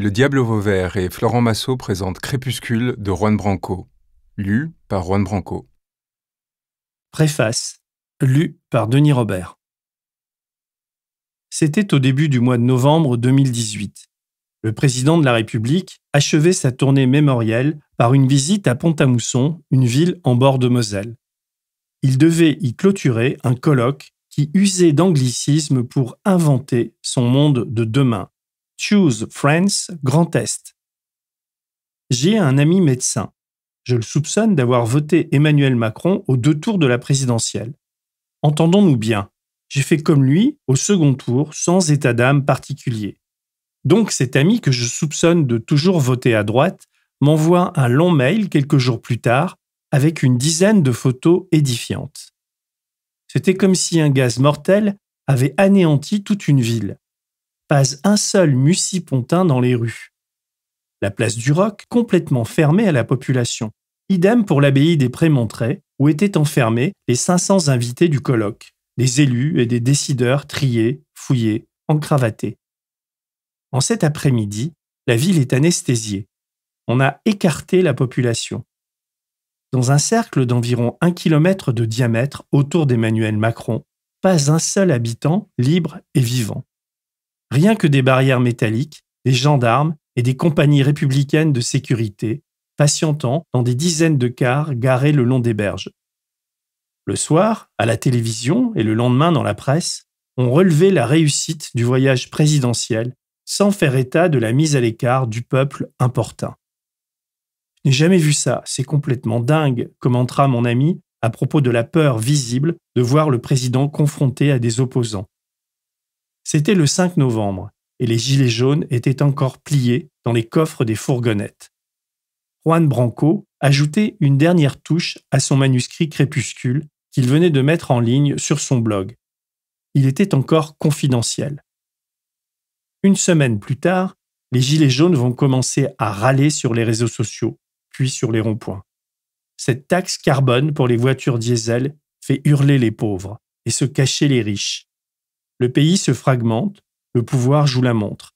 Le Diable Vauvert et Florent Massot présentent Crépuscule de Juan Branco, lu par Juan Branco. Préface, lu par Denis Robert. C'était au début du mois de novembre 2018. Le président de la République achevait sa tournée mémorielle par une visite à Pont-à-Mousson, une ville en bord de Moselle. Il devait y clôturer un colloque qui usait d'anglicisme pour inventer son monde de demain Choose France Grand Est. J'ai un ami médecin. Je le soupçonne d'avoir voté Emmanuel Macron aux deux tours de la présidentielle. Entendons-nous bien, j'ai fait comme lui au second tour sans état d'âme particulier. Donc cet ami que je soupçonne de toujours voter à droite m'envoie un long mail quelques jours plus tard avec une dizaine de photos édifiantes. C'était comme si un gaz mortel avait anéanti toute une ville pas un seul Pontin dans les rues. La place du Roc, complètement fermée à la population. Idem pour l'abbaye des Prémontrés, où étaient enfermés les 500 invités du colloque, des élus et des décideurs triés, fouillés, encravatés. En cet après-midi, la ville est anesthésiée. On a écarté la population. Dans un cercle d'environ un kilomètre de diamètre autour d'Emmanuel Macron, pas un seul habitant libre et vivant. Rien que des barrières métalliques, des gendarmes et des compagnies républicaines de sécurité, patientant dans des dizaines de cars garés le long des berges. Le soir, à la télévision et le lendemain dans la presse, on relevait la réussite du voyage présidentiel sans faire état de la mise à l'écart du peuple importun. Je n'ai jamais vu ça, c'est complètement dingue, commentera mon ami à propos de la peur visible de voir le président confronté à des opposants. C'était le 5 novembre et les gilets jaunes étaient encore pliés dans les coffres des fourgonnettes. Juan Branco ajoutait une dernière touche à son manuscrit Crépuscule qu'il venait de mettre en ligne sur son blog. Il était encore confidentiel. Une semaine plus tard, les Gilets jaunes vont commencer à râler sur les réseaux sociaux, puis sur les ronds-points. Cette taxe carbone pour les voitures diesel fait hurler les pauvres et se cacher les riches. Le pays se fragmente, le pouvoir joue la montre.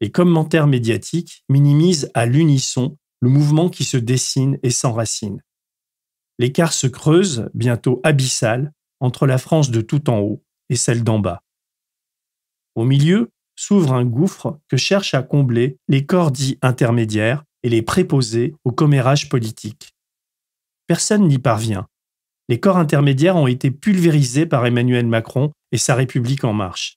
Les commentaires médiatiques minimisent à l'unisson le mouvement qui se dessine et s'enracine. L'écart se creuse, bientôt abyssal, entre la France de tout en haut et celle d'en bas. Au milieu s'ouvre un gouffre que cherchent à combler les corps dits intermédiaires et les préposés au commérage politique. Personne n'y parvient, les corps intermédiaires ont été pulvérisés par Emmanuel Macron et sa République en marche.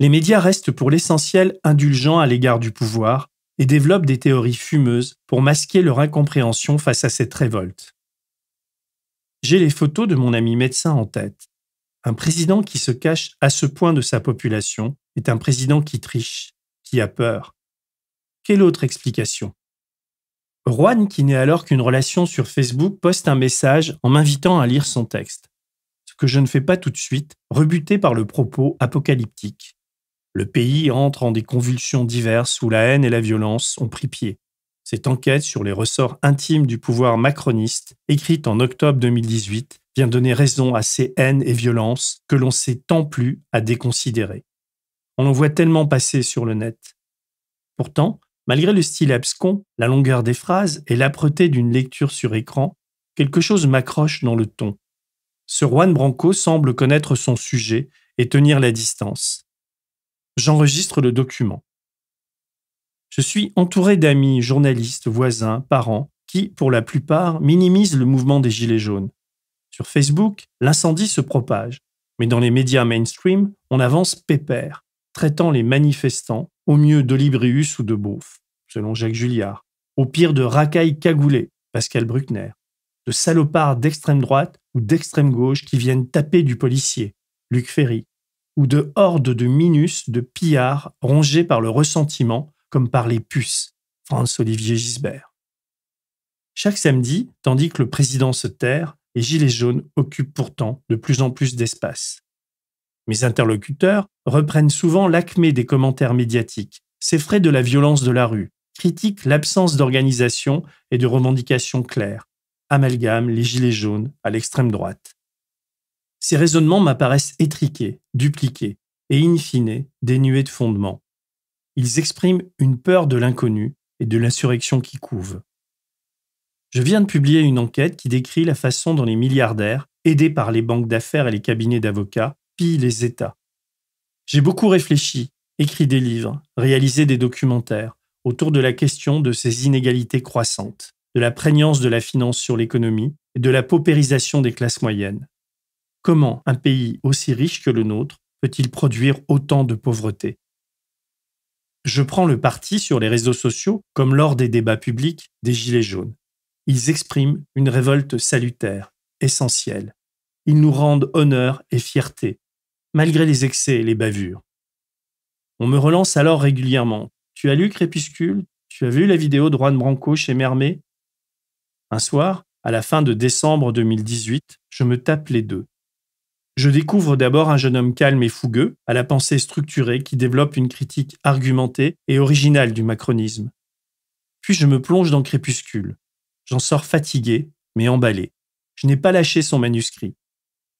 Les médias restent pour l'essentiel indulgents à l'égard du pouvoir et développent des théories fumeuses pour masquer leur incompréhension face à cette révolte. J'ai les photos de mon ami médecin en tête. Un président qui se cache à ce point de sa population est un président qui triche, qui a peur. Quelle autre explication Juan, qui n'est alors qu'une relation sur Facebook, poste un message en m'invitant à lire son texte, ce que je ne fais pas tout de suite, rebuté par le propos apocalyptique. Le pays entre en des convulsions diverses où la haine et la violence ont pris pied. Cette enquête sur les ressorts intimes du pouvoir macroniste, écrite en octobre 2018, vient donner raison à ces haines et violences que l'on s'est tant plus à déconsidérer. On en voit tellement passer sur le net. Pourtant, Malgré le style abscon, la longueur des phrases et l'âpreté d'une lecture sur écran, quelque chose m'accroche dans le ton. Ce Juan Branco semble connaître son sujet et tenir la distance. J'enregistre le document. Je suis entouré d'amis, journalistes, voisins, parents, qui, pour la plupart, minimisent le mouvement des Gilets jaunes. Sur Facebook, l'incendie se propage, mais dans les médias mainstream, on avance pépère traitant les manifestants au mieux d'Olibrius ou de Beauf, selon Jacques Julliard, au pire de racailles cagoulées, Pascal Bruckner, de salopards d'extrême droite ou d'extrême gauche qui viennent taper du policier, Luc Ferry, ou de hordes de minus, de pillards rongés par le ressentiment comme par les puces, Franz-Olivier Gisbert. Chaque samedi, tandis que le président se terre, les Gilets jaunes occupent pourtant de plus en plus d'espace. Mes interlocuteurs reprennent souvent l'acmé des commentaires médiatiques, s'effraient de la violence de la rue, critiquent l'absence d'organisation et de revendications claires, amalgament les gilets jaunes à l'extrême droite. Ces raisonnements m'apparaissent étriqués, dupliqués et in fine dénués de fondement. Ils expriment une peur de l'inconnu et de l'insurrection qui couve. Je viens de publier une enquête qui décrit la façon dont les milliardaires, aidés par les banques d'affaires et les cabinets d'avocats, les États. J'ai beaucoup réfléchi, écrit des livres, réalisé des documentaires autour de la question de ces inégalités croissantes, de la prégnance de la finance sur l'économie et de la paupérisation des classes moyennes. Comment un pays aussi riche que le nôtre peut-il produire autant de pauvreté Je prends le parti sur les réseaux sociaux, comme lors des débats publics, des Gilets jaunes. Ils expriment une révolte salutaire, essentielle. Ils nous rendent honneur et fierté, malgré les excès et les bavures. On me relance alors régulièrement. Tu as lu Crépuscule Tu as vu la vidéo de Juan Branco chez Mermet Un soir, à la fin de décembre 2018, je me tape les deux. Je découvre d'abord un jeune homme calme et fougueux, à la pensée structurée, qui développe une critique argumentée et originale du macronisme. Puis je me plonge dans Crépuscule. J'en sors fatigué, mais emballé. Je n'ai pas lâché son manuscrit.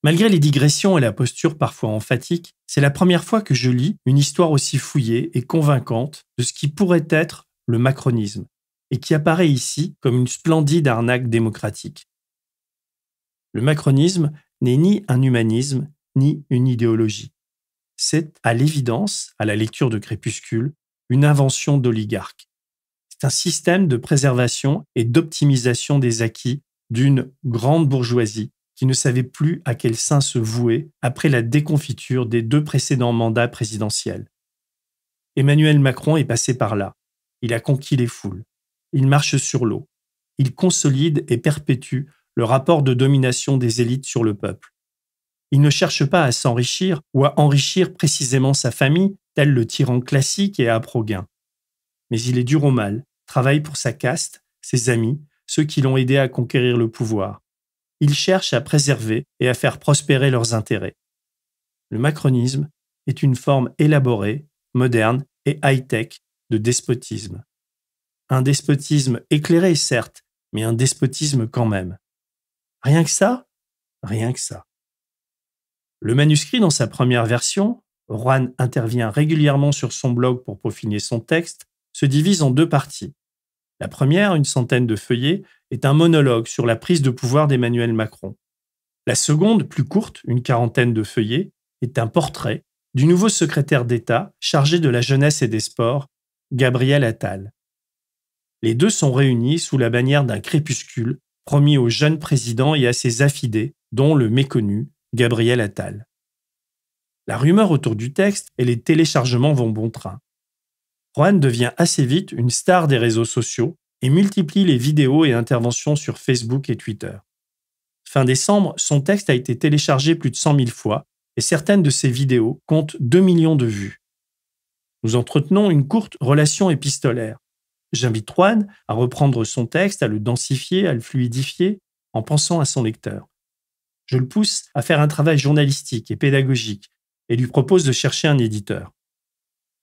Malgré les digressions et la posture parfois emphatique, c'est la première fois que je lis une histoire aussi fouillée et convaincante de ce qui pourrait être le macronisme, et qui apparaît ici comme une splendide arnaque démocratique. Le macronisme n'est ni un humanisme, ni une idéologie. C'est, à l'évidence, à la lecture de Crépuscule, une invention d'oligarque. C'est un système de préservation et d'optimisation des acquis d'une grande bourgeoisie ne savait plus à quel sein se vouer après la déconfiture des deux précédents mandats présidentiels. Emmanuel Macron est passé par là. Il a conquis les foules. Il marche sur l'eau. Il consolide et perpétue le rapport de domination des élites sur le peuple. Il ne cherche pas à s'enrichir ou à enrichir précisément sa famille, tel le tyran classique et à proguin. Mais il est dur au mal, travaille pour sa caste, ses amis, ceux qui l'ont aidé à conquérir le pouvoir ils cherchent à préserver et à faire prospérer leurs intérêts. Le macronisme est une forme élaborée, moderne et high-tech de despotisme. Un despotisme éclairé, certes, mais un despotisme quand même. Rien que ça Rien que ça. Le manuscrit, dans sa première version, Juan intervient régulièrement sur son blog pour peaufiner son texte, se divise en deux parties. La première, une centaine de feuillets, est un monologue sur la prise de pouvoir d'Emmanuel Macron. La seconde, plus courte, une quarantaine de feuillets, est un portrait du nouveau secrétaire d'État chargé de la jeunesse et des sports, Gabriel Attal. Les deux sont réunis sous la bannière d'un crépuscule promis au jeune président et à ses affidés, dont le méconnu Gabriel Attal. La rumeur autour du texte et les téléchargements vont bon train. Juan devient assez vite une star des réseaux sociaux et multiplie les vidéos et interventions sur Facebook et Twitter. Fin décembre, son texte a été téléchargé plus de 100 000 fois et certaines de ses vidéos comptent 2 millions de vues. Nous entretenons une courte relation épistolaire. J'invite Juan à reprendre son texte, à le densifier, à le fluidifier, en pensant à son lecteur. Je le pousse à faire un travail journalistique et pédagogique et lui propose de chercher un éditeur.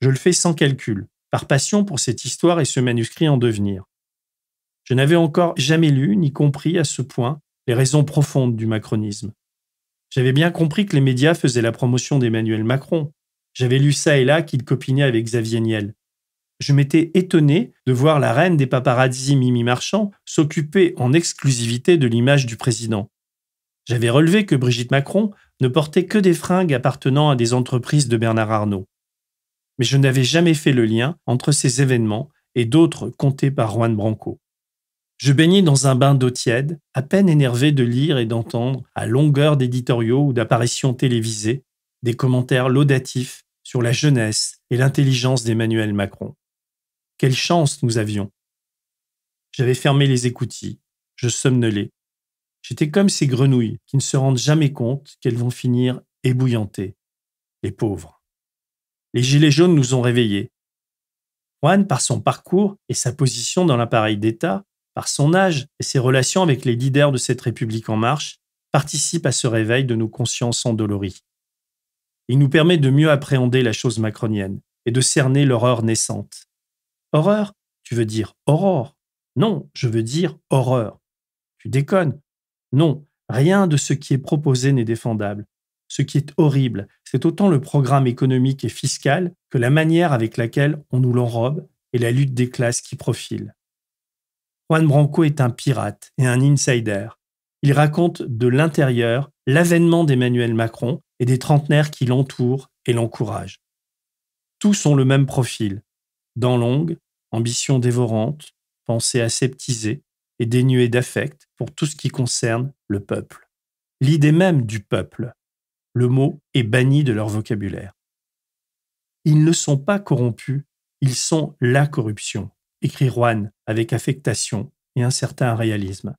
Je le fais sans calcul, par passion pour cette histoire et ce manuscrit en devenir. Je n'avais encore jamais lu ni compris à ce point les raisons profondes du macronisme. J'avais bien compris que les médias faisaient la promotion d'Emmanuel Macron. J'avais lu ça et là qu'il copinait avec Xavier Niel. Je m'étais étonné de voir la reine des paparazzi Mimi Marchand s'occuper en exclusivité de l'image du président. J'avais relevé que Brigitte Macron ne portait que des fringues appartenant à des entreprises de Bernard Arnault mais je n'avais jamais fait le lien entre ces événements et d'autres comptés par Juan Branco. Je baignais dans un bain d'eau tiède, à peine énervé de lire et d'entendre, à longueur d'éditoriaux ou d'apparitions télévisées, des commentaires laudatifs sur la jeunesse et l'intelligence d'Emmanuel Macron. Quelle chance nous avions J'avais fermé les écoutilles, je somnolais. J'étais comme ces grenouilles qui ne se rendent jamais compte qu'elles vont finir ébouillantées, les pauvres les Gilets jaunes nous ont réveillés. Juan, par son parcours et sa position dans l'appareil d'État, par son âge et ses relations avec les leaders de cette République en marche, participe à ce réveil de nos consciences endolories. Il nous permet de mieux appréhender la chose macronienne et de cerner l'horreur naissante. Horreur Tu veux dire aurore Non, je veux dire horreur. Tu déconnes Non, rien de ce qui est proposé n'est défendable ce qui est horrible, c'est autant le programme économique et fiscal que la manière avec laquelle on nous l'enrobe et la lutte des classes qui profile. Juan Branco est un pirate et un insider. Il raconte de l'intérieur l'avènement d'Emmanuel Macron et des trentenaires qui l'entourent et l'encouragent. Tous ont le même profil. Dents longues, ambition dévorante, pensée aseptisée et dénuée d'affect pour tout ce qui concerne le peuple. L'idée même du peuple, le mot est banni de leur vocabulaire. Ils ne sont pas corrompus, ils sont la corruption, écrit Juan avec affectation et un certain réalisme.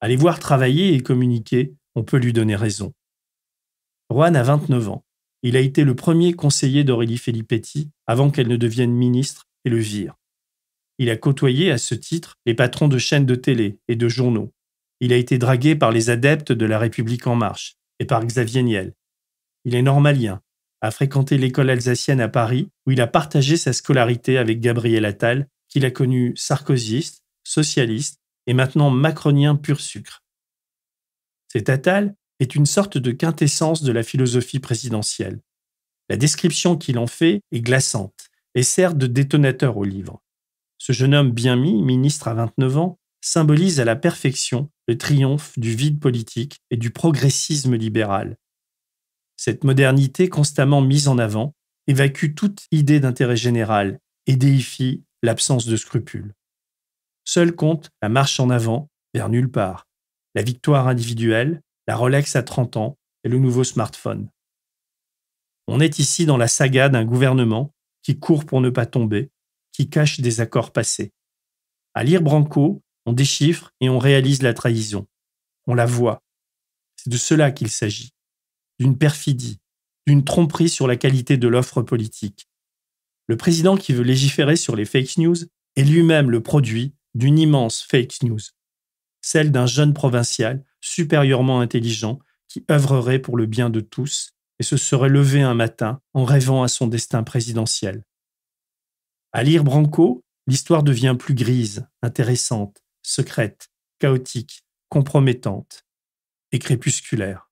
Allez voir travailler et communiquer, on peut lui donner raison. Juan a 29 ans. Il a été le premier conseiller d'Aurélie Filippetti avant qu'elle ne devienne ministre et le vire. Il a côtoyé à ce titre les patrons de chaînes de télé et de journaux. Il a été dragué par les adeptes de la République en marche et par Xavier Niel. Il est normalien, a fréquenté l'école alsacienne à Paris, où il a partagé sa scolarité avec Gabriel Attal, qu'il a connu sarkozyste, socialiste et maintenant macronien pur sucre. Cet Attal est une sorte de quintessence de la philosophie présidentielle. La description qu'il en fait est glaçante et sert de détonateur au livre. Ce jeune homme bien mis, ministre à 29 ans, symbolise à la perfection le triomphe du vide politique et du progressisme libéral. Cette modernité constamment mise en avant évacue toute idée d'intérêt général et déifie l'absence de scrupules. Seul compte la marche en avant vers nulle part, la victoire individuelle, la Rolex à 30 ans et le nouveau smartphone. On est ici dans la saga d'un gouvernement qui court pour ne pas tomber, qui cache des accords passés. À lire Branco, on déchiffre et on réalise la trahison. On la voit. C'est de cela qu'il s'agit. D'une perfidie, d'une tromperie sur la qualité de l'offre politique. Le président qui veut légiférer sur les fake news est lui-même le produit d'une immense fake news. Celle d'un jeune provincial supérieurement intelligent qui œuvrerait pour le bien de tous et se serait levé un matin en rêvant à son destin présidentiel. À lire Branco, l'histoire devient plus grise, intéressante, secrète, chaotique, compromettante et crépusculaire.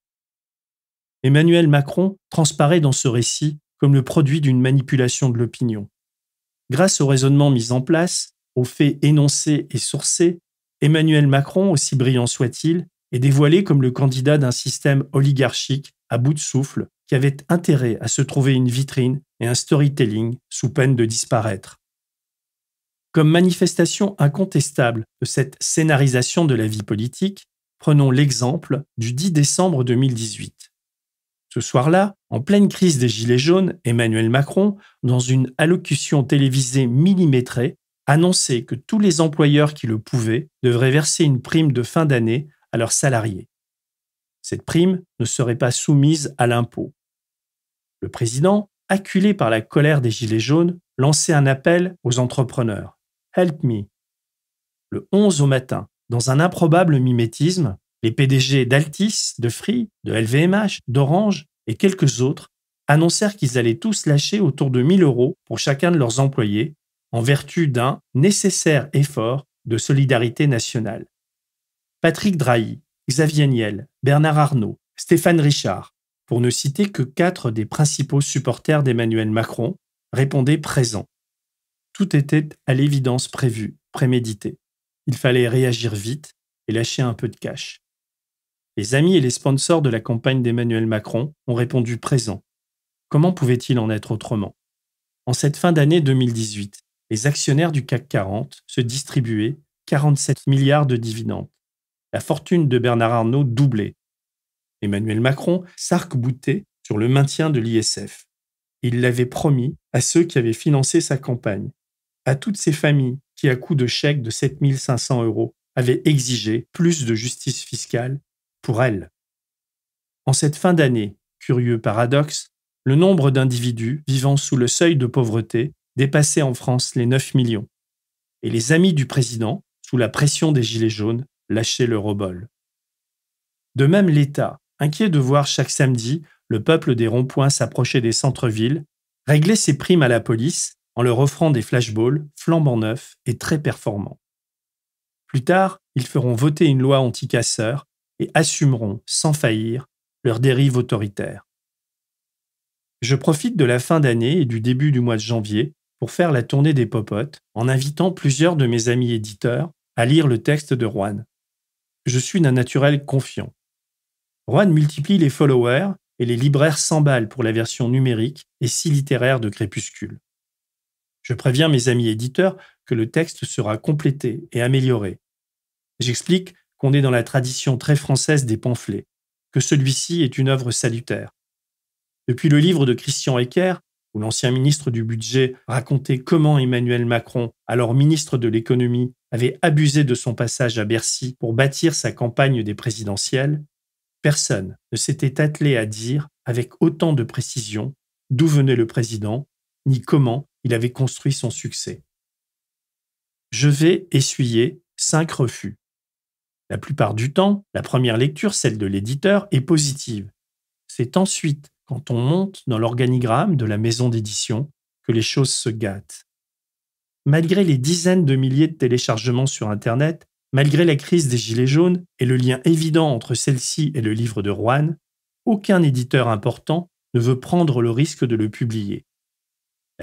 Emmanuel Macron transparaît dans ce récit comme le produit d'une manipulation de l'opinion. Grâce au raisonnements mis en place, aux faits énoncés et sourcés, Emmanuel Macron, aussi brillant soit-il, est dévoilé comme le candidat d'un système oligarchique à bout de souffle qui avait intérêt à se trouver une vitrine et un storytelling sous peine de disparaître. Comme manifestation incontestable de cette scénarisation de la vie politique, prenons l'exemple du 10 décembre 2018. Ce soir-là, en pleine crise des Gilets jaunes, Emmanuel Macron, dans une allocution télévisée millimétrée, annonçait que tous les employeurs qui le pouvaient devraient verser une prime de fin d'année à leurs salariés. Cette prime ne serait pas soumise à l'impôt. Le président, acculé par la colère des Gilets jaunes, lançait un appel aux entrepreneurs. Help Me. Le 11 au matin, dans un improbable mimétisme, les PDG d'Altis, de Free, de LVMH, d'Orange et quelques autres annoncèrent qu'ils allaient tous lâcher autour de 1000 euros pour chacun de leurs employés en vertu d'un nécessaire effort de solidarité nationale. Patrick Drahi, Xavier Niel, Bernard Arnault, Stéphane Richard, pour ne citer que quatre des principaux supporters d'Emmanuel Macron, répondaient présents. Tout était à l'évidence prévu, prémédité. Il fallait réagir vite et lâcher un peu de cash. Les amis et les sponsors de la campagne d'Emmanuel Macron ont répondu présent. Comment pouvait-il en être autrement En cette fin d'année 2018, les actionnaires du CAC 40 se distribuaient 47 milliards de dividendes. La fortune de Bernard Arnault doublait. Emmanuel Macron s'arc-boutait sur le maintien de l'ISF. Il l'avait promis à ceux qui avaient financé sa campagne à toutes ces familles qui, à coup de chèque de 7500 euros, avaient exigé plus de justice fiscale pour elles. En cette fin d'année, curieux paradoxe, le nombre d'individus vivant sous le seuil de pauvreté dépassait en France les 9 millions. Et les amis du président, sous la pression des Gilets jaunes, lâchaient le robol. De même, l'État, inquiet de voir chaque samedi le peuple des ronds-points s'approcher des centres-villes, réglait ses primes à la police en leur offrant des flashballs flambant neufs et très performants. Plus tard, ils feront voter une loi anti-casseurs et assumeront, sans faillir, leur dérive autoritaire. Je profite de la fin d'année et du début du mois de janvier pour faire la tournée des popotes en invitant plusieurs de mes amis éditeurs à lire le texte de Juan. Je suis d'un naturel confiant. Juan multiplie les followers et les libraires s'emballent pour la version numérique et si littéraire de Crépuscule. Je préviens mes amis éditeurs que le texte sera complété et amélioré. J'explique qu'on est dans la tradition très française des pamphlets, que celui-ci est une œuvre salutaire. Depuis le livre de Christian Ecker, où l'ancien ministre du Budget racontait comment Emmanuel Macron, alors ministre de l'économie, avait abusé de son passage à Bercy pour bâtir sa campagne des présidentielles, personne ne s'était attelé à dire avec autant de précision d'où venait le président, ni comment il avait construit son succès. Je vais essuyer cinq refus. La plupart du temps, la première lecture, celle de l'éditeur, est positive. C'est ensuite, quand on monte dans l'organigramme de la maison d'édition, que les choses se gâtent. Malgré les dizaines de milliers de téléchargements sur Internet, malgré la crise des Gilets jaunes et le lien évident entre celle-ci et le livre de Rouen, aucun éditeur important ne veut prendre le risque de le publier.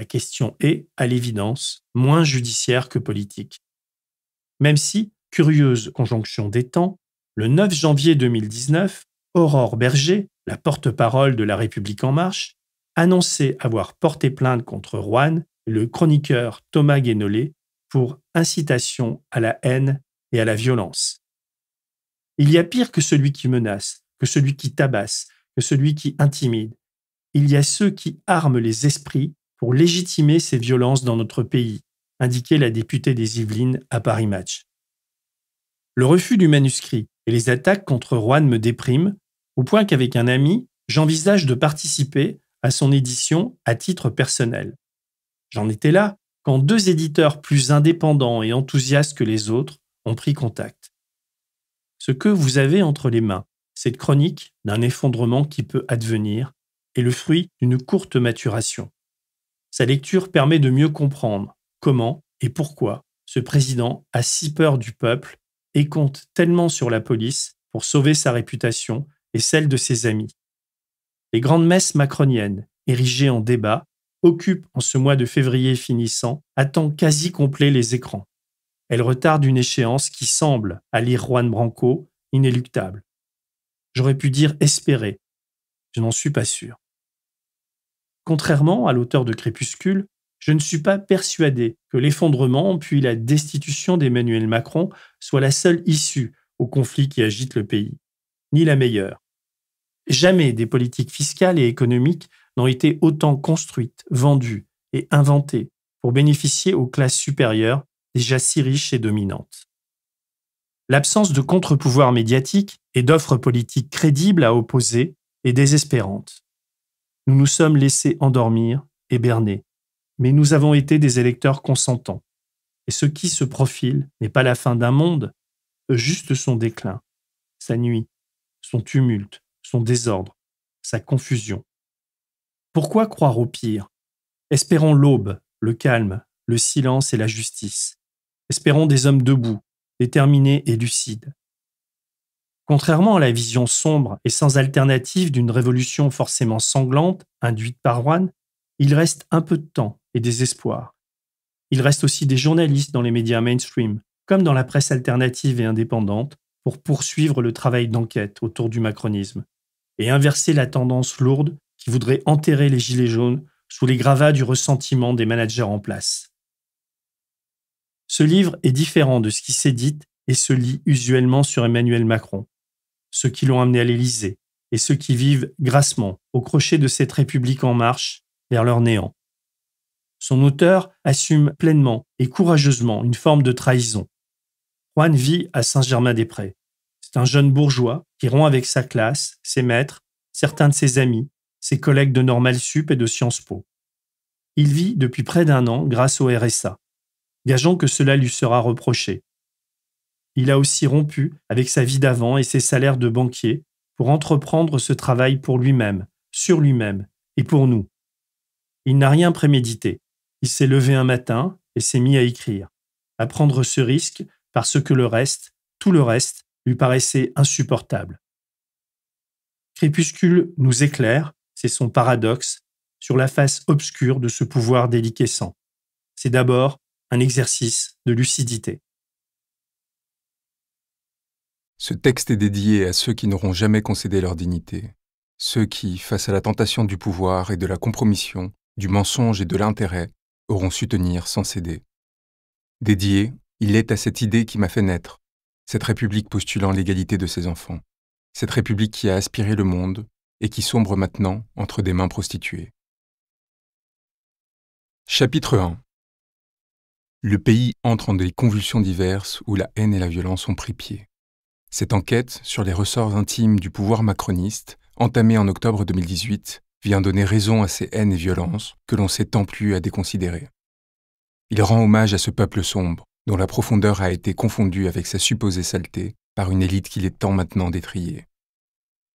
La question est, à l'évidence, moins judiciaire que politique. Même si, curieuse conjonction des temps, le 9 janvier 2019, Aurore Berger, la porte-parole de La République en marche, annonçait avoir porté plainte contre Juan le chroniqueur Thomas Guénolé pour incitation à la haine et à la violence. Il y a pire que celui qui menace, que celui qui tabasse, que celui qui intimide. Il y a ceux qui arment les esprits pour légitimer ces violences dans notre pays, indiquait la députée des Yvelines à Paris Match. Le refus du manuscrit et les attaques contre Juan me dépriment, au point qu'avec un ami, j'envisage de participer à son édition à titre personnel. J'en étais là quand deux éditeurs plus indépendants et enthousiastes que les autres ont pris contact. Ce que vous avez entre les mains, cette chronique d'un effondrement qui peut advenir est le fruit d'une courte maturation. Sa lecture permet de mieux comprendre comment et pourquoi ce président a si peur du peuple et compte tellement sur la police pour sauver sa réputation et celle de ses amis. Les grandes messes macroniennes, érigées en débat, occupent en ce mois de février finissant à temps quasi complet les écrans. Elles retardent une échéance qui semble, à lire Juan Branco, inéluctable. J'aurais pu dire espérer. Je n'en suis pas sûr. Contrairement à l'auteur de Crépuscule, je ne suis pas persuadé que l'effondrement puis la destitution d'Emmanuel Macron soit la seule issue au conflit qui agite le pays, ni la meilleure. Jamais des politiques fiscales et économiques n'ont été autant construites, vendues et inventées pour bénéficier aux classes supérieures déjà si riches et dominantes. L'absence de contre-pouvoir médiatique et d'offres politiques crédibles à opposer est désespérante. Nous nous sommes laissés endormir, héberner, mais nous avons été des électeurs consentants. Et ce qui se profile n'est pas la fin d'un monde, juste son déclin, sa nuit, son tumulte, son désordre, sa confusion. Pourquoi croire au pire Espérons l'aube, le calme, le silence et la justice. Espérons des hommes debout, déterminés et lucides. Contrairement à la vision sombre et sans alternative d'une révolution forcément sanglante, induite par Juan, il reste un peu de temps et des espoirs. Il reste aussi des journalistes dans les médias mainstream, comme dans la presse alternative et indépendante, pour poursuivre le travail d'enquête autour du macronisme et inverser la tendance lourde qui voudrait enterrer les Gilets jaunes sous les gravats du ressentiment des managers en place. Ce livre est différent de ce qui s'édite et se lit usuellement sur Emmanuel Macron, ceux qui l'ont amené à l'Élysée, et ceux qui vivent grassement au crochet de cette République en marche vers leur néant. Son auteur assume pleinement et courageusement une forme de trahison. Juan vit à Saint-Germain-des-Prés. C'est un jeune bourgeois qui rompt avec sa classe, ses maîtres, certains de ses amis, ses collègues de Normal Sup et de Sciences Po. Il vit depuis près d'un an grâce au RSA. gageant que cela lui sera reproché il a aussi rompu avec sa vie d'avant et ses salaires de banquier pour entreprendre ce travail pour lui-même, sur lui-même et pour nous. Il n'a rien prémédité. Il s'est levé un matin et s'est mis à écrire, à prendre ce risque parce que le reste, tout le reste, lui paraissait insupportable. Crépuscule nous éclaire, c'est son paradoxe, sur la face obscure de ce pouvoir déliquescent. C'est d'abord un exercice de lucidité. Ce texte est dédié à ceux qui n'auront jamais concédé leur dignité, ceux qui, face à la tentation du pouvoir et de la compromission, du mensonge et de l'intérêt, auront su tenir sans céder. Dédié, il est à cette idée qui m'a fait naître, cette République postulant l'égalité de ses enfants, cette République qui a aspiré le monde et qui sombre maintenant entre des mains prostituées. Chapitre 1 Le pays entre en des convulsions diverses où la haine et la violence ont pris pied. Cette enquête sur les ressorts intimes du pouvoir macroniste, entamée en octobre 2018, vient donner raison à ces haines et violences que l'on s'est tant plus à déconsidérer. Il rend hommage à ce peuple sombre, dont la profondeur a été confondue avec sa supposée saleté par une élite qu'il est temps maintenant d'étrier.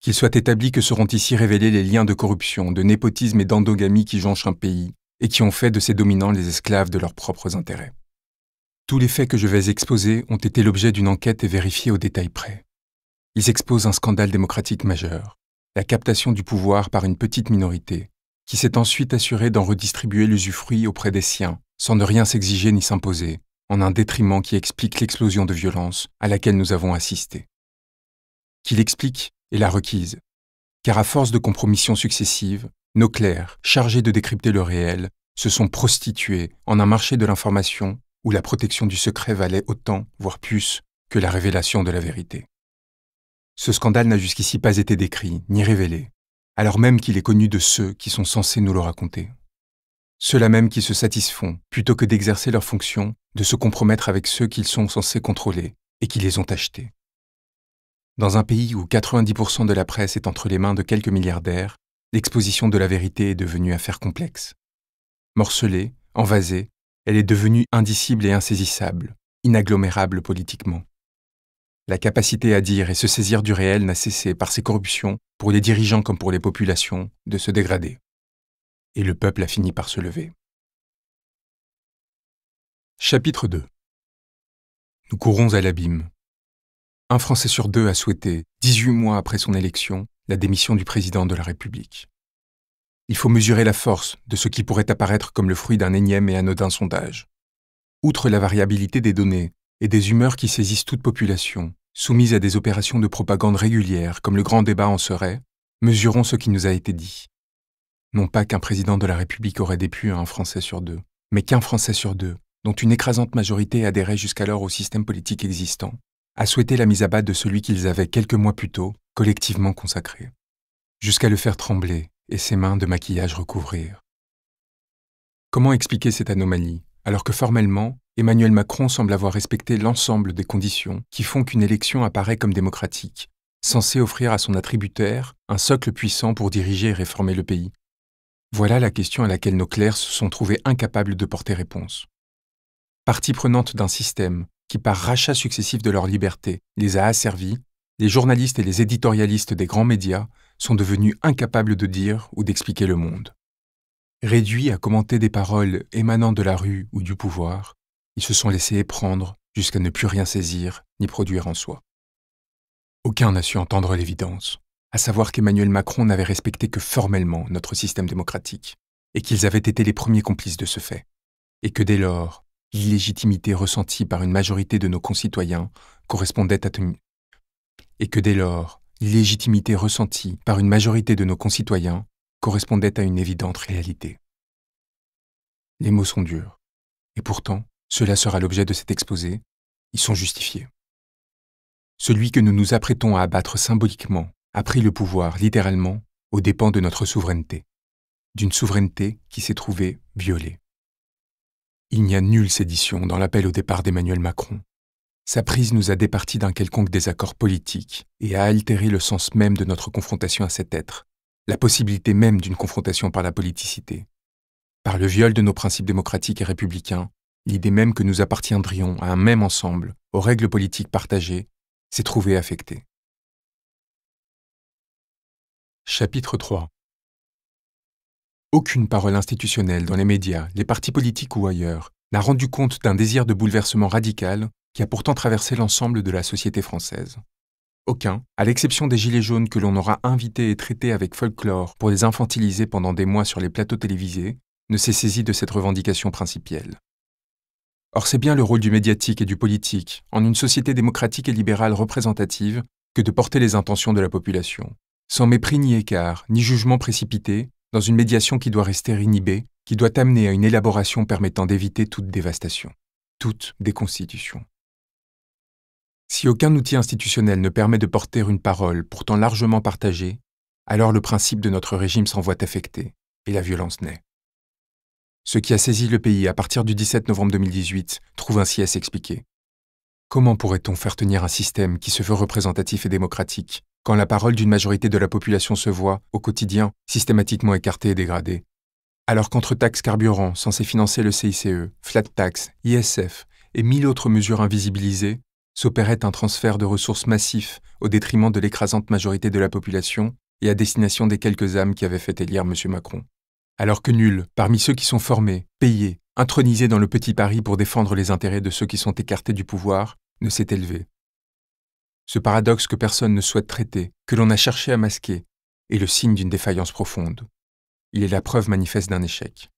Qu'il soit établi que seront ici révélés les liens de corruption, de népotisme et d'endogamie qui jonchent un pays et qui ont fait de ses dominants les esclaves de leurs propres intérêts. Tous les faits que je vais exposer ont été l'objet d'une enquête et vérifiés au détail près. Ils exposent un scandale démocratique majeur, la captation du pouvoir par une petite minorité, qui s'est ensuite assurée d'en redistribuer l'usufruit auprès des siens, sans ne rien s'exiger ni s'imposer, en un détriment qui explique l'explosion de violence à laquelle nous avons assisté. Qu'il explique et la requise, car à force de compromissions successives, nos clercs, chargés de décrypter le réel, se sont prostitués en un marché de l'information où la protection du secret valait autant, voire plus, que la révélation de la vérité. Ce scandale n'a jusqu'ici pas été décrit, ni révélé, alors même qu'il est connu de ceux qui sont censés nous le raconter. Ceux-là même qui se satisfont, plutôt que d'exercer leur fonction, de se compromettre avec ceux qu'ils sont censés contrôler et qui les ont achetés. Dans un pays où 90% de la presse est entre les mains de quelques milliardaires, l'exposition de la vérité est devenue affaire complexe. Morcelée, envasée, elle est devenue indicible et insaisissable, inagglomérable politiquement. La capacité à dire et se saisir du réel n'a cessé, par ses corruptions, pour les dirigeants comme pour les populations, de se dégrader. Et le peuple a fini par se lever. Chapitre 2 Nous courons à l'abîme. Un Français sur deux a souhaité, 18 mois après son élection, la démission du président de la République il faut mesurer la force de ce qui pourrait apparaître comme le fruit d'un énième et anodin sondage. Outre la variabilité des données et des humeurs qui saisissent toute population, soumise à des opérations de propagande régulières comme le grand débat en serait, mesurons ce qui nous a été dit. Non pas qu'un président de la République aurait dépu à un Français sur deux, mais qu'un Français sur deux, dont une écrasante majorité adhérait jusqu'alors au système politique existant, a souhaité la mise à bas de celui qu'ils avaient quelques mois plus tôt collectivement consacré. Jusqu'à le faire trembler, et ses mains de maquillage recouvrir. Comment expliquer cette anomalie, alors que formellement, Emmanuel Macron semble avoir respecté l'ensemble des conditions qui font qu'une élection apparaît comme démocratique, censée offrir à son attributaire un socle puissant pour diriger et réformer le pays Voilà la question à laquelle nos clercs se sont trouvés incapables de porter réponse. Partie prenante d'un système qui, par rachat successif de leur liberté, les a asservis, les journalistes et les éditorialistes des grands médias sont devenus incapables de dire ou d'expliquer le monde. Réduits à commenter des paroles émanant de la rue ou du pouvoir, ils se sont laissés éprendre jusqu'à ne plus rien saisir ni produire en soi. Aucun n'a su entendre l'évidence, à savoir qu'Emmanuel Macron n'avait respecté que formellement notre système démocratique, et qu'ils avaient été les premiers complices de ce fait, et que dès lors, l'illégitimité ressentie par une majorité de nos concitoyens correspondait à tenir... et que dès lors, l'illégitimité ressentie par une majorité de nos concitoyens correspondait à une évidente réalité. Les mots sont durs, et pourtant, cela sera l'objet de cet exposé, ils sont justifiés. Celui que nous nous apprêtons à abattre symboliquement a pris le pouvoir littéralement aux dépens de notre souveraineté, d'une souveraineté qui s'est trouvée violée. Il n'y a nulle sédition dans l'appel au départ d'Emmanuel Macron, sa prise nous a départis d'un quelconque désaccord politique et a altéré le sens même de notre confrontation à cet être, la possibilité même d'une confrontation par la politicité. Par le viol de nos principes démocratiques et républicains, l'idée même que nous appartiendrions à un même ensemble, aux règles politiques partagées, s'est trouvée affectée. Chapitre 3 Aucune parole institutionnelle dans les médias, les partis politiques ou ailleurs n'a rendu compte d'un désir de bouleversement radical qui a pourtant traversé l'ensemble de la société française. Aucun, à l'exception des Gilets jaunes que l'on aura invités et traités avec folklore pour les infantiliser pendant des mois sur les plateaux télévisés, ne s'est saisi de cette revendication principielle. Or c'est bien le rôle du médiatique et du politique, en une société démocratique et libérale représentative, que de porter les intentions de la population, sans mépris ni écart, ni jugement précipité, dans une médiation qui doit rester inhibée, qui doit amener à une élaboration permettant d'éviter toute dévastation, toute déconstitution. Si aucun outil institutionnel ne permet de porter une parole pourtant largement partagée, alors le principe de notre régime s'en voit affecté et la violence naît. Ce qui a saisi le pays à partir du 17 novembre 2018 trouve ainsi à s'expliquer. Comment pourrait-on faire tenir un système qui se veut représentatif et démocratique quand la parole d'une majorité de la population se voit, au quotidien, systématiquement écartée et dégradée Alors qu'entre taxes carburant censées financer le CICE, flat tax, ISF et mille autres mesures invisibilisées, s'opérait un transfert de ressources massif au détriment de l'écrasante majorité de la population et à destination des quelques âmes qui avaient fait élire M. Macron. Alors que nul, parmi ceux qui sont formés, payés, intronisés dans le petit Paris pour défendre les intérêts de ceux qui sont écartés du pouvoir, ne s'est élevé. Ce paradoxe que personne ne souhaite traiter, que l'on a cherché à masquer, est le signe d'une défaillance profonde. Il est la preuve manifeste d'un échec.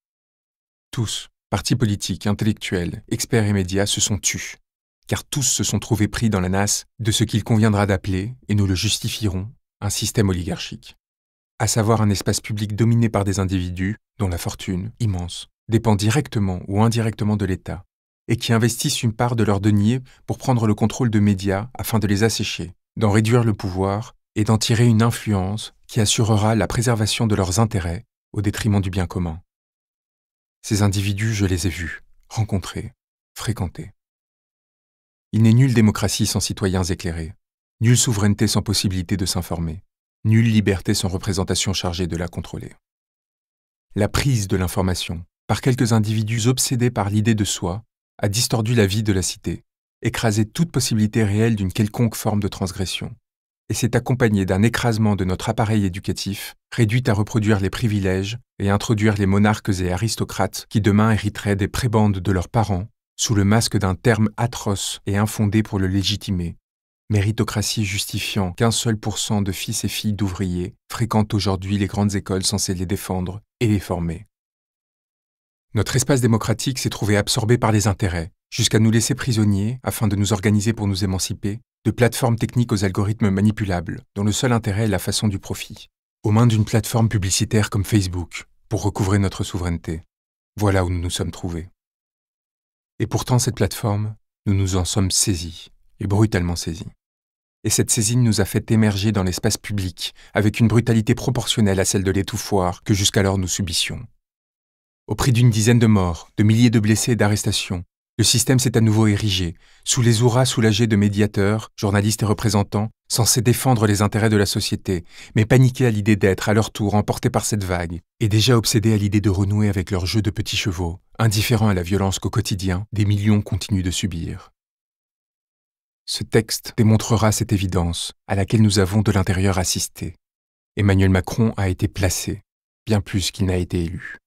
Tous, partis politiques, intellectuels, experts et médias, se sont tus, car tous se sont trouvés pris dans la nasse de ce qu'il conviendra d'appeler, et nous le justifierons, un système oligarchique, à savoir un espace public dominé par des individus dont la fortune, immense, dépend directement ou indirectement de l'État, et qui investissent une part de leurs deniers pour prendre le contrôle de médias afin de les assécher, d'en réduire le pouvoir et d'en tirer une influence qui assurera la préservation de leurs intérêts au détriment du bien commun. Ces individus, je les ai vus, rencontrés, fréquentés. Il n'est nulle démocratie sans citoyens éclairés, nulle souveraineté sans possibilité de s'informer, nulle liberté sans représentation chargée de la contrôler. La prise de l'information, par quelques individus obsédés par l'idée de soi, a distordu la vie de la cité, écrasé toute possibilité réelle d'une quelconque forme de transgression, et s'est accompagnée d'un écrasement de notre appareil éducatif, réduit à reproduire les privilèges et introduire les monarques et aristocrates qui demain hériteraient des prébandes de leurs parents sous le masque d'un terme atroce et infondé pour le légitimer. Méritocratie justifiant qu'un seul pour cent de fils et filles d'ouvriers fréquentent aujourd'hui les grandes écoles censées les défendre et les former. Notre espace démocratique s'est trouvé absorbé par les intérêts, jusqu'à nous laisser prisonniers, afin de nous organiser pour nous émanciper, de plateformes techniques aux algorithmes manipulables, dont le seul intérêt est la façon du profit, aux mains d'une plateforme publicitaire comme Facebook, pour recouvrer notre souveraineté. Voilà où nous nous sommes trouvés. Et pourtant, cette plateforme, nous nous en sommes saisis, et brutalement saisis. Et cette saisine nous a fait émerger dans l'espace public, avec une brutalité proportionnelle à celle de l'étouffoir que jusqu'alors nous subissions. Au prix d'une dizaine de morts, de milliers de blessés et d'arrestations, le système s'est à nouveau érigé, sous les ouras soulagés de médiateurs, journalistes et représentants, censés défendre les intérêts de la société, mais paniqués à l'idée d'être, à leur tour, emportés par cette vague, et déjà obsédés à l'idée de renouer avec leur jeu de petits chevaux, indifférents à la violence qu'au quotidien, des millions continuent de subir. Ce texte démontrera cette évidence à laquelle nous avons de l'intérieur assisté. Emmanuel Macron a été placé, bien plus qu'il n'a été élu.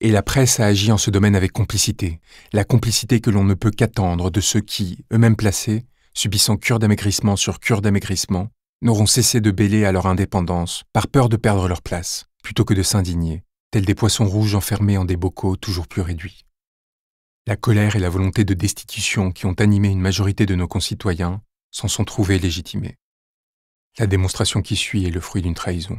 Et la presse a agi en ce domaine avec complicité, la complicité que l'on ne peut qu'attendre de ceux qui, eux-mêmes placés, subissant cure d'amaigrissement sur cure d'amaigrissement, n'auront cessé de bêler à leur indépendance, par peur de perdre leur place, plutôt que de s'indigner, tels des poissons rouges enfermés en des bocaux toujours plus réduits. La colère et la volonté de destitution qui ont animé une majorité de nos concitoyens s'en sont trouvés légitimées. La démonstration qui suit est le fruit d'une trahison.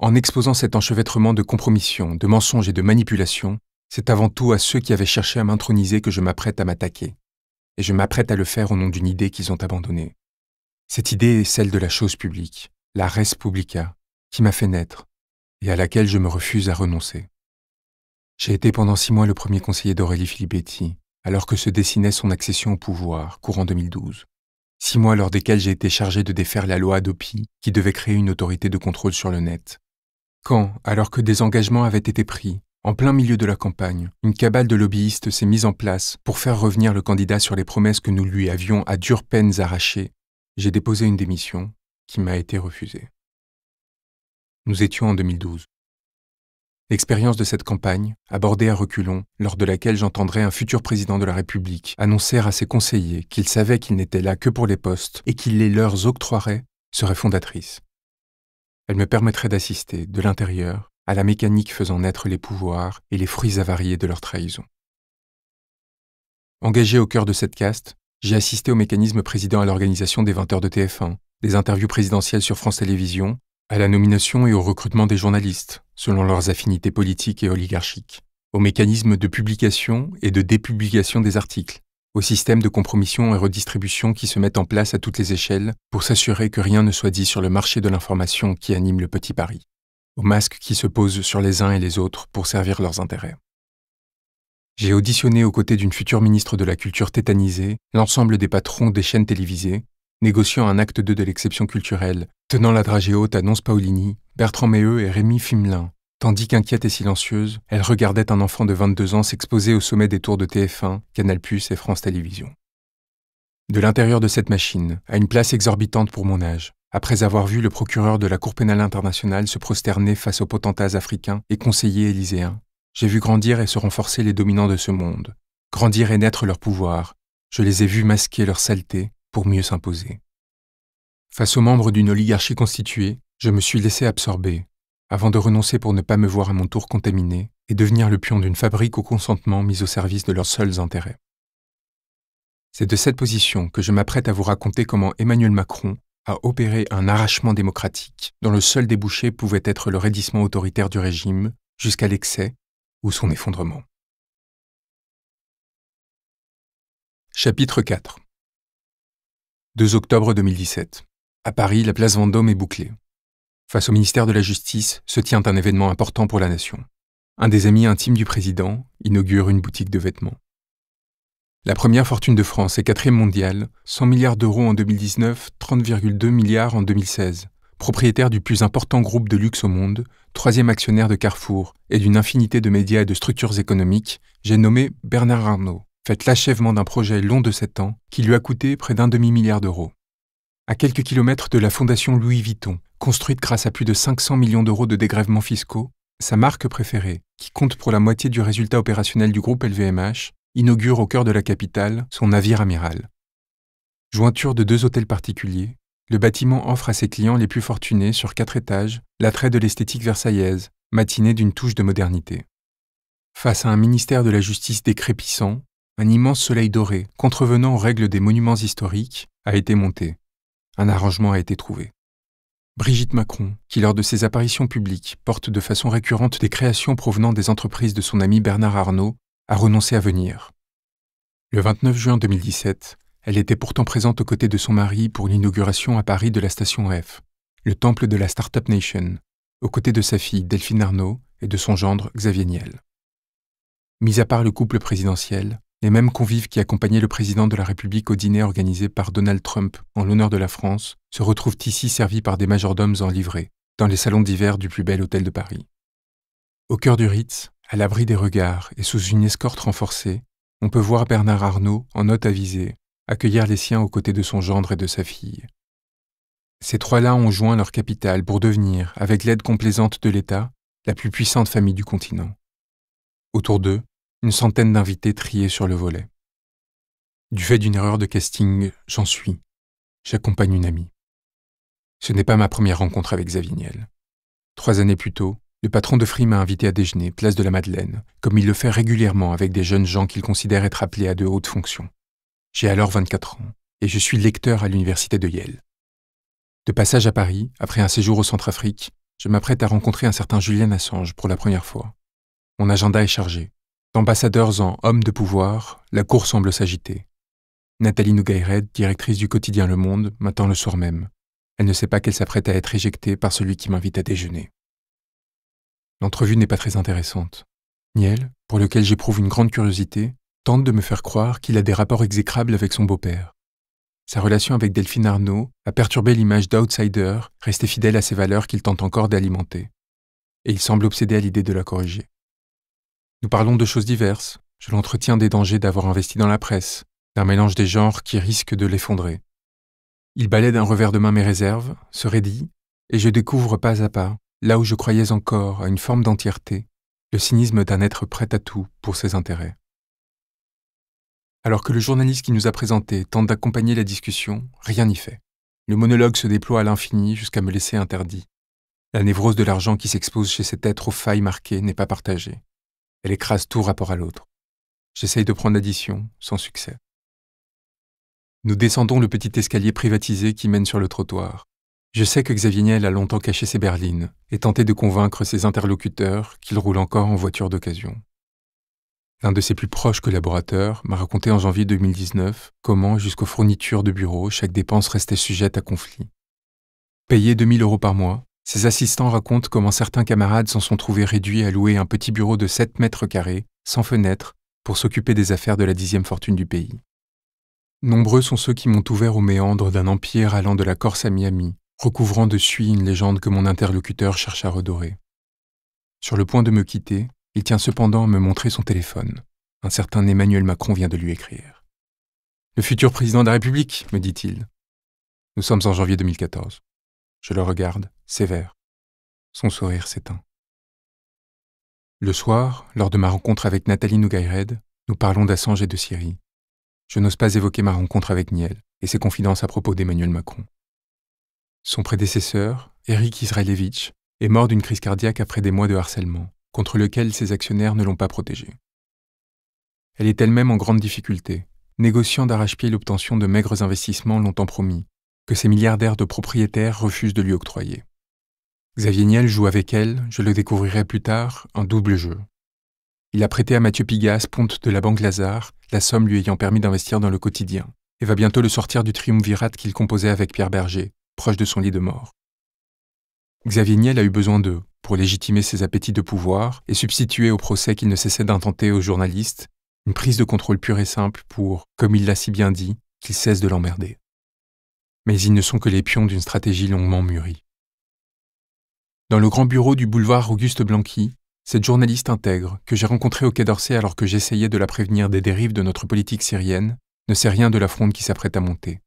En exposant cet enchevêtrement de compromissions, de mensonges et de manipulations, c'est avant tout à ceux qui avaient cherché à m'introniser que je m'apprête à m'attaquer. Et je m'apprête à le faire au nom d'une idée qu'ils ont abandonnée. Cette idée est celle de la chose publique, la res publica, qui m'a fait naître, et à laquelle je me refuse à renoncer. J'ai été pendant six mois le premier conseiller d'Aurélie Filippetti, alors que se dessinait son accession au pouvoir, courant 2012. Six mois lors desquels j'ai été chargé de défaire la loi Adopi, qui devait créer une autorité de contrôle sur le net. Quand, alors que des engagements avaient été pris, en plein milieu de la campagne, une cabale de lobbyistes s'est mise en place pour faire revenir le candidat sur les promesses que nous lui avions à dures peines arrachées, j'ai déposé une démission qui m'a été refusée. Nous étions en 2012. L'expérience de cette campagne, abordée à reculons, lors de laquelle j'entendrai un futur président de la République annoncer à ses conseillers qu'il savait qu'il n'était là que pour les postes et qu'il les leur octroierait, serait fondatrice. Elle me permettrait d'assister, de l'intérieur, à la mécanique faisant naître les pouvoirs et les fruits avariés de leur trahison. Engagé au cœur de cette caste, j'ai assisté au mécanisme président à l'organisation des 20 heures de TF1, des interviews présidentielles sur France Télévisions, à la nomination et au recrutement des journalistes, selon leurs affinités politiques et oligarchiques, au mécanisme de publication et de dépublication des articles, aux systèmes de compromission et redistribution qui se mettent en place à toutes les échelles pour s'assurer que rien ne soit dit sur le marché de l'information qui anime le petit Paris, aux masques qui se posent sur les uns et les autres pour servir leurs intérêts. J'ai auditionné aux côtés d'une future ministre de la Culture tétanisée l'ensemble des patrons des chaînes télévisées, négociant un acte 2 de l'exception culturelle, tenant la dragée haute à Nonce Paolini, Bertrand Méheux et Rémi Fimelin, Tandis qu'inquiète et silencieuse, elle regardait un enfant de 22 ans s'exposer au sommet des tours de TF1, Canal+ et France Télévisions. De l'intérieur de cette machine, à une place exorbitante pour mon âge, après avoir vu le procureur de la Cour pénale internationale se prosterner face aux potentats africains et conseillers élyséens, j'ai vu grandir et se renforcer les dominants de ce monde, grandir et naître leur pouvoir, je les ai vus masquer leur saleté pour mieux s'imposer. Face aux membres d'une oligarchie constituée, je me suis laissé absorber, avant de renoncer pour ne pas me voir à mon tour contaminé et devenir le pion d'une fabrique au consentement mise au service de leurs seuls intérêts. C'est de cette position que je m'apprête à vous raconter comment Emmanuel Macron a opéré un arrachement démocratique dont le seul débouché pouvait être le raidissement autoritaire du régime jusqu'à l'excès ou son effondrement. Chapitre 4 2 octobre 2017. À Paris, la place Vendôme est bouclée. Face au ministère de la Justice se tient un événement important pour la nation. Un des amis intimes du président inaugure une boutique de vêtements. La première fortune de France est quatrième mondiale, 100 milliards d'euros en 2019, 30,2 milliards en 2016. Propriétaire du plus important groupe de luxe au monde, troisième actionnaire de Carrefour et d'une infinité de médias et de structures économiques, j'ai nommé Bernard Arnault. fait l'achèvement d'un projet long de sept ans qui lui a coûté près d'un demi-milliard d'euros. À quelques kilomètres de la fondation Louis Vuitton, Construite grâce à plus de 500 millions d'euros de dégrèvements fiscaux, sa marque préférée, qui compte pour la moitié du résultat opérationnel du groupe LVMH, inaugure au cœur de la capitale son navire amiral. Jointure de deux hôtels particuliers, le bâtiment offre à ses clients les plus fortunés sur quatre étages l'attrait de l'esthétique versaillaise, matinée d'une touche de modernité. Face à un ministère de la Justice décrépissant, un immense soleil doré, contrevenant aux règles des monuments historiques, a été monté. Un arrangement a été trouvé. Brigitte Macron, qui lors de ses apparitions publiques porte de façon récurrente des créations provenant des entreprises de son ami Bernard Arnault, a renoncé à venir. Le 29 juin 2017, elle était pourtant présente aux côtés de son mari pour l'inauguration à Paris de la station F, le temple de la Startup Nation, aux côtés de sa fille Delphine Arnault et de son gendre Xavier Niel. Mis à part le couple présidentiel, les mêmes convives qui accompagnaient le président de la République au dîner organisé par Donald Trump en l'honneur de la France se retrouvent ici servis par des majordomes en livrée, dans les salons d'hiver du plus bel hôtel de Paris. Au cœur du Ritz, à l'abri des regards et sous une escorte renforcée, on peut voir Bernard Arnault, en note avisée, accueillir les siens aux côtés de son gendre et de sa fille. Ces trois-là ont joint leur capitale pour devenir, avec l'aide complaisante de l'État, la plus puissante famille du continent. Autour d'eux, une centaine d'invités triés sur le volet. Du fait d'une erreur de casting, j'en suis. J'accompagne une amie. Ce n'est pas ma première rencontre avec Xavier Trois années plus tôt, le patron de Free m'a invité à déjeuner, place de la Madeleine, comme il le fait régulièrement avec des jeunes gens qu'il considère être appelés à de hautes fonctions. J'ai alors 24 ans, et je suis lecteur à l'université de Yale. De passage à Paris, après un séjour au Centrafrique, je m'apprête à rencontrer un certain Julien Assange pour la première fois. Mon agenda est chargé. Ambassadeurs en hommes de pouvoir, la cour semble s'agiter. Nathalie Nougayred, directrice du quotidien Le Monde, m'attend le soir même. Elle ne sait pas qu'elle s'apprête à être éjectée par celui qui m'invite à déjeuner. L'entrevue n'est pas très intéressante. Niel, pour lequel j'éprouve une grande curiosité, tente de me faire croire qu'il a des rapports exécrables avec son beau-père. Sa relation avec Delphine Arnaud a perturbé l'image d'outsider, resté fidèle à ses valeurs qu'il tente encore d'alimenter. Et il semble obsédé à l'idée de la corriger. Nous parlons de choses diverses. Je l'entretiens des dangers d'avoir investi dans la presse, d'un mélange des genres qui risque de l'effondrer. Il balaie d'un revers de main mes réserves, se raidit, et je découvre pas à pas, là où je croyais encore à une forme d'entièreté, le cynisme d'un être prêt à tout pour ses intérêts. Alors que le journaliste qui nous a présenté tente d'accompagner la discussion, rien n'y fait. Le monologue se déploie à l'infini jusqu'à me laisser interdit. La névrose de l'argent qui s'expose chez cet être aux failles marquées n'est pas partagée. Elle écrase tout rapport à l'autre. J'essaye de prendre l'addition, sans succès. Nous descendons le petit escalier privatisé qui mène sur le trottoir. Je sais que Xavier Niel a longtemps caché ses berlines et tenté de convaincre ses interlocuteurs qu'il roule encore en voiture d'occasion. L'un de ses plus proches collaborateurs m'a raconté en janvier 2019 comment, jusqu'aux fournitures de bureaux, chaque dépense restait sujette à conflit. Payé 2000 euros par mois, ses assistants racontent comment certains camarades s'en sont trouvés réduits à louer un petit bureau de 7 mètres carrés, sans fenêtre, pour s'occuper des affaires de la dixième fortune du pays. Nombreux sont ceux qui m'ont ouvert aux méandres d'un empire allant de la Corse à Miami, recouvrant de suie une légende que mon interlocuteur cherche à redorer. Sur le point de me quitter, il tient cependant à me montrer son téléphone. Un certain Emmanuel Macron vient de lui écrire. Le futur président de la République, me dit-il. Nous sommes en janvier 2014. Je le regarde sévère. Son sourire s'éteint. Le soir, lors de ma rencontre avec Nathalie Nougayred, nous parlons d'Assange et de Syrie. Je n'ose pas évoquer ma rencontre avec Niel et ses confidences à propos d'Emmanuel Macron. Son prédécesseur, Eric Israelevitch, est mort d'une crise cardiaque après des mois de harcèlement, contre lequel ses actionnaires ne l'ont pas protégé. Elle est elle-même en grande difficulté, négociant d'arrache-pied l'obtention de maigres investissements longtemps promis, que ses milliardaires de propriétaires refusent de lui octroyer. Xavier Niel joue avec elle, je le découvrirai plus tard, un double jeu. Il a prêté à Mathieu Pigas, ponte de la Banque Lazare, la somme lui ayant permis d'investir dans le quotidien, et va bientôt le sortir du triumvirat qu'il composait avec Pierre Berger, proche de son lit de mort. Xavier Niel a eu besoin d'eux pour légitimer ses appétits de pouvoir et substituer au procès qu'il ne cessait d'intenter aux journalistes une prise de contrôle pure et simple pour, comme il l'a si bien dit, qu'il cesse de l'emmerder. Mais ils ne sont que les pions d'une stratégie longuement mûrie. Dans le grand bureau du boulevard Auguste Blanqui, cette journaliste intègre, que j'ai rencontrée au Quai d'Orsay alors que j'essayais de la prévenir des dérives de notre politique syrienne, ne sait rien de la fronde qui s'apprête à monter.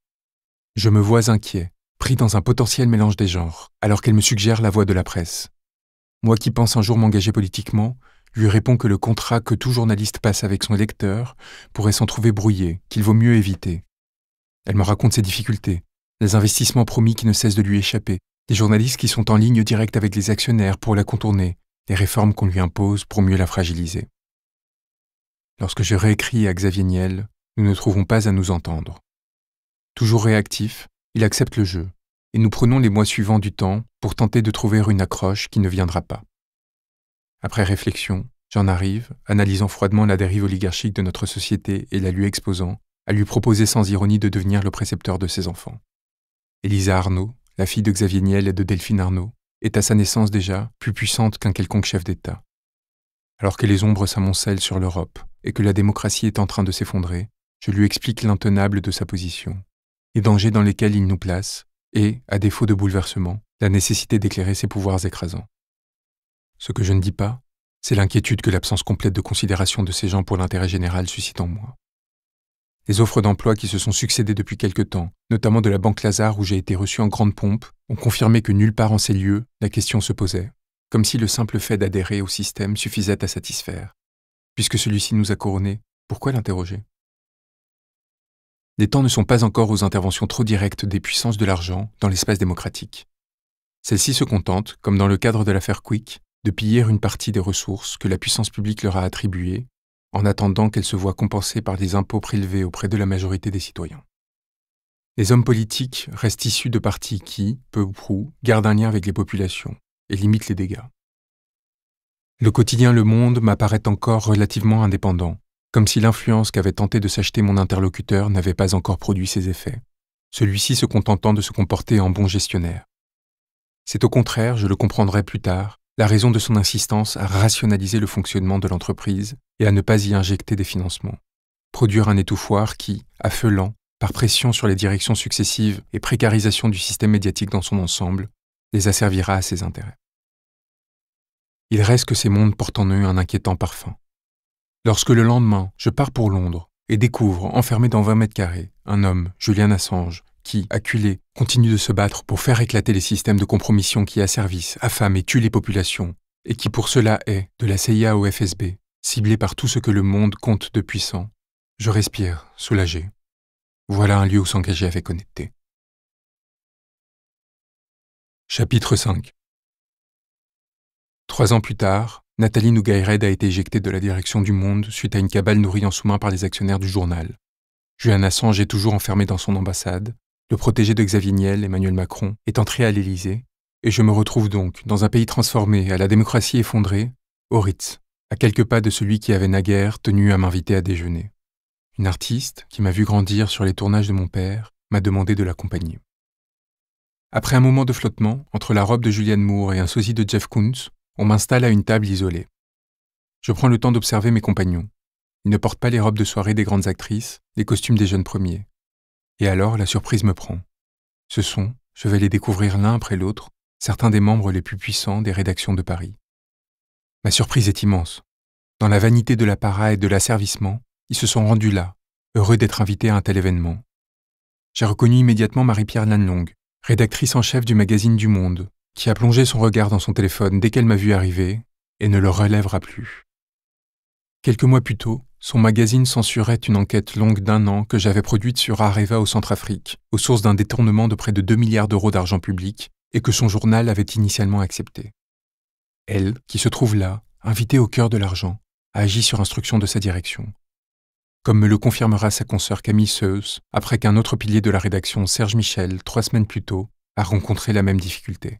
Je me vois inquiet, pris dans un potentiel mélange des genres, alors qu'elle me suggère la voie de la presse. Moi qui pense un jour m'engager politiquement, lui réponds que le contrat que tout journaliste passe avec son lecteur pourrait s'en trouver brouillé, qu'il vaut mieux éviter. Elle me raconte ses difficultés, les investissements promis qui ne cessent de lui échapper, des journalistes qui sont en ligne directe avec les actionnaires pour la contourner, les réformes qu'on lui impose pour mieux la fragiliser. Lorsque je réécris à Xavier Niel, nous ne trouvons pas à nous entendre. Toujours réactif, il accepte le jeu, et nous prenons les mois suivants du temps pour tenter de trouver une accroche qui ne viendra pas. Après réflexion, j'en arrive, analysant froidement la dérive oligarchique de notre société et la lui exposant, à lui proposer sans ironie de devenir le précepteur de ses enfants. Elisa Arnaud, la fille de Xavier Niel et de Delphine Arnault, est à sa naissance déjà plus puissante qu'un quelconque chef d'État. Alors que les ombres s'amoncellent sur l'Europe et que la démocratie est en train de s'effondrer, je lui explique l'intenable de sa position, les dangers dans lesquels il nous place, et, à défaut de bouleversement, la nécessité d'éclairer ses pouvoirs écrasants. Ce que je ne dis pas, c'est l'inquiétude que l'absence complète de considération de ces gens pour l'intérêt général suscite en moi. Les offres d'emploi qui se sont succédées depuis quelque temps, notamment de la Banque Lazare où j'ai été reçu en grande pompe, ont confirmé que nulle part en ces lieux, la question se posait, comme si le simple fait d'adhérer au système suffisait à satisfaire. Puisque celui-ci nous a couronnés, pourquoi l'interroger Les temps ne sont pas encore aux interventions trop directes des puissances de l'argent dans l'espace démocratique. Celles-ci se contentent, comme dans le cadre de l'affaire Quick, de piller une partie des ressources que la puissance publique leur a attribuées en attendant qu'elle se voit compensée par des impôts prélevés auprès de la majorité des citoyens. Les hommes politiques restent issus de partis qui, peu ou prou, gardent un lien avec les populations et limitent les dégâts. Le quotidien Le Monde m'apparaît encore relativement indépendant, comme si l'influence qu'avait tenté de s'acheter mon interlocuteur n'avait pas encore produit ses effets, celui-ci se contentant de se comporter en bon gestionnaire. C'est au contraire, je le comprendrai plus tard, la raison de son insistance à rationaliser le fonctionnement de l'entreprise et à ne pas y injecter des financements. Produire un étouffoir qui, à feu lent, par pression sur les directions successives et précarisation du système médiatique dans son ensemble, les asservira à ses intérêts. Il reste que ces mondes portent en eux un inquiétant parfum. Lorsque le lendemain, je pars pour Londres et découvre, enfermé dans 20 mètres carrés, un homme, Julien Assange, qui, acculé, continue de se battre pour faire éclater les systèmes de compromission qui asservissent, affament et tuent les populations, et qui pour cela est, de la CIA au FSB, ciblé par tout ce que le monde compte de puissant. Je respire, soulagé. Voilà un lieu où s'engager avec connecté. Chapitre 5 Trois ans plus tard, Nathalie Nougaïred a été éjectée de la direction du Monde suite à une cabale nourrie en sous-main par les actionnaires du journal. Julian Assange est toujours enfermé dans son ambassade, le protégé de Xavier Niel, Emmanuel Macron, est entré à l'Élysée, et je me retrouve donc dans un pays transformé, à la démocratie effondrée, au Ritz, à quelques pas de celui qui avait naguère tenu à m'inviter à déjeuner. Une artiste, qui m'a vu grandir sur les tournages de mon père, m'a demandé de l'accompagner. Après un moment de flottement, entre la robe de Julianne Moore et un sosie de Jeff Koons, on m'installe à une table isolée. Je prends le temps d'observer mes compagnons. Ils ne portent pas les robes de soirée des grandes actrices, les costumes des jeunes premiers. Et alors la surprise me prend. Ce sont, je vais les découvrir l'un après l'autre, certains des membres les plus puissants des rédactions de Paris. Ma surprise est immense. Dans la vanité de l'apparat et de l'asservissement, ils se sont rendus là, heureux d'être invités à un tel événement. J'ai reconnu immédiatement Marie-Pierre Lannelong, rédactrice en chef du magazine Du Monde, qui a plongé son regard dans son téléphone dès qu'elle m'a vu arriver et ne le relèvera plus. Quelques mois plus tôt, son magazine censurait une enquête longue d'un an que j'avais produite sur Areva au Centrafrique, aux sources d'un détournement de près de 2 milliards d'euros d'argent public, et que son journal avait initialement accepté. Elle, qui se trouve là, invitée au cœur de l'argent, a agi sur instruction de sa direction. Comme me le confirmera sa consoeur Camille Seuss, après qu'un autre pilier de la rédaction, Serge Michel, trois semaines plus tôt, a rencontré la même difficulté.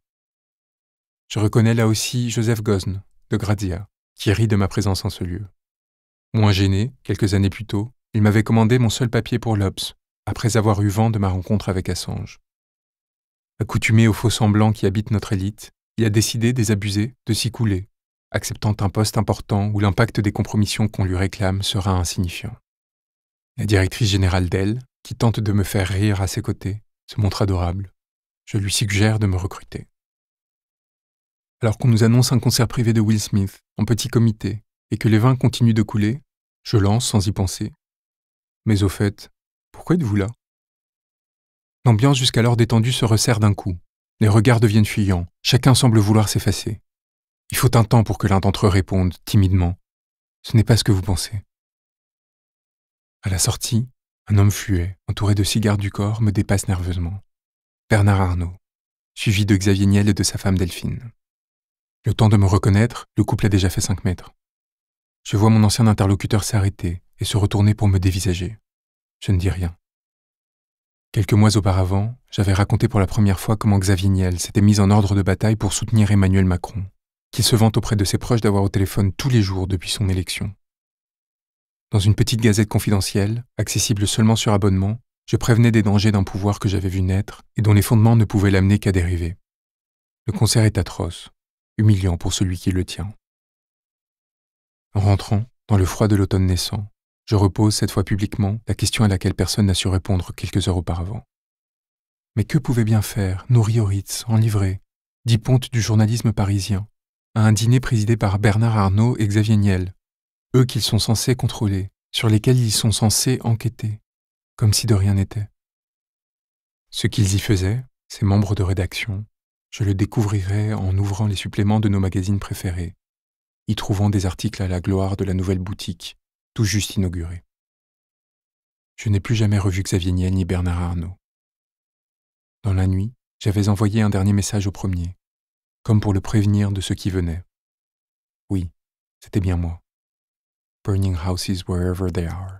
Je reconnais là aussi Joseph Gozne, de Grazia, qui rit de ma présence en ce lieu. Moins gêné, quelques années plus tôt, il m'avait commandé mon seul papier pour l'Obs, après avoir eu vent de ma rencontre avec Assange. Accoutumé aux faux-semblants qui habitent notre élite, il a décidé désabusé, de s'y couler, acceptant un poste important où l'impact des compromissions qu'on lui réclame sera insignifiant. La directrice générale d'elle, qui tente de me faire rire à ses côtés, se montre adorable. Je lui suggère de me recruter. Alors qu'on nous annonce un concert privé de Will Smith, en petit comité, et que les vins continuent de couler, je lance sans y penser. Mais au fait, pourquoi êtes-vous là L'ambiance jusqu'alors détendue se resserre d'un coup. Les regards deviennent fuyants, chacun semble vouloir s'effacer. Il faut un temps pour que l'un d'entre eux réponde, timidement. Ce n'est pas ce que vous pensez. À la sortie, un homme fluet, entouré de cigares du corps, me dépasse nerveusement. Bernard Arnault, suivi de Xavier Niel et de sa femme Delphine. Le temps de me reconnaître, le couple a déjà fait cinq mètres. Je vois mon ancien interlocuteur s'arrêter et se retourner pour me dévisager. Je ne dis rien. Quelques mois auparavant, j'avais raconté pour la première fois comment Xavier Niel s'était mis en ordre de bataille pour soutenir Emmanuel Macron, qu'il se vante auprès de ses proches d'avoir au téléphone tous les jours depuis son élection. Dans une petite gazette confidentielle, accessible seulement sur abonnement, je prévenais des dangers d'un pouvoir que j'avais vu naître et dont les fondements ne pouvaient l'amener qu'à dériver. Le concert est atroce, humiliant pour celui qui le tient. En rentrant, dans le froid de l'automne naissant, je repose cette fois publiquement la question à laquelle personne n'a su répondre quelques heures auparavant. Mais que pouvait bien faire en livrée, dit ponte du journalisme parisien, à un dîner présidé par Bernard Arnault et Xavier Niel, eux qu'ils sont censés contrôler, sur lesquels ils sont censés enquêter, comme si de rien n'était. Ce qu'ils y faisaient, ces membres de rédaction, je le découvrirai en ouvrant les suppléments de nos magazines préférés, y trouvant des articles à la gloire de la nouvelle boutique, tout juste inaugurée. Je n'ai plus jamais revu Xavier Niel ni Bernard Arnault. Dans la nuit, j'avais envoyé un dernier message au premier, comme pour le prévenir de ce qui venait. Oui, c'était bien moi. Burning houses wherever they are.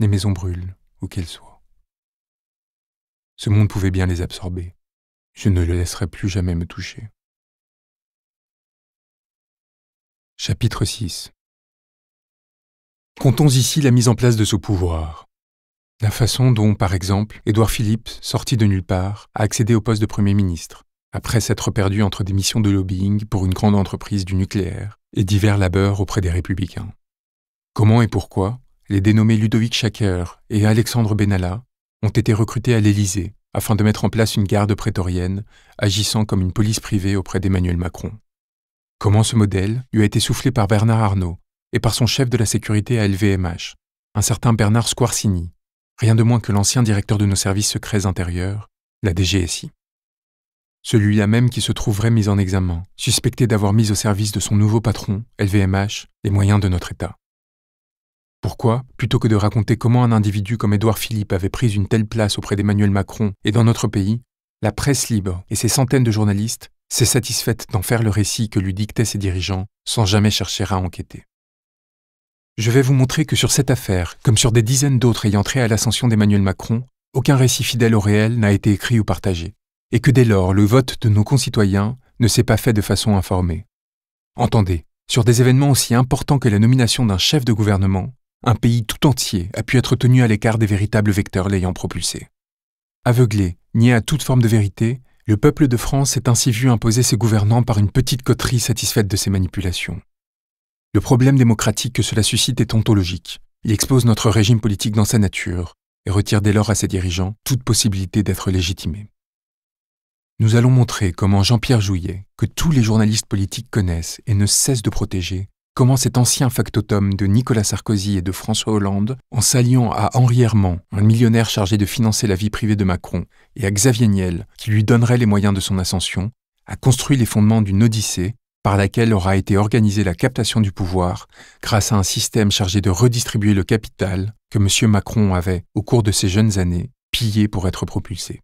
Les maisons brûlent, où qu'elles soient. Ce monde pouvait bien les absorber. Je ne le laisserai plus jamais me toucher. Chapitre 6 Comptons ici la mise en place de ce pouvoir. La façon dont, par exemple, Édouard Philippe, sorti de nulle part, a accédé au poste de Premier ministre, après s'être perdu entre des missions de lobbying pour une grande entreprise du nucléaire et divers labeurs auprès des républicains. Comment et pourquoi les dénommés Ludovic Schacker et Alexandre Benalla ont été recrutés à l'Élysée afin de mettre en place une garde prétorienne agissant comme une police privée auprès d'Emmanuel Macron. Comment ce modèle lui a été soufflé par Bernard Arnault et par son chef de la sécurité à LVMH, un certain Bernard Squarcini, rien de moins que l'ancien directeur de nos services secrets intérieurs, la DGSI. Celui-là même qui se trouverait mis en examen, suspecté d'avoir mis au service de son nouveau patron, LVMH, les moyens de notre État. Pourquoi, plutôt que de raconter comment un individu comme Édouard Philippe avait pris une telle place auprès d'Emmanuel Macron et dans notre pays, la presse libre et ses centaines de journalistes s'est satisfaite d'en faire le récit que lui dictaient ses dirigeants sans jamais chercher à enquêter. Je vais vous montrer que sur cette affaire, comme sur des dizaines d'autres ayant trait à l'ascension d'Emmanuel Macron, aucun récit fidèle au réel n'a été écrit ou partagé, et que dès lors le vote de nos concitoyens ne s'est pas fait de façon informée. Entendez, sur des événements aussi importants que la nomination d'un chef de gouvernement, un pays tout entier a pu être tenu à l'écart des véritables vecteurs l'ayant propulsé. Aveuglé, nié à toute forme de vérité, le peuple de France s'est ainsi vu imposer ses gouvernants par une petite coterie satisfaite de ses manipulations. Le problème démocratique que cela suscite est ontologique. Il expose notre régime politique dans sa nature et retire dès lors à ses dirigeants toute possibilité d'être légitimés. Nous allons montrer comment Jean-Pierre Jouillet, que tous les journalistes politiques connaissent et ne cessent de protéger, Comment cet ancien factotum de Nicolas Sarkozy et de François Hollande, en s'alliant à Henri Herman, un millionnaire chargé de financer la vie privée de Macron, et à Xavier Niel, qui lui donnerait les moyens de son ascension, a construit les fondements d'une odyssée par laquelle aura été organisée la captation du pouvoir grâce à un système chargé de redistribuer le capital que M. Macron avait, au cours de ses jeunes années, pillé pour être propulsé.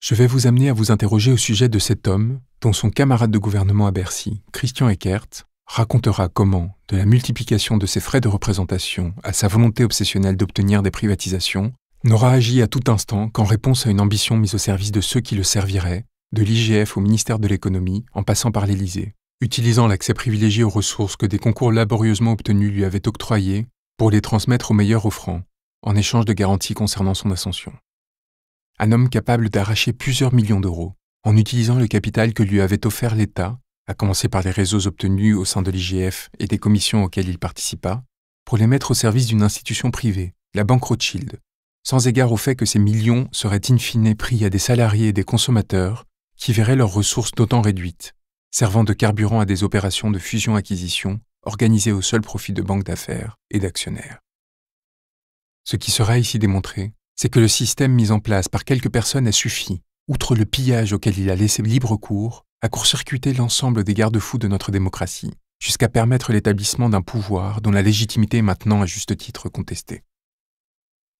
Je vais vous amener à vous interroger au sujet de cet homme, dont son camarade de gouvernement à Bercy, Christian Eckert, racontera comment, de la multiplication de ses frais de représentation à sa volonté obsessionnelle d'obtenir des privatisations, n'aura agi à tout instant qu'en réponse à une ambition mise au service de ceux qui le serviraient, de l'IGF au ministère de l'économie en passant par l'Élysée, utilisant l'accès privilégié aux ressources que des concours laborieusement obtenus lui avaient octroyées pour les transmettre aux meilleurs offrants, en échange de garanties concernant son ascension. Un homme capable d'arracher plusieurs millions d'euros, en utilisant le capital que lui avait offert l'État à commencer par les réseaux obtenus au sein de l'IGF et des commissions auxquelles il participa, pour les mettre au service d'une institution privée, la Banque Rothschild, sans égard au fait que ces millions seraient in fine pris à des salariés et des consommateurs qui verraient leurs ressources d'autant réduites, servant de carburant à des opérations de fusion-acquisition organisées au seul profit de banques d'affaires et d'actionnaires. Ce qui sera ici démontré, c'est que le système mis en place par quelques personnes a suffi, outre le pillage auquel il a laissé libre cours, a court circuiter l'ensemble des garde-fous de notre démocratie, jusqu'à permettre l'établissement d'un pouvoir dont la légitimité est maintenant à juste titre contestée.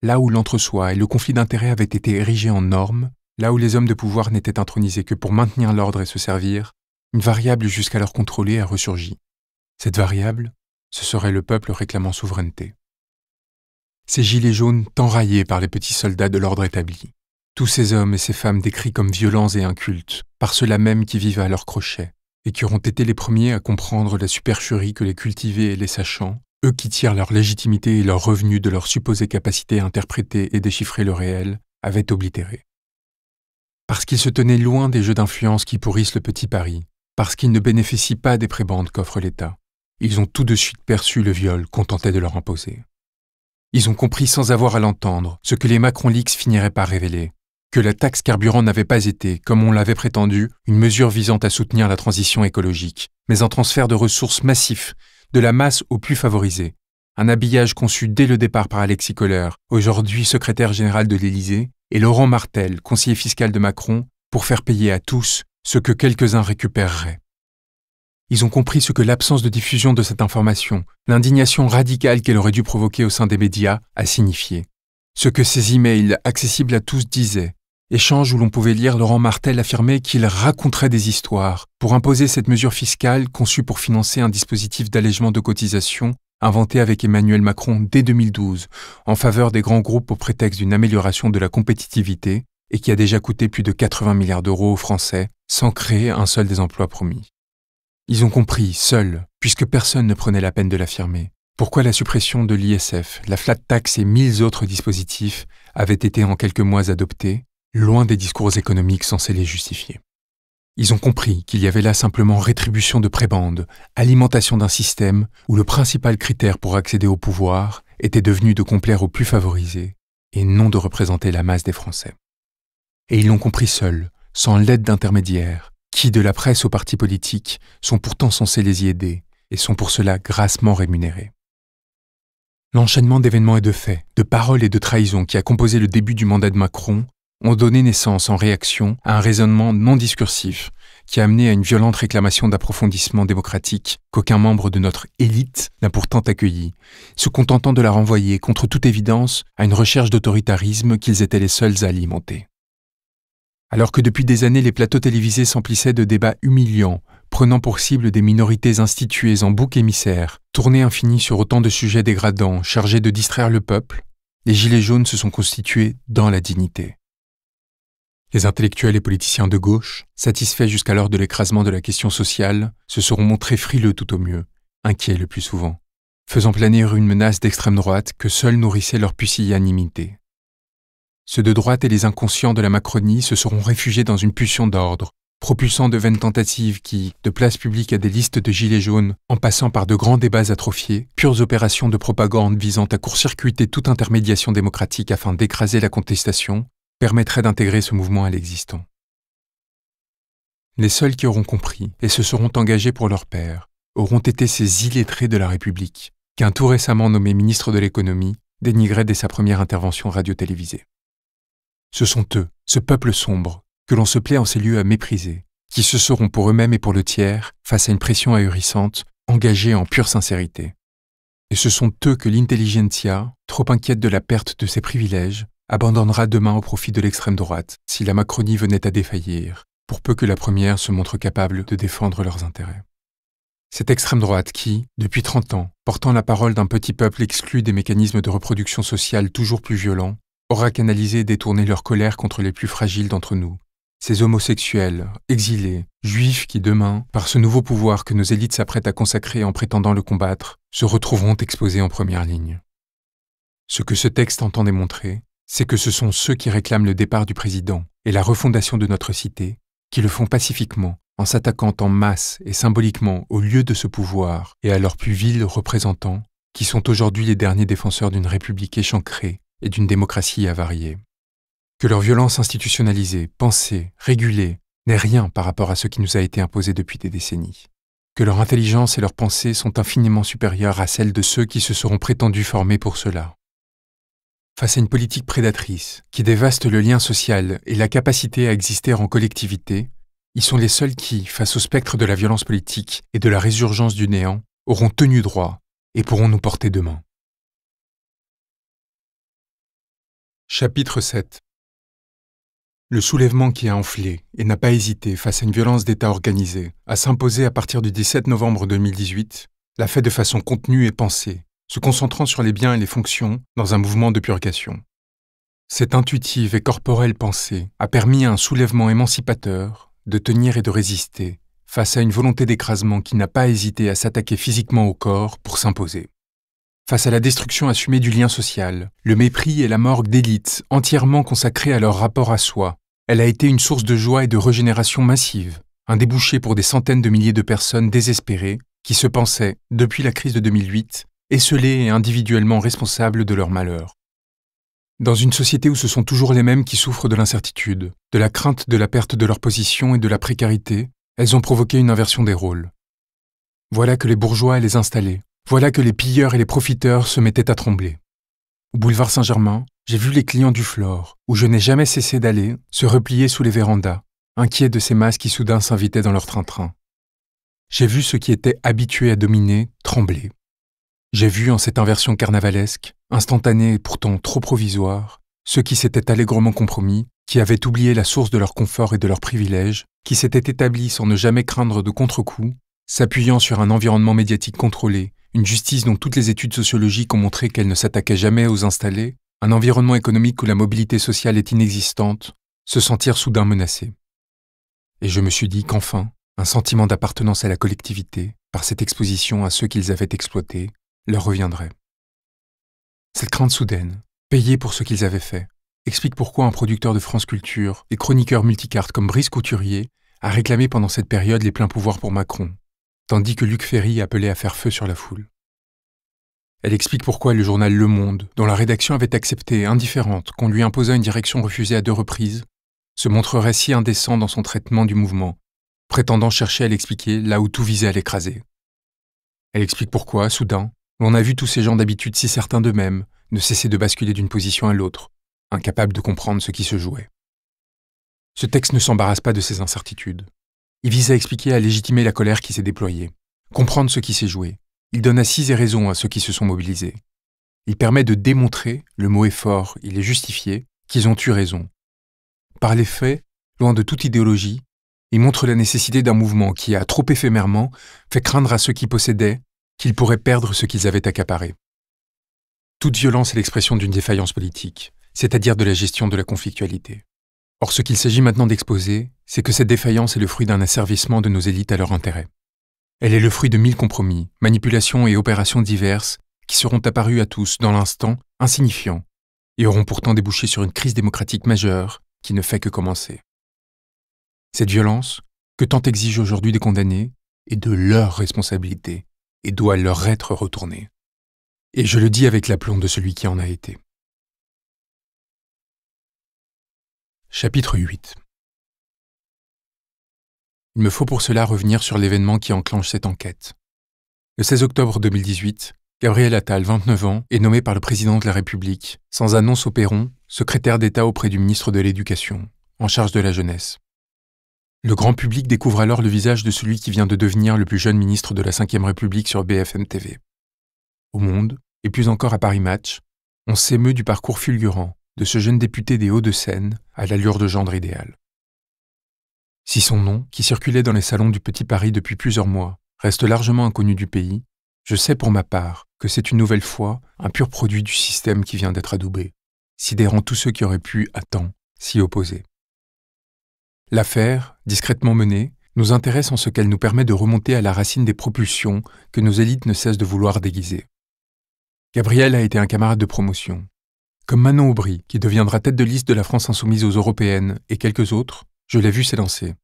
Là où l'entre-soi et le conflit d'intérêts avaient été érigés en normes, là où les hommes de pouvoir n'étaient intronisés que pour maintenir l'ordre et se servir, une variable jusqu'alors contrôlée a ressurgi. Cette variable, ce serait le peuple réclamant souveraineté. Ces gilets jaunes tant raillés par les petits soldats de l'ordre établi, tous ces hommes et ces femmes décrits comme violents et incultes, par ceux-là même qui vivent à leur crochet, et qui auront été les premiers à comprendre la supercherie que les cultivés et les sachants, eux qui tirent leur légitimité et leur revenu de leur supposée capacité à interpréter et déchiffrer le réel, avaient oblitéré. Parce qu'ils se tenaient loin des jeux d'influence qui pourrissent le petit Paris, parce qu'ils ne bénéficient pas des prébandes qu'offre l'État, ils ont tout de suite perçu le viol qu'on tentait de leur imposer. Ils ont compris sans avoir à l'entendre ce que les Macron lix finiraient par révéler, que la taxe carburant n'avait pas été, comme on l'avait prétendu, une mesure visant à soutenir la transition écologique, mais un transfert de ressources massifs de la masse aux plus favorisés. Un habillage conçu dès le départ par Alexis Kohler, aujourd'hui secrétaire général de l'Élysée, et Laurent Martel, conseiller fiscal de Macron, pour faire payer à tous ce que quelques-uns récupéreraient. Ils ont compris ce que l'absence de diffusion de cette information, l'indignation radicale qu'elle aurait dû provoquer au sein des médias, a signifié. Ce que ces emails accessibles à tous disaient, échange où l'on pouvait lire Laurent Martel affirmer qu'il raconterait des histoires pour imposer cette mesure fiscale conçue pour financer un dispositif d'allègement de cotisations inventé avec Emmanuel Macron dès 2012 en faveur des grands groupes au prétexte d'une amélioration de la compétitivité et qui a déjà coûté plus de 80 milliards d'euros aux Français sans créer un seul des emplois promis. Ils ont compris, seuls, puisque personne ne prenait la peine de l'affirmer, pourquoi la suppression de l'ISF, la flat tax et mille autres dispositifs avaient été en quelques mois adoptés loin des discours économiques censés les justifier. Ils ont compris qu'il y avait là simplement rétribution de prébendes, alimentation d'un système où le principal critère pour accéder au pouvoir était devenu de complaire aux plus favorisés et non de représenter la masse des Français. Et ils l'ont compris seuls, sans l'aide d'intermédiaires, qui, de la presse aux partis politiques, sont pourtant censés les y aider et sont pour cela grassement rémunérés. L'enchaînement d'événements et de faits, de paroles et de trahisons qui a composé le début du mandat de Macron ont donné naissance en réaction à un raisonnement non discursif qui a amené à une violente réclamation d'approfondissement démocratique qu'aucun membre de notre élite n'a pourtant accueilli, se contentant de la renvoyer, contre toute évidence, à une recherche d'autoritarisme qu'ils étaient les seuls à alimenter. Alors que depuis des années les plateaux télévisés s'emplissaient de débats humiliants, prenant pour cible des minorités instituées en bouc émissaire, tournées infinies sur autant de sujets dégradants, chargés de distraire le peuple, les Gilets jaunes se sont constitués dans la dignité. Les intellectuels et politiciens de gauche, satisfaits jusqu'alors de l'écrasement de la question sociale, se seront montrés frileux tout au mieux, inquiets le plus souvent, faisant planer une menace d'extrême droite que seule nourrissait leur pusillanimité. Ceux de droite et les inconscients de la Macronie se seront réfugiés dans une pulsion d'ordre, propulsant de vaines tentatives qui, de place publique à des listes de gilets jaunes, en passant par de grands débats atrophiés, pures opérations de propagande visant à court-circuiter toute intermédiation démocratique afin d'écraser la contestation, permettrait d'intégrer ce mouvement à l'existant. Les seuls qui auront compris et se seront engagés pour leur père auront été ces illettrés de la République, qu'un tout récemment nommé ministre de l'économie dénigrait dès sa première intervention radio-télévisée. Ce sont eux, ce peuple sombre, que l'on se plaît en ces lieux à mépriser, qui se seront pour eux-mêmes et pour le tiers, face à une pression ahurissante, engagés en pure sincérité. Et ce sont eux que l'intelligentsia, trop inquiète de la perte de ses privilèges, abandonnera demain au profit de l'extrême droite, si la Macronie venait à défaillir, pour peu que la première se montre capable de défendre leurs intérêts. Cette extrême droite qui, depuis 30 ans, portant la parole d'un petit peuple exclu des mécanismes de reproduction sociale toujours plus violents, aura canalisé et détourné leur colère contre les plus fragiles d'entre nous, ces homosexuels, exilés, juifs qui demain, par ce nouveau pouvoir que nos élites s'apprêtent à consacrer en prétendant le combattre, se retrouveront exposés en première ligne. Ce que ce texte entend démontrer, c'est que ce sont ceux qui réclament le départ du président et la refondation de notre cité, qui le font pacifiquement, en s'attaquant en masse et symboliquement au lieu de ce pouvoir et à leurs plus vils représentants, qui sont aujourd'hui les derniers défenseurs d'une république échancrée et d'une démocratie avariée. Que leur violence institutionnalisée, pensée, régulée, n'est rien par rapport à ce qui nous a été imposé depuis des décennies. Que leur intelligence et leur pensée sont infiniment supérieures à celles de ceux qui se seront prétendus formés pour cela face à une politique prédatrice qui dévaste le lien social et la capacité à exister en collectivité, ils sont les seuls qui, face au spectre de la violence politique et de la résurgence du néant, auront tenu droit et pourront nous porter demain. Chapitre 7 Le soulèvement qui a enflé et n'a pas hésité face à une violence d'État organisée à s'imposer à partir du 17 novembre 2018 l'a fait de façon contenue et pensée, se concentrant sur les biens et les fonctions dans un mouvement de purgation. Cette intuitive et corporelle pensée a permis à un soulèvement émancipateur de tenir et de résister face à une volonté d'écrasement qui n'a pas hésité à s'attaquer physiquement au corps pour s'imposer. Face à la destruction assumée du lien social, le mépris et la morgue d'élites entièrement consacrées à leur rapport à soi, elle a été une source de joie et de régénération massive, un débouché pour des centaines de milliers de personnes désespérées qui se pensaient, depuis la crise de 2008, esselés et individuellement responsables de leur malheur. Dans une société où ce sont toujours les mêmes qui souffrent de l'incertitude, de la crainte de la perte de leur position et de la précarité, elles ont provoqué une inversion des rôles. Voilà que les bourgeois et les installés, voilà que les pilleurs et les profiteurs se mettaient à trembler. Au boulevard Saint-Germain, j'ai vu les clients du Flore, où je n'ai jamais cessé d'aller, se replier sous les vérandas, inquiets de ces masses qui soudain s'invitaient dans leur train-train. J'ai vu ceux qui étaient habitués à dominer trembler, j'ai vu en cette inversion carnavalesque, instantanée et pourtant trop provisoire, ceux qui s'étaient allègrement compromis, qui avaient oublié la source de leur confort et de leurs privilèges, qui s'étaient établis sans ne jamais craindre de contre coup s'appuyant sur un environnement médiatique contrôlé, une justice dont toutes les études sociologiques ont montré qu'elle ne s'attaquait jamais aux installés, un environnement économique où la mobilité sociale est inexistante, se sentir soudain menacés. Et je me suis dit qu'enfin, un sentiment d'appartenance à la collectivité, par cette exposition à ceux qu'ils avaient exploités, leur reviendrait. Cette crainte soudaine, payée pour ce qu'ils avaient fait, explique pourquoi un producteur de France Culture et chroniqueur multicarte comme Brice Couturier a réclamé pendant cette période les pleins pouvoirs pour Macron, tandis que Luc Ferry appelait à faire feu sur la foule. Elle explique pourquoi le journal Le Monde, dont la rédaction avait accepté, indifférente, qu'on lui imposât une direction refusée à deux reprises, se montrerait si indécent dans son traitement du mouvement, prétendant chercher à l'expliquer là où tout visait à l'écraser. Elle explique pourquoi, soudain, on a vu tous ces gens d'habitude si certains d'eux-mêmes, ne cesser de basculer d'une position à l'autre, incapables de comprendre ce qui se jouait. Ce texte ne s'embarrasse pas de ces incertitudes. Il vise à expliquer à légitimer la colère qui s'est déployée, comprendre ce qui s'est joué. Il donne assise et raison à ceux qui se sont mobilisés. Il permet de démontrer, le mot est fort, il est justifié, qu'ils ont eu raison. Par les faits, loin de toute idéologie, il montre la nécessité d'un mouvement qui a, trop éphémèrement, fait craindre à ceux qui possédaient qu'ils pourraient perdre ce qu'ils avaient accaparé. Toute violence est l'expression d'une défaillance politique, c'est-à-dire de la gestion de la conflictualité. Or, ce qu'il s'agit maintenant d'exposer, c'est que cette défaillance est le fruit d'un asservissement de nos élites à leur intérêt. Elle est le fruit de mille compromis, manipulations et opérations diverses qui seront apparues à tous dans l'instant insignifiants et auront pourtant débouché sur une crise démocratique majeure qui ne fait que commencer. Cette violence, que tant exigent aujourd'hui des condamnés, est de leur responsabilité et doit leur être retourné. Et je le dis avec l'aplomb de celui qui en a été. Chapitre 8 Il me faut pour cela revenir sur l'événement qui enclenche cette enquête. Le 16 octobre 2018, Gabriel Attal, 29 ans, est nommé par le président de la République, sans annonce au Perron, secrétaire d'État auprès du ministre de l'Éducation, en charge de la jeunesse. Le grand public découvre alors le visage de celui qui vient de devenir le plus jeune ministre de la Ve République sur BFM TV. Au Monde, et plus encore à Paris Match, on s'émeut du parcours fulgurant de ce jeune député des Hauts-de-Seine à l'allure de gendre idéal. Si son nom, qui circulait dans les salons du Petit Paris depuis plusieurs mois, reste largement inconnu du pays, je sais pour ma part que c'est une nouvelle fois un pur produit du système qui vient d'être adoubé, sidérant tous ceux qui auraient pu, à temps, s'y opposer. L'affaire, discrètement menée, nous intéresse en ce qu'elle nous permet de remonter à la racine des propulsions que nos élites ne cessent de vouloir déguiser. Gabriel a été un camarade de promotion. Comme Manon Aubry, qui deviendra tête de liste de la France insoumise aux européennes, et quelques autres, je l'ai vu s'élancer.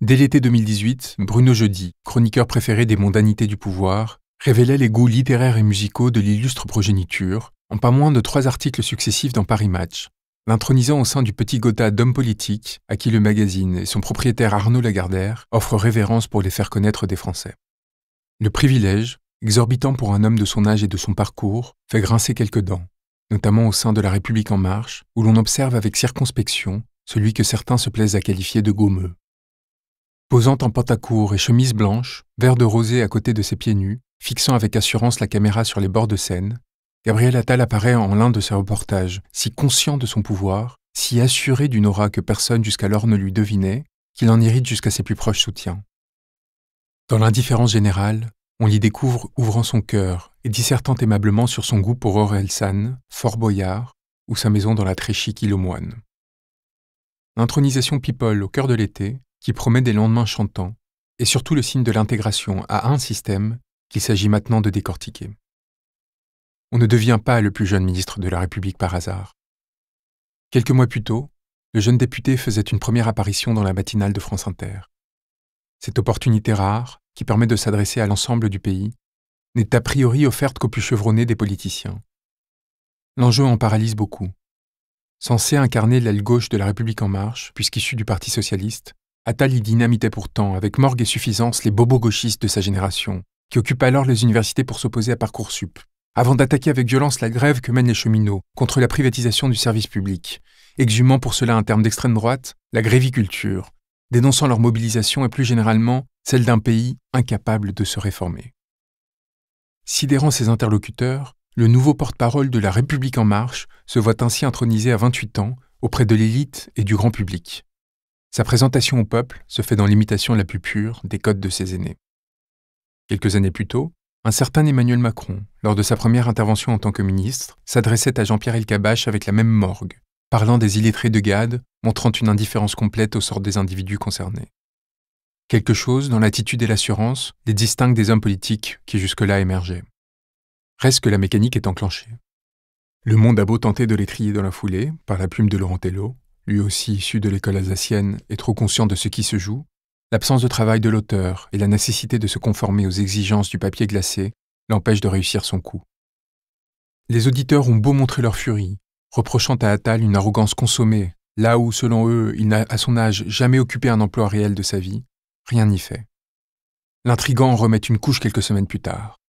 Dès l'été 2018, Bruno Jeudi, chroniqueur préféré des mondanités du pouvoir, révélait les goûts littéraires et musicaux de l'illustre progéniture, en pas moins de trois articles successifs dans Paris Match, l'intronisant au sein du petit gotha d'hommes politiques à qui le magazine et son propriétaire Arnaud Lagardère offrent révérence pour les faire connaître des Français. Le privilège, exorbitant pour un homme de son âge et de son parcours, fait grincer quelques dents, notamment au sein de la République en marche, où l'on observe avec circonspection celui que certains se plaisent à qualifier de gommeux. Posant en pantacourt et chemise blanche, vert de rosé à côté de ses pieds nus, fixant avec assurance la caméra sur les bords de scène, Gabriel Attal apparaît en l'un de ses reportages, si conscient de son pouvoir, si assuré d'une aura que personne jusqu'alors ne lui devinait, qu'il en irrite jusqu'à ses plus proches soutiens. Dans l'indifférence générale, on l'y découvre ouvrant son cœur et dissertant aimablement sur son goût pour Orelsan, Fort Boyard ou sa maison dans la Tréchie aux moine. L'intronisation People au cœur de l'été, qui promet des lendemains chantants, est surtout le signe de l'intégration à un système qu'il s'agit maintenant de décortiquer. On ne devient pas le plus jeune ministre de la République par hasard. Quelques mois plus tôt, le jeune député faisait une première apparition dans la matinale de France Inter. Cette opportunité rare, qui permet de s'adresser à l'ensemble du pays, n'est a priori offerte qu'aux plus chevronnés des politiciens. L'enjeu en paralyse beaucoup. Censé incarner l'aile gauche de la République en marche, puisqu'issue du Parti socialiste, Attal y pourtant, avec morgue et suffisance, les bobos gauchistes de sa génération, qui occupent alors les universités pour s'opposer à Parcoursup, avant d'attaquer avec violence la grève que mènent les cheminots contre la privatisation du service public, exhumant pour cela un terme d'extrême droite, la gréviculture, dénonçant leur mobilisation et plus généralement celle d'un pays incapable de se réformer. Sidérant ses interlocuteurs, le nouveau porte-parole de la République en marche se voit ainsi intronisé à 28 ans auprès de l'élite et du grand public. Sa présentation au peuple se fait dans l'imitation la plus pure des codes de ses aînés. Quelques années plus tôt, un certain Emmanuel Macron, lors de sa première intervention en tant que ministre, s'adressait à Jean-Pierre Elkabach avec la même morgue, parlant des illettrés de Gade, montrant une indifférence complète au sort des individus concernés. Quelque chose dans l'attitude et l'assurance les distingue des hommes politiques qui jusque-là émergeaient. Reste que la mécanique est enclenchée. Le monde a beau tenter de l'étrier dans la foulée, par la plume de Laurent lui aussi issu de l'école alsacienne et trop conscient de ce qui se joue, L'absence de travail de l'auteur et la nécessité de se conformer aux exigences du papier glacé l'empêchent de réussir son coup. Les auditeurs ont beau montrer leur furie, reprochant à Attal une arrogance consommée, là où, selon eux, il n'a à son âge jamais occupé un emploi réel de sa vie, rien n'y fait. L'intrigant remet une couche quelques semaines plus tard.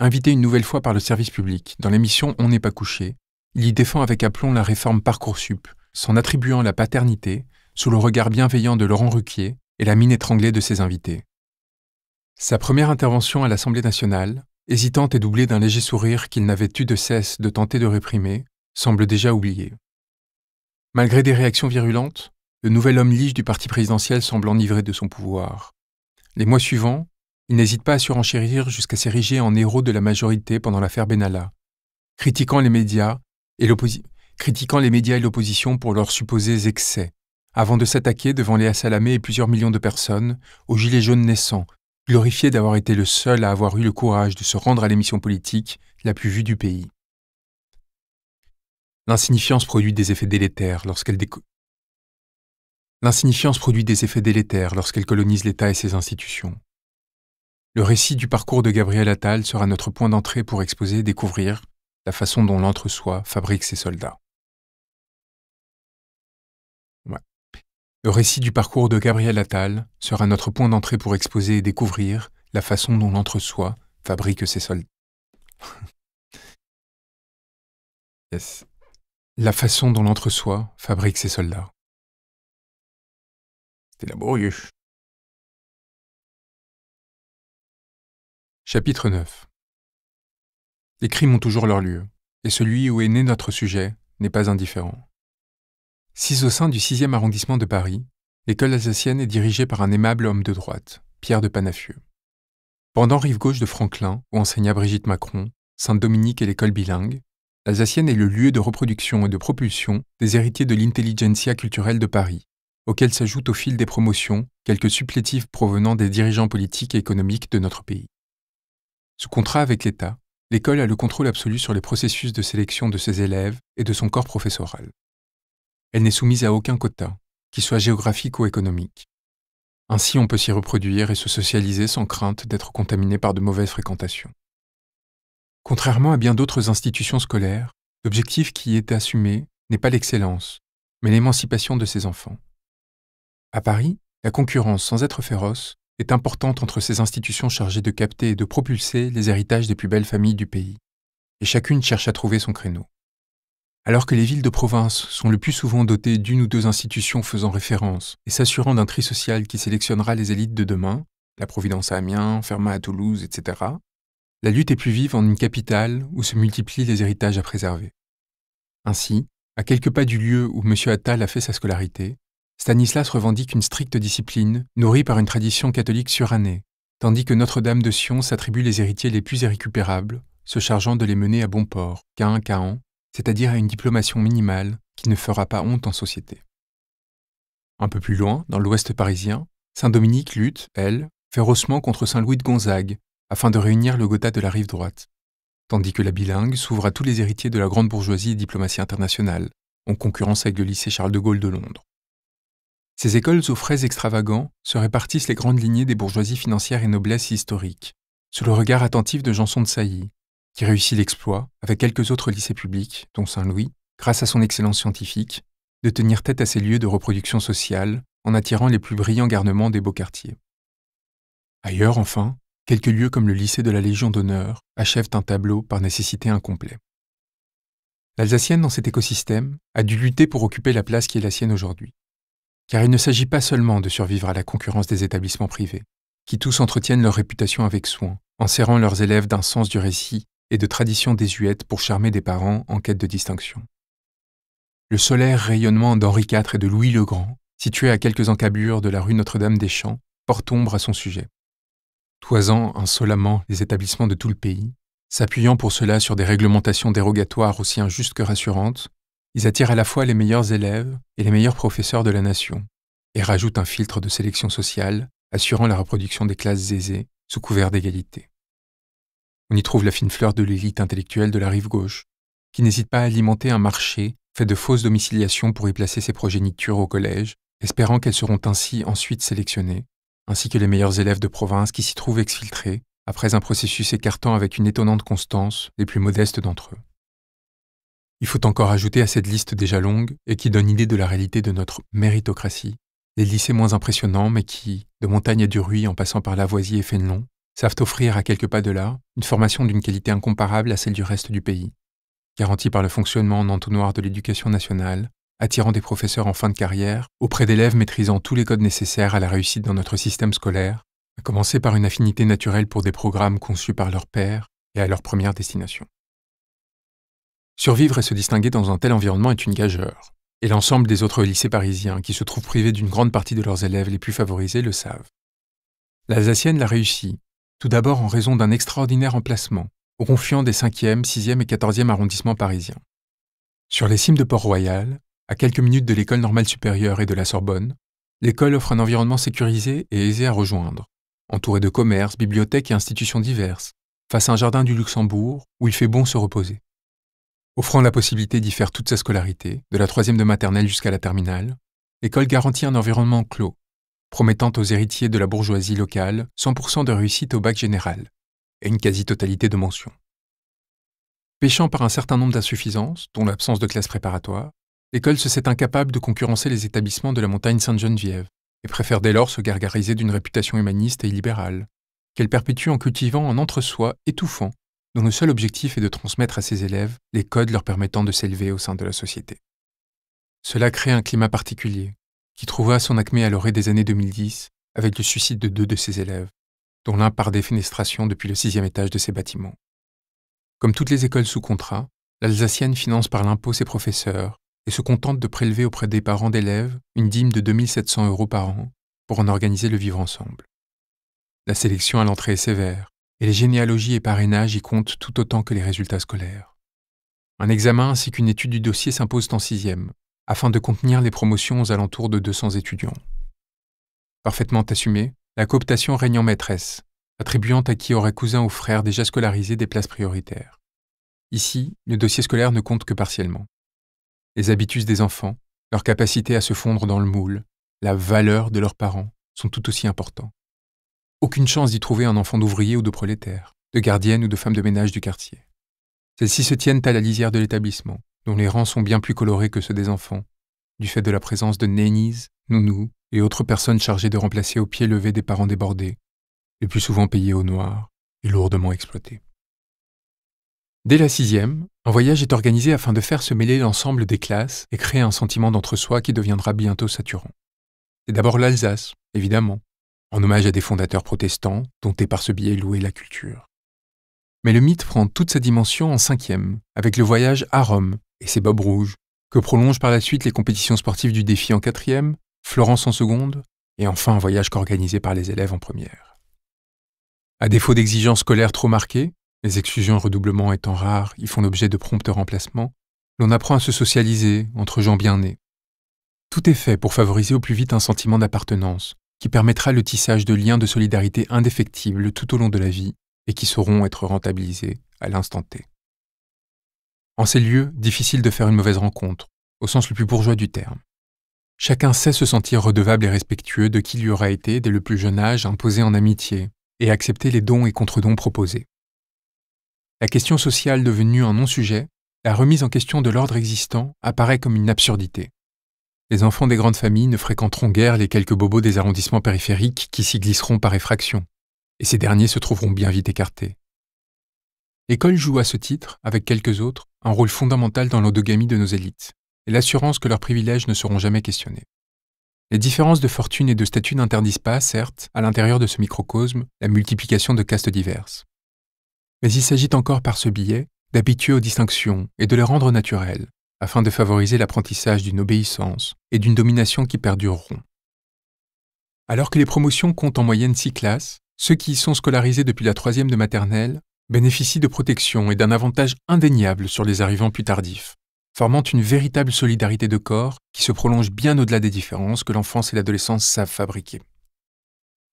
Invité une nouvelle fois par le service public, dans l'émission On n'est pas couché, il y défend avec aplomb la réforme Parcoursup, s'en attribuant la paternité, sous le regard bienveillant de Laurent Ruquier, et la mine étranglée de ses invités. Sa première intervention à l'Assemblée nationale, hésitante et doublée d'un léger sourire qu'il n'avait eu de cesse de tenter de réprimer, semble déjà oubliée. Malgré des réactions virulentes, le nouvel homme lige du parti présidentiel semble enivré de son pouvoir. Les mois suivants, il n'hésite pas à surenchérir jusqu'à s'ériger en héros de la majorité pendant l'affaire Benalla, critiquant les médias et l'opposition critiquant les médias et l'opposition pour leurs supposés excès, avant de s'attaquer devant Léa Salamé et plusieurs millions de personnes aux Gilets jaunes naissants, glorifié d'avoir été le seul à avoir eu le courage de se rendre à l'émission politique la plus vue du pays. L'insignifiance produit des effets délétères lorsqu'elle L'insignifiance produit des effets délétères lorsqu'elle colonise l'État et ses institutions. Le récit du parcours de Gabriel Attal sera notre point d'entrée pour exposer et découvrir la façon dont l'entre-soi fabrique ses soldats. Le récit du parcours de Gabriel Attal sera notre point d'entrée pour exposer et découvrir la façon dont l'entre-soi fabrique ses soldats. La façon dont l'entre-soi fabrique ses soldats. C'était laborieux. Chapitre 9 Les crimes ont toujours leur lieu, et celui où est né notre sujet n'est pas indifférent. Sise au sein du 6e arrondissement de Paris, l'école alsacienne est dirigée par un aimable homme de droite, Pierre de Panafieux. Pendant rive gauche de Franklin, où enseigna Brigitte Macron, Sainte-Dominique et l'école bilingue, l'Alsacienne est le lieu de reproduction et de propulsion des héritiers de l'intelligentsia culturelle de Paris, auxquels s'ajoutent au fil des promotions quelques supplétifs provenant des dirigeants politiques et économiques de notre pays. Sous contrat avec l'État, l'école a le contrôle absolu sur les processus de sélection de ses élèves et de son corps professoral. Elle n'est soumise à aucun quota, qu'il soit géographique ou économique. Ainsi, on peut s'y reproduire et se socialiser sans crainte d'être contaminé par de mauvaises fréquentations. Contrairement à bien d'autres institutions scolaires, l'objectif qui y est assumé n'est pas l'excellence, mais l'émancipation de ses enfants. À Paris, la concurrence, sans être féroce, est importante entre ces institutions chargées de capter et de propulser les héritages des plus belles familles du pays, et chacune cherche à trouver son créneau. Alors que les villes de province sont le plus souvent dotées d'une ou deux institutions faisant référence et s'assurant d'un tri social qui sélectionnera les élites de demain, la Providence à Amiens, Fermat à Toulouse, etc., la lutte est plus vive en une capitale où se multiplient les héritages à préserver. Ainsi, à quelques pas du lieu où M. Attal a fait sa scolarité, Stanislas revendique une stricte discipline, nourrie par une tradition catholique surannée, tandis que Notre-Dame de Sion s'attribue les héritiers les plus irrécupérables, se chargeant de les mener à bon port, qu'un Caen, c'est-à-dire à une diplomation minimale qui ne fera pas honte en société. Un peu plus loin, dans l'ouest parisien, Saint-Dominique lutte, elle, férocement contre Saint-Louis de Gonzague, afin de réunir le Gotha de la rive droite, tandis que la bilingue s'ouvre à tous les héritiers de la grande bourgeoisie et diplomatie internationale, en concurrence avec le lycée Charles de Gaulle de Londres. Ces écoles aux frais extravagants se répartissent les grandes lignées des bourgeoisies financières et noblesse historiques, sous le regard attentif de Janson de Sailly, qui réussit l'exploit, avec quelques autres lycées publics, dont Saint-Louis, grâce à son excellence scientifique, de tenir tête à ces lieux de reproduction sociale en attirant les plus brillants garnements des beaux quartiers. Ailleurs, enfin, quelques lieux comme le lycée de la Légion d'honneur achèvent un tableau par nécessité incomplet. L'Alsacienne, dans cet écosystème, a dû lutter pour occuper la place qui est la sienne aujourd'hui. Car il ne s'agit pas seulement de survivre à la concurrence des établissements privés, qui tous entretiennent leur réputation avec soin, en serrant leurs élèves d'un sens du récit et de traditions désuètes pour charmer des parents en quête de distinction. Le solaire rayonnement d'Henri IV et de Louis le Grand, situé à quelques encablures de la rue Notre-Dame-des-Champs, porte ombre à son sujet. Toisant insolemment les établissements de tout le pays, s'appuyant pour cela sur des réglementations dérogatoires aussi injustes que rassurantes, ils attirent à la fois les meilleurs élèves et les meilleurs professeurs de la nation, et rajoutent un filtre de sélection sociale assurant la reproduction des classes aisées sous couvert d'égalité. On y trouve la fine fleur de l'élite intellectuelle de la rive gauche, qui n'hésite pas à alimenter un marché fait de fausses domiciliations pour y placer ses progénitures au collège, espérant qu'elles seront ainsi ensuite sélectionnées, ainsi que les meilleurs élèves de province qui s'y trouvent exfiltrés, après un processus écartant avec une étonnante constance les plus modestes d'entre eux. Il faut encore ajouter à cette liste déjà longue, et qui donne idée de la réalité de notre méritocratie, les lycées moins impressionnants mais qui, de Montagne à Duruy en passant par Lavoisier et Fénelon, savent offrir à quelques pas de là une formation d'une qualité incomparable à celle du reste du pays, garantie par le fonctionnement en entonnoir de l'éducation nationale, attirant des professeurs en fin de carrière auprès d'élèves maîtrisant tous les codes nécessaires à la réussite dans notre système scolaire, à commencer par une affinité naturelle pour des programmes conçus par leurs pairs et à leur première destination. Survivre et se distinguer dans un tel environnement est une gageure, et l'ensemble des autres lycées parisiens qui se trouvent privés d'une grande partie de leurs élèves les plus favorisés le savent. L'Alsacienne l'a réussi tout d'abord en raison d'un extraordinaire emplacement, au confluent des 5e, 6e et 14e arrondissements parisiens. Sur les cimes de Port-Royal, à quelques minutes de l'école normale supérieure et de la Sorbonne, l'école offre un environnement sécurisé et aisé à rejoindre, entouré de commerces, bibliothèques et institutions diverses, face à un jardin du Luxembourg où il fait bon se reposer. Offrant la possibilité d'y faire toute sa scolarité, de la 3e de maternelle jusqu'à la terminale, l'école garantit un environnement clos, promettant aux héritiers de la bourgeoisie locale 100% de réussite au bac général, et une quasi-totalité de mentions. Pêchant par un certain nombre d'insuffisances, dont l'absence de classe préparatoire, l'école se sait incapable de concurrencer les établissements de la montagne Sainte-Geneviève, et préfère dès lors se gargariser d'une réputation humaniste et libérale, qu'elle perpétue en cultivant un entre-soi étouffant, dont le seul objectif est de transmettre à ses élèves les codes leur permettant de s'élever au sein de la société. Cela crée un climat particulier, qui trouva son acmé à l'orée des années 2010 avec le suicide de deux de ses élèves, dont l'un par défenestration depuis le sixième étage de ses bâtiments. Comme toutes les écoles sous contrat, l'Alsacienne finance par l'impôt ses professeurs et se contente de prélever auprès des parents d'élèves une dîme de 2700 euros par an pour en organiser le vivre ensemble. La sélection à l'entrée est sévère, et les généalogies et parrainages y comptent tout autant que les résultats scolaires. Un examen ainsi qu'une étude du dossier s'imposent en sixième, afin de contenir les promotions aux alentours de 200 étudiants. Parfaitement assumée, la cooptation règne en maîtresse, attribuant à qui aurait cousin ou frère déjà scolarisé des places prioritaires. Ici, le dossier scolaire ne compte que partiellement. Les habitus des enfants, leur capacité à se fondre dans le moule, la valeur de leurs parents sont tout aussi importants. Aucune chance d'y trouver un enfant d'ouvrier ou de prolétaire, de gardienne ou de femme de ménage du quartier. Celles-ci se tiennent à la lisière de l'établissement, dont les rangs sont bien plus colorés que ceux des enfants, du fait de la présence de nénis, nounous et autres personnes chargées de remplacer au pied levé des parents débordés, les plus souvent payés au noir et lourdement exploités. Dès la sixième, un voyage est organisé afin de faire se mêler l'ensemble des classes et créer un sentiment d'entre-soi qui deviendra bientôt saturant. C'est d'abord l'Alsace, évidemment, en hommage à des fondateurs protestants dont est par ce biais louée la culture. Mais le mythe prend toute sa dimension en cinquième, avec le voyage à Rome, et ses Bob rouges, que prolongent par la suite les compétitions sportives du défi en quatrième, Florence en seconde, et enfin un voyage qu'organisé par les élèves en première. À défaut d'exigences scolaires trop marquées, les exclusions en redoublement étant rares, ils font l'objet de promptes remplacements, l'on apprend à se socialiser entre gens bien nés. Tout est fait pour favoriser au plus vite un sentiment d'appartenance, qui permettra le tissage de liens de solidarité indéfectibles tout au long de la vie et qui sauront être rentabilisés à l'instant T. En ces lieux, difficile de faire une mauvaise rencontre, au sens le plus bourgeois du terme. Chacun sait se sentir redevable et respectueux de qui lui aura été, dès le plus jeune âge, imposé en amitié, et accepter les dons et contre-dons proposés. La question sociale devenue un non-sujet, la remise en question de l'ordre existant apparaît comme une absurdité. Les enfants des grandes familles ne fréquenteront guère les quelques bobos des arrondissements périphériques qui s'y glisseront par effraction, et ces derniers se trouveront bien vite écartés. L'école joue à ce titre, avec quelques autres, un rôle fondamental dans l'endogamie de nos élites, et l'assurance que leurs privilèges ne seront jamais questionnés. Les différences de fortune et de statut n'interdisent pas, certes, à l'intérieur de ce microcosme, la multiplication de castes diverses. Mais il s'agit encore par ce biais d'habituer aux distinctions et de les rendre naturelles, afin de favoriser l'apprentissage d'une obéissance et d'une domination qui perdureront. Alors que les promotions comptent en moyenne six classes, ceux qui y sont scolarisés depuis la troisième de maternelle bénéficient de protection et d'un avantage indéniable sur les arrivants plus tardifs, formant une véritable solidarité de corps qui se prolonge bien au-delà des différences que l'enfance et l'adolescence savent fabriquer.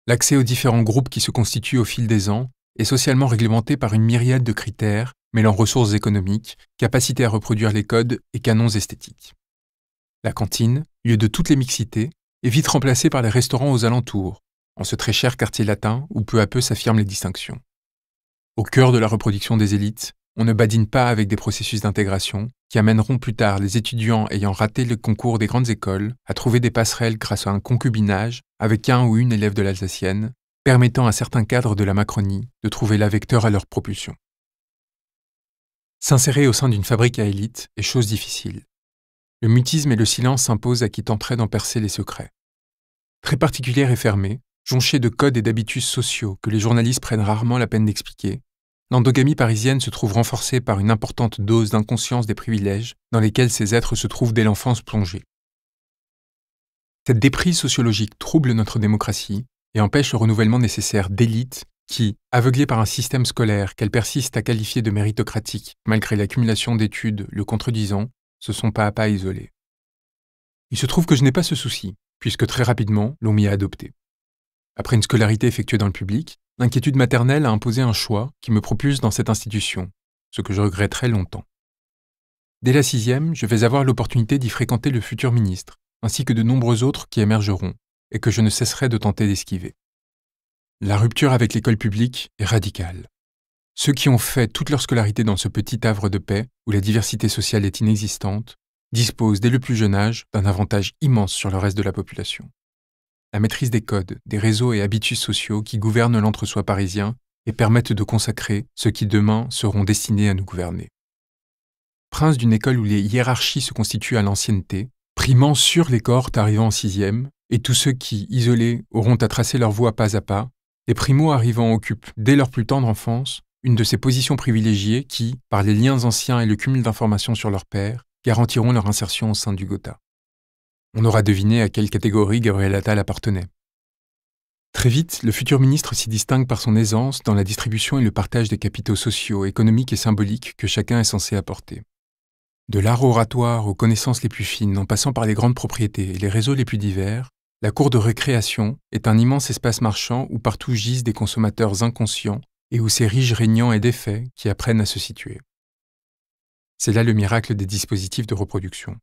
L'accès aux différents groupes qui se constituent au fil des ans est socialement réglementé par une myriade de critères mêlant ressources économiques, capacité à reproduire les codes et canons esthétiques. La cantine, lieu de toutes les mixités, est vite remplacée par les restaurants aux alentours, en ce très cher quartier latin où peu à peu s'affirment les distinctions. Au cœur de la reproduction des élites, on ne badine pas avec des processus d'intégration qui amèneront plus tard les étudiants ayant raté le concours des grandes écoles à trouver des passerelles grâce à un concubinage avec un ou une élève de l'Alsacienne, permettant à certains cadres de la Macronie de trouver la vecteur à leur propulsion. S'insérer au sein d'une fabrique à élite est chose difficile. Le mutisme et le silence s'imposent à qui tenterait d'en percer les secrets. Très particulière et fermée, Jonchés de codes et d'habitus sociaux que les journalistes prennent rarement la peine d'expliquer, l'endogamie parisienne se trouve renforcée par une importante dose d'inconscience des privilèges dans lesquels ces êtres se trouvent dès l'enfance plongés. Cette déprise sociologique trouble notre démocratie et empêche le renouvellement nécessaire d'élites qui, aveuglées par un système scolaire qu'elles persistent à qualifier de méritocratique malgré l'accumulation d'études le contredisant, se sont pas à pas isolées. Il se trouve que je n'ai pas ce souci, puisque très rapidement l'on m'y a adopté. Après une scolarité effectuée dans le public, l'inquiétude maternelle a imposé un choix qui me propulse dans cette institution, ce que je regretterai longtemps. Dès la sixième, je vais avoir l'opportunité d'y fréquenter le futur ministre, ainsi que de nombreux autres qui émergeront, et que je ne cesserai de tenter d'esquiver. La rupture avec l'école publique est radicale. Ceux qui ont fait toute leur scolarité dans ce petit havre de paix, où la diversité sociale est inexistante, disposent dès le plus jeune âge d'un avantage immense sur le reste de la population la maîtrise des codes, des réseaux et habitus sociaux qui gouvernent l'entre-soi parisien et permettent de consacrer ceux qui demain seront destinés à nous gouverner. Prince d'une école où les hiérarchies se constituent à l'ancienneté, primant sur les cohortes arrivant en sixième, et tous ceux qui, isolés, auront à tracer leur voie pas à pas, les primo arrivants occupent, dès leur plus tendre enfance, une de ces positions privilégiées qui, par les liens anciens et le cumul d'informations sur leur père, garantiront leur insertion au sein du Gotha. On aura deviné à quelle catégorie Gabriel Attal appartenait. Très vite, le futur ministre s'y distingue par son aisance dans la distribution et le partage des capitaux sociaux, économiques et symboliques que chacun est censé apporter. De l'art oratoire aux connaissances les plus fines, en passant par les grandes propriétés et les réseaux les plus divers, la cour de récréation est un immense espace marchand où partout gisent des consommateurs inconscients et où ces riches régnants et défaits qui apprennent à se situer. C'est là le miracle des dispositifs de reproduction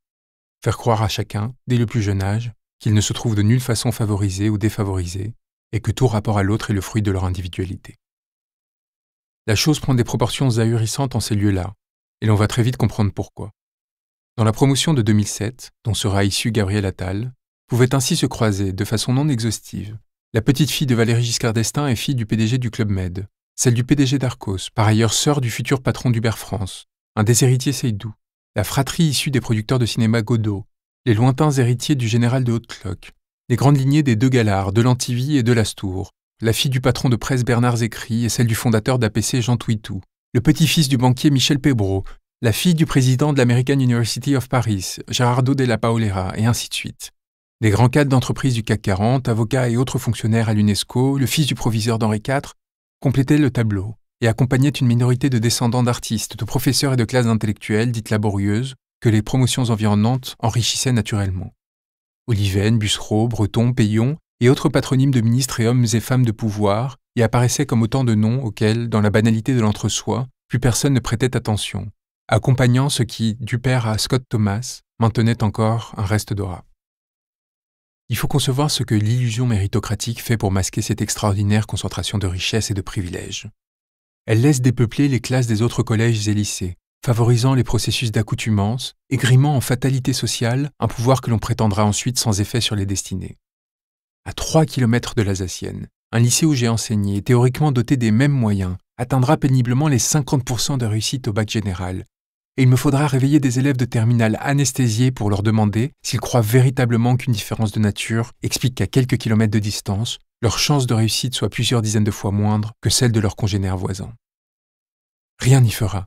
faire croire à chacun, dès le plus jeune âge, qu'il ne se trouvent de nulle façon favorisé ou défavorisé, et que tout rapport à l'autre est le fruit de leur individualité. La chose prend des proportions ahurissantes en ces lieux-là, et l'on va très vite comprendre pourquoi. Dans la promotion de 2007, dont sera issu Gabriel Attal, pouvait ainsi se croiser, de façon non exhaustive, la petite fille de Valérie Giscard d'Estaing et fille du PDG du Club Med, celle du PDG d'Arcos, par ailleurs sœur du futur patron d'Uber France, un des héritiers Seydoux la fratrie issue des producteurs de cinéma Godot, les lointains héritiers du général de Haute-Cloque, les grandes lignées des deux Galard, de Lantivy et de Lastour, la fille du patron de presse Bernard Zécry et celle du fondateur d'APC Jean Touitou, le petit-fils du banquier Michel Pébro, la fille du président de l'American University of Paris, Gerardo de la Paolera, et ainsi de suite. Des grands cadres d'entreprise du CAC 40, avocats et autres fonctionnaires à l'UNESCO, le fils du proviseur d'Henri IV, complétaient le tableau et accompagnait une minorité de descendants d'artistes, de professeurs et de classes intellectuelles dites laborieuses, que les promotions environnantes enrichissaient naturellement. Olivenne, Bussereau, Breton, Payon et autres patronymes de ministres et hommes et femmes de pouvoir y apparaissaient comme autant de noms auxquels, dans la banalité de l'entre-soi, plus personne ne prêtait attention, accompagnant ce qui, du père à Scott Thomas, maintenait encore un reste d'aura. Il faut concevoir ce que l'illusion méritocratique fait pour masquer cette extraordinaire concentration de richesses et de privilèges. Elle laisse dépeupler les classes des autres collèges et lycées, favorisant les processus d'accoutumance, et grimant en fatalité sociale un pouvoir que l'on prétendra ensuite sans effet sur les destinées. À 3 km de l'Alsacienne, un lycée où j'ai enseigné, théoriquement doté des mêmes moyens, atteindra péniblement les 50% de réussite au bac général, et il me faudra réveiller des élèves de terminale anesthésiés pour leur demander s'ils croient véritablement qu'une différence de nature explique qu'à quelques kilomètres de distance, leur chances de réussite soit plusieurs dizaines de fois moindres que celles de leurs congénères voisins. Rien n'y fera.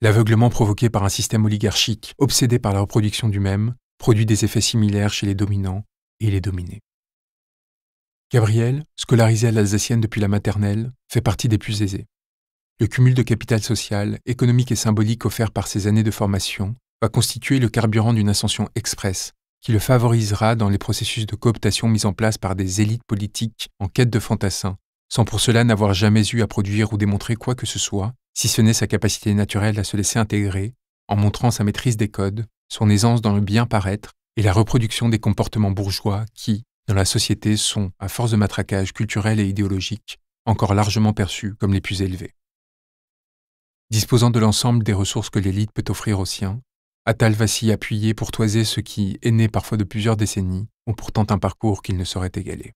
L'aveuglement provoqué par un système oligarchique obsédé par la reproduction du même produit des effets similaires chez les dominants et les dominés. Gabriel, scolarisé à l'alsacienne depuis la maternelle, fait partie des plus aisés. Le cumul de capital social, économique et symbolique offert par ses années de formation va constituer le carburant d'une ascension express qui le favorisera dans les processus de cooptation mis en place par des élites politiques en quête de fantassins, sans pour cela n'avoir jamais eu à produire ou démontrer quoi que ce soit, si ce n'est sa capacité naturelle à se laisser intégrer, en montrant sa maîtrise des codes, son aisance dans le bien-paraître et la reproduction des comportements bourgeois qui, dans la société, sont, à force de matraquage culturel et idéologique, encore largement perçus comme les plus élevés. Disposant de l'ensemble des ressources que l'élite peut offrir aux siens, Attal va s'y appuyer pour toiser ceux qui, aînés parfois de plusieurs décennies, ont pourtant un parcours qu'il ne saurait égaler.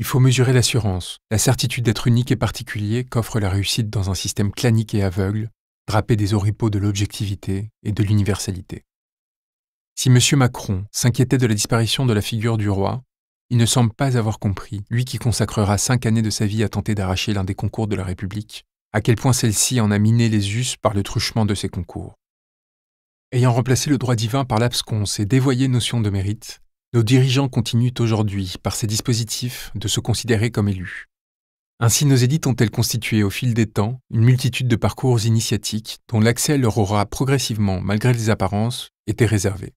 Il faut mesurer l'assurance, la certitude d'être unique et particulier qu'offre la réussite dans un système clanique et aveugle, drapé des oripeaux de l'objectivité et de l'universalité. Si M. Macron s'inquiétait de la disparition de la figure du roi, il ne semble pas avoir compris, lui qui consacrera cinq années de sa vie à tenter d'arracher l'un des concours de la République, à quel point celle-ci en a miné les us par le truchement de ses concours. Ayant remplacé le droit divin par l'absconce et dévoyé notion de mérite, nos dirigeants continuent aujourd'hui, par ces dispositifs, de se considérer comme élus. Ainsi, nos élites ont-elles constitué au fil des temps une multitude de parcours initiatiques dont l'accès leur aura progressivement, malgré les apparences, été réservé.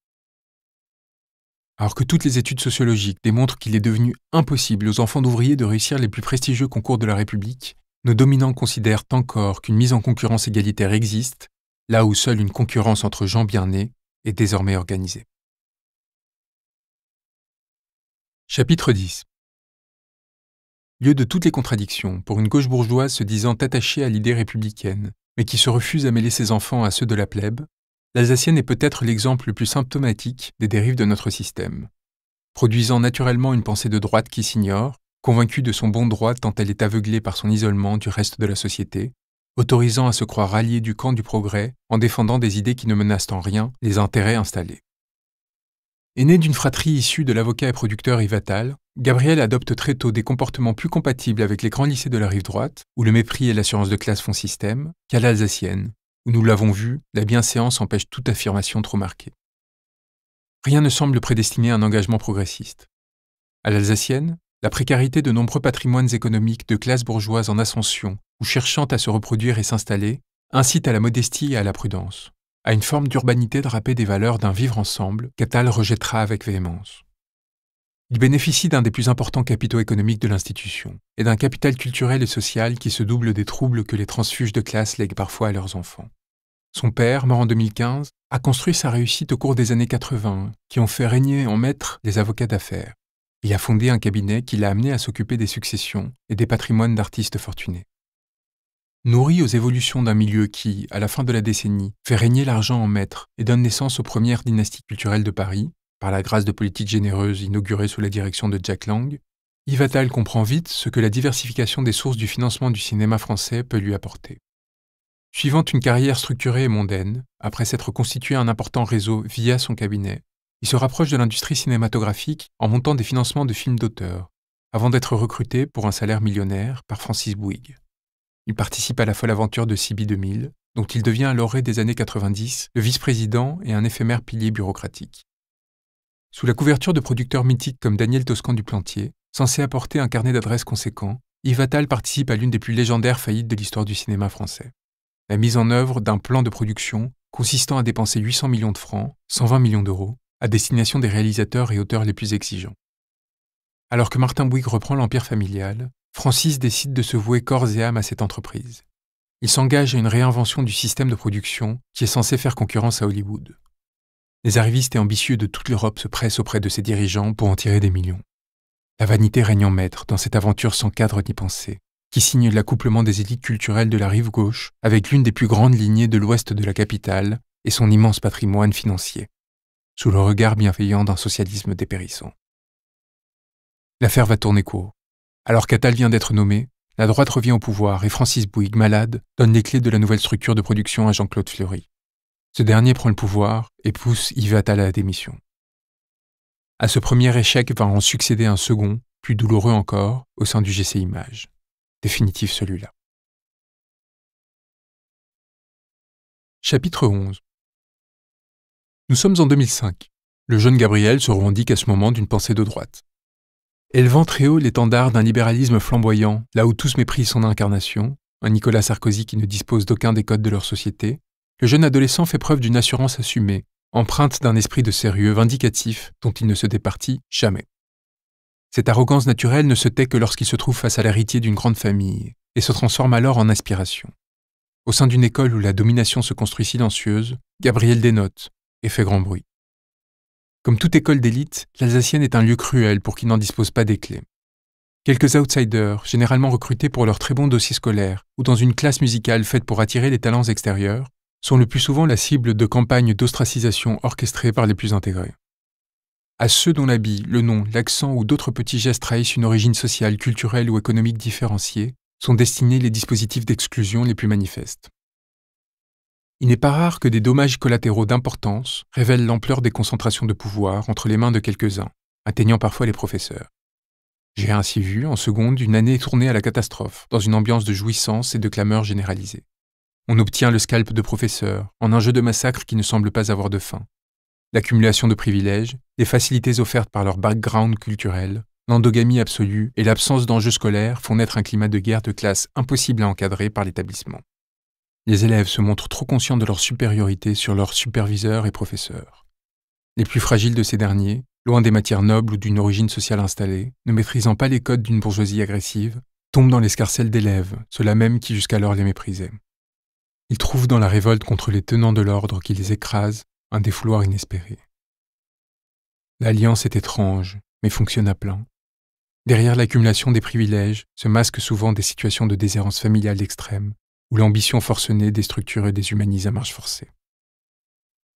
Alors que toutes les études sociologiques démontrent qu'il est devenu impossible aux enfants d'ouvriers de réussir les plus prestigieux concours de la République, nos dominants considèrent encore qu'une mise en concurrence égalitaire existe là où seule une concurrence entre gens bien nés est désormais organisée. Chapitre 10 Lieu de toutes les contradictions, pour une gauche bourgeoise se disant attachée à l'idée républicaine, mais qui se refuse à mêler ses enfants à ceux de la plèbe, l'Alsacienne est peut-être l'exemple le plus symptomatique des dérives de notre système, produisant naturellement une pensée de droite qui s'ignore, convaincue de son bon droit tant elle est aveuglée par son isolement du reste de la société, autorisant à se croire alliés du camp du progrès en défendant des idées qui ne menacent en rien les intérêts installés. Aîné d'une fratrie issue de l'avocat et producteur Yves Gabriel adopte très tôt des comportements plus compatibles avec les grands lycées de la rive droite, où le mépris et l'assurance de classe font système, qu'à l'alsacienne, où nous l'avons vu, la bienséance empêche toute affirmation trop marquée. Rien ne semble prédestiner un engagement progressiste. À l'alsacienne, la précarité de nombreux patrimoines économiques de classes bourgeoises en ascension ou cherchant à se reproduire et s'installer incite à la modestie et à la prudence, à une forme d'urbanité drapée des valeurs d'un vivre ensemble qu'Atal rejettera avec véhémence. Il bénéficie d'un des plus importants capitaux économiques de l'institution et d'un capital culturel et social qui se double des troubles que les transfuges de classe lèguent parfois à leurs enfants. Son père, mort en 2015, a construit sa réussite au cours des années 80, qui ont fait régner en maître des avocats d'affaires, et a fondé un cabinet qui l'a amené à s'occuper des successions et des patrimoines d'artistes fortunés. Nourri aux évolutions d'un milieu qui, à la fin de la décennie, fait régner l'argent en maître et donne naissance aux premières dynasties culturelles de Paris, par la grâce de politiques généreuses inaugurées sous la direction de Jack Lang, Yves comprend vite ce que la diversification des sources du financement du cinéma français peut lui apporter. Suivant une carrière structurée et mondaine, après s'être constitué un important réseau via son cabinet, il se rapproche de l'industrie cinématographique en montant des financements de films d'auteur, avant d'être recruté pour un salaire millionnaire par Francis Bouygues. Il participe à la folle aventure de Siby 2000, dont il devient à l'orée des années 90 le vice-président et un éphémère pilier bureaucratique. Sous la couverture de producteurs mythiques comme Daniel Toscan du Plantier, censé apporter un carnet d'adresses conséquent, Yves participe à l'une des plus légendaires faillites de l'histoire du cinéma français. La mise en œuvre d'un plan de production consistant à dépenser 800 millions de francs, 120 millions d'euros, à destination des réalisateurs et auteurs les plus exigeants. Alors que Martin Bouygues reprend l'empire familial, Francis décide de se vouer corps et âme à cette entreprise. Il s'engage à une réinvention du système de production qui est censé faire concurrence à Hollywood. Les arrivistes et ambitieux de toute l'Europe se pressent auprès de ses dirigeants pour en tirer des millions. La vanité règne en maître dans cette aventure sans cadre ni pensée, qui signe l'accouplement des élites culturelles de la rive gauche avec l'une des plus grandes lignées de l'ouest de la capitale et son immense patrimoine financier sous le regard bienveillant d'un socialisme dépérissant. L'affaire va tourner court. Alors qu'Atal vient d'être nommé, la droite revient au pouvoir et Francis Bouygues, malade, donne les clés de la nouvelle structure de production à Jean-Claude Fleury. Ce dernier prend le pouvoir et pousse Yves Attal à la démission. À ce premier échec va en succéder un second, plus douloureux encore, au sein du GC Image. Définitif celui-là. Chapitre 11 nous sommes en 2005. Le jeune Gabriel se revendique à ce moment d'une pensée de droite. Élevant très haut l'étendard d'un libéralisme flamboyant, là où tous méprisent son incarnation, un Nicolas Sarkozy qui ne dispose d'aucun des codes de leur société, le jeune adolescent fait preuve d'une assurance assumée, empreinte d'un esprit de sérieux vindicatif dont il ne se départit jamais. Cette arrogance naturelle ne se tait que lorsqu'il se trouve face à l'héritier d'une grande famille, et se transforme alors en aspiration. Au sein d'une école où la domination se construit silencieuse, Gabriel dénote, et fait grand bruit. Comme toute école d'élite, l'Alsacienne est un lieu cruel pour qui n'en dispose pas des clés. Quelques outsiders, généralement recrutés pour leur très bon dossier scolaire ou dans une classe musicale faite pour attirer les talents extérieurs, sont le plus souvent la cible de campagnes d'ostracisation orchestrées par les plus intégrés. À ceux dont l'habit, le nom, l'accent ou d'autres petits gestes trahissent une origine sociale, culturelle ou économique différenciée, sont destinés les dispositifs d'exclusion les plus manifestes. Il n'est pas rare que des dommages collatéraux d'importance révèlent l'ampleur des concentrations de pouvoir entre les mains de quelques-uns, atteignant parfois les professeurs. J'ai ainsi vu, en seconde, une année tournée à la catastrophe, dans une ambiance de jouissance et de clameur généralisée. On obtient le scalp de professeurs, en un jeu de massacre qui ne semble pas avoir de fin. L'accumulation de privilèges, les facilités offertes par leur background culturel, l'endogamie absolue et l'absence d'enjeux scolaires font naître un climat de guerre de classe impossible à encadrer par l'établissement les élèves se montrent trop conscients de leur supériorité sur leurs superviseurs et professeurs. Les plus fragiles de ces derniers, loin des matières nobles ou d'une origine sociale installée, ne maîtrisant pas les codes d'une bourgeoisie agressive, tombent dans l'escarcelle d'élèves, ceux-là même qui jusqu'alors les méprisaient. Ils trouvent dans la révolte contre les tenants de l'ordre qui les écrasent un défouloir inespéré. L'alliance est étrange, mais fonctionne à plein. Derrière l'accumulation des privilèges se masquent souvent des situations de déshérence familiale extrême, ou l'ambition forcenée des structures et des à marche forcée.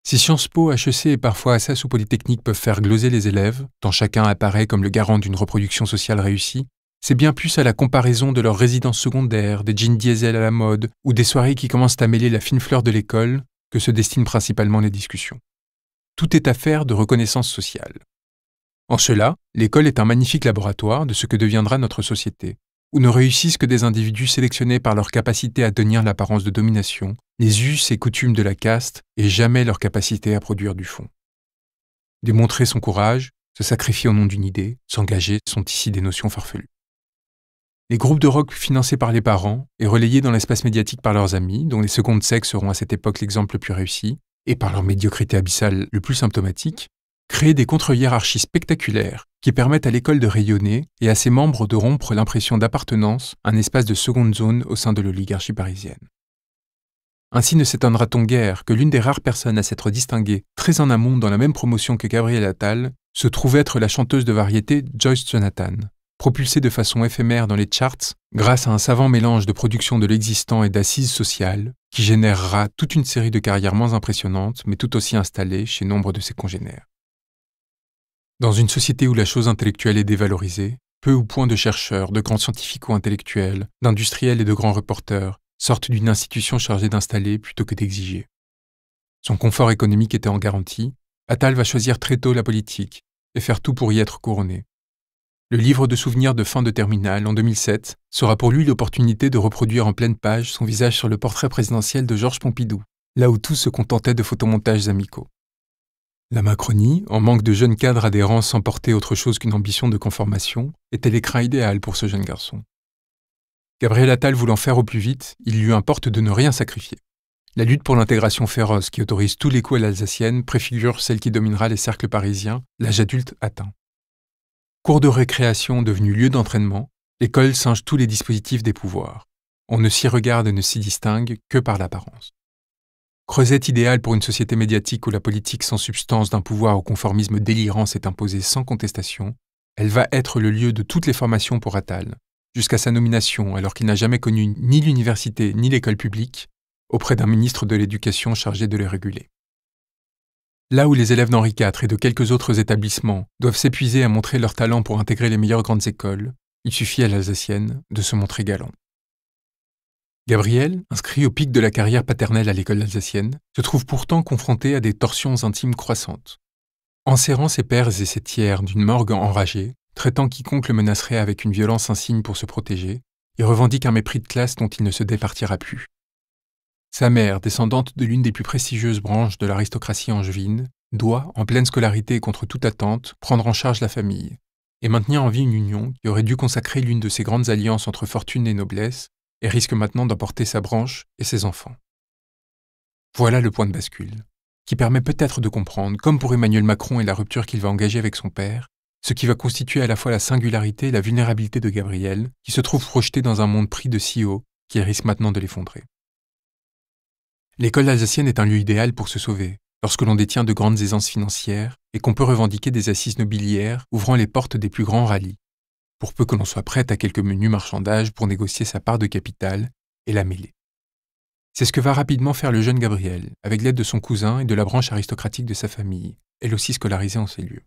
Si Sciences Po, HEC et parfois Assas ou Polytechnique peuvent faire gloser les élèves, tant chacun apparaît comme le garant d'une reproduction sociale réussie, c'est bien plus à la comparaison de leurs résidences secondaires, des jeans diesel à la mode ou des soirées qui commencent à mêler la fine fleur de l'école que se destinent principalement les discussions. Tout est affaire de reconnaissance sociale. En cela, l'école est un magnifique laboratoire de ce que deviendra notre société, où ne réussissent que des individus sélectionnés par leur capacité à tenir l'apparence de domination, les us et coutumes de la caste, et jamais leur capacité à produire du fond. Démontrer son courage, se sacrifier au nom d'une idée, s'engager sont ici des notions farfelues. Les groupes de rock financés par les parents et relayés dans l'espace médiatique par leurs amis, dont les secondes sexes seront à cette époque l'exemple le plus réussi, et par leur médiocrité abyssale le plus symptomatique, Créer des contre-hiérarchies spectaculaires qui permettent à l'école de rayonner et à ses membres de rompre l'impression d'appartenance un espace de seconde zone au sein de l'oligarchie parisienne. Ainsi ne s'étonnera-t-on guère que l'une des rares personnes à s'être distinguée très en amont dans la même promotion que Gabriel Attal se trouve être la chanteuse de variété Joyce Jonathan, propulsée de façon éphémère dans les charts grâce à un savant mélange de production de l'existant et d'assises sociales qui générera toute une série de carrières moins impressionnantes mais tout aussi installées chez nombre de ses congénères. Dans une société où la chose intellectuelle est dévalorisée, peu ou point de chercheurs, de grands ou intellectuels d'industriels et de grands reporters sortent d'une institution chargée d'installer plutôt que d'exiger. Son confort économique étant en garantie, Attal va choisir très tôt la politique et faire tout pour y être couronné. Le livre de souvenirs de fin de terminale en 2007 sera pour lui l'opportunité de reproduire en pleine page son visage sur le portrait présidentiel de Georges Pompidou, là où tous se contentaient de photomontages amicaux. La Macronie, en manque de jeunes cadres adhérents sans porter autre chose qu'une ambition de conformation, était l'écran idéal pour ce jeune garçon. Gabriel Attal voulant faire au plus vite, il lui importe de ne rien sacrifier. La lutte pour l'intégration féroce qui autorise tous les coups à l'alsacienne préfigure celle qui dominera les cercles parisiens, l'âge adulte atteint. Cours de récréation devenu lieu d'entraînement, l'école singe tous les dispositifs des pouvoirs. On ne s'y regarde et ne s'y distingue que par l'apparence. Creusette idéale pour une société médiatique où la politique sans substance d'un pouvoir au conformisme délirant s'est imposée sans contestation, elle va être le lieu de toutes les formations pour Attal, jusqu'à sa nomination alors qu'il n'a jamais connu ni l'université ni l'école publique, auprès d'un ministre de l'Éducation chargé de les réguler. Là où les élèves d'Henri IV et de quelques autres établissements doivent s'épuiser à montrer leur talent pour intégrer les meilleures grandes écoles, il suffit à l'Alsacienne de se montrer galant. Gabriel, inscrit au pic de la carrière paternelle à l'école alsacienne, se trouve pourtant confronté à des torsions intimes croissantes. En serrant ses pères et ses tiers d'une morgue enragée, traitant quiconque le menacerait avec une violence insigne pour se protéger, il revendique un mépris de classe dont il ne se départira plus. Sa mère, descendante de l'une des plus prestigieuses branches de l'aristocratie angevine, doit, en pleine scolarité et contre toute attente, prendre en charge la famille, et maintenir en vie une union qui aurait dû consacrer l'une de ses grandes alliances entre fortune et noblesse, et risque maintenant d'emporter sa branche et ses enfants. Voilà le point de bascule, qui permet peut-être de comprendre, comme pour Emmanuel Macron et la rupture qu'il va engager avec son père, ce qui va constituer à la fois la singularité et la vulnérabilité de Gabriel, qui se trouve projeté dans un monde pris de si haut qu'il risque maintenant de l'effondrer. L'école alsacienne est un lieu idéal pour se sauver, lorsque l'on détient de grandes aisances financières et qu'on peut revendiquer des assises nobiliaires ouvrant les portes des plus grands rallyes, pour peu que l'on soit prête à quelques menus marchandages pour négocier sa part de capital et la mêler. C'est ce que va rapidement faire le jeune Gabriel, avec l'aide de son cousin et de la branche aristocratique de sa famille, elle aussi scolarisée en ces lieux.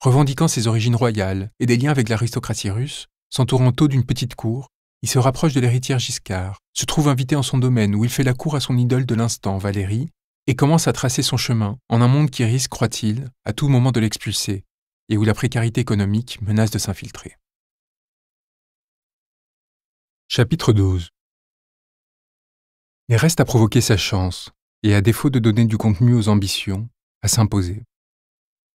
Revendiquant ses origines royales et des liens avec l'aristocratie russe, s'entourant tôt d'une petite cour, il se rapproche de l'héritière Giscard, se trouve invité en son domaine où il fait la cour à son idole de l'instant, Valérie, et commence à tracer son chemin, en un monde qui risque, croit-il, à tout moment de l'expulser, et où la précarité économique menace de s'infiltrer. Chapitre 12 Il reste à provoquer sa chance et à défaut de donner du contenu aux ambitions, à s'imposer.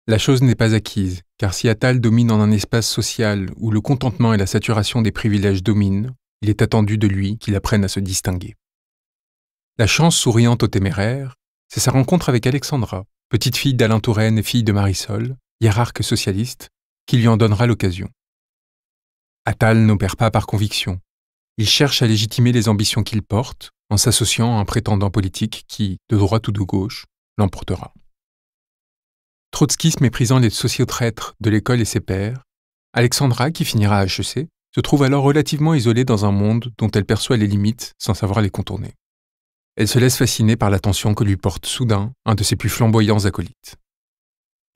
La chose n'est pas acquise, car si Attal domine en un espace social où le contentement et la saturation des privilèges dominent, il est attendu de lui qu'il apprenne à se distinguer. La chance souriante au téméraire, c'est sa rencontre avec Alexandra, petite fille d'Alain Touraine et fille de Marisol, hiérarque socialiste, qui lui en donnera l'occasion. Attal n'opère pas par conviction. Il cherche à légitimer les ambitions qu'il porte en s'associant à un prétendant politique qui, de droite ou de gauche, l'emportera. Trotskis méprisant les sociotraîtres de l'école et ses pairs, Alexandra, qui finira à HEC, se trouve alors relativement isolée dans un monde dont elle perçoit les limites sans savoir les contourner. Elle se laisse fasciner par l'attention que lui porte soudain un de ses plus flamboyants acolytes.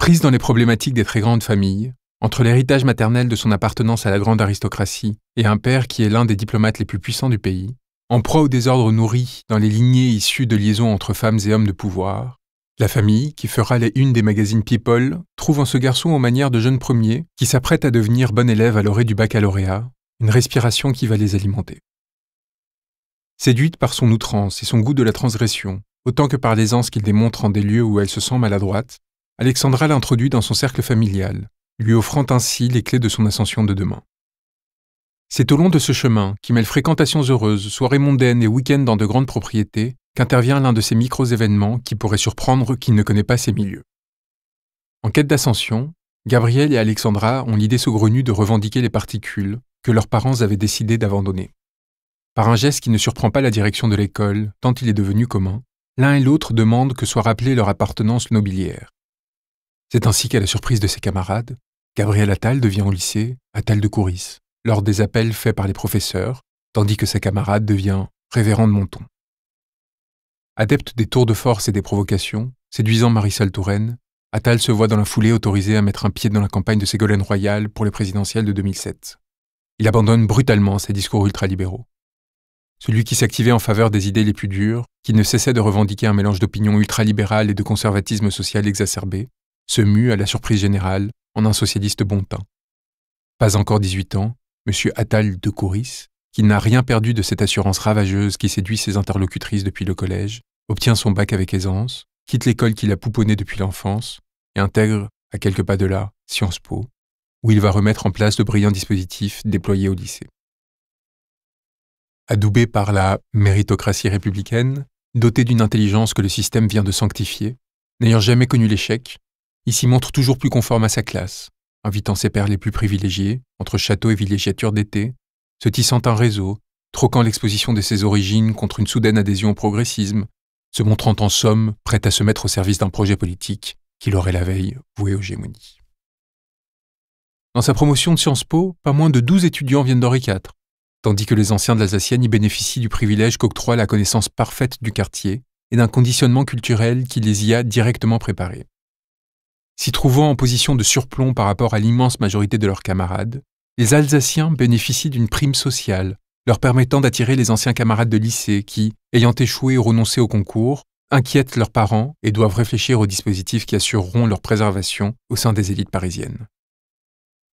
Prise dans les problématiques des très grandes familles, entre l'héritage maternel de son appartenance à la grande aristocratie et un père qui est l'un des diplomates les plus puissants du pays, en proie au désordre nourri dans les lignées issues de liaisons entre femmes et hommes de pouvoir, la famille, qui fera les une des magazines People, trouve en ce garçon en manière de jeune premier qui s'apprête à devenir bon élève à l'orée du baccalauréat, une respiration qui va les alimenter. Séduite par son outrance et son goût de la transgression, autant que par l'aisance qu'il démontre en des lieux où elle se sent maladroite, Alexandra l'introduit dans son cercle familial, lui offrant ainsi les clés de son ascension de demain. C'est au long de ce chemin, qui mêle fréquentations heureuses, soirées mondaines et week-ends dans de grandes propriétés, qu'intervient l'un de ces micros événements qui pourrait surprendre qui ne connaît pas ces milieux. En quête d'ascension, Gabriel et Alexandra ont l'idée saugrenue de revendiquer les particules que leurs parents avaient décidé d'abandonner. Par un geste qui ne surprend pas la direction de l'école, tant il est devenu commun, l'un et l'autre demandent que soit rappelée leur appartenance nobiliaire, c'est ainsi qu'à la surprise de ses camarades, Gabriel Attal devient au lycée Attal de Couris, lors des appels faits par les professeurs, tandis que sa camarade devient Révérend de Monton. Adepte des tours de force et des provocations, séduisant Marisol Touraine, Attal se voit dans la foulée autorisé à mettre un pied dans la campagne de Ségolène Royal pour les présidentielles de 2007. Il abandonne brutalement ses discours ultralibéraux. Celui qui s'activait en faveur des idées les plus dures, qui ne cessait de revendiquer un mélange d'opinions ultralibérales et de conservatisme social exacerbé, se mue à la surprise générale en un socialiste bon teint. Pas encore 18 ans, M. Attal de Couris, qui n'a rien perdu de cette assurance ravageuse qui séduit ses interlocutrices depuis le collège, obtient son bac avec aisance, quitte l'école qu'il a pouponnée depuis l'enfance et intègre, à quelques pas de là, Sciences Po, où il va remettre en place le brillant dispositif déployé au lycée. Adoubé par la méritocratie républicaine, doté d'une intelligence que le système vient de sanctifier, n'ayant jamais connu l'échec, il s'y montre toujours plus conforme à sa classe, invitant ses pairs les plus privilégiés, entre châteaux et villégiatures d'été, se tissant un réseau, troquant l'exposition de ses origines contre une soudaine adhésion au progressisme, se montrant en somme prêt à se mettre au service d'un projet politique qu'il aurait la veille voué aux gémonies. Dans sa promotion de Sciences Po, pas moins de 12 étudiants viennent d'Henri IV, tandis que les anciens de l'Alsacienne y bénéficient du privilège qu'octroie la connaissance parfaite du quartier et d'un conditionnement culturel qui les y a directement préparés. S'y trouvant en position de surplomb par rapport à l'immense majorité de leurs camarades, les Alsaciens bénéficient d'une prime sociale, leur permettant d'attirer les anciens camarades de lycée qui, ayant échoué ou renoncé au concours, inquiètent leurs parents et doivent réfléchir aux dispositifs qui assureront leur préservation au sein des élites parisiennes.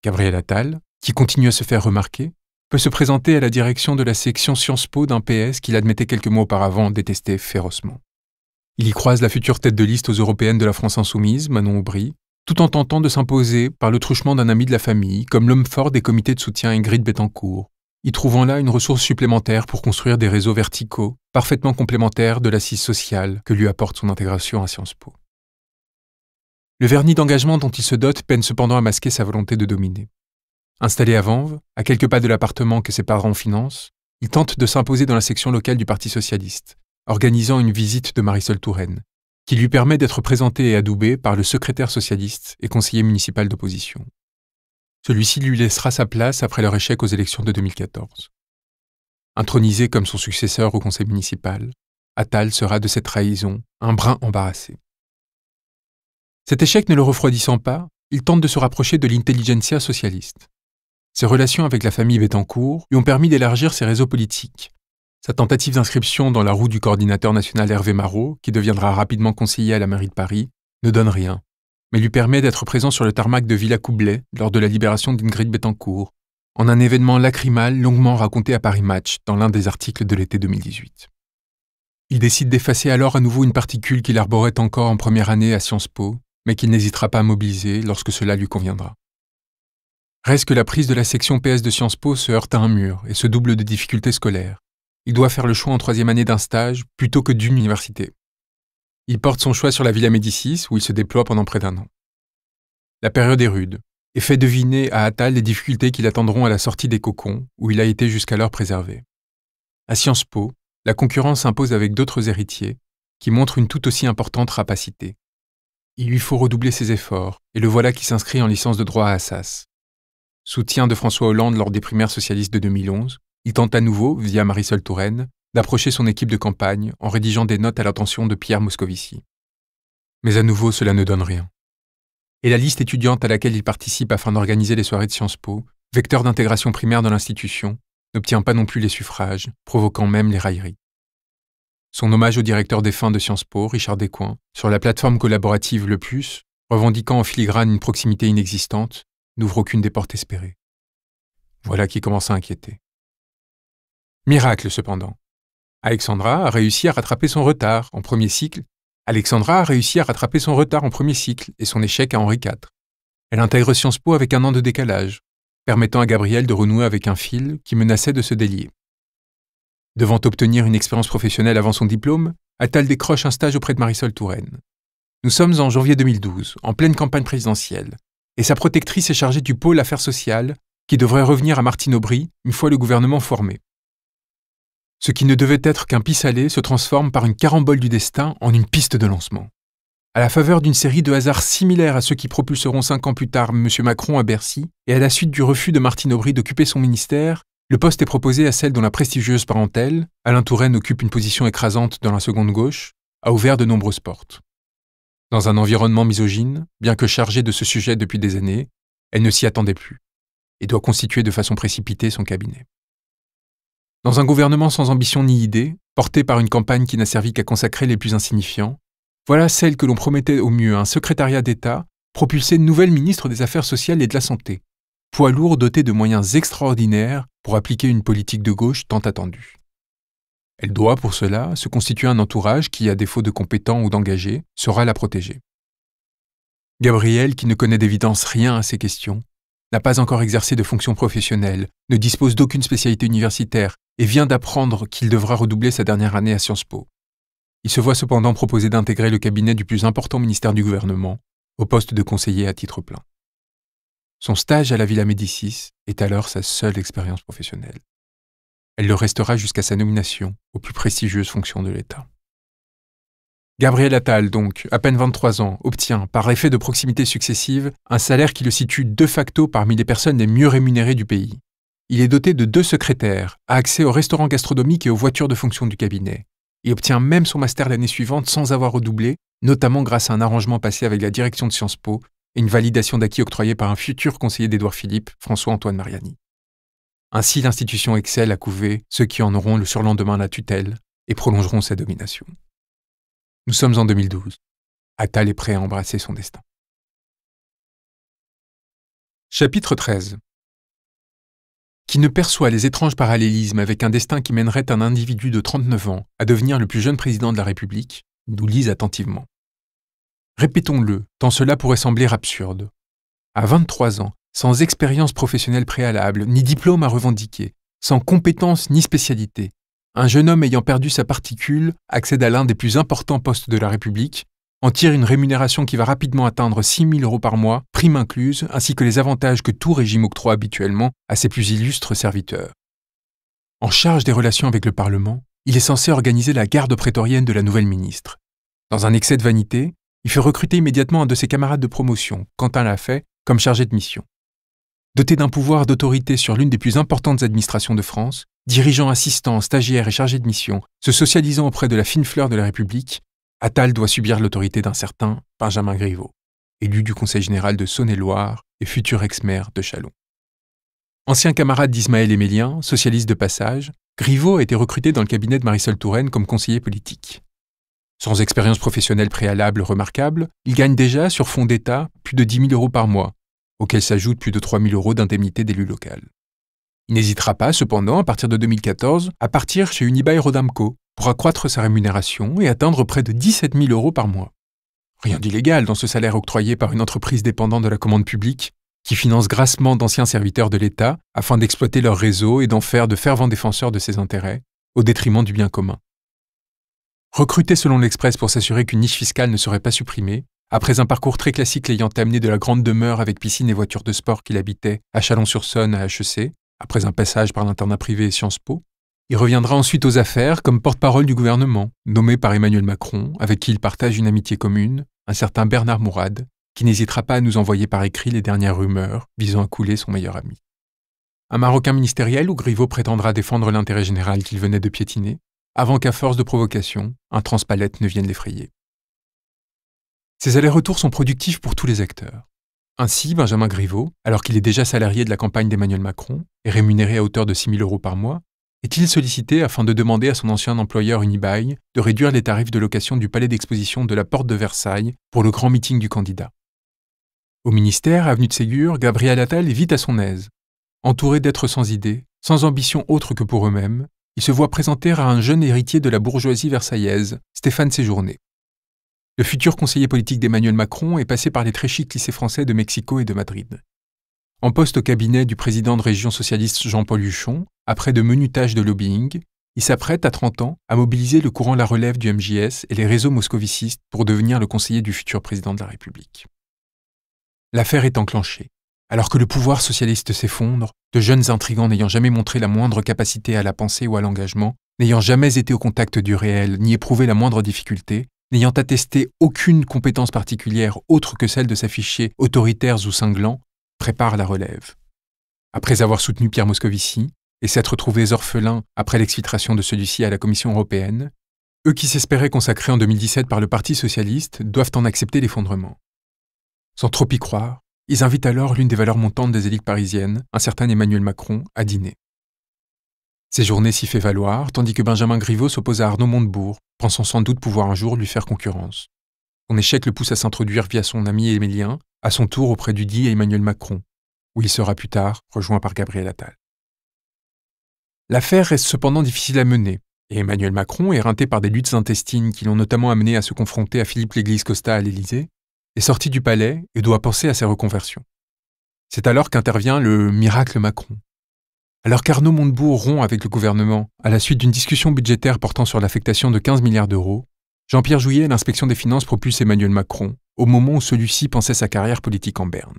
Gabriel Attal, qui continue à se faire remarquer, peut se présenter à la direction de la section Sciences Po d'un PS qu'il admettait quelques mois auparavant détester férocement. Il y croise la future tête de liste aux européennes de la France insoumise, Manon Aubry, tout en tentant de s'imposer par le truchement d'un ami de la famille, comme l'homme fort des comités de soutien Ingrid Bettencourt, y trouvant là une ressource supplémentaire pour construire des réseaux verticaux, parfaitement complémentaires de l'assise sociale que lui apporte son intégration à Sciences Po. Le vernis d'engagement dont il se dote peine cependant à masquer sa volonté de dominer. Installé à Vanves, à quelques pas de l'appartement que ses parents financent, il tente de s'imposer dans la section locale du Parti socialiste, organisant une visite de Marisol Touraine, qui lui permet d'être présenté et adoubé par le secrétaire socialiste et conseiller municipal d'opposition. Celui-ci lui laissera sa place après leur échec aux élections de 2014. Intronisé comme son successeur au conseil municipal, Attal sera de cette trahison un brin embarrassé. Cet échec ne le refroidissant pas, il tente de se rapprocher de l'intelligentsia socialiste. Ses relations avec la famille Bettencourt lui ont permis d'élargir ses réseaux politiques sa tentative d'inscription dans la roue du coordinateur national Hervé Marot, qui deviendra rapidement conseiller à la mairie de Paris, ne donne rien, mais lui permet d'être présent sur le tarmac de Villa Coublet lors de la libération d'Ingrid Bettencourt, en un événement lacrymal longuement raconté à Paris Match dans l'un des articles de l'été 2018. Il décide d'effacer alors à nouveau une particule qu'il arborait encore en première année à Sciences Po, mais qu'il n'hésitera pas à mobiliser lorsque cela lui conviendra. Reste que la prise de la section PS de Sciences Po se heurte à un mur et se double de difficultés scolaires il doit faire le choix en troisième année d'un stage plutôt que d'une université. Il porte son choix sur la Villa Médicis où il se déploie pendant près d'un an. La période est rude et fait deviner à Attal les difficultés qui l'attendront à la sortie des cocons où il a été jusqu'alors préservé. À Sciences Po, la concurrence s'impose avec d'autres héritiers qui montrent une tout aussi importante rapacité. Il lui faut redoubler ses efforts et le voilà qui s'inscrit en licence de droit à Assas. Soutien de François Hollande lors des primaires socialistes de 2011, il tente à nouveau, via Marisol Touraine, d'approcher son équipe de campagne en rédigeant des notes à l'attention de Pierre Moscovici. Mais à nouveau, cela ne donne rien. Et la liste étudiante à laquelle il participe afin d'organiser les soirées de Sciences Po, vecteur d'intégration primaire dans l'institution, n'obtient pas non plus les suffrages, provoquant même les railleries. Son hommage au directeur des fins de Sciences Po, Richard Descoings, sur la plateforme collaborative Le Plus, revendiquant en filigrane une proximité inexistante, n'ouvre aucune des portes espérées. Voilà qui commence à inquiéter. Miracle cependant. Alexandra a réussi à rattraper son retard en premier cycle. Alexandra a réussi à rattraper son retard en premier cycle et son échec à Henri IV. Elle intègre Sciences Po avec un an de décalage, permettant à Gabriel de renouer avec un fil qui menaçait de se délier. Devant obtenir une expérience professionnelle avant son diplôme, Attal décroche un stage auprès de Marisol Touraine. Nous sommes en janvier 2012, en pleine campagne présidentielle, et sa protectrice est chargée du pôle affaires sociales, qui devrait revenir à Martine Aubry une fois le gouvernement formé. Ce qui ne devait être qu'un pis-aller se transforme par une carambole du destin en une piste de lancement. À la faveur d'une série de hasards similaires à ceux qui propulseront cinq ans plus tard M. Macron à Bercy, et à la suite du refus de Martine Aubry d'occuper son ministère, le poste est proposé à celle dont la prestigieuse parentèle, Alain Touraine occupe une position écrasante dans la seconde gauche, a ouvert de nombreuses portes. Dans un environnement misogyne, bien que chargé de ce sujet depuis des années, elle ne s'y attendait plus, et doit constituer de façon précipitée son cabinet. Dans un gouvernement sans ambition ni idée, porté par une campagne qui n'a servi qu'à consacrer les plus insignifiants, voilà celle que l'on promettait au mieux un secrétariat d'État, propulsé nouvelle ministre des Affaires sociales et de la Santé, poids lourd doté de moyens extraordinaires pour appliquer une politique de gauche tant attendue. Elle doit, pour cela, se constituer un entourage qui, à défaut de compétents ou d'engagés, sera la protéger. Gabriel, qui ne connaît d'évidence rien à ces questions, n'a pas encore exercé de fonction professionnelle, ne dispose d'aucune spécialité universitaire et vient d'apprendre qu'il devra redoubler sa dernière année à Sciences Po. Il se voit cependant proposer d'intégrer le cabinet du plus important ministère du gouvernement, au poste de conseiller à titre plein. Son stage à la Villa Médicis est alors sa seule expérience professionnelle. Elle le restera jusqu'à sa nomination aux plus prestigieuses fonctions de l'État. Gabriel Attal, donc, à peine 23 ans, obtient, par effet de proximité successive, un salaire qui le situe de facto parmi les personnes les mieux rémunérées du pays. Il est doté de deux secrétaires, a accès aux restaurants gastronomiques et aux voitures de fonction du cabinet, Il obtient même son master l'année suivante sans avoir redoublé, notamment grâce à un arrangement passé avec la direction de Sciences Po et une validation d'acquis octroyée par un futur conseiller d'Édouard Philippe, François-Antoine Mariani. Ainsi, l'institution excelle à couver ceux qui en auront le surlendemain la tutelle et prolongeront sa domination. Nous sommes en 2012. Attal est prêt à embrasser son destin. Chapitre 13 Qui ne perçoit les étranges parallélismes avec un destin qui mènerait un individu de 39 ans à devenir le plus jeune président de la République nous lise attentivement. Répétons-le, tant cela pourrait sembler absurde. À 23 ans, sans expérience professionnelle préalable, ni diplôme à revendiquer, sans compétences ni spécialités un jeune homme ayant perdu sa particule accède à l'un des plus importants postes de la République, en tire une rémunération qui va rapidement atteindre 6 000 euros par mois, prime incluse, ainsi que les avantages que tout régime octroie habituellement à ses plus illustres serviteurs. En charge des relations avec le Parlement, il est censé organiser la garde prétorienne de la nouvelle ministre. Dans un excès de vanité, il fait recruter immédiatement un de ses camarades de promotion, Quentin Lafay, comme chargé de mission. Doté d'un pouvoir d'autorité sur l'une des plus importantes administrations de France, dirigeant assistant, stagiaire et chargé de mission, se socialisant auprès de la fine fleur de la République, Attal doit subir l'autorité d'un certain Benjamin Griveaux, élu du Conseil général de Saône-et-Loire et futur ex-maire de Châlons. Ancien camarade d'Ismaël Émélien, socialiste de passage, Griveaux a été recruté dans le cabinet de Marisol Touraine comme conseiller politique. Sans expérience professionnelle préalable remarquable, il gagne déjà, sur fonds d'État, plus de 10 000 euros par mois, auxquels s'ajoutent plus de 3 000 euros d'indemnité d'élu local. Il n'hésitera pas, cependant, à partir de 2014, à partir chez Unibail Rodamco pour accroître sa rémunération et atteindre près de 17 000 euros par mois. Rien d'illégal dans ce salaire octroyé par une entreprise dépendante de la commande publique, qui finance grassement d'anciens serviteurs de l'État afin d'exploiter leur réseau et d'en faire de fervents défenseurs de ses intérêts, au détriment du bien commun. Recruté selon l'Express pour s'assurer qu'une niche fiscale ne serait pas supprimée, après un parcours très classique l'ayant amené de la grande demeure avec piscine et voitures de sport qu'il habitait à Chalon-sur-Saône à HEC, après un passage par l'internat privé et Sciences Po, il reviendra ensuite aux affaires comme porte-parole du gouvernement, nommé par Emmanuel Macron, avec qui il partage une amitié commune, un certain Bernard Mourad, qui n'hésitera pas à nous envoyer par écrit les dernières rumeurs visant à couler son meilleur ami. Un Marocain ministériel où Griveaux prétendra défendre l'intérêt général qu'il venait de piétiner, avant qu'à force de provocation, un transpalette ne vienne l'effrayer. Ces allers-retours sont productifs pour tous les acteurs. Ainsi, Benjamin Griveaux, alors qu'il est déjà salarié de la campagne d'Emmanuel Macron et rémunéré à hauteur de 6 000 euros par mois, est-il sollicité afin de demander à son ancien employeur Unibail de réduire les tarifs de location du palais d'exposition de la Porte de Versailles pour le grand meeting du candidat Au ministère, avenue de Ségur, Gabriel Attal est vite à son aise. Entouré d'êtres sans idées, sans ambition autre que pour eux-mêmes, il se voit présenter à un jeune héritier de la bourgeoisie versaillaise, Stéphane Séjourné. Le futur conseiller politique d'Emmanuel Macron est passé par les très chics lycées français de Mexico et de Madrid. En poste au cabinet du président de région socialiste Jean-Paul Huchon, après de menus tâches de lobbying, il s'apprête, à 30 ans, à mobiliser le courant La Relève du MJS et les réseaux moscovicistes pour devenir le conseiller du futur président de la République. L'affaire est enclenchée. Alors que le pouvoir socialiste s'effondre, de jeunes intrigants n'ayant jamais montré la moindre capacité à la pensée ou à l'engagement, n'ayant jamais été au contact du réel, ni éprouvé la moindre difficulté, n'ayant attesté aucune compétence particulière autre que celle de s'afficher autoritaires ou cinglants, prépare la relève. Après avoir soutenu Pierre Moscovici et s'être trouvés orphelins après l'exfiltration de celui-ci à la Commission européenne, eux qui s'espéraient consacrés en 2017 par le Parti socialiste doivent en accepter l'effondrement. Sans trop y croire, ils invitent alors l'une des valeurs montantes des élites parisiennes, un certain Emmanuel Macron, à dîner. Ses journées s'y fait valoir, tandis que Benjamin Griveaux s'oppose à Arnaud Montebourg, pensant sans doute pouvoir un jour lui faire concurrence. Son échec le pousse à s'introduire via son ami Émilien, à son tour auprès du dit Emmanuel Macron, où il sera plus tard rejoint par Gabriel Attal. L'affaire reste cependant difficile à mener, et Emmanuel Macron, éreinté par des luttes intestines qui l'ont notamment amené à se confronter à Philippe Léglise Costa à l'Élysée, est sorti du palais et doit penser à ses reconversions. C'est alors qu'intervient le miracle Macron, alors qu'Arnaud Montebourg rompt avec le gouvernement à la suite d'une discussion budgétaire portant sur l'affectation de 15 milliards d'euros, Jean-Pierre Jouyet l'inspection des finances propulse Emmanuel Macron au moment où celui-ci pensait sa carrière politique en berne.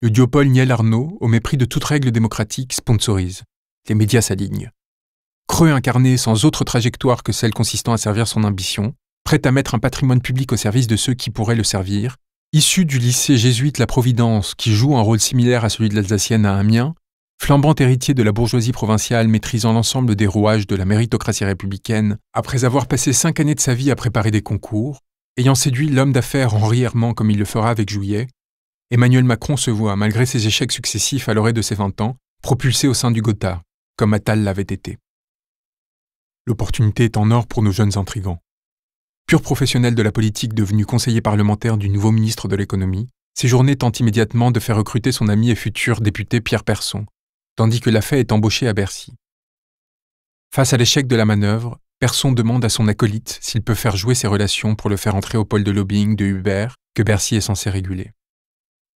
Le duopole Niel Arnaud, au mépris de toute règle démocratique, sponsorise. Les médias s'alignent. Creux incarné sans autre trajectoire que celle consistant à servir son ambition, prêt à mettre un patrimoine public au service de ceux qui pourraient le servir, issu du lycée jésuite La Providence qui joue un rôle similaire à celui de l'Alsacienne à Amiens, flambant héritier de la bourgeoisie provinciale maîtrisant l'ensemble des rouages de la méritocratie républicaine, après avoir passé cinq années de sa vie à préparer des concours, ayant séduit l'homme d'affaires en Herman comme il le fera avec Juillet, Emmanuel Macron se voit, malgré ses échecs successifs à l'orée de ses 20 ans, propulsé au sein du Gotha, comme Attal l'avait été. L'opportunité est en or pour nos jeunes intrigants. Pur professionnel de la politique devenu conseiller parlementaire du nouveau ministre de l'économie, ses journées tentent immédiatement de faire recruter son ami et futur député Pierre Persson, tandis que la est embauchée à Bercy. Face à l'échec de la manœuvre, Persson demande à son acolyte s'il peut faire jouer ses relations pour le faire entrer au pôle de lobbying de Hubert que Bercy est censé réguler.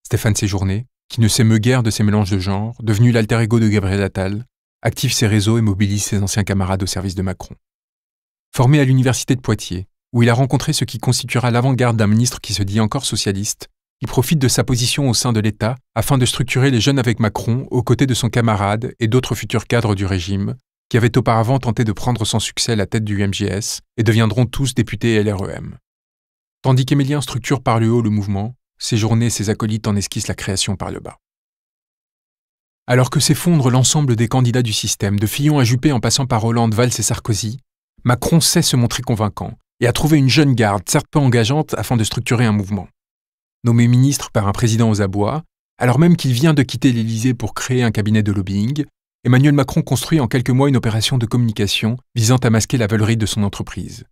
Stéphane Séjourné, qui ne s'émeut guère de ces mélanges de genre, devenu l'alter ego de Gabriel Attal, active ses réseaux et mobilise ses anciens camarades au service de Macron. Formé à l'université de Poitiers, où il a rencontré ce qui constituera l'avant-garde d'un ministre qui se dit encore socialiste, il profite de sa position au sein de l'État afin de structurer les jeunes avec Macron aux côtés de son camarade et d'autres futurs cadres du régime, qui avaient auparavant tenté de prendre sans succès la tête du MGS et deviendront tous députés LREM. Tandis qu'Emilien structure par le haut le mouvement, ses journées, et ses acolytes en esquissent la création par le bas. Alors que s'effondre l'ensemble des candidats du système, de Fillon à Juppé en passant par Hollande, Valls et Sarkozy, Macron sait se montrer convaincant et a trouvé une jeune garde, certes peu engageante, afin de structurer un mouvement nommé ministre par un président aux abois, alors même qu'il vient de quitter l'Élysée pour créer un cabinet de lobbying, Emmanuel Macron construit en quelques mois une opération de communication visant à masquer la veulerie de son entreprise.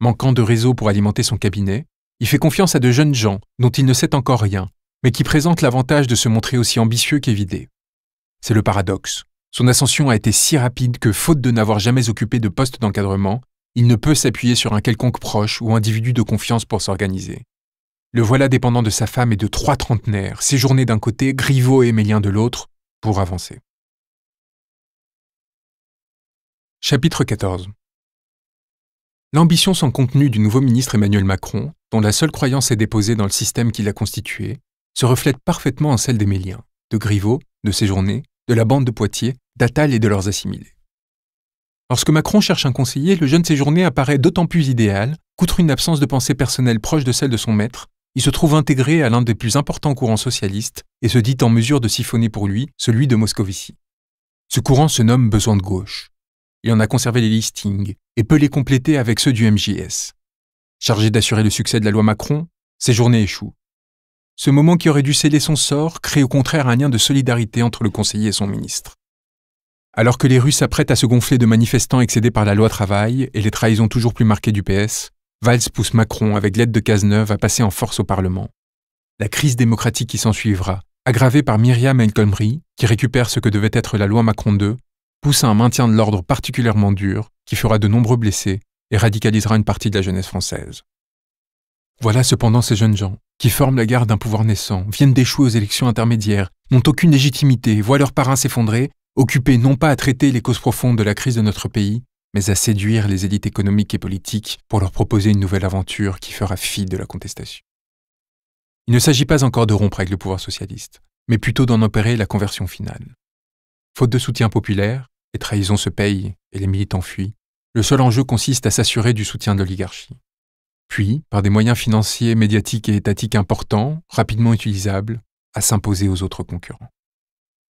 Manquant de réseau pour alimenter son cabinet, il fait confiance à de jeunes gens dont il ne sait encore rien, mais qui présentent l'avantage de se montrer aussi ambitieux qu'évidé. C'est le paradoxe. Son ascension a été si rapide que, faute de n'avoir jamais occupé de poste d'encadrement, il ne peut s'appuyer sur un quelconque proche ou individu de confiance pour s'organiser. Le voilà dépendant de sa femme et de trois trentenaires, séjournés d'un côté, Griveau et Émélien de l'autre, pour avancer. Chapitre 14 L'ambition sans contenu du nouveau ministre Emmanuel Macron, dont la seule croyance est déposée dans le système qu'il a constitué, se reflète parfaitement en celle d'Émélien, de Griveau, de Séjourné, de la bande de Poitiers, d'Atal et de leurs assimilés. Lorsque Macron cherche un conseiller, le jeune Séjourné apparaît d'autant plus idéal, qu'outre une absence de pensée personnelle proche de celle de son maître, il se trouve intégré à l'un des plus importants courants socialistes et se dit en mesure de siphonner pour lui celui de Moscovici. Ce courant se nomme Besoin de gauche. Il en a conservé les listings et peut les compléter avec ceux du MJS. Chargé d'assurer le succès de la loi Macron, ses journées échouent. Ce moment qui aurait dû sceller son sort crée au contraire un lien de solidarité entre le conseiller et son ministre. Alors que les Russes s'apprêtent à se gonfler de manifestants excédés par la loi travail et les trahisons toujours plus marquées du PS, Valls pousse Macron, avec l'aide de Cazeneuve, à passer en force au Parlement. La crise démocratique qui s'ensuivra, aggravée par Myriam El Khomri, qui récupère ce que devait être la loi Macron II, pousse à un maintien de l'ordre particulièrement dur, qui fera de nombreux blessés et radicalisera une partie de la jeunesse française. Voilà cependant ces jeunes gens, qui forment la garde d'un pouvoir naissant, viennent d'échouer aux élections intermédiaires, n'ont aucune légitimité, voient leurs parrains s'effondrer, occupés non pas à traiter les causes profondes de la crise de notre pays, mais à séduire les élites économiques et politiques pour leur proposer une nouvelle aventure qui fera fi de la contestation. Il ne s'agit pas encore de rompre avec le pouvoir socialiste, mais plutôt d'en opérer la conversion finale. Faute de soutien populaire, les trahisons se payent et les militants fuient, le seul enjeu consiste à s'assurer du soutien de l'oligarchie. Puis, par des moyens financiers, médiatiques et étatiques importants, rapidement utilisables, à s'imposer aux autres concurrents.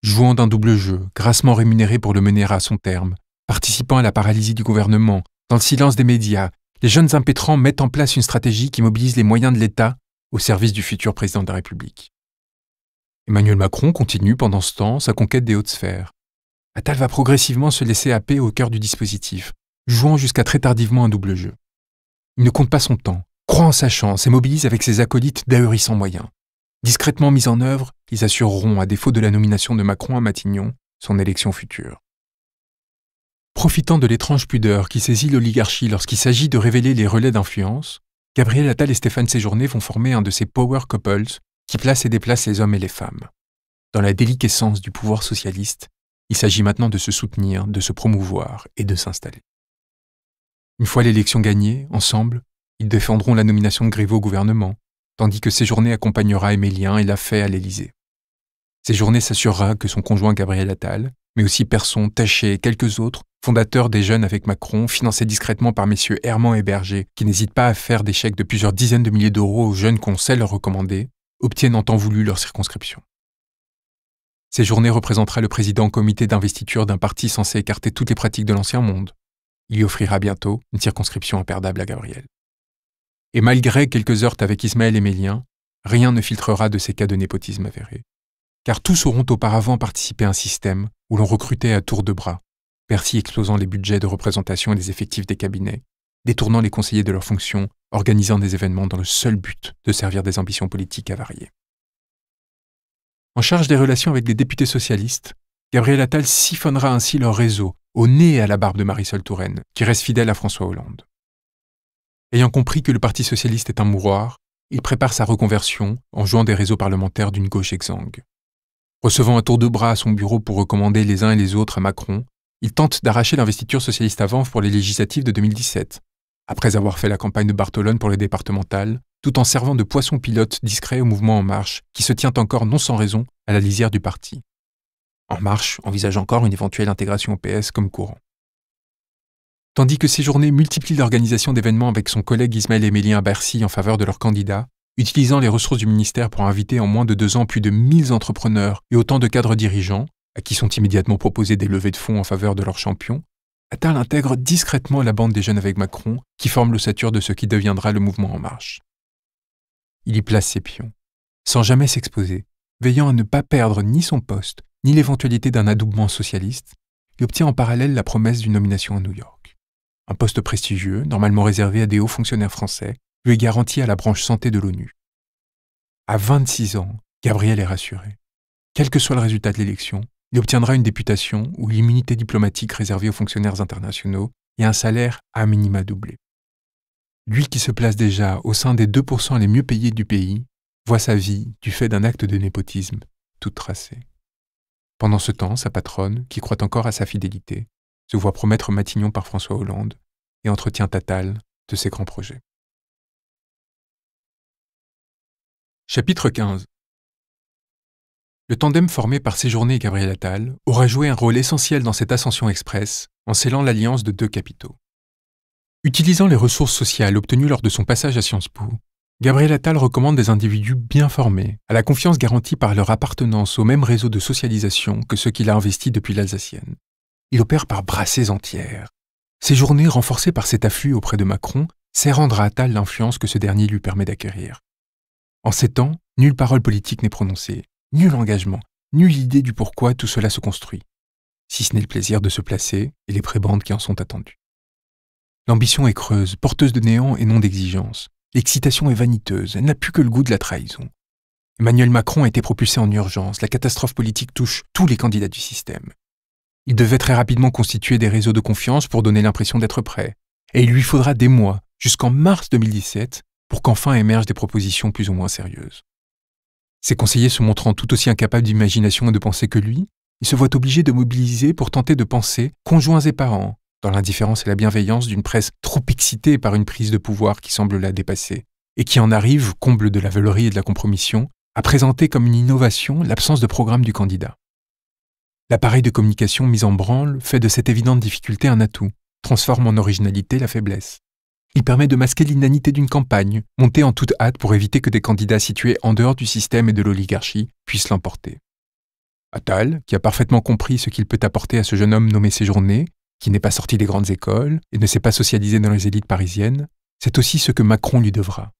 Jouant d'un double jeu, grassement rémunéré pour le mener à son terme, Participant à la paralysie du gouvernement, dans le silence des médias, les jeunes impétrants mettent en place une stratégie qui mobilise les moyens de l'État au service du futur président de la République. Emmanuel Macron continue pendant ce temps sa conquête des hautes sphères. Attal va progressivement se laisser happer au cœur du dispositif, jouant jusqu'à très tardivement un double jeu. Il ne compte pas son temps, croit en sa chance et mobilise avec ses acolytes sans moyens. Discrètement mis en œuvre, ils assureront, à défaut de la nomination de Macron à Matignon, son élection future. Profitant de l'étrange pudeur qui saisit l'oligarchie lorsqu'il s'agit de révéler les relais d'influence, Gabriel Attal et Stéphane Séjourné vont former un de ces power couples qui placent et déplacent les hommes et les femmes. Dans la déliquescence du pouvoir socialiste, il s'agit maintenant de se soutenir, de se promouvoir et de s'installer. Une fois l'élection gagnée, ensemble, ils défendront la nomination de Griveaux au gouvernement, tandis que Séjourné accompagnera Émilien et l'a fait à l'Élysée. Séjourné s'assurera que son conjoint Gabriel Attal, mais aussi Persson, Taché et quelques autres, fondateurs des Jeunes avec Macron, financés discrètement par messieurs Herman et Berger, qui n'hésitent pas à faire des chèques de plusieurs dizaines de milliers d'euros aux jeunes qu'on sait leur recommander, obtiennent en temps voulu leur circonscription. Ces journées représentera le président comité d'investiture d'un parti censé écarter toutes les pratiques de l'ancien monde. Il y offrira bientôt une circonscription imperdable à Gabriel. Et malgré quelques heurts avec Ismaël et Mélien, rien ne filtrera de ces cas de népotisme avéré car tous auront auparavant participé à un système où l'on recrutait à tour de bras, Bercy explosant les budgets de représentation et les effectifs des cabinets, détournant les conseillers de leurs fonctions, organisant des événements dans le seul but de servir des ambitions politiques avariées. En charge des relations avec les députés socialistes, Gabriel Attal siphonnera ainsi leur réseau, au nez et à la barbe de Marisol Touraine, qui reste fidèle à François Hollande. Ayant compris que le Parti socialiste est un mouroir, il prépare sa reconversion en jouant des réseaux parlementaires d'une gauche exsangue. Recevant un tour de bras à son bureau pour recommander les uns et les autres à Macron, il tente d'arracher l'investiture socialiste avant pour les législatives de 2017. Après avoir fait la campagne de Bartolone pour les départementales, tout en servant de poisson pilote discret au mouvement En Marche, qui se tient encore non sans raison à la lisière du parti. En Marche envisage encore une éventuelle intégration au PS comme courant. Tandis que ces journées multiplient l'organisation d'événements avec son collègue Ismaël Émilien Bercy en faveur de leur candidat, utilisant les ressources du ministère pour inviter en moins de deux ans plus de 1000 entrepreneurs et autant de cadres dirigeants, à qui sont immédiatement proposés des levées de fonds en faveur de leurs champions, Attal intègre discrètement la bande des jeunes avec Macron, qui forme l'ossature de ce qui deviendra le mouvement En Marche. Il y place ses pions, sans jamais s'exposer, veillant à ne pas perdre ni son poste, ni l'éventualité d'un adoubement socialiste, il obtient en parallèle la promesse d'une nomination à New York. Un poste prestigieux, normalement réservé à des hauts fonctionnaires français, lui est garanti à la branche santé de l'ONU. À 26 ans, Gabriel est rassuré. Quel que soit le résultat de l'élection, il obtiendra une députation ou l'immunité diplomatique réservée aux fonctionnaires internationaux et un salaire à minima doublé. Lui qui se place déjà au sein des 2% les mieux payés du pays, voit sa vie, du fait d'un acte de népotisme, toute tracée. Pendant ce temps, sa patronne, qui croit encore à sa fidélité, se voit promettre Matignon par François Hollande et entretient Tatal de ses grands projets. Chapitre 15 Le tandem formé par Séjourné et Gabriel Attal aura joué un rôle essentiel dans cette ascension express en scellant l'alliance de deux capitaux. Utilisant les ressources sociales obtenues lors de son passage à Sciences Po, Gabriel Attal recommande des individus bien formés, à la confiance garantie par leur appartenance au même réseau de socialisation que ceux qu'il a investis depuis l'Alsacienne. Il opère par brassées entières. Ces journées renforcées par cet afflux auprès de Macron sait rendre à Attal l'influence que ce dernier lui permet d'acquérir. En ces temps, nulle parole politique n'est prononcée, nul engagement, nulle idée du pourquoi tout cela se construit, si ce n'est le plaisir de se placer et les prébendes qui en sont attendues. L'ambition est creuse, porteuse de néant et non d'exigence. L'excitation est vaniteuse, elle n'a plus que le goût de la trahison. Emmanuel Macron a été propulsé en urgence, la catastrophe politique touche tous les candidats du système. Il devait très rapidement constituer des réseaux de confiance pour donner l'impression d'être prêt, et il lui faudra des mois, jusqu'en mars 2017, pour qu'enfin émergent des propositions plus ou moins sérieuses. Ses conseillers se montrant tout aussi incapables d'imagination et de pensée que lui, il se voit obligé de mobiliser pour tenter de penser conjoints et parents, dans l'indifférence et la bienveillance d'une presse trop excitée par une prise de pouvoir qui semble la dépasser, et qui en arrive, comble de la veulerie et de la compromission, à présenter comme une innovation l'absence de programme du candidat. L'appareil de communication mis en branle fait de cette évidente difficulté un atout, transforme en originalité la faiblesse. Il permet de masquer l'inanité d'une campagne, montée en toute hâte pour éviter que des candidats situés en dehors du système et de l'oligarchie puissent l'emporter. Attal, qui a parfaitement compris ce qu'il peut apporter à ce jeune homme nommé Séjourné, qui n'est pas sorti des grandes écoles et ne s'est pas socialisé dans les élites parisiennes, c'est aussi ce que Macron lui devra.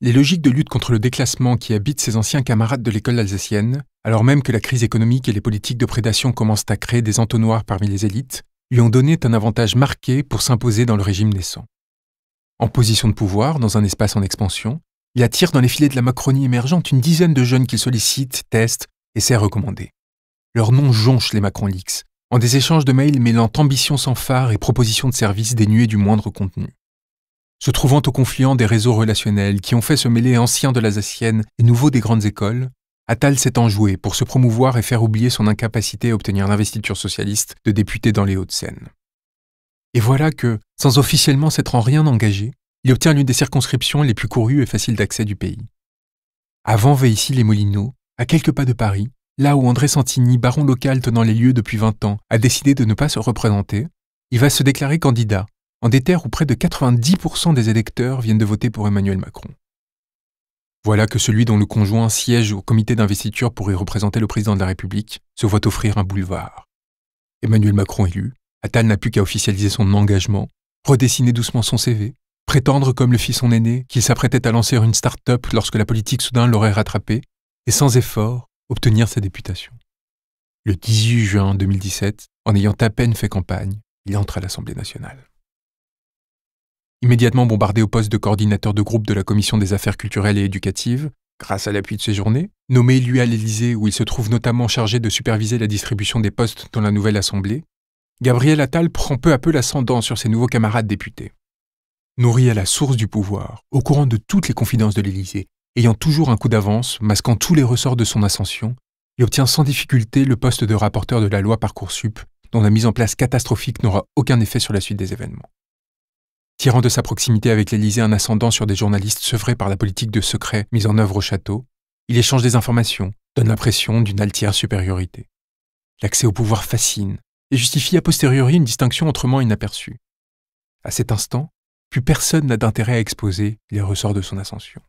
Les logiques de lutte contre le déclassement qui habitent ses anciens camarades de l'école alsacienne, alors même que la crise économique et les politiques de prédation commencent à créer des entonnoirs parmi les élites, lui ont donné un avantage marqué pour s'imposer dans le régime naissant. En position de pouvoir, dans un espace en expansion, il attire dans les filets de la Macronie émergente une dizaine de jeunes qu'il sollicite, teste et sait recommander. Leurs noms jonchent les Macron en des échanges de mails mêlant ambition sans phare et propositions de services dénuées du moindre contenu. Se trouvant au confluent des réseaux relationnels qui ont fait se mêler anciens de l'Asassienne et nouveaux des grandes écoles, Attal s'est enjoué pour se promouvoir et faire oublier son incapacité à obtenir l'investiture socialiste de député dans les Hauts-de-Seine. Et voilà que, sans officiellement s'être en rien engagé, il obtient l'une des circonscriptions les plus courues et faciles d'accès du pays. Avant ici les moulineaux à quelques pas de Paris, là où André Santini, baron local tenant les lieux depuis 20 ans, a décidé de ne pas se représenter, il va se déclarer candidat, en des terres où près de 90% des électeurs viennent de voter pour Emmanuel Macron. Voilà que celui dont le conjoint siège au comité d'investiture pour y représenter le président de la République se voit offrir un boulevard. Emmanuel Macron élu, Attal n'a plus qu'à officialiser son engagement, redessiner doucement son CV, prétendre, comme le fit son aîné, qu'il s'apprêtait à lancer une start-up lorsque la politique soudain l'aurait rattrapé, et sans effort, obtenir sa députation. Le 18 juin 2017, en ayant à peine fait campagne, il entre à l'Assemblée nationale. Immédiatement bombardé au poste de coordinateur de groupe de la Commission des affaires culturelles et éducatives, grâce à l'appui de ses journées, nommé lui à l'Élysée où il se trouve notamment chargé de superviser la distribution des postes dans la nouvelle Assemblée, Gabriel Attal prend peu à peu l'ascendant sur ses nouveaux camarades députés. Nourri à la source du pouvoir, au courant de toutes les confidences de l'Élysée, ayant toujours un coup d'avance, masquant tous les ressorts de son ascension, il obtient sans difficulté le poste de rapporteur de la loi Parcoursup, dont la mise en place catastrophique n'aura aucun effet sur la suite des événements. Tirant de sa proximité avec l'Élysée un ascendant sur des journalistes sevrés par la politique de secret mise en œuvre au château, il échange des informations, donne l'impression d'une altière supériorité. L'accès au pouvoir fascine, et justifie a posteriori une distinction autrement inaperçue. À cet instant, plus personne n'a d'intérêt à exposer les ressorts de son ascension.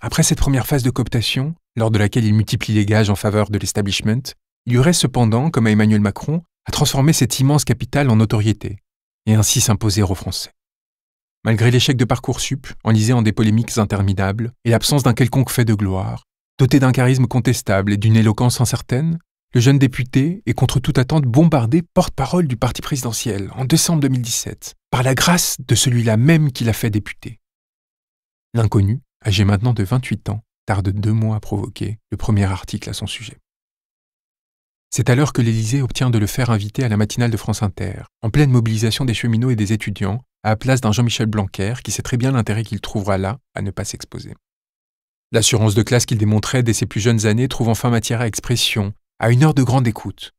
Après cette première phase de cooptation, lors de laquelle il multiplie les gages en faveur de l'establishment, il lui reste cependant, comme à Emmanuel Macron, à transformer cette immense capital en notoriété, et ainsi s'imposer aux Français. Malgré l'échec de Parcoursup, enlisé en des polémiques interminables, et l'absence d'un quelconque fait de gloire, doté d'un charisme contestable et d'une éloquence incertaine, le jeune député est contre toute attente bombardé porte-parole du parti présidentiel en décembre 2017 par la grâce de celui-là même qui l'a fait député. L'inconnu, âgé maintenant de 28 ans, tarde deux mois à provoquer le premier article à son sujet. C'est alors que l'Élysée obtient de le faire inviter à la matinale de France Inter, en pleine mobilisation des cheminots et des étudiants, à la place d'un Jean-Michel Blanquer qui sait très bien l'intérêt qu'il trouvera là à ne pas s'exposer. L'assurance de classe qu'il démontrait dès ses plus jeunes années trouve enfin matière à expression à une heure de grande écoute.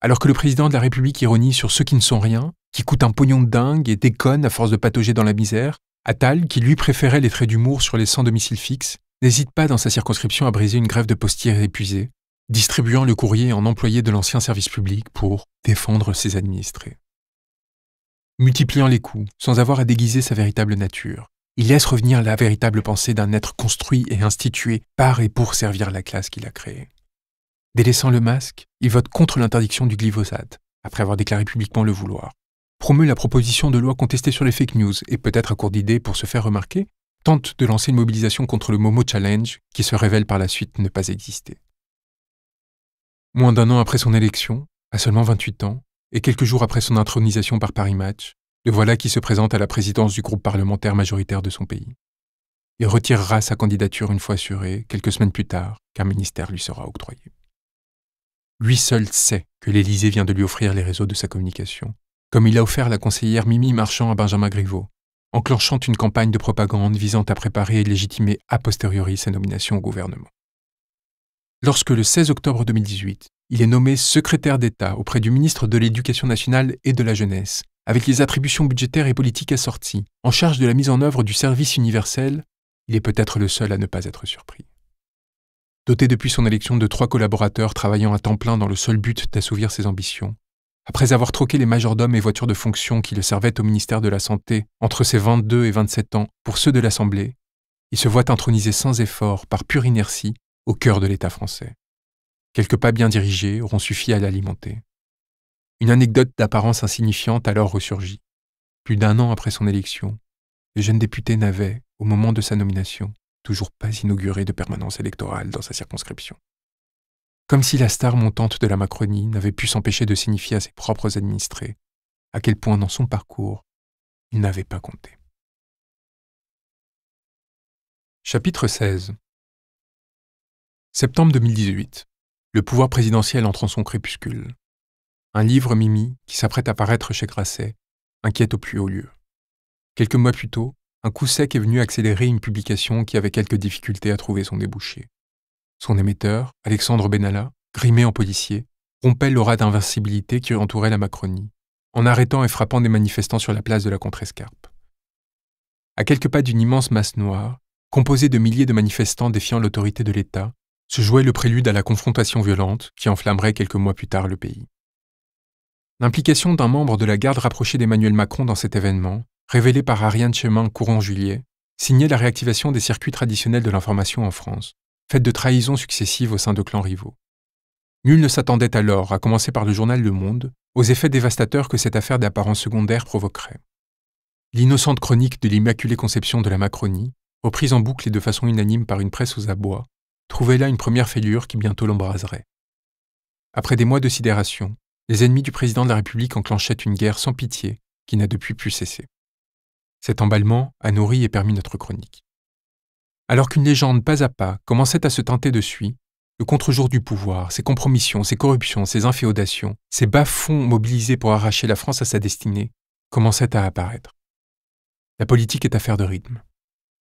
Alors que le président de la République ironie sur ceux qui ne sont rien, qui coûtent un pognon de dingue et déconnent à force de patauger dans la misère, Attal, qui lui préférait les traits d'humour sur les 100 domiciles fixes, n'hésite pas dans sa circonscription à briser une grève de postiers épuisés, distribuant le courrier en employé de l'ancien service public pour défendre ses administrés. Multipliant les coups, sans avoir à déguiser sa véritable nature, il laisse revenir la véritable pensée d'un être construit et institué par et pour servir la classe qu'il a créée. Délaissant le masque, il vote contre l'interdiction du glyphosate, après avoir déclaré publiquement le vouloir. Promeut la proposition de loi contestée sur les fake news et peut-être à court d'idées pour se faire remarquer, tente de lancer une mobilisation contre le Momo Challenge qui se révèle par la suite ne pas exister. Moins d'un an après son élection, à seulement 28 ans, et quelques jours après son intronisation par Paris Match, le voilà qui se présente à la présidence du groupe parlementaire majoritaire de son pays. Il retirera sa candidature une fois assurée, quelques semaines plus tard, qu'un ministère lui sera octroyé. Lui seul sait que l'Élysée vient de lui offrir les réseaux de sa communication, comme il a offert la conseillère Mimi Marchand à Benjamin Griveaux, enclenchant une campagne de propagande visant à préparer et légitimer a posteriori sa nomination au gouvernement. Lorsque le 16 octobre 2018, il est nommé secrétaire d'État auprès du ministre de l'Éducation nationale et de la jeunesse, avec les attributions budgétaires et politiques assorties, en charge de la mise en œuvre du service universel, il est peut-être le seul à ne pas être surpris. Doté depuis son élection de trois collaborateurs travaillant à temps plein dans le seul but d'assouvir ses ambitions, après avoir troqué les majordomes et voitures de fonction qui le servaient au ministère de la Santé entre ses 22 et 27 ans pour ceux de l'Assemblée, il se voit intronisé sans effort, par pure inertie, au cœur de l'État français. Quelques pas bien dirigés auront suffi à l'alimenter. Une anecdote d'apparence insignifiante alors ressurgit. Plus d'un an après son élection, le jeune député n'avait, au moment de sa nomination, toujours pas inauguré de permanence électorale dans sa circonscription. Comme si la star montante de la Macronie n'avait pu s'empêcher de signifier à ses propres administrés à quel point dans son parcours il n'avait pas compté. Chapitre 16 Septembre 2018. Le pouvoir présidentiel entre en son crépuscule. Un livre Mimi, qui s'apprête à paraître chez Grasset, inquiète au plus haut lieu. Quelques mois plus tôt, un coup sec est venu accélérer une publication qui avait quelques difficultés à trouver son débouché. Son émetteur, Alexandre Benalla, grimé en policier, rompait l'aura d'invincibilité qui entourait la Macronie, en arrêtant et frappant des manifestants sur la place de la Contrescarpe. À quelques pas d'une immense masse noire, composée de milliers de manifestants défiant l'autorité de l'État, se jouait le prélude à la confrontation violente qui enflammerait quelques mois plus tard le pays. L'implication d'un membre de la garde rapprochée d'Emmanuel Macron dans cet événement révélé par Ariane Chemin courant juillet, signait la réactivation des circuits traditionnels de l'information en France, faite de trahisons successives au sein de clans rivaux. Nul ne s'attendait alors, à commencer par le journal Le Monde, aux effets dévastateurs que cette affaire d'apparence secondaire provoquerait. L'innocente chronique de l'Immaculée Conception de la Macronie, reprise en boucle et de façon unanime par une presse aux abois, trouvait là une première fêlure qui bientôt l'embraserait. Après des mois de sidération, les ennemis du président de la République enclenchaient une guerre sans pitié qui n'a depuis pu cessé. Cet emballement a nourri et permis notre chronique. Alors qu'une légende pas à pas commençait à se tenter dessus, le contre-jour du pouvoir, ses compromissions, ses corruptions, ses inféodations, ses bas-fonds mobilisés pour arracher la France à sa destinée, commençaient à apparaître. La politique est affaire de rythme.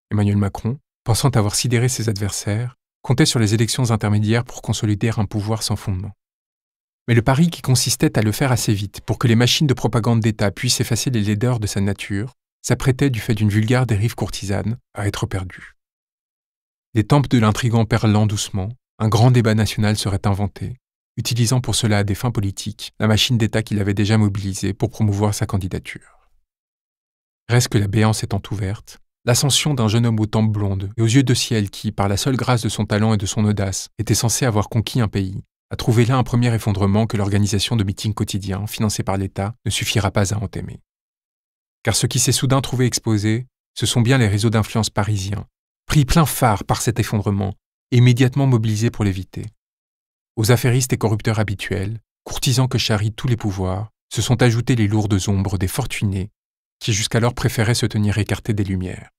Emmanuel Macron, pensant avoir sidéré ses adversaires, comptait sur les élections intermédiaires pour consolider un pouvoir sans fondement. Mais le pari qui consistait à le faire assez vite pour que les machines de propagande d'État puissent effacer les laideurs de sa nature s'apprêtait, du fait d'une vulgaire dérive courtisane, à être perdue. Les tempes de l'intrigant perlant doucement, un grand débat national serait inventé, utilisant pour cela à des fins politiques la machine d'État qu'il avait déjà mobilisée pour promouvoir sa candidature. Reste que la béance étant ouverte, l'ascension d'un jeune homme aux tempes blondes et aux yeux de ciel qui, par la seule grâce de son talent et de son audace, était censé avoir conquis un pays, a trouvé là un premier effondrement que l'organisation de meetings quotidiens financés par l'État ne suffira pas à entamer car ce qui s'est soudain trouvé exposé, ce sont bien les réseaux d'influence parisiens, pris plein phare par cet effondrement immédiatement mobilisés pour l'éviter. Aux affairistes et corrupteurs habituels, courtisans que charrient tous les pouvoirs, se sont ajoutés les lourdes ombres des fortunés, qui jusqu'alors préféraient se tenir écartés des lumières.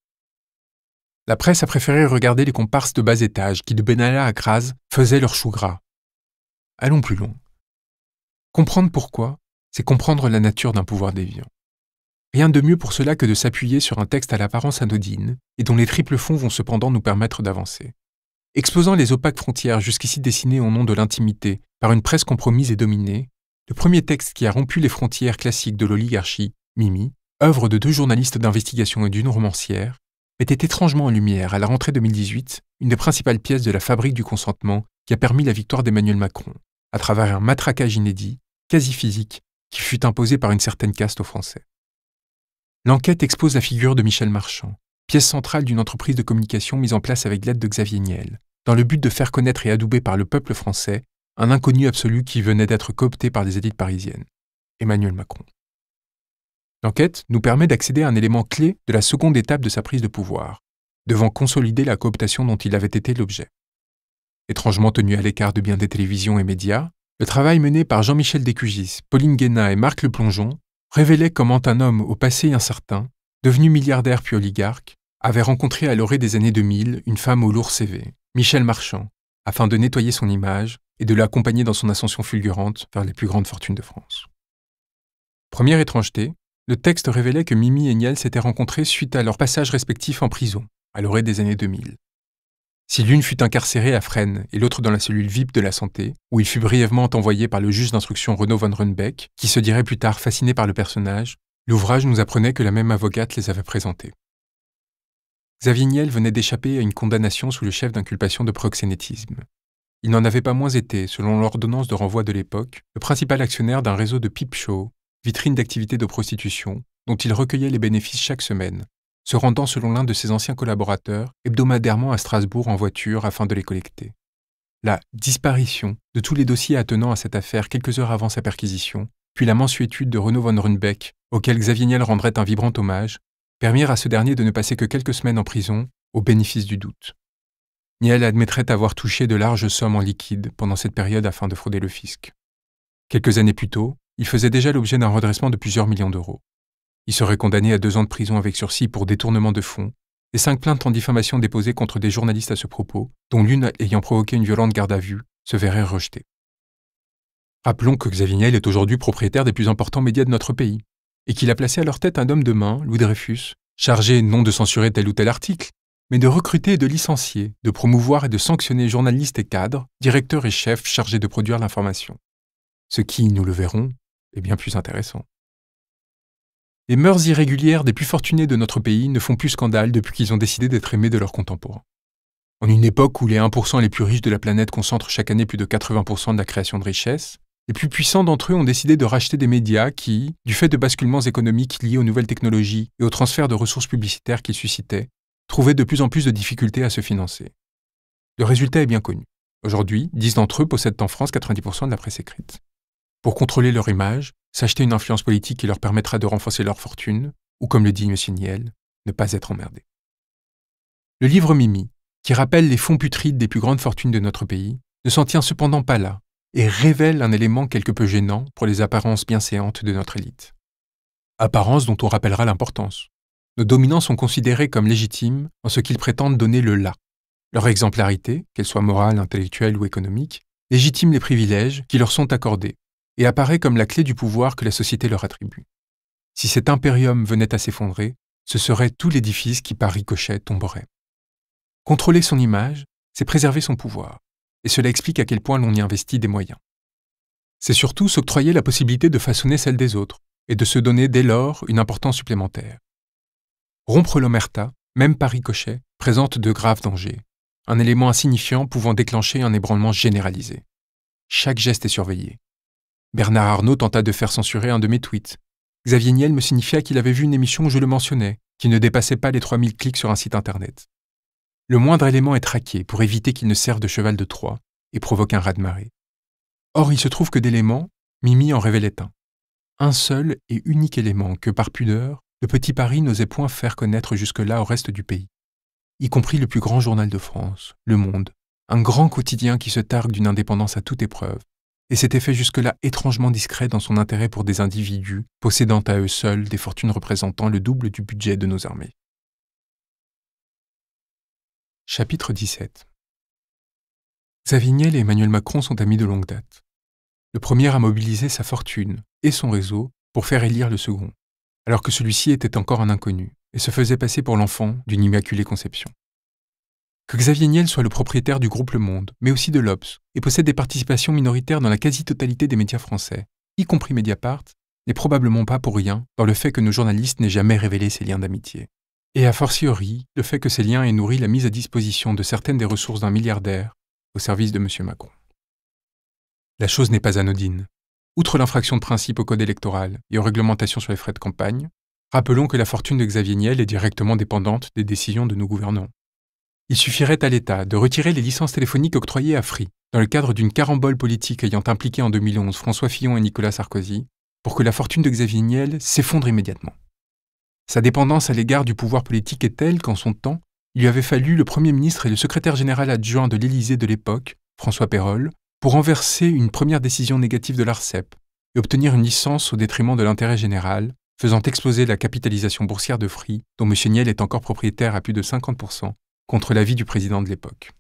La presse a préféré regarder les comparses de bas étage qui, de Benalla à Kras, faisaient leur chou gras. Allons plus loin. Comprendre pourquoi, c'est comprendre la nature d'un pouvoir déviant. Rien de mieux pour cela que de s'appuyer sur un texte à l'apparence anodine, et dont les triples fonds vont cependant nous permettre d'avancer. Exposant les opaques frontières jusqu'ici dessinées au nom de l'intimité par une presse compromise et dominée, le premier texte qui a rompu les frontières classiques de l'oligarchie, Mimi, œuvre de deux journalistes d'investigation et d'une romancière, mettait étrangement en lumière, à la rentrée 2018, une des principales pièces de la fabrique du consentement qui a permis la victoire d'Emmanuel Macron, à travers un matraquage inédit, quasi physique, qui fut imposé par une certaine caste aux Français. L'enquête expose la figure de Michel Marchand, pièce centrale d'une entreprise de communication mise en place avec l'aide de Xavier Niel, dans le but de faire connaître et adouber par le peuple français un inconnu absolu qui venait d'être coopté par des élites parisiennes, Emmanuel Macron. L'enquête nous permet d'accéder à un élément clé de la seconde étape de sa prise de pouvoir, devant consolider la cooptation dont il avait été l'objet. Étrangement tenu à l'écart de bien des télévisions et médias, le travail mené par Jean-Michel Décugis, Pauline Guénat et Marc Le Plongeon révélait comment un homme au passé incertain, devenu milliardaire puis oligarque, avait rencontré à l'orée des années 2000 une femme au lourd CV, Michel Marchand, afin de nettoyer son image et de l'accompagner dans son ascension fulgurante vers les plus grandes fortunes de France. Première étrangeté, le texte révélait que Mimi et Niel s'étaient rencontrés suite à leur passage respectif en prison, à l'orée des années 2000, si l'une fut incarcérée à Fresnes et l'autre dans la cellule VIP de la santé, où il fut brièvement envoyé par le juge d'instruction Renaud von Runbeck, qui se dirait plus tard fasciné par le personnage, l'ouvrage nous apprenait que la même avocate les avait présentés. Xavier Niel venait d'échapper à une condamnation sous le chef d'inculpation de proxénétisme. Il n'en avait pas moins été, selon l'ordonnance de renvoi de l'époque, le principal actionnaire d'un réseau de pipe show vitrine d'activités de prostitution, dont il recueillait les bénéfices chaque semaine, se rendant selon l'un de ses anciens collaborateurs hebdomadairement à Strasbourg en voiture afin de les collecter. La disparition de tous les dossiers attenant à cette affaire quelques heures avant sa perquisition, puis la mansuétude de Renaud von Runbeck, auquel Xavier Niel rendrait un vibrant hommage, permirent à ce dernier de ne passer que quelques semaines en prison, au bénéfice du doute. Niel admettrait avoir touché de larges sommes en liquide pendant cette période afin de frauder le fisc. Quelques années plus tôt, il faisait déjà l'objet d'un redressement de plusieurs millions d'euros. Il serait condamné à deux ans de prison avec sursis pour détournement de fonds et cinq plaintes en diffamation déposées contre des journalistes à ce propos, dont l'une ayant provoqué une violente garde à vue, se verrait rejetée. Rappelons que Xavier Niel est aujourd'hui propriétaire des plus importants médias de notre pays, et qu'il a placé à leur tête un homme de main, Louis Dreyfus, chargé non de censurer tel ou tel article, mais de recruter et de licencier, de promouvoir et de sanctionner journalistes et cadres, directeurs et chefs chargés de produire l'information. Ce qui, nous le verrons, est bien plus intéressant. Les mœurs irrégulières des plus fortunés de notre pays ne font plus scandale depuis qu'ils ont décidé d'être aimés de leurs contemporains. En une époque où les 1% les plus riches de la planète concentrent chaque année plus de 80% de la création de richesses, les plus puissants d'entre eux ont décidé de racheter des médias qui, du fait de basculements économiques liés aux nouvelles technologies et aux transferts de ressources publicitaires qu'ils suscitaient, trouvaient de plus en plus de difficultés à se financer. Le résultat est bien connu. Aujourd'hui, 10 d'entre eux possèdent en France 90% de la presse écrite pour contrôler leur image, s'acheter une influence politique qui leur permettra de renforcer leur fortune, ou comme le dit M. Niel, ne pas être emmerdé. Le livre Mimi, qui rappelle les fonds putrides des plus grandes fortunes de notre pays, ne s'en tient cependant pas là, et révèle un élément quelque peu gênant pour les apparences bienséantes de notre élite. Apparences dont on rappellera l'importance. Nos dominants sont considérés comme légitimes en ce qu'ils prétendent donner le là. Leur exemplarité, qu'elle soit morale, intellectuelle ou économique, légitime les privilèges qui leur sont accordés, et apparaît comme la clé du pouvoir que la société leur attribue. Si cet impérium venait à s'effondrer, ce serait tout l'édifice qui par ricochet tomberait. Contrôler son image, c'est préserver son pouvoir, et cela explique à quel point l'on y investit des moyens. C'est surtout s'octroyer la possibilité de façonner celle des autres, et de se donner dès lors une importance supplémentaire. Rompre l'omerta, même par ricochet, présente de graves dangers, un élément insignifiant pouvant déclencher un ébranlement généralisé. Chaque geste est surveillé, Bernard Arnault tenta de faire censurer un de mes tweets. Xavier Niel me signifia qu'il avait vu une émission où je le mentionnais, qui ne dépassait pas les 3000 clics sur un site internet. Le moindre élément est traqué pour éviter qu'il ne serve de cheval de Troie et provoque un raz-de-marée. Or, il se trouve que d'éléments, Mimi en révélait un. Un seul et unique élément que, par pudeur, le petit Paris n'osait point faire connaître jusque-là au reste du pays. Y compris le plus grand journal de France, Le Monde, un grand quotidien qui se targue d'une indépendance à toute épreuve, et s'était fait jusque-là étrangement discret dans son intérêt pour des individus possédant à eux seuls des fortunes représentant le double du budget de nos armées. Chapitre 17 Zavignel et Emmanuel Macron sont amis de longue date. Le premier a mobilisé sa fortune et son réseau pour faire élire le second, alors que celui-ci était encore un inconnu et se faisait passer pour l'enfant d'une immaculée conception. Que Xavier Niel soit le propriétaire du groupe Le Monde, mais aussi de l'Obs, et possède des participations minoritaires dans la quasi-totalité des médias français, y compris Mediapart, n'est probablement pas pour rien dans le fait que nos journalistes n'aient jamais révélé ces liens d'amitié. Et a fortiori, le fait que ces liens aient nourri la mise à disposition de certaines des ressources d'un milliardaire au service de M. Macron. La chose n'est pas anodine. Outre l'infraction de principe au code électoral et aux réglementations sur les frais de campagne, rappelons que la fortune de Xavier Niel est directement dépendante des décisions de nos gouvernants. Il suffirait à l'État de retirer les licences téléphoniques octroyées à Free, dans le cadre d'une carambole politique ayant impliqué en 2011 François Fillon et Nicolas Sarkozy, pour que la fortune de Xavier Niel s'effondre immédiatement. Sa dépendance à l'égard du pouvoir politique est telle qu'en son temps, il lui avait fallu le Premier ministre et le secrétaire général adjoint de l'Élysée de l'époque, François Perrol, pour renverser une première décision négative de l'ARCEP et obtenir une licence au détriment de l'intérêt général, faisant exploser la capitalisation boursière de Free, dont M. Niel est encore propriétaire à plus de 50%, contre l'avis du président de l'époque.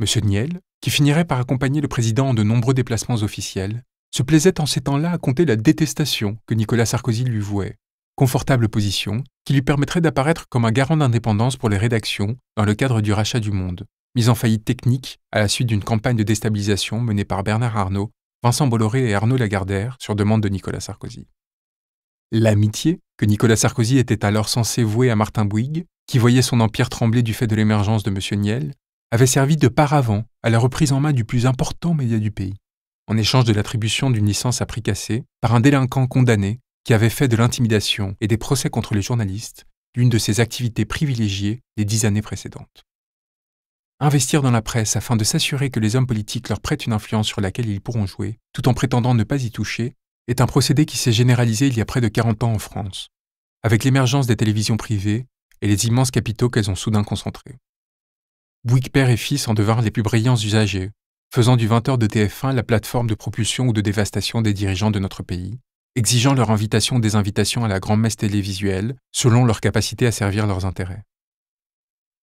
M. Niel, qui finirait par accompagner le président en de nombreux déplacements officiels, se plaisait en ces temps-là à compter la détestation que Nicolas Sarkozy lui vouait, confortable position qui lui permettrait d'apparaître comme un garant d'indépendance pour les rédactions dans le cadre du rachat du Monde, mise en faillite technique à la suite d'une campagne de déstabilisation menée par Bernard Arnault, Vincent Bolloré et Arnaud Lagardère sur demande de Nicolas Sarkozy. L'amitié que Nicolas Sarkozy était alors censé vouer à Martin Bouygues qui voyait son empire trembler du fait de l'émergence de M. Niel, avait servi de paravent à la reprise en main du plus important média du pays, en échange de l'attribution d'une licence à prix cassé par un délinquant condamné qui avait fait de l'intimidation et des procès contre les journalistes l'une de ses activités privilégiées les dix années précédentes. Investir dans la presse afin de s'assurer que les hommes politiques leur prêtent une influence sur laquelle ils pourront jouer, tout en prétendant ne pas y toucher, est un procédé qui s'est généralisé il y a près de 40 ans en France, avec l'émergence des télévisions privées et les immenses capitaux qu'elles ont soudain concentrés. Bouygues Père et Fils en devinrent les plus brillants usagers, faisant du 20h de TF1 la plateforme de propulsion ou de dévastation des dirigeants de notre pays, exigeant leur invitation des invitations à la grande messe télévisuelle selon leur capacité à servir leurs intérêts.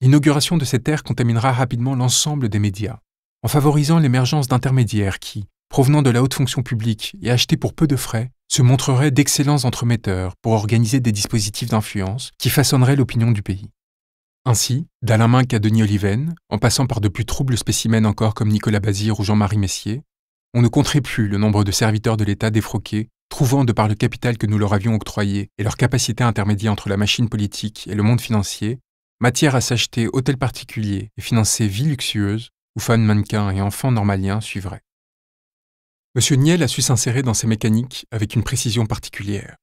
L'inauguration de cette ère contaminera rapidement l'ensemble des médias, en favorisant l'émergence d'intermédiaires qui, provenant de la haute fonction publique et achetés pour peu de frais, se montreraient d'excellents entremetteurs pour organiser des dispositifs d'influence qui façonneraient l'opinion du pays. Ainsi, d'Alain à Denis Oliven, en passant par de plus troubles spécimens encore comme Nicolas Bazir ou Jean-Marie Messier, on ne compterait plus le nombre de serviteurs de l'État défroqués, trouvant de par le capital que nous leur avions octroyé et leur capacité intermédiaire entre la machine politique et le monde financier, matière à s'acheter hôtels particuliers et financer vie luxueuses où fans mannequins et enfants normaliens suivraient. M. Niel a su s'insérer dans ces mécaniques avec une précision particulière.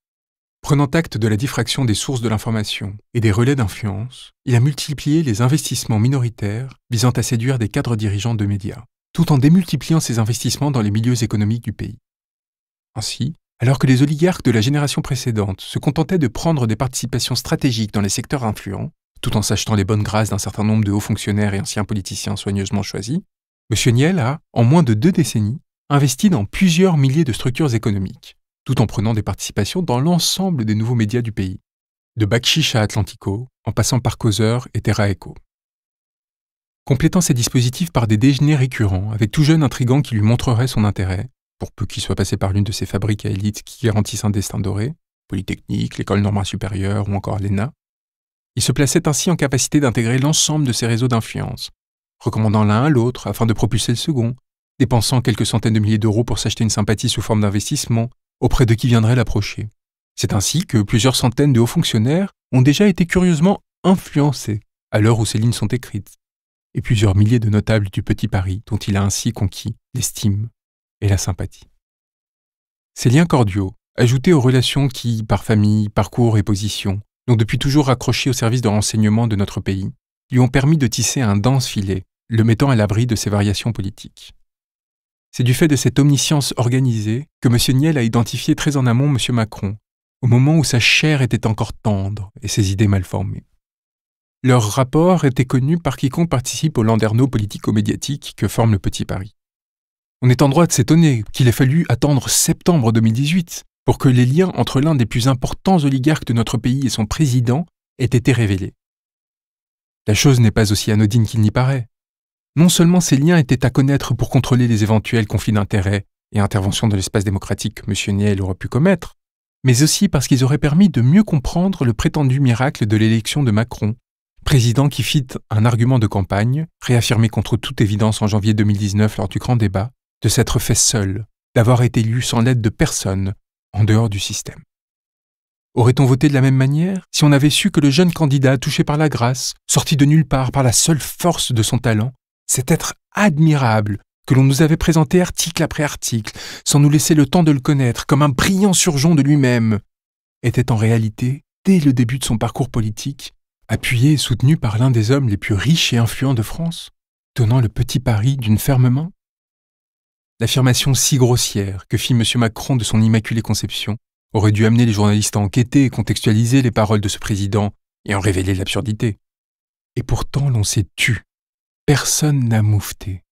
Prenant acte de la diffraction des sources de l'information et des relais d'influence, il a multiplié les investissements minoritaires visant à séduire des cadres dirigeants de médias, tout en démultipliant ses investissements dans les milieux économiques du pays. Ainsi, alors que les oligarques de la génération précédente se contentaient de prendre des participations stratégiques dans les secteurs influents, tout en s'achetant les bonnes grâces d'un certain nombre de hauts fonctionnaires et anciens politiciens soigneusement choisis, M. Niel a, en moins de deux décennies, investit dans plusieurs milliers de structures économiques, tout en prenant des participations dans l'ensemble des nouveaux médias du pays, de Bakchich à Atlantico, en passant par Causeur et Terra Echo. Complétant ses dispositifs par des déjeuners récurrents avec tout jeune intrigant qui lui montrerait son intérêt, pour peu qu'il soit passé par l'une de ces fabriques à élite qui garantissent un destin doré, Polytechnique, l'école normale supérieure ou encore l'ENA, il se plaçait ainsi en capacité d'intégrer l'ensemble de ses réseaux d'influence, recommandant l'un à l'autre afin de propulser le second, dépensant quelques centaines de milliers d'euros pour s'acheter une sympathie sous forme d'investissement auprès de qui viendrait l'approcher. C'est ainsi que plusieurs centaines de hauts fonctionnaires ont déjà été curieusement influencés à l'heure où ces lignes sont écrites, et plusieurs milliers de notables du Petit Paris dont il a ainsi conquis l'estime et la sympathie. Ces liens cordiaux, ajoutés aux relations qui, par famille, parcours et position, l'ont depuis toujours accroché au service de renseignement de notre pays, lui ont permis de tisser un dense filet, le mettant à l'abri de ses variations politiques. C'est du fait de cette omniscience organisée que M. Niel a identifié très en amont M. Macron, au moment où sa chair était encore tendre et ses idées mal formées. Leur rapport était connu par quiconque participe au landerneau politico-médiatique que forme le Petit Paris. On est en droit de s'étonner qu'il ait fallu attendre septembre 2018 pour que les liens entre l'un des plus importants oligarques de notre pays et son président aient été révélés. La chose n'est pas aussi anodine qu'il n'y paraît non seulement ces liens étaient à connaître pour contrôler les éventuels conflits d'intérêts et interventions de l'espace démocratique que M. Niel aurait pu commettre, mais aussi parce qu'ils auraient permis de mieux comprendre le prétendu miracle de l'élection de Macron, président qui fit un argument de campagne, réaffirmé contre toute évidence en janvier 2019 lors du grand débat, de s'être fait seul, d'avoir été élu sans l'aide de personne, en dehors du système. Aurait-on voté de la même manière si on avait su que le jeune candidat touché par la grâce, sorti de nulle part par la seule force de son talent, cet être admirable que l'on nous avait présenté article après article, sans nous laisser le temps de le connaître, comme un brillant surgeon de lui-même, était en réalité, dès le début de son parcours politique, appuyé et soutenu par l'un des hommes les plus riches et influents de France, tenant le petit Paris d'une ferme main L'affirmation si grossière que fit M. Macron de son immaculée conception aurait dû amener les journalistes à enquêter et contextualiser les paroles de ce président et en révéler l'absurdité. Et pourtant l'on s'est tu Personne n'a moufté.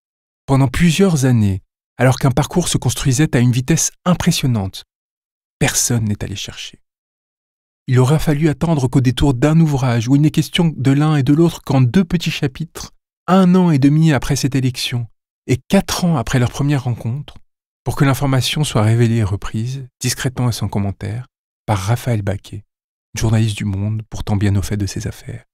Pendant plusieurs années, alors qu'un parcours se construisait à une vitesse impressionnante, personne n'est allé chercher. Il aura fallu attendre qu'au détour d'un ouvrage où il n'est question de l'un et de l'autre qu'en deux petits chapitres, un an et demi après cette élection et quatre ans après leur première rencontre, pour que l'information soit révélée et reprise, discrètement et sans commentaire, par Raphaël Baquet, journaliste du Monde pourtant bien au fait de ses affaires.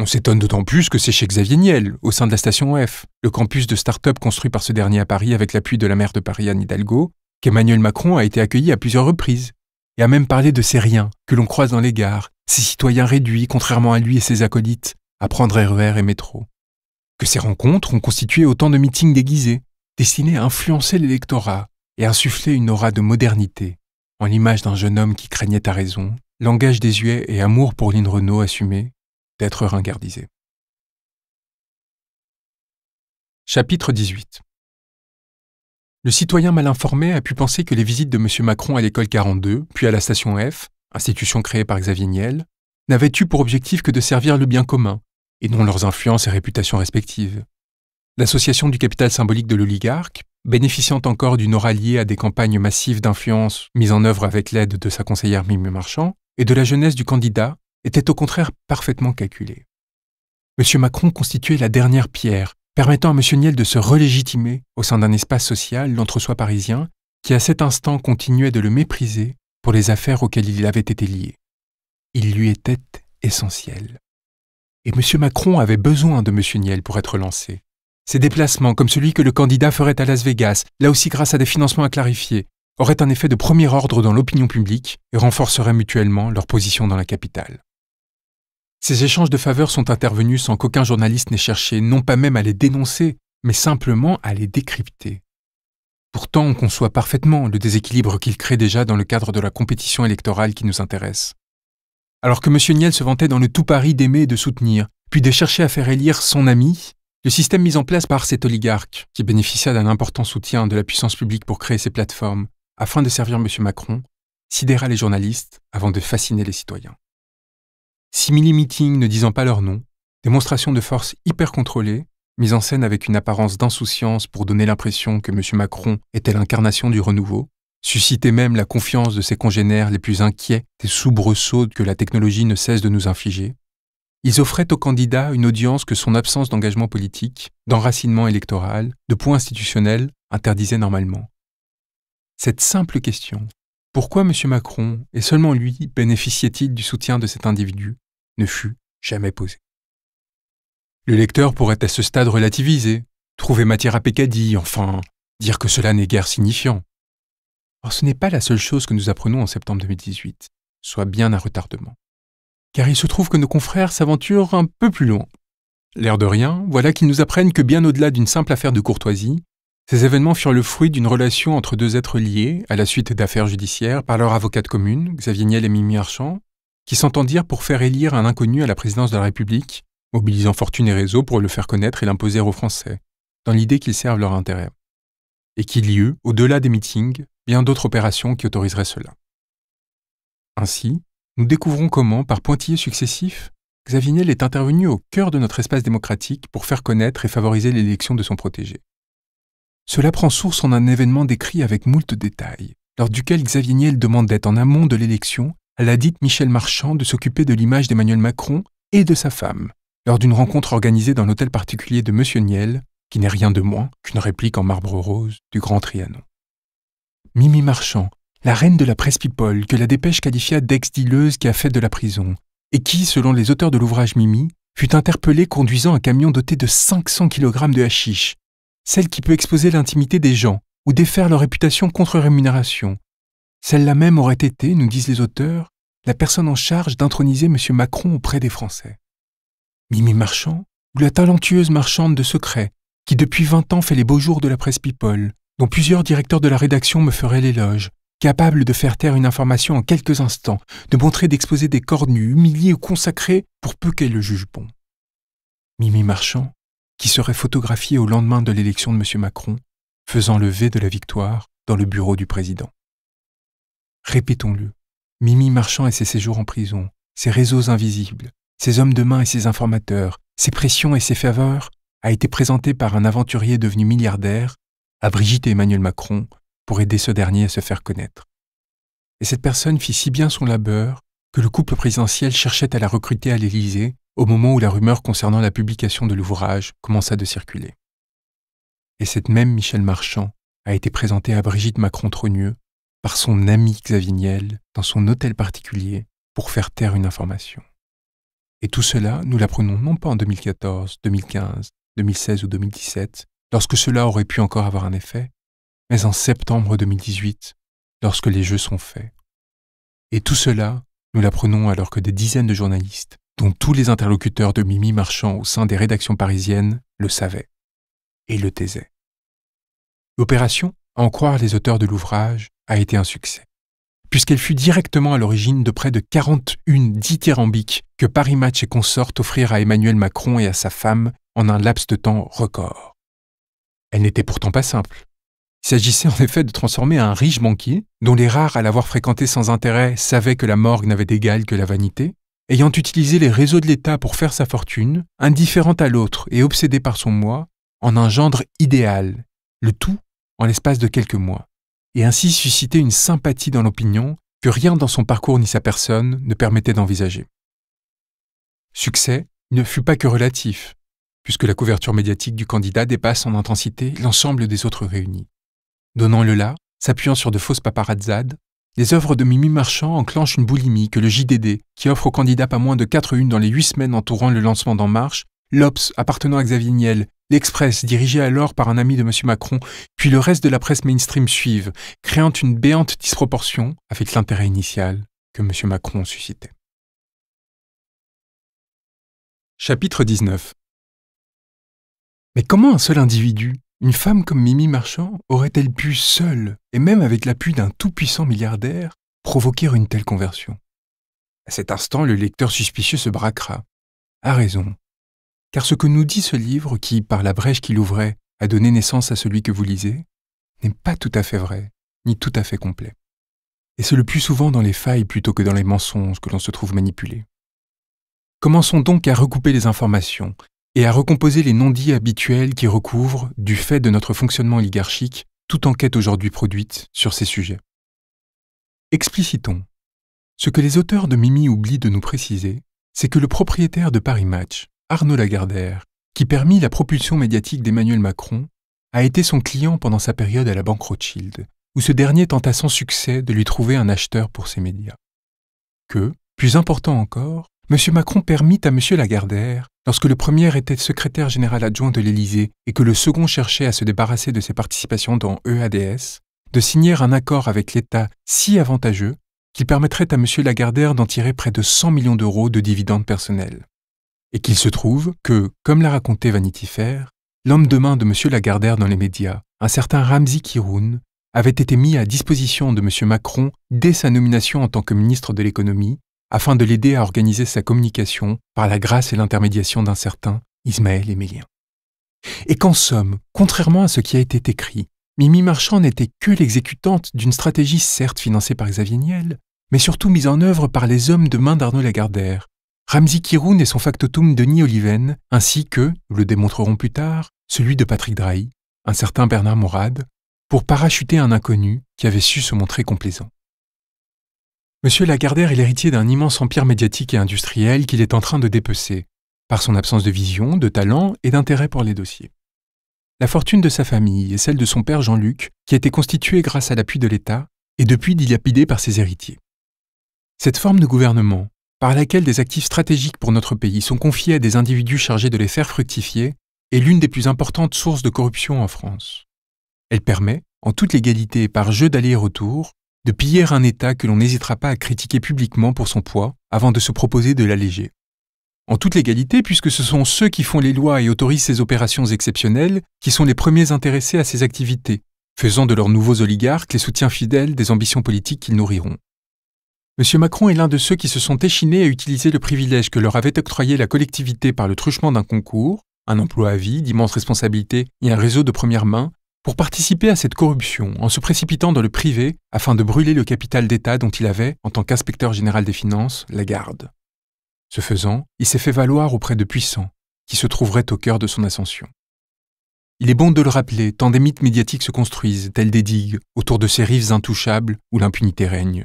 On s'étonne d'autant plus que c'est chez Xavier Niel, au sein de la station F, le campus de start-up construit par ce dernier à Paris avec l'appui de la maire de Paris Anne Hidalgo, qu'Emmanuel Macron a été accueilli à plusieurs reprises, et a même parlé de ces riens que l'on croise dans les gares, ces citoyens réduits, contrairement à lui et ses acolytes, à prendre RER e et métro. Que ces rencontres ont constitué autant de meetings déguisés, destinés à influencer l'électorat et insuffler une aura de modernité, en l'image d'un jeune homme qui craignait à raison, langage désuet et amour pour Lynn Renault assumé, d'être ringardisé. Chapitre 18 Le citoyen mal informé a pu penser que les visites de M. Macron à l'école 42, puis à la station F, institution créée par Xavier Niel, n'avaient eu pour objectif que de servir le bien commun, et non leurs influences et réputations respectives. L'association du capital symbolique de l'oligarque, bénéficiant encore d'une aura liée à des campagnes massives d'influence mises en œuvre avec l'aide de sa conseillère Mimi Marchand, et de la jeunesse du candidat, était au contraire parfaitement calculé. M. Macron constituait la dernière pierre permettant à M. Niel de se relégitimer au sein d'un espace social, l'entre-soi parisien, qui à cet instant continuait de le mépriser pour les affaires auxquelles il avait été lié. Il lui était essentiel. Et M. Macron avait besoin de M. Niel pour être lancé. Ses déplacements, comme celui que le candidat ferait à Las Vegas, là aussi grâce à des financements à clarifier, auraient un effet de premier ordre dans l'opinion publique et renforceraient mutuellement leur position dans la capitale. Ces échanges de faveurs sont intervenus sans qu'aucun journaliste n'ait cherché, non pas même à les dénoncer, mais simplement à les décrypter. Pourtant, on conçoit parfaitement le déséquilibre qu'il crée déjà dans le cadre de la compétition électorale qui nous intéresse. Alors que M. Niel se vantait dans le tout Paris d'aimer et de soutenir, puis de chercher à faire élire son ami, le système mis en place par cet oligarque, qui bénéficia d'un important soutien de la puissance publique pour créer ses plateformes, afin de servir M. Macron, sidéra les journalistes avant de fasciner les citoyens simili-meetings ne disant pas leur nom, démonstrations de force hyper contrôlées, mise en scène avec une apparence d'insouciance pour donner l'impression que M. Macron était l'incarnation du renouveau, suscitait même la confiance de ses congénères les plus inquiets des soubresauts que la technologie ne cesse de nous infliger. Ils offraient aux candidats une audience que son absence d'engagement politique, d'enracinement électoral, de poids institutionnel interdisait normalement. Cette simple question, pourquoi M. Macron, et seulement lui, bénéficiait-il du soutien de cet individu, ne fut jamais posé. Le lecteur pourrait à ce stade relativiser, trouver matière à pécadille, enfin, dire que cela n'est guère signifiant. Or ce n'est pas la seule chose que nous apprenons en septembre 2018, soit bien un retardement. Car il se trouve que nos confrères s'aventurent un peu plus loin. L'air de rien, voilà qu'ils nous apprennent que bien au-delà d'une simple affaire de courtoisie, ces événements furent le fruit d'une relation entre deux êtres liés, à la suite d'affaires judiciaires, par leur avocat de commune, Xavier Niel et Mimi Archand, qui s'entendirent pour faire élire un inconnu à la présidence de la République, mobilisant fortune et réseau pour le faire connaître et l'imposer aux Français, dans l'idée qu'ils servent leur intérêt. Et qu'il y eut, au-delà des meetings, bien d'autres opérations qui autoriseraient cela. Ainsi, nous découvrons comment, par pointillés successifs, Xavier Niel est intervenu au cœur de notre espace démocratique pour faire connaître et favoriser l'élection de son protégé. Cela prend source en un événement décrit avec moult détails, lors duquel Xavier Niel demandait en amont de l'élection à la dite Michel Marchand de s'occuper de l'image d'Emmanuel Macron et de sa femme, lors d'une rencontre organisée dans l'hôtel particulier de M. Niel, qui n'est rien de moins qu'une réplique en marbre rose du Grand Trianon. Mimi Marchand, la reine de la presse people que la dépêche qualifia d'ex-dileuse qui a fait de la prison, et qui, selon les auteurs de l'ouvrage Mimi, fut interpellée conduisant un camion doté de 500 kg de hachiches, celle qui peut exposer l'intimité des gens ou défaire leur réputation contre rémunération. Celle-là même aurait été, nous disent les auteurs, la personne en charge d'introniser M. Macron auprès des Français. Mimi Marchand, ou la talentueuse marchande de secrets, qui depuis vingt ans fait les beaux jours de la presse People, dont plusieurs directeurs de la rédaction me feraient l'éloge, capable de faire taire une information en quelques instants, de montrer d'exposer des corps nus, humiliés ou consacrés, pour peu qu'elle le juge bon. Mimi Marchand, qui serait photographié au lendemain de l'élection de M. Macron, faisant lever de la victoire dans le bureau du président. Répétons-le, Mimi Marchand et ses séjours en prison, ses réseaux invisibles, ses hommes de main et ses informateurs, ses pressions et ses faveurs, a été présenté par un aventurier devenu milliardaire à Brigitte et Emmanuel Macron pour aider ce dernier à se faire connaître. Et cette personne fit si bien son labeur que le couple présidentiel cherchait à la recruter à l'Élysée au moment où la rumeur concernant la publication de l'ouvrage commença de circuler. Et cette même Michel Marchand a été présentée à Brigitte Macron-Trogneux par son ami Xavier Niel dans son hôtel particulier pour faire taire une information. Et tout cela, nous l'apprenons non pas en 2014, 2015, 2016 ou 2017, lorsque cela aurait pu encore avoir un effet, mais en septembre 2018, lorsque les jeux sont faits. Et tout cela, nous l'apprenons alors que des dizaines de journalistes dont tous les interlocuteurs de Mimi Marchand au sein des rédactions parisiennes le savaient et le taisaient. L'opération, à en croire les auteurs de l'ouvrage, a été un succès, puisqu'elle fut directement à l'origine de près de 41 dithyrambiques que Paris Match et Consort offrirent à Emmanuel Macron et à sa femme en un laps de temps record. Elle n'était pourtant pas simple. Il s'agissait en effet de transformer un riche banquier, dont les rares à l'avoir fréquenté sans intérêt savaient que la morgue n'avait d'égal que la vanité, ayant utilisé les réseaux de l'État pour faire sa fortune, indifférent à l'autre et obsédé par son moi, en un gendre idéal, le tout en l'espace de quelques mois, et ainsi susciter une sympathie dans l'opinion que rien dans son parcours ni sa personne ne permettait d'envisager. Succès ne fut pas que relatif, puisque la couverture médiatique du candidat dépasse en intensité l'ensemble des autres réunis. Donnant le là, s'appuyant sur de fausses paparazzades, les œuvres de Mimi Marchand enclenchent une boulimie que le JDD, qui offre aux candidats pas moins de 4 unes dans les 8 semaines entourant le lancement d'En Marche, l'Obs appartenant à Xavier Niel, l'Express dirigé alors par un ami de M. Macron, puis le reste de la presse mainstream suivent, créant une béante disproportion avec l'intérêt initial que M. Macron suscitait. Chapitre 19 Mais comment un seul individu, une femme comme Mimi Marchand aurait-elle pu seule, et même avec l'appui d'un tout-puissant milliardaire, provoquer une telle conversion À cet instant, le lecteur suspicieux se braquera. A raison. Car ce que nous dit ce livre, qui, par la brèche qu'il ouvrait, a donné naissance à celui que vous lisez, n'est pas tout à fait vrai, ni tout à fait complet. Et c'est le plus souvent dans les failles plutôt que dans les mensonges que l'on se trouve manipulé. Commençons donc à recouper les informations et à recomposer les non-dits habituels qui recouvrent, du fait de notre fonctionnement oligarchique, toute enquête aujourd'hui produite sur ces sujets. Explicitons. Ce que les auteurs de Mimi oublient de nous préciser, c'est que le propriétaire de Paris Match, Arnaud Lagardère, qui permit la propulsion médiatique d'Emmanuel Macron, a été son client pendant sa période à la banque Rothschild, où ce dernier tenta sans succès de lui trouver un acheteur pour ses médias. Que, plus important encore, M. Macron permit à M. Lagardère, lorsque le premier était secrétaire général adjoint de l'Élysée et que le second cherchait à se débarrasser de ses participations dans EADS, de signer un accord avec l'État si avantageux qu'il permettrait à M. Lagardère d'en tirer près de 100 millions d'euros de dividendes personnels. Et qu'il se trouve que, comme l'a raconté Vanity Fair, l'homme de main de M. Lagardère dans les médias, un certain Ramzi Kiroun, avait été mis à disposition de M. Macron dès sa nomination en tant que ministre de l'économie afin de l'aider à organiser sa communication par la grâce et l'intermédiation d'un certain Ismaël Émélien. Et qu'en somme, contrairement à ce qui a été écrit, Mimi Marchand n'était que l'exécutante d'une stratégie certes financée par Xavier Niel, mais surtout mise en œuvre par les hommes de main d'Arnaud Lagardère, Ramzi Kiroun et son factotum Denis Oliven, ainsi que, nous le démontrerons plus tard, celui de Patrick Drahi, un certain Bernard Morad, pour parachuter un inconnu qui avait su se montrer complaisant. Monsieur Lagardère est l'héritier d'un immense empire médiatique et industriel qu'il est en train de dépecer, par son absence de vision, de talent et d'intérêt pour les dossiers. La fortune de sa famille et celle de son père Jean-Luc, qui a été constituée grâce à l'appui de l'État, est depuis dilapidée par ses héritiers. Cette forme de gouvernement, par laquelle des actifs stratégiques pour notre pays sont confiés à des individus chargés de les faire fructifier, est l'une des plus importantes sources de corruption en France. Elle permet, en toute légalité et par jeu d'aller-retour, de piller un État que l'on n'hésitera pas à critiquer publiquement pour son poids avant de se proposer de l'alléger. En toute légalité, puisque ce sont ceux qui font les lois et autorisent ces opérations exceptionnelles qui sont les premiers intéressés à ces activités, faisant de leurs nouveaux oligarques les soutiens fidèles des ambitions politiques qu'ils nourriront. M. Macron est l'un de ceux qui se sont échinés à utiliser le privilège que leur avait octroyé la collectivité par le truchement d'un concours, un emploi à vie, d'immenses responsabilités et un réseau de première main pour participer à cette corruption en se précipitant dans le privé afin de brûler le capital d'État dont il avait, en tant qu'inspecteur général des finances, la garde. Ce faisant, il s'est fait valoir auprès de puissants qui se trouveraient au cœur de son ascension. Il est bon de le rappeler, tant des mythes médiatiques se construisent, tels des digues, autour de ces rives intouchables où l'impunité règne.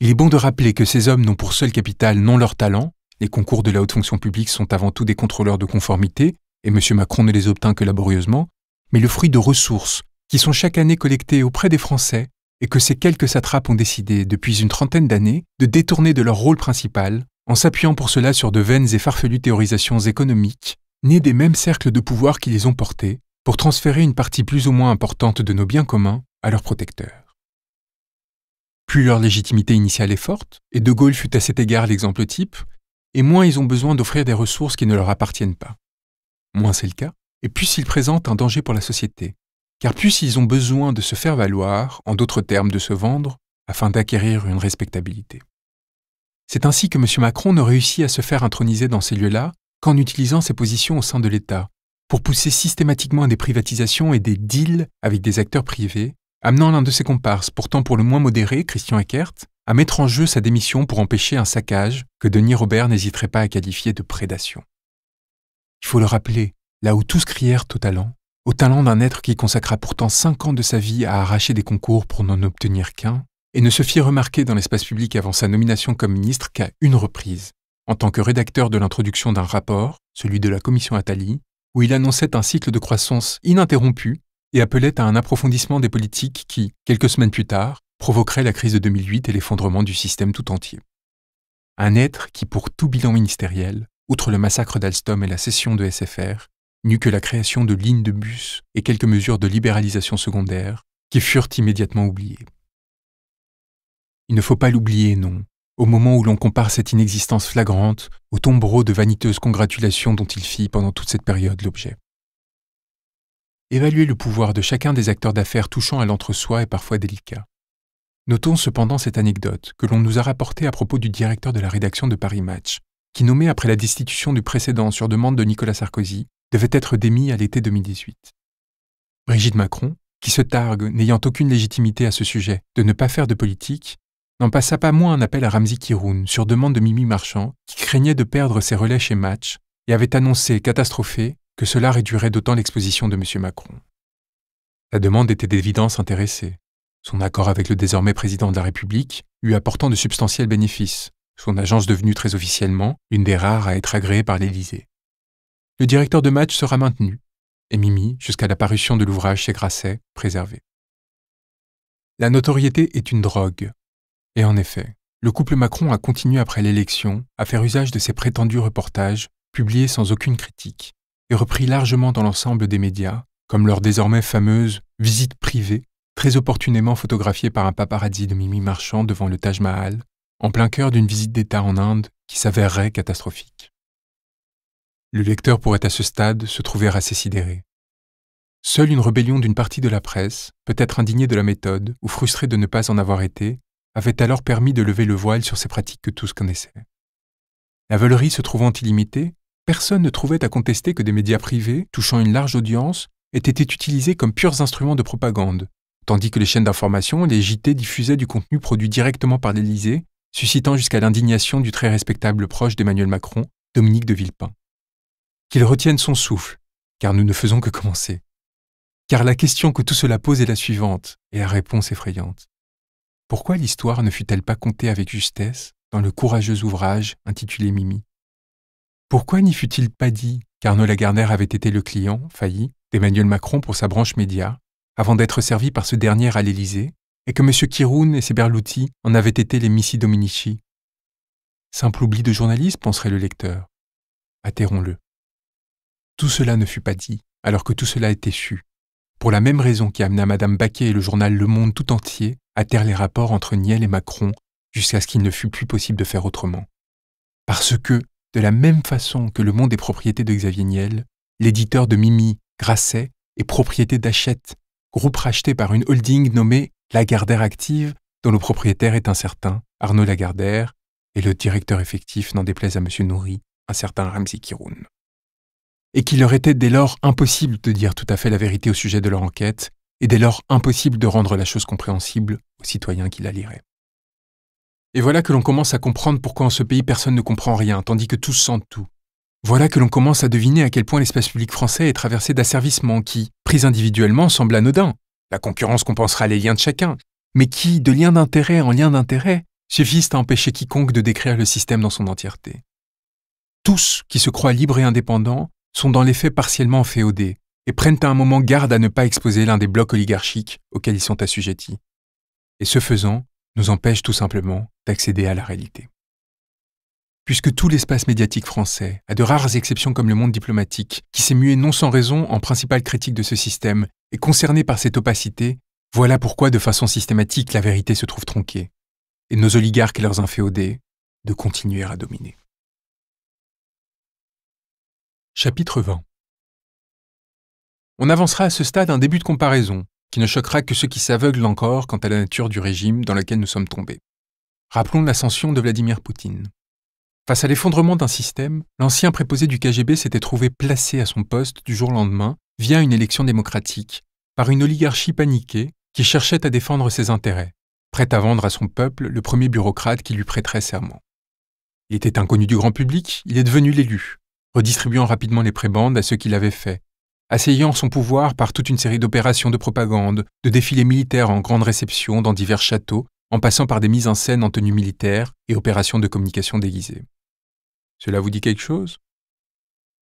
Il est bon de rappeler que ces hommes n'ont pour seul capital non leur talent, les concours de la haute fonction publique sont avant tout des contrôleurs de conformité, et M. Macron ne les obtint que laborieusement, mais le fruit de ressources qui sont chaque année collectées auprès des Français et que ces quelques satrapes ont décidé, depuis une trentaine d'années, de détourner de leur rôle principal, en s'appuyant pour cela sur de vaines et farfelues théorisations économiques, nées des mêmes cercles de pouvoir qui les ont portés, pour transférer une partie plus ou moins importante de nos biens communs à leurs protecteurs. Plus leur légitimité initiale est forte, et De Gaulle fut à cet égard l'exemple type, et moins ils ont besoin d'offrir des ressources qui ne leur appartiennent pas. Moins c'est le cas, et ils présentent un danger pour la société. Car plus ils ont besoin de se faire valoir, en d'autres termes de se vendre, afin d'acquérir une respectabilité. C'est ainsi que M. Macron ne réussit à se faire introniser dans ces lieux-là qu'en utilisant ses positions au sein de l'État, pour pousser systématiquement des privatisations et des deals avec des acteurs privés, amenant l'un de ses comparses, pourtant pour le moins modéré, Christian Eckert, à mettre en jeu sa démission pour empêcher un saccage que Denis Robert n'hésiterait pas à qualifier de prédation. Il faut le rappeler, là où tous crièrent au talent, au talent d'un être qui consacra pourtant cinq ans de sa vie à arracher des concours pour n'en obtenir qu'un, et ne se fit remarquer dans l'espace public avant sa nomination comme ministre qu'à une reprise, en tant que rédacteur de l'introduction d'un rapport, celui de la commission Attali, où il annonçait un cycle de croissance ininterrompu et appelait à un approfondissement des politiques qui, quelques semaines plus tard, provoquerait la crise de 2008 et l'effondrement du système tout entier. Un être qui, pour tout bilan ministériel, outre le massacre d'Alstom et la cession de SFR, n'eut que la création de lignes de bus et quelques mesures de libéralisation secondaire qui furent immédiatement oubliées. Il ne faut pas l'oublier, non, au moment où l'on compare cette inexistence flagrante au tombereau de vaniteuses congratulations dont il fit pendant toute cette période l'objet. Évaluer le pouvoir de chacun des acteurs d'affaires touchant à l'entre-soi est parfois délicat. Notons cependant cette anecdote que l'on nous a rapportée à propos du directeur de la rédaction de Paris Match, qui nommé après la destitution du précédent sur demande de Nicolas Sarkozy, devait être démis à l'été 2018. Brigitte Macron, qui se targue, n'ayant aucune légitimité à ce sujet, de ne pas faire de politique, n'en passa pas moins un appel à Ramzi Kiroun sur demande de Mimi Marchand, qui craignait de perdre ses relais chez Match et avait annoncé, catastrophé, que cela réduirait d'autant l'exposition de M. Macron. La demande était d'évidence intéressée. Son accord avec le désormais président de la République lui apportant de substantiels bénéfices, son agence devenue très officiellement une des rares à être agréée par l'Élysée. Le directeur de match sera maintenu, et Mimi, jusqu'à l'apparition de l'ouvrage chez Grasset, préservé. La notoriété est une drogue. Et en effet, le couple Macron a continué après l'élection à faire usage de ses prétendus reportages, publiés sans aucune critique, et repris largement dans l'ensemble des médias, comme leur désormais fameuse visite privée, très opportunément photographiée par un paparazzi de Mimi Marchand devant le Taj Mahal, en plein cœur d'une visite d'État en Inde qui s'avérerait catastrophique. Le lecteur pourrait à ce stade se trouver assez sidéré. Seule une rébellion d'une partie de la presse, peut-être indignée de la méthode ou frustrée de ne pas en avoir été, avait alors permis de lever le voile sur ces pratiques que tous connaissaient. La veulerie se trouvant illimitée, personne ne trouvait à contester que des médias privés, touchant une large audience, étaient été utilisés comme purs instruments de propagande, tandis que les chaînes d'information, et les JT, diffusaient du contenu produit directement par l'Élysée, suscitant jusqu'à l'indignation du très respectable proche d'Emmanuel Macron, Dominique de Villepin qu'il retienne son souffle, car nous ne faisons que commencer. Car la question que tout cela pose est la suivante, et la réponse effrayante. Pourquoi l'histoire ne fut-elle pas contée avec justesse dans le courageux ouvrage intitulé Mimi Pourquoi n'y fut-il pas dit qu'Arnaud Lagardère avait été le client, failli, d'Emmanuel Macron pour sa branche média, avant d'être servi par ce dernier à l'Élysée, et que M. Kiroun et ses berloutis en avaient été les Missi Dominici Simple oubli de journaliste, penserait le lecteur. Atterrons-le. Tout cela ne fut pas dit, alors que tout cela était su. Pour la même raison qui amena Madame Baquet et le journal Le Monde tout entier à taire les rapports entre Niel et Macron jusqu'à ce qu'il ne fût plus possible de faire autrement. Parce que, de la même façon que Le Monde est propriété de Xavier Niel, l'éditeur de Mimi, Grasset, est propriété d'Hachette, groupe racheté par une holding nommée Lagardère Active, dont le propriétaire est incertain, Arnaud Lagardère, et le directeur effectif, n'en déplaise à M. Nourri, un certain Ramzi Kiroun et qu'il leur était dès lors impossible de dire tout à fait la vérité au sujet de leur enquête, et dès lors impossible de rendre la chose compréhensible aux citoyens qui la liraient. Et voilà que l'on commence à comprendre pourquoi en ce pays personne ne comprend rien, tandis que tous sentent tout. Voilà que l'on commence à deviner à quel point l'espace public français est traversé d'asservissements qui, pris individuellement, semblent anodins. La concurrence compensera les liens de chacun, mais qui, de lien d'intérêt en lien d'intérêt, suffisent à empêcher quiconque de décrire le système dans son entièreté. Tous qui se croient libres et indépendants sont dans les faits partiellement féodés et prennent à un moment garde à ne pas exposer l'un des blocs oligarchiques auxquels ils sont assujettis. Et ce faisant, nous empêchent tout simplement d'accéder à la réalité. Puisque tout l'espace médiatique français, à de rares exceptions comme le monde diplomatique, qui s'est mué non sans raison en principale critique de ce système, est concerné par cette opacité, voilà pourquoi de façon systématique la vérité se trouve tronquée, et nos oligarques et leurs inféodés de continuer à dominer. Chapitre 20 On avancera à ce stade un début de comparaison qui ne choquera que ceux qui s'aveuglent encore quant à la nature du régime dans lequel nous sommes tombés. Rappelons l'ascension de Vladimir Poutine. Face à l'effondrement d'un système, l'ancien préposé du KGB s'était trouvé placé à son poste du jour au lendemain via une élection démocratique, par une oligarchie paniquée qui cherchait à défendre ses intérêts, prête à vendre à son peuple le premier bureaucrate qui lui prêterait serment. Il était inconnu du grand public, il est devenu l'élu, redistribuant rapidement les prébandes à ceux qui l'avaient fait, asseyant son pouvoir par toute une série d'opérations de propagande, de défilés militaires en grande réception dans divers châteaux, en passant par des mises en scène en tenue militaire et opérations de communication déguisées. Cela vous dit quelque chose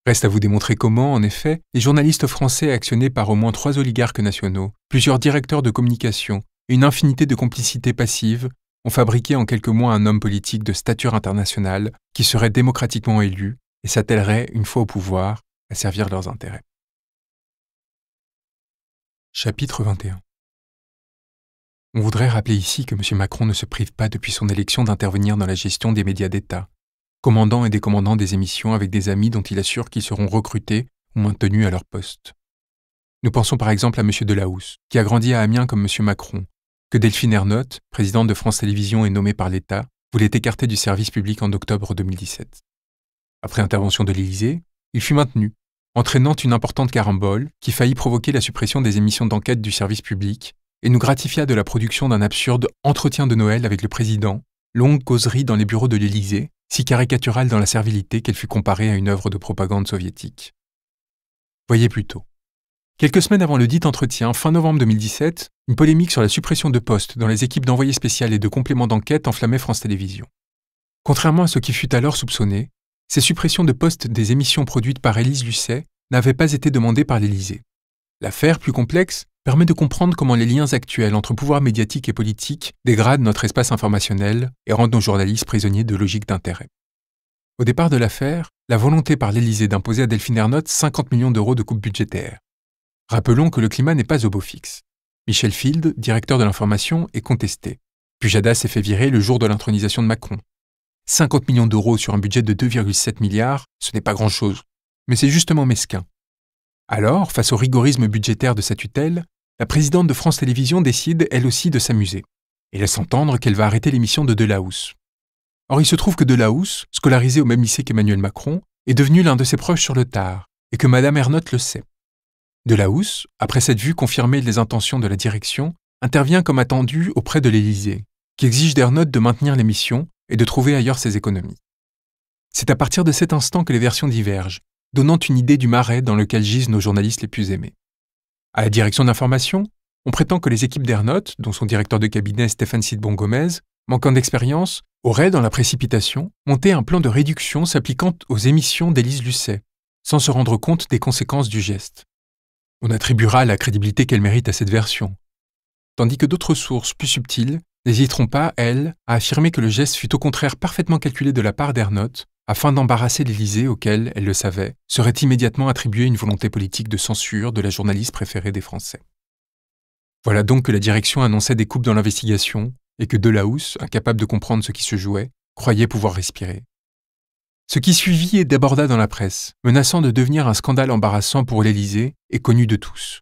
Reste à vous démontrer comment, en effet, les journalistes français actionnés par au moins trois oligarques nationaux, plusieurs directeurs de communication et une infinité de complicités passives ont fabriqué en quelques mois un homme politique de stature internationale qui serait démocratiquement élu et s'attelleraient, une fois au pouvoir, à servir leurs intérêts. Chapitre 21 On voudrait rappeler ici que M. Macron ne se prive pas depuis son élection d'intervenir dans la gestion des médias d'État, commandant et décommandant des émissions avec des amis dont il assure qu'ils seront recrutés ou maintenus à leur poste. Nous pensons par exemple à M. Delahousse, qui a grandi à Amiens comme M. Macron, que Delphine Ernotte, présidente de France Télévisions et nommée par l'État, voulait écarter du service public en octobre 2017. Après intervention de l'Élysée, il fut maintenu, entraînant une importante carambole qui faillit provoquer la suppression des émissions d'enquête du service public et nous gratifia de la production d'un absurde entretien de Noël avec le président, longue causerie dans les bureaux de l'Élysée, si caricaturale dans la servilité qu'elle fut comparée à une œuvre de propagande soviétique. Voyez plutôt. Quelques semaines avant le dit entretien, fin novembre 2017, une polémique sur la suppression de postes dans les équipes d'envoyés spéciales et de compléments d'enquête enflammait France Télévisions. Contrairement à ce qui fut alors soupçonné, ces suppressions de postes des émissions produites par Élise Lucet n'avaient pas été demandées par l'Élysée. L'affaire, plus complexe, permet de comprendre comment les liens actuels entre pouvoir médiatique et politique dégradent notre espace informationnel et rendent nos journalistes prisonniers de logiques d'intérêt. Au départ de l'affaire, la volonté par l'Élysée d'imposer à Delphine Ernotte 50 millions d'euros de coupes budgétaires. Rappelons que le climat n'est pas au beau fixe. Michel Field, directeur de l'information, est contesté. Pujada s'est fait virer le jour de l'intronisation de Macron. 50 millions d'euros sur un budget de 2,7 milliards, ce n'est pas grand-chose. Mais c'est justement mesquin. Alors, face au rigorisme budgétaire de sa tutelle, la présidente de France Télévisions décide elle aussi de s'amuser et laisse entendre qu'elle va arrêter l'émission de Delahousse. Or, il se trouve que Delahousse, scolarisé au même lycée qu'Emmanuel Macron, est devenu l'un de ses proches sur le tard et que Mme Ernotte le sait. Delahousse, après cette vue confirmée des intentions de la direction, intervient comme attendu auprès de l'Élysée, qui exige d'Ernotte de maintenir l'émission et de trouver ailleurs ses économies. C'est à partir de cet instant que les versions divergent, donnant une idée du marais dans lequel gisent nos journalistes les plus aimés. À la direction d'information, on prétend que les équipes d'Ernott, dont son directeur de cabinet Stéphane Sidbon Gomez, manquant d'expérience, auraient, dans la précipitation, monté un plan de réduction s'appliquant aux émissions d'Élise Lucet, sans se rendre compte des conséquences du geste. On attribuera la crédibilité qu'elle mérite à cette version, tandis que d'autres sources plus subtiles n'hésiteront pas, elle, à affirmer que le geste fut au contraire parfaitement calculé de la part d'Ernotte, afin d'embarrasser l'Élysée auquel, elle le savait, serait immédiatement attribuée une volonté politique de censure de la journaliste préférée des Français. Voilà donc que la direction annonçait des coupes dans l'investigation, et que Delahousse, incapable de comprendre ce qui se jouait, croyait pouvoir respirer. Ce qui suivit et déborda dans la presse, menaçant de devenir un scandale embarrassant pour l'Élysée et connu de tous.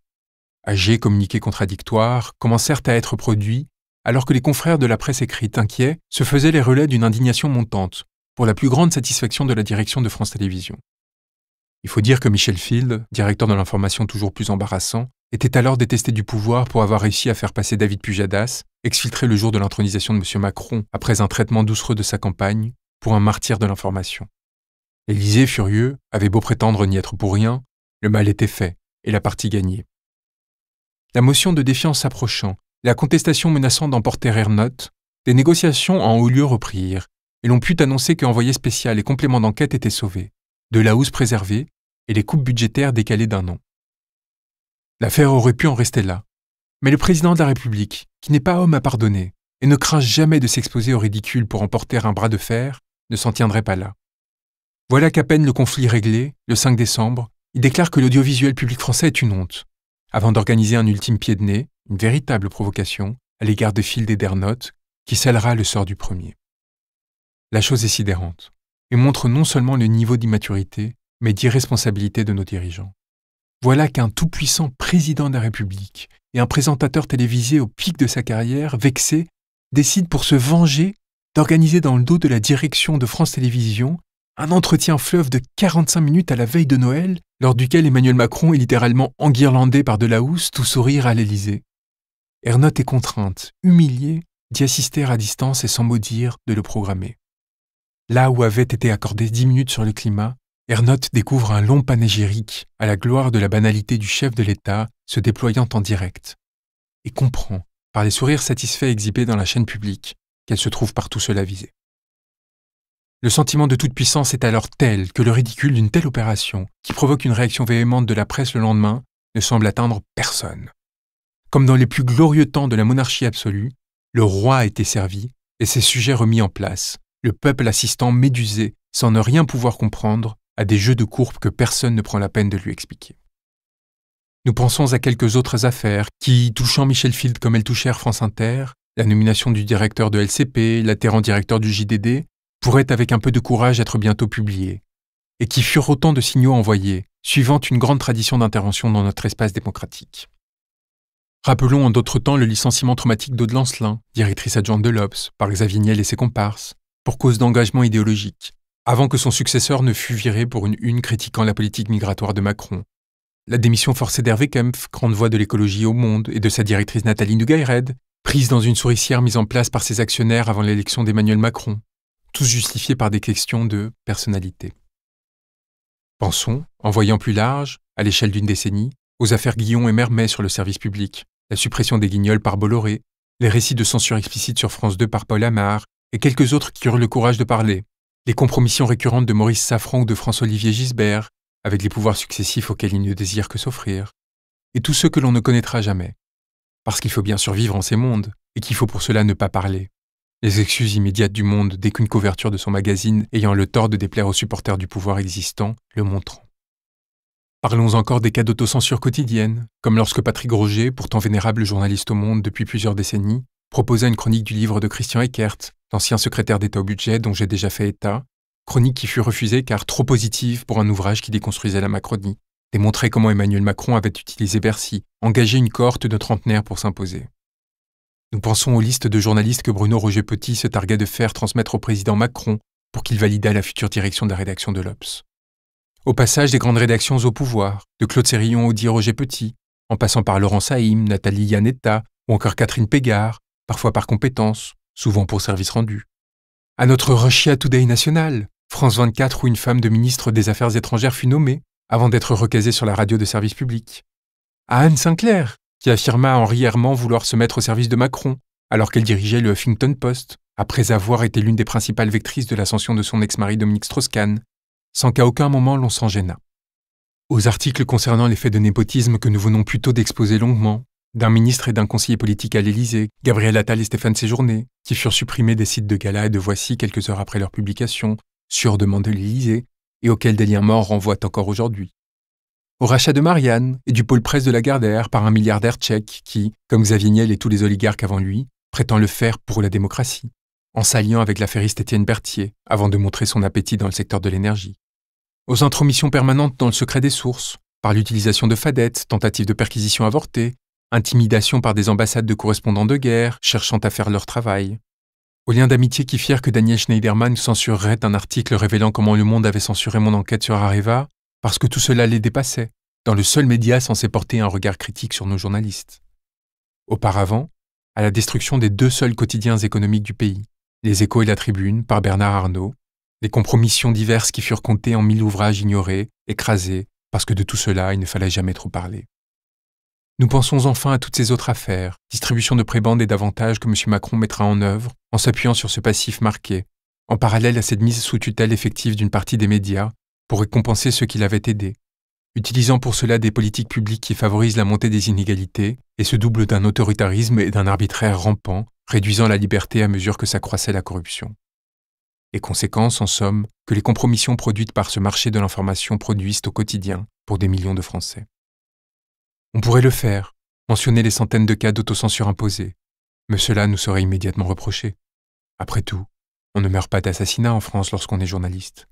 Agés, communiqués contradictoires commencèrent à être produits alors que les confrères de la presse écrite inquiets se faisaient les relais d'une indignation montante, pour la plus grande satisfaction de la direction de France Télévisions. Il faut dire que Michel Field, directeur de l'information toujours plus embarrassant, était alors détesté du pouvoir pour avoir réussi à faire passer David Pujadas, exfiltré le jour de l'intronisation de M. Macron après un traitement doucereux de sa campagne, pour un martyr de l'information. L'Élysée, furieux, avait beau prétendre n'y être pour rien, le mal était fait et la partie gagnée. La motion de défiance s'approchant, la contestation menaçant d'emporter Ernotte, des négociations en haut lieu reprirent, et l'on put annoncer que envoyés spécial et complément d'enquête étaient sauvés, de la housse préservée, et les coupes budgétaires décalées d'un an. L'affaire aurait pu en rester là. Mais le président de la République, qui n'est pas homme à pardonner, et ne craint jamais de s'exposer au ridicule pour emporter un bras de fer, ne s'en tiendrait pas là. Voilà qu'à peine le conflit réglé, le 5 décembre, il déclare que l'audiovisuel public français est une honte, avant d'organiser un ultime pied de nez, une véritable provocation à l'égard de Phil Des qui scellera le sort du premier. La chose est sidérante, et montre non seulement le niveau d'immaturité, mais d'irresponsabilité de nos dirigeants. Voilà qu'un tout-puissant président de la République et un présentateur télévisé au pic de sa carrière, vexé, décide pour se venger d'organiser dans le dos de la direction de France Télévisions un entretien fleuve de 45 minutes à la veille de Noël, lors duquel Emmanuel Macron est littéralement enguirlandé par de la housse, tout sourire à l'Élysée. Ernotte est contrainte, humiliée, d'y assister à distance et sans mot dire de le programmer. Là où avaient été accordé dix minutes sur le climat, Ernotte découvre un long panégyrique à la gloire de la banalité du chef de l'État se déployant en direct, et comprend, par les sourires satisfaits exhibés dans la chaîne publique, qu'elle se trouve partout cela visée. Le sentiment de toute puissance est alors tel que le ridicule d'une telle opération, qui provoque une réaction véhémente de la presse le lendemain, ne semble atteindre personne. Comme dans les plus glorieux temps de la monarchie absolue, le roi a été servi et ses sujets remis en place, le peuple assistant médusé, sans ne rien pouvoir comprendre, à des jeux de courbe que personne ne prend la peine de lui expliquer. Nous pensons à quelques autres affaires qui, touchant Michel Field comme elles touchèrent France Inter, la nomination du directeur de LCP, l'atterrant directeur du JDD, pourraient avec un peu de courage être bientôt publiées, et qui furent autant de signaux envoyés, suivant une grande tradition d'intervention dans notre espace démocratique. Rappelons en d'autres temps le licenciement traumatique d'Aude Lancelin, directrice adjointe de l'Obs, par Xavier Niel et ses comparses, pour cause d'engagement idéologique, avant que son successeur ne fût viré pour une une critiquant la politique migratoire de Macron. La démission forcée d'Hervé Kempf, grande voix de l'écologie au monde, et de sa directrice Nathalie Red, prise dans une souricière mise en place par ses actionnaires avant l'élection d'Emmanuel Macron, tous justifiés par des questions de personnalité. Pensons, en voyant plus large, à l'échelle d'une décennie, aux affaires Guillon et Mermet sur le service public, la suppression des guignols par Bolloré, les récits de censure explicite sur France 2 par Paul Amar, et quelques autres qui eurent le courage de parler, les compromissions récurrentes de Maurice Safran ou de François-Olivier Gisbert, avec les pouvoirs successifs auxquels il ne désire que s'offrir, et tous ceux que l'on ne connaîtra jamais. Parce qu'il faut bien survivre en ces mondes, et qu'il faut pour cela ne pas parler. Les excuses immédiates du monde dès qu'une couverture de son magazine ayant le tort de déplaire aux supporters du pouvoir existant le montrant. Parlons encore des cas d'autocensure quotidienne, comme lorsque Patrick Roger, pourtant vénérable journaliste au monde depuis plusieurs décennies, proposa une chronique du livre de Christian Eckert, l'ancien secrétaire d'État au budget dont j'ai déjà fait état, chronique qui fut refusée car trop positive pour un ouvrage qui déconstruisait la Macronie, démontrait comment Emmanuel Macron avait utilisé Bercy, engagé une cohorte de trentenaires pour s'imposer. Nous pensons aux listes de journalistes que Bruno Roger Petit se targuait de faire transmettre au président Macron pour qu'il validât la future direction de la rédaction de l'Obs au passage des grandes rédactions au pouvoir, de Claude Sérillon au dit Roger Petit, en passant par Laurent Saïm, Nathalie Yanetta ou encore Catherine Pégard, parfois par compétence, souvent pour service rendu. À notre Russia Today national, France 24 où une femme de ministre des Affaires étrangères fut nommée avant d'être recasée sur la radio de service public. À Anne Sinclair, qui affirma en rièrement vouloir se mettre au service de Macron, alors qu'elle dirigeait le Huffington Post, après avoir été l'une des principales vectrices de l'ascension de son ex-mari Dominique Strauss-Kahn, sans qu'à aucun moment l'on s'en gêna. Aux articles concernant les faits de népotisme que nous venons plutôt d'exposer longuement, d'un ministre et d'un conseiller politique à l'Élysée, Gabriel Attal et Stéphane Séjourné, qui furent supprimés des sites de Gala et de Voici quelques heures après leur publication, sur demande de l'Élysée, et auxquels des liens morts renvoient encore aujourd'hui. Au rachat de Marianne et du pôle presse de la Lagardère par un milliardaire tchèque qui, comme Xavier Niel et tous les oligarques avant lui, prétend le faire pour la démocratie en s'alliant avec l'affairiste Étienne Berthier avant de montrer son appétit dans le secteur de l'énergie, aux intromissions permanentes dans le secret des sources, par l'utilisation de fadettes, tentatives de perquisition avortées, intimidation par des ambassades de correspondants de guerre cherchant à faire leur travail, Aux liens d'amitié qui firent que Daniel Schneiderman censurerait un article révélant comment le monde avait censuré mon enquête sur Areva, parce que tout cela les dépassait, dans le seul média censé porter un regard critique sur nos journalistes. Auparavant, à la destruction des deux seuls quotidiens économiques du pays, les échos et la tribune par Bernard Arnault, les compromissions diverses qui furent comptées en mille ouvrages ignorés, écrasés, parce que de tout cela il ne fallait jamais trop parler. Nous pensons enfin à toutes ces autres affaires, distribution de prébendes et d'avantages que M. Macron mettra en œuvre en s'appuyant sur ce passif marqué, en parallèle à cette mise sous tutelle effective d'une partie des médias pour récompenser ceux qui l'avaient aidé, utilisant pour cela des politiques publiques qui favorisent la montée des inégalités et se doublent d'un autoritarisme et d'un arbitraire rampant réduisant la liberté à mesure que s'accroissait la corruption. Et conséquence, en somme, que les compromissions produites par ce marché de l'information produisent au quotidien pour des millions de Français. On pourrait le faire, mentionner les centaines de cas d'autocensure imposée, mais cela nous serait immédiatement reproché. Après tout, on ne meurt pas d'assassinat en France lorsqu'on est journaliste.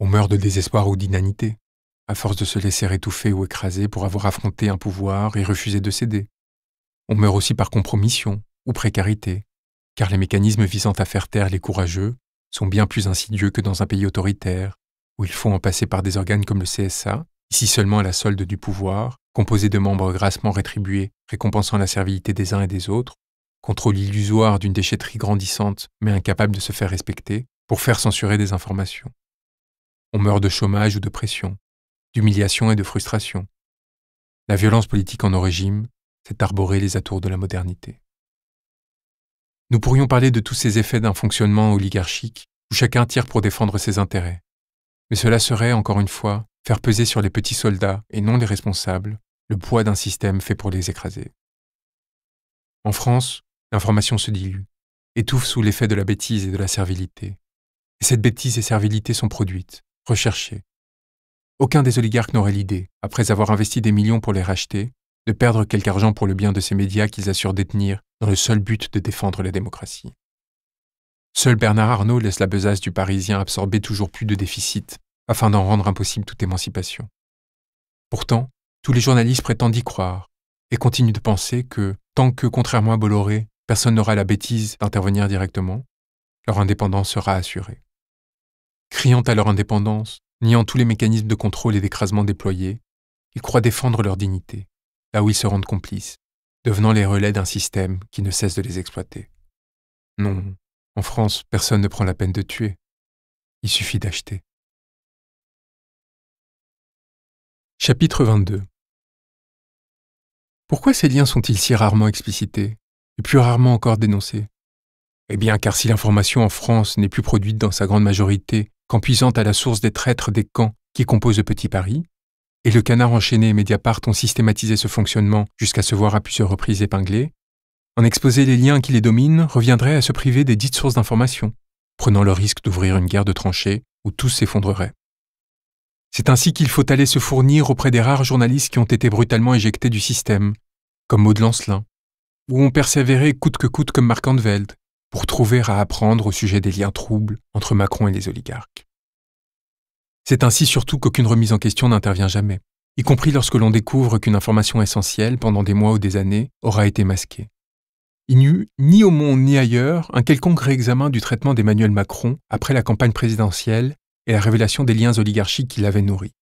On meurt de désespoir ou d'inanité, à force de se laisser étouffer ou écraser pour avoir affronté un pouvoir et refusé de céder. On meurt aussi par compromission, ou précarité, car les mécanismes visant à faire taire les courageux sont bien plus insidieux que dans un pays autoritaire, où il faut en passer par des organes comme le CSA, ici seulement à la solde du pouvoir, composé de membres grassement rétribués, récompensant la servilité des uns et des autres, contrôle illusoire d'une déchetterie grandissante mais incapable de se faire respecter, pour faire censurer des informations. On meurt de chômage ou de pression, d'humiliation et de frustration. La violence politique en nos régimes s'est arborée les atours de la modernité. Nous pourrions parler de tous ces effets d'un fonctionnement oligarchique où chacun tire pour défendre ses intérêts. Mais cela serait, encore une fois, faire peser sur les petits soldats, et non les responsables, le poids d'un système fait pour les écraser. En France, l'information se dilue, étouffe sous l'effet de la bêtise et de la servilité. Et cette bêtise et servilité sont produites, recherchées. Aucun des oligarques n'aurait l'idée, après avoir investi des millions pour les racheter, de perdre quelque argent pour le bien de ces médias qu'ils assurent détenir dans le seul but de défendre la démocratie. Seul Bernard Arnault laisse la besace du Parisien absorber toujours plus de déficits afin d'en rendre impossible toute émancipation. Pourtant, tous les journalistes prétendent y croire et continuent de penser que, tant que, contrairement à Bolloré, personne n'aura la bêtise d'intervenir directement, leur indépendance sera assurée. Criant à leur indépendance, niant tous les mécanismes de contrôle et d'écrasement déployés, ils croient défendre leur dignité là où ils se rendent complices, devenant les relais d'un système qui ne cesse de les exploiter. Non, en France, personne ne prend la peine de tuer. Il suffit d'acheter. Chapitre 22 Pourquoi ces liens sont-ils si rarement explicités, et plus rarement encore dénoncés Eh bien, car si l'information en France n'est plus produite dans sa grande majorité qu'en puisant à la source des traîtres des camps qui composent le Petit Paris, et Le Canard enchaîné et Mediapart ont systématisé ce fonctionnement jusqu'à se voir à plusieurs reprises épinglé, en exposer les liens qui les dominent reviendrait à se priver des dites sources d'information, prenant le risque d'ouvrir une guerre de tranchées où tout s'effondrerait. C'est ainsi qu'il faut aller se fournir auprès des rares journalistes qui ont été brutalement éjectés du système, comme Maud Lancelin, ou ont persévéré coûte que coûte comme Marc Anveld, pour trouver à apprendre au sujet des liens troubles entre Macron et les oligarques. C'est ainsi surtout qu'aucune remise en question n'intervient jamais, y compris lorsque l'on découvre qu'une information essentielle pendant des mois ou des années aura été masquée. Il n'y eut, ni au monde ni ailleurs, un quelconque réexamen du traitement d'Emmanuel Macron après la campagne présidentielle et la révélation des liens oligarchiques qui l'avaient nourri.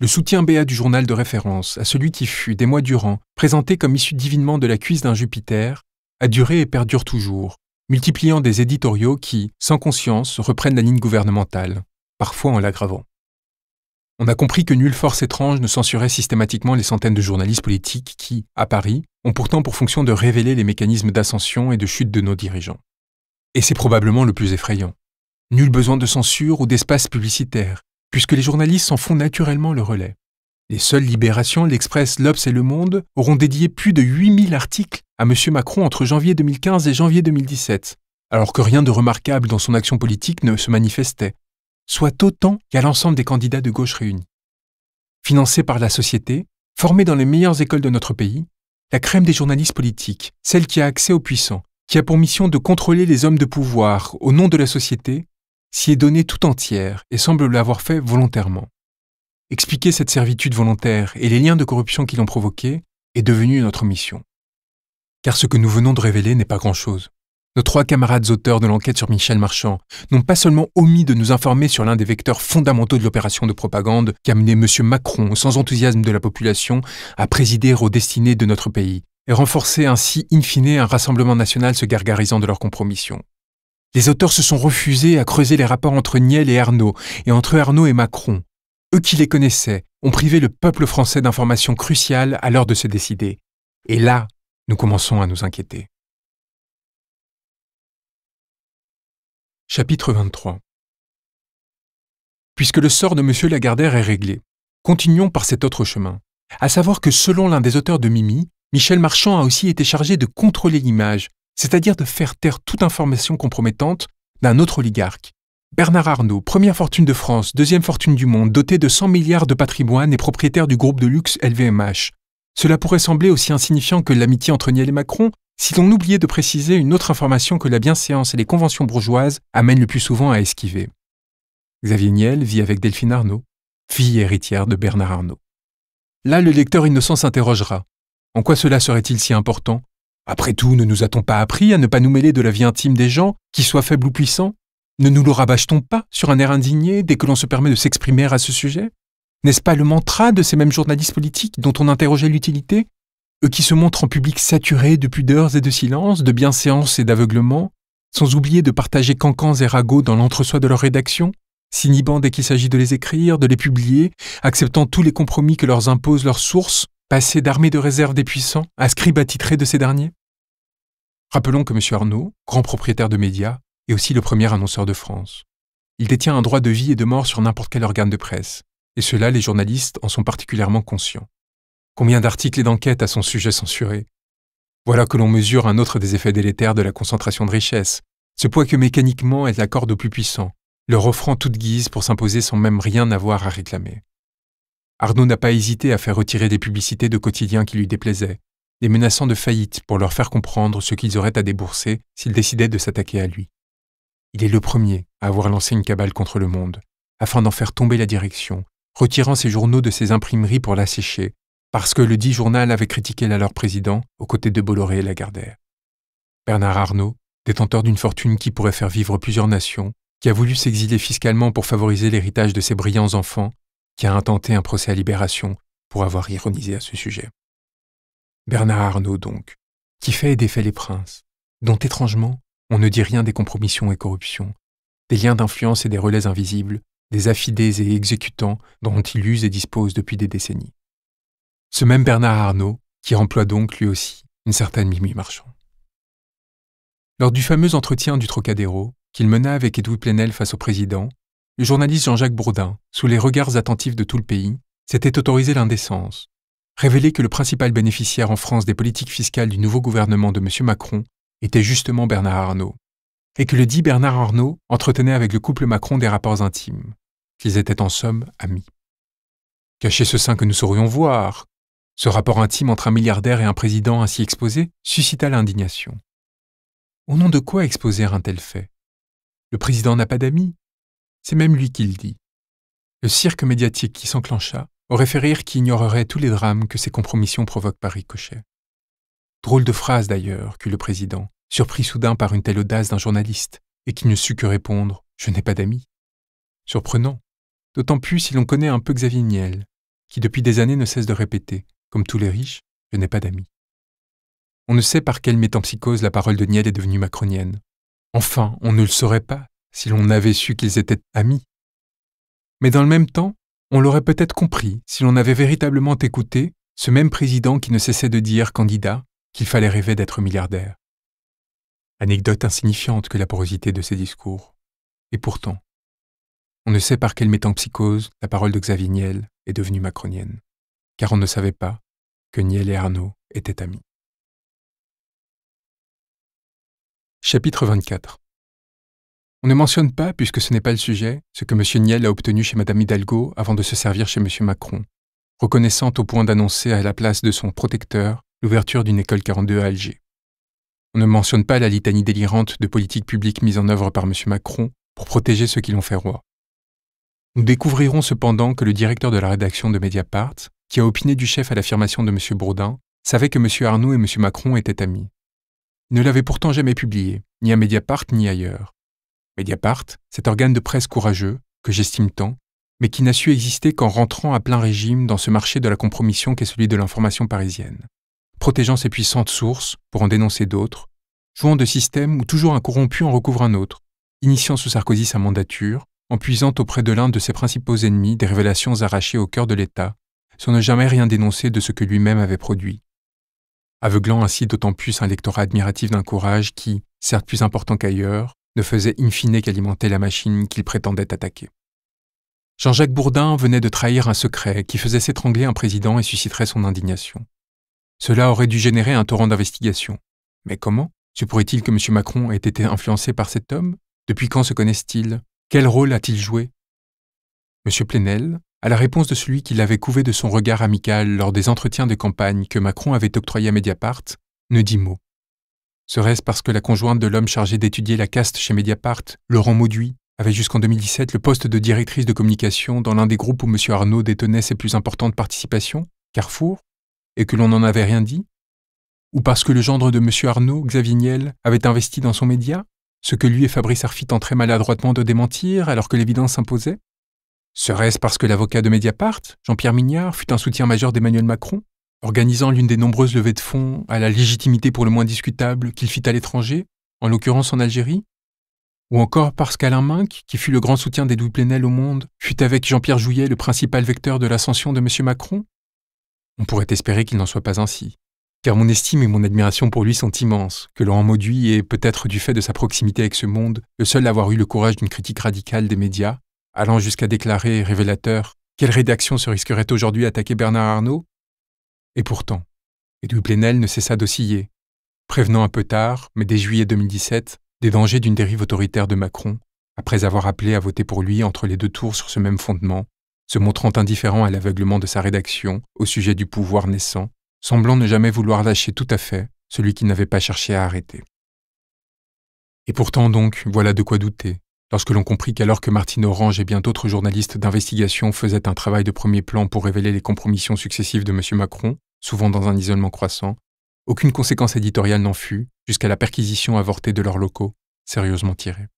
Le soutien béat du journal de référence à celui qui fut, des mois durant, présenté comme issu divinement de la cuisse d'un Jupiter, a duré et perdure toujours, multipliant des éditoriaux qui, sans conscience, reprennent la ligne gouvernementale parfois en l'aggravant. On a compris que nulle force étrange ne censurait systématiquement les centaines de journalistes politiques qui, à Paris, ont pourtant pour fonction de révéler les mécanismes d'ascension et de chute de nos dirigeants. Et c'est probablement le plus effrayant. Nul besoin de censure ou d'espace publicitaire, puisque les journalistes s'en font naturellement le relais. Les seules Libérations, l'Express, l'Obs et Le Monde auront dédié plus de 8000 articles à M. Macron entre janvier 2015 et janvier 2017, alors que rien de remarquable dans son action politique ne se manifestait, soit autant qu'à l'ensemble des candidats de gauche réunis. Financée par la société, formée dans les meilleures écoles de notre pays, la crème des journalistes politiques, celle qui a accès aux puissants, qui a pour mission de contrôler les hommes de pouvoir au nom de la société, s'y est donnée tout entière et semble l'avoir fait volontairement. Expliquer cette servitude volontaire et les liens de corruption qui l'ont provoquée est devenu notre mission. Car ce que nous venons de révéler n'est pas grand-chose. Nos trois camarades auteurs de l'enquête sur Michel Marchand n'ont pas seulement omis de nous informer sur l'un des vecteurs fondamentaux de l'opération de propagande qui a mené M. Macron, sans enthousiasme de la population, à présider aux destinées de notre pays, et renforcer ainsi in fine un rassemblement national se gargarisant de leur compromission. Les auteurs se sont refusés à creuser les rapports entre Niel et Arnaud, et entre Arnaud et Macron. Eux qui les connaissaient ont privé le peuple français d'informations cruciales à l'heure de se décider. Et là, nous commençons à nous inquiéter. Chapitre 23 Puisque le sort de M. Lagardère est réglé, continuons par cet autre chemin. À savoir que selon l'un des auteurs de Mimi, Michel Marchand a aussi été chargé de contrôler l'image, c'est-à-dire de faire taire toute information compromettante d'un autre oligarque. Bernard Arnault, première fortune de France, deuxième fortune du monde, doté de 100 milliards de patrimoine et propriétaire du groupe de luxe LVMH, cela pourrait sembler aussi insignifiant que l'amitié entre Niel et Macron si l'on oubliait de préciser une autre information que la bienséance et les conventions bourgeoises amènent le plus souvent à esquiver. Xavier Niel vit avec Delphine Arnaud, fille héritière de Bernard Arnaud. Là, le lecteur innocent s'interrogera. En quoi cela serait-il si important Après tout, ne nous a-t-on pas appris à ne pas nous mêler de la vie intime des gens, qu'ils soient faibles ou puissants Ne nous le rabâche-t-on pas sur un air indigné dès que l'on se permet de s'exprimer à ce sujet n'est-ce pas le mantra de ces mêmes journalistes politiques dont on interrogeait l'utilité Eux qui se montrent en public saturés de pudeurs et de silence, de bienséance et d'aveuglement, sans oublier de partager cancans et ragots dans l'entre-soi de leur rédaction, s'inhibant dès qu'il s'agit de les écrire, de les publier, acceptant tous les compromis que leur imposent leurs sources, passés d'armée de réserve des puissants à scribes attitrés de ces derniers Rappelons que M. Arnaud, grand propriétaire de médias, est aussi le premier annonceur de France. Il détient un droit de vie et de mort sur n'importe quel organe de presse et cela les journalistes en sont particulièrement conscients. Combien d'articles et d'enquêtes à son sujet censurés Voilà que l'on mesure un autre des effets délétères de la concentration de richesses, ce poids que mécaniquement elle accorde aux plus puissants, leur offrant toute guise pour s'imposer sans même rien avoir à réclamer. Arnaud n'a pas hésité à faire retirer des publicités de quotidiens qui lui déplaisaient, les menaçant de faillite pour leur faire comprendre ce qu'ils auraient à débourser s'ils décidaient de s'attaquer à lui. Il est le premier à avoir lancé une cabale contre le monde, afin d'en faire tomber la direction retirant ses journaux de ses imprimeries pour l'assécher, parce que le dit journal avait critiqué leur président aux côtés de Bolloré et Lagardère. Bernard Arnault, détenteur d'une fortune qui pourrait faire vivre plusieurs nations, qui a voulu s'exiler fiscalement pour favoriser l'héritage de ses brillants enfants, qui a intenté un procès à libération pour avoir ironisé à ce sujet. Bernard Arnault, donc, qui fait et défait les princes, dont étrangement on ne dit rien des compromissions et corruptions, des liens d'influence et des relais invisibles, des affidés et exécutants dont il use et dispose depuis des décennies. Ce même Bernard Arnault qui emploie donc lui aussi une certaine Mimi Marchand. Lors du fameux entretien du Trocadéro qu'il mena avec Edouard Plenel face au président, le journaliste Jean-Jacques Bourdin, sous les regards attentifs de tout le pays, s'était autorisé l'indécence, révéler que le principal bénéficiaire en France des politiques fiscales du nouveau gouvernement de M. Macron était justement Bernard Arnault, et que le dit Bernard Arnault entretenait avec le couple Macron des rapports intimes qu'ils étaient en somme amis. Cacher ce sein que nous saurions voir, ce rapport intime entre un milliardaire et un président ainsi exposé suscita l'indignation. Au nom de quoi exposer un tel fait Le président n'a pas d'amis C'est même lui qui le dit. Le cirque médiatique qui s'enclencha aurait fait rire qui ignorerait tous les drames que ces compromissions provoquent par ricochet. Drôle de phrase d'ailleurs, que le président, surpris soudain par une telle audace d'un journaliste, et qui ne sut que répondre Je n'ai pas d'amis. Surprenant, d'autant plus si l'on connaît un peu Xavier Niel, qui depuis des années ne cesse de répéter, comme tous les riches, je n'ai pas d'amis. On ne sait par quelle métampsychose la parole de Niel est devenue macronienne. Enfin, on ne le saurait pas si l'on avait su qu'ils étaient amis. Mais dans le même temps, on l'aurait peut-être compris si l'on avait véritablement écouté ce même président qui ne cessait de dire, candidat, qu'il fallait rêver d'être milliardaire. Anecdote insignifiante que la porosité de ses discours. Et pourtant, on ne sait par quelle métampsychose la parole de Xavier Niel est devenue macronienne, car on ne savait pas que Niel et Arnaud étaient amis. Chapitre 24 On ne mentionne pas, puisque ce n'est pas le sujet, ce que M. Niel a obtenu chez Mme Hidalgo avant de se servir chez M. Macron, reconnaissant au point d'annoncer à la place de son protecteur l'ouverture d'une école 42 à Alger. On ne mentionne pas la litanie délirante de politique publique mise en œuvre par M. Macron pour protéger ceux qui l'ont fait roi. Nous découvrirons cependant que le directeur de la rédaction de Mediapart, qui a opiné du chef à l'affirmation de M. Bourdin, savait que M. Arnoux et M. Macron étaient amis. ne l'avait pourtant jamais publié, ni à Mediapart ni ailleurs. Mediapart, cet organe de presse courageux, que j'estime tant, mais qui n'a su exister qu'en rentrant à plein régime dans ce marché de la compromission qu'est celui de l'information parisienne, protégeant ses puissantes sources pour en dénoncer d'autres, jouant de systèmes où toujours un corrompu en recouvre un autre, initiant sous Sarkozy sa mandature, en puisant auprès de l'un de ses principaux ennemis des révélations arrachées au cœur de l'État, sans ne jamais rien dénoncer de ce que lui-même avait produit. Aveuglant ainsi d'autant plus un lectorat admiratif d'un courage qui, certes plus important qu'ailleurs, ne faisait in fine qu'alimenter la machine qu'il prétendait attaquer. Jean-Jacques Bourdin venait de trahir un secret qui faisait s'étrangler un président et susciterait son indignation. Cela aurait dû générer un torrent d'investigation. Mais comment Se pourrait-il que M. Macron ait été influencé par cet homme Depuis quand se connaissent-ils quel rôle a-t-il joué M. Plenel, à la réponse de celui qui l'avait couvé de son regard amical lors des entretiens de campagne que Macron avait octroyés à Mediapart, ne dit mot. Serait-ce parce que la conjointe de l'homme chargé d'étudier la caste chez Mediapart, Laurent Mauduit, avait jusqu'en 2017 le poste de directrice de communication dans l'un des groupes où M. Arnaud détenait ses plus importantes participations, Carrefour, et que l'on n'en avait rien dit Ou parce que le gendre de M. Arnaud, Xavier Niel, avait investi dans son média ce que lui et Fabrice Arfit très maladroitement de démentir alors que l'évidence s'imposait Serait-ce parce que l'avocat de Mediapart, Jean-Pierre Mignard, fut un soutien majeur d'Emmanuel Macron, organisant l'une des nombreuses levées de fonds à la légitimité pour le moins discutable qu'il fit à l'étranger, en l'occurrence en Algérie Ou encore parce qu'Alain Minck, qui fut le grand soutien des Plenel au monde, fut avec Jean-Pierre Jouyet le principal vecteur de l'ascension de M. Macron On pourrait espérer qu'il n'en soit pas ainsi car mon estime et mon admiration pour lui sont immenses, que Laurent Mauduit et peut-être du fait de sa proximité avec ce monde, le seul à avoir eu le courage d'une critique radicale des médias, allant jusqu'à déclarer, révélateur, quelle rédaction se risquerait aujourd'hui à attaquer Bernard Arnault Et pourtant, Edouard Plenel ne cessa d'osciller, prévenant un peu tard, mais dès juillet 2017, des dangers d'une dérive autoritaire de Macron, après avoir appelé à voter pour lui entre les deux tours sur ce même fondement, se montrant indifférent à l'aveuglement de sa rédaction au sujet du pouvoir naissant semblant ne jamais vouloir lâcher tout à fait celui qui n'avait pas cherché à arrêter. Et pourtant donc, voilà de quoi douter, lorsque l'on comprit qu'alors que Martine Orange et bien d'autres journalistes d'investigation faisaient un travail de premier plan pour révéler les compromissions successives de M. Macron, souvent dans un isolement croissant, aucune conséquence éditoriale n'en fut, jusqu'à la perquisition avortée de leurs locaux, sérieusement tirée.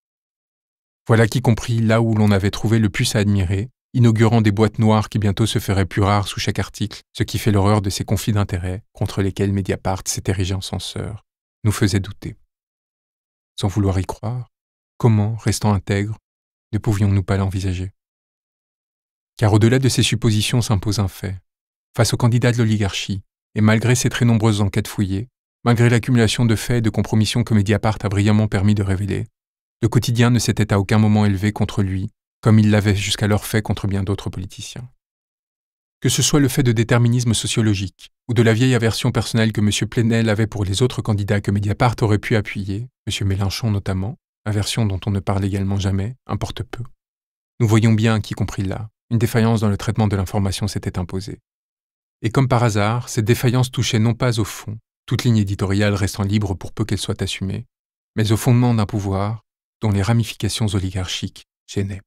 Voilà qui comprit là où l'on avait trouvé le plus à admirer, inaugurant des boîtes noires qui bientôt se feraient plus rares sous chaque article, ce qui fait l'horreur de ces conflits d'intérêts contre lesquels Mediapart s'est érigé en censeur, nous faisait douter. Sans vouloir y croire, comment, restant intègre, ne pouvions-nous pas l'envisager Car au-delà de ces suppositions s'impose un fait. Face au candidat de l'oligarchie, et malgré ses très nombreuses enquêtes fouillées, malgré l'accumulation de faits et de compromissions que Mediapart a brillamment permis de révéler, le quotidien ne s'était à aucun moment élevé contre lui comme il l'avait jusqu'alors fait contre bien d'autres politiciens. Que ce soit le fait de déterminisme sociologique ou de la vieille aversion personnelle que M. Plenel avait pour les autres candidats que Mediapart aurait pu appuyer, M. Mélenchon notamment, aversion dont on ne parle également jamais, importe peu. Nous voyons bien qu'y compris là, une défaillance dans le traitement de l'information s'était imposée. Et comme par hasard, cette défaillance touchait non pas au fond, toute ligne éditoriale restant libre pour peu qu'elle soit assumée, mais au fondement d'un pouvoir dont les ramifications oligarchiques gênaient.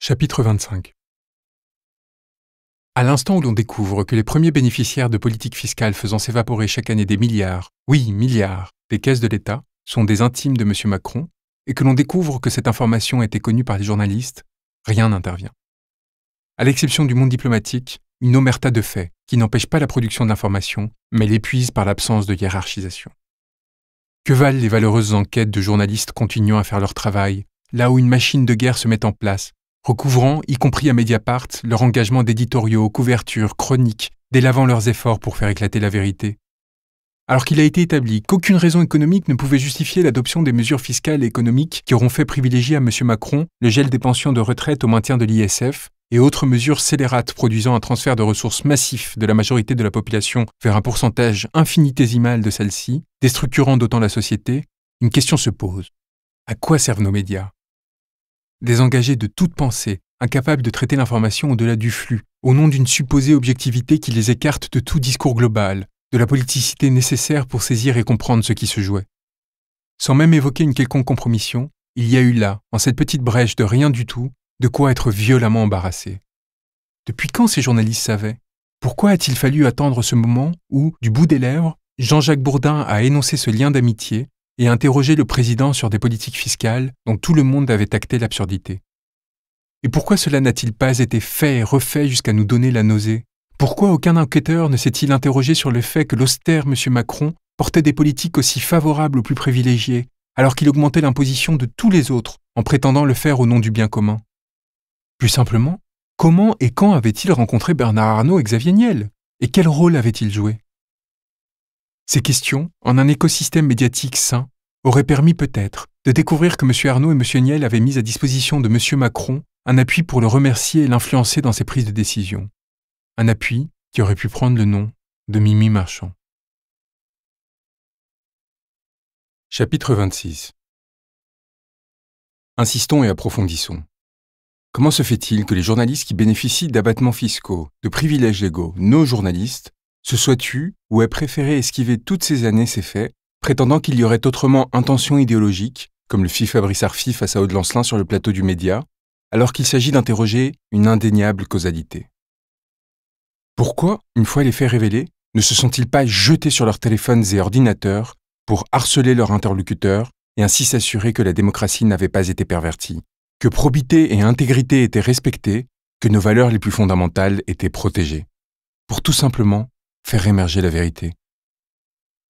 Chapitre 25 À l'instant où l'on découvre que les premiers bénéficiaires de politiques fiscales faisant s'évaporer chaque année des milliards, oui, milliards, des caisses de l'État sont des intimes de M. Macron, et que l'on découvre que cette information était connue par les journalistes, rien n'intervient. À l'exception du monde diplomatique, une omerta de faits qui n'empêche pas la production d'informations, mais l'épuise par l'absence de hiérarchisation. Que valent les valeureuses enquêtes de journalistes continuant à faire leur travail, là où une machine de guerre se met en place recouvrant, y compris à Mediapart, leur engagement d'éditoriaux, couvertures, chroniques, délavant leurs efforts pour faire éclater la vérité. Alors qu'il a été établi qu'aucune raison économique ne pouvait justifier l'adoption des mesures fiscales et économiques qui auront fait privilégier à M. Macron le gel des pensions de retraite au maintien de l'ISF et autres mesures scélérates produisant un transfert de ressources massif de la majorité de la population vers un pourcentage infinitésimal de celle-ci, déstructurant d'autant la société, une question se pose. À quoi servent nos médias désengagés de toute pensée, incapables de traiter l'information au-delà du flux, au nom d'une supposée objectivité qui les écarte de tout discours global, de la politicité nécessaire pour saisir et comprendre ce qui se jouait. Sans même évoquer une quelconque compromission, il y a eu là, en cette petite brèche de rien du tout, de quoi être violemment embarrassé. Depuis quand ces journalistes savaient Pourquoi a-t-il fallu attendre ce moment où, du bout des lèvres, Jean-Jacques Bourdin a énoncé ce lien d'amitié, et interroger le président sur des politiques fiscales dont tout le monde avait acté l'absurdité. Et pourquoi cela n'a-t-il pas été fait et refait jusqu'à nous donner la nausée Pourquoi aucun enquêteur ne s'est-il interrogé sur le fait que l'austère M. Macron portait des politiques aussi favorables aux plus privilégiés, alors qu'il augmentait l'imposition de tous les autres en prétendant le faire au nom du bien commun Plus simplement, comment et quand avait-il rencontré Bernard Arnault et Xavier Niel Et quel rôle avait-il joué ces questions, en un écosystème médiatique sain, auraient permis peut-être de découvrir que M. Arnaud et M. Niel avaient mis à disposition de M. Macron un appui pour le remercier et l'influencer dans ses prises de décision. Un appui qui aurait pu prendre le nom de Mimi Marchand. Chapitre 26 Insistons et approfondissons. Comment se fait-il que les journalistes qui bénéficient d'abattements fiscaux, de privilèges légaux, nos journalistes, se soit tu ou ait préféré esquiver toutes ces années ces faits, prétendant qu'il y aurait autrement intention idéologique, comme le fit Fabrice Arfi face à Aude Lancelin sur le plateau du Média, alors qu'il s'agit d'interroger une indéniable causalité. Pourquoi, une fois les faits révélés, ne se sont-ils pas jetés sur leurs téléphones et ordinateurs pour harceler leurs interlocuteurs et ainsi s'assurer que la démocratie n'avait pas été pervertie, que probité et intégrité étaient respectées, que nos valeurs les plus fondamentales étaient protégées Pour tout simplement faire émerger la vérité.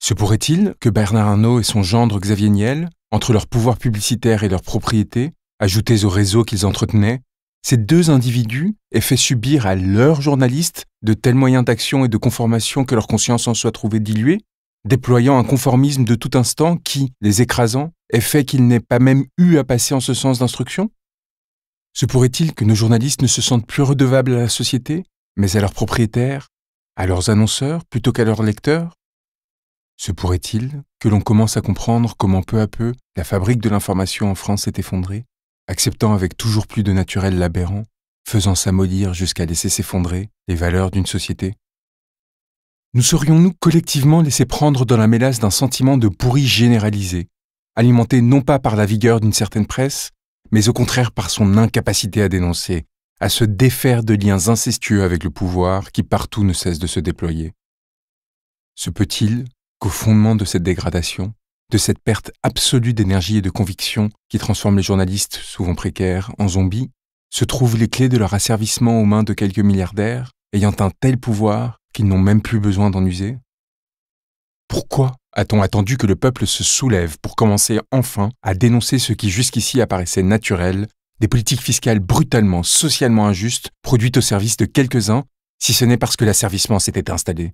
Se pourrait-il que Bernard Arnault et son gendre Xavier Niel, entre leurs pouvoirs publicitaires et leur propriétés, ajoutés au réseau qu'ils entretenaient, ces deux individus aient fait subir à leurs journalistes de tels moyens d'action et de conformation que leur conscience en soit trouvée diluée, déployant un conformisme de tout instant qui, les écrasant, ait fait qu'ils n'aient pas même eu à passer en ce sens d'instruction Se pourrait-il que nos journalistes ne se sentent plus redevables à la société, mais à leurs propriétaires, à leurs annonceurs plutôt qu'à leurs lecteurs Se pourrait-il que l'on commence à comprendre comment peu à peu la fabrique de l'information en France s'est effondrée, acceptant avec toujours plus de naturel l'aberrant, faisant s'amollir jusqu'à laisser s'effondrer les valeurs d'une société Nous serions-nous collectivement laissés prendre dans la mélasse d'un sentiment de pourri généralisé, alimenté non pas par la vigueur d'une certaine presse, mais au contraire par son incapacité à dénoncer, à se défaire de liens incestueux avec le pouvoir qui partout ne cesse de se déployer. Se peut-il qu'au fondement de cette dégradation, de cette perte absolue d'énergie et de conviction qui transforme les journalistes, souvent précaires, en zombies, se trouvent les clés de leur asservissement aux mains de quelques milliardaires ayant un tel pouvoir qu'ils n'ont même plus besoin d'en user Pourquoi a-t-on attendu que le peuple se soulève pour commencer enfin à dénoncer ce qui jusqu'ici apparaissait naturel des politiques fiscales brutalement, socialement injustes, produites au service de quelques-uns, si ce n'est parce que l'asservissement s'était installé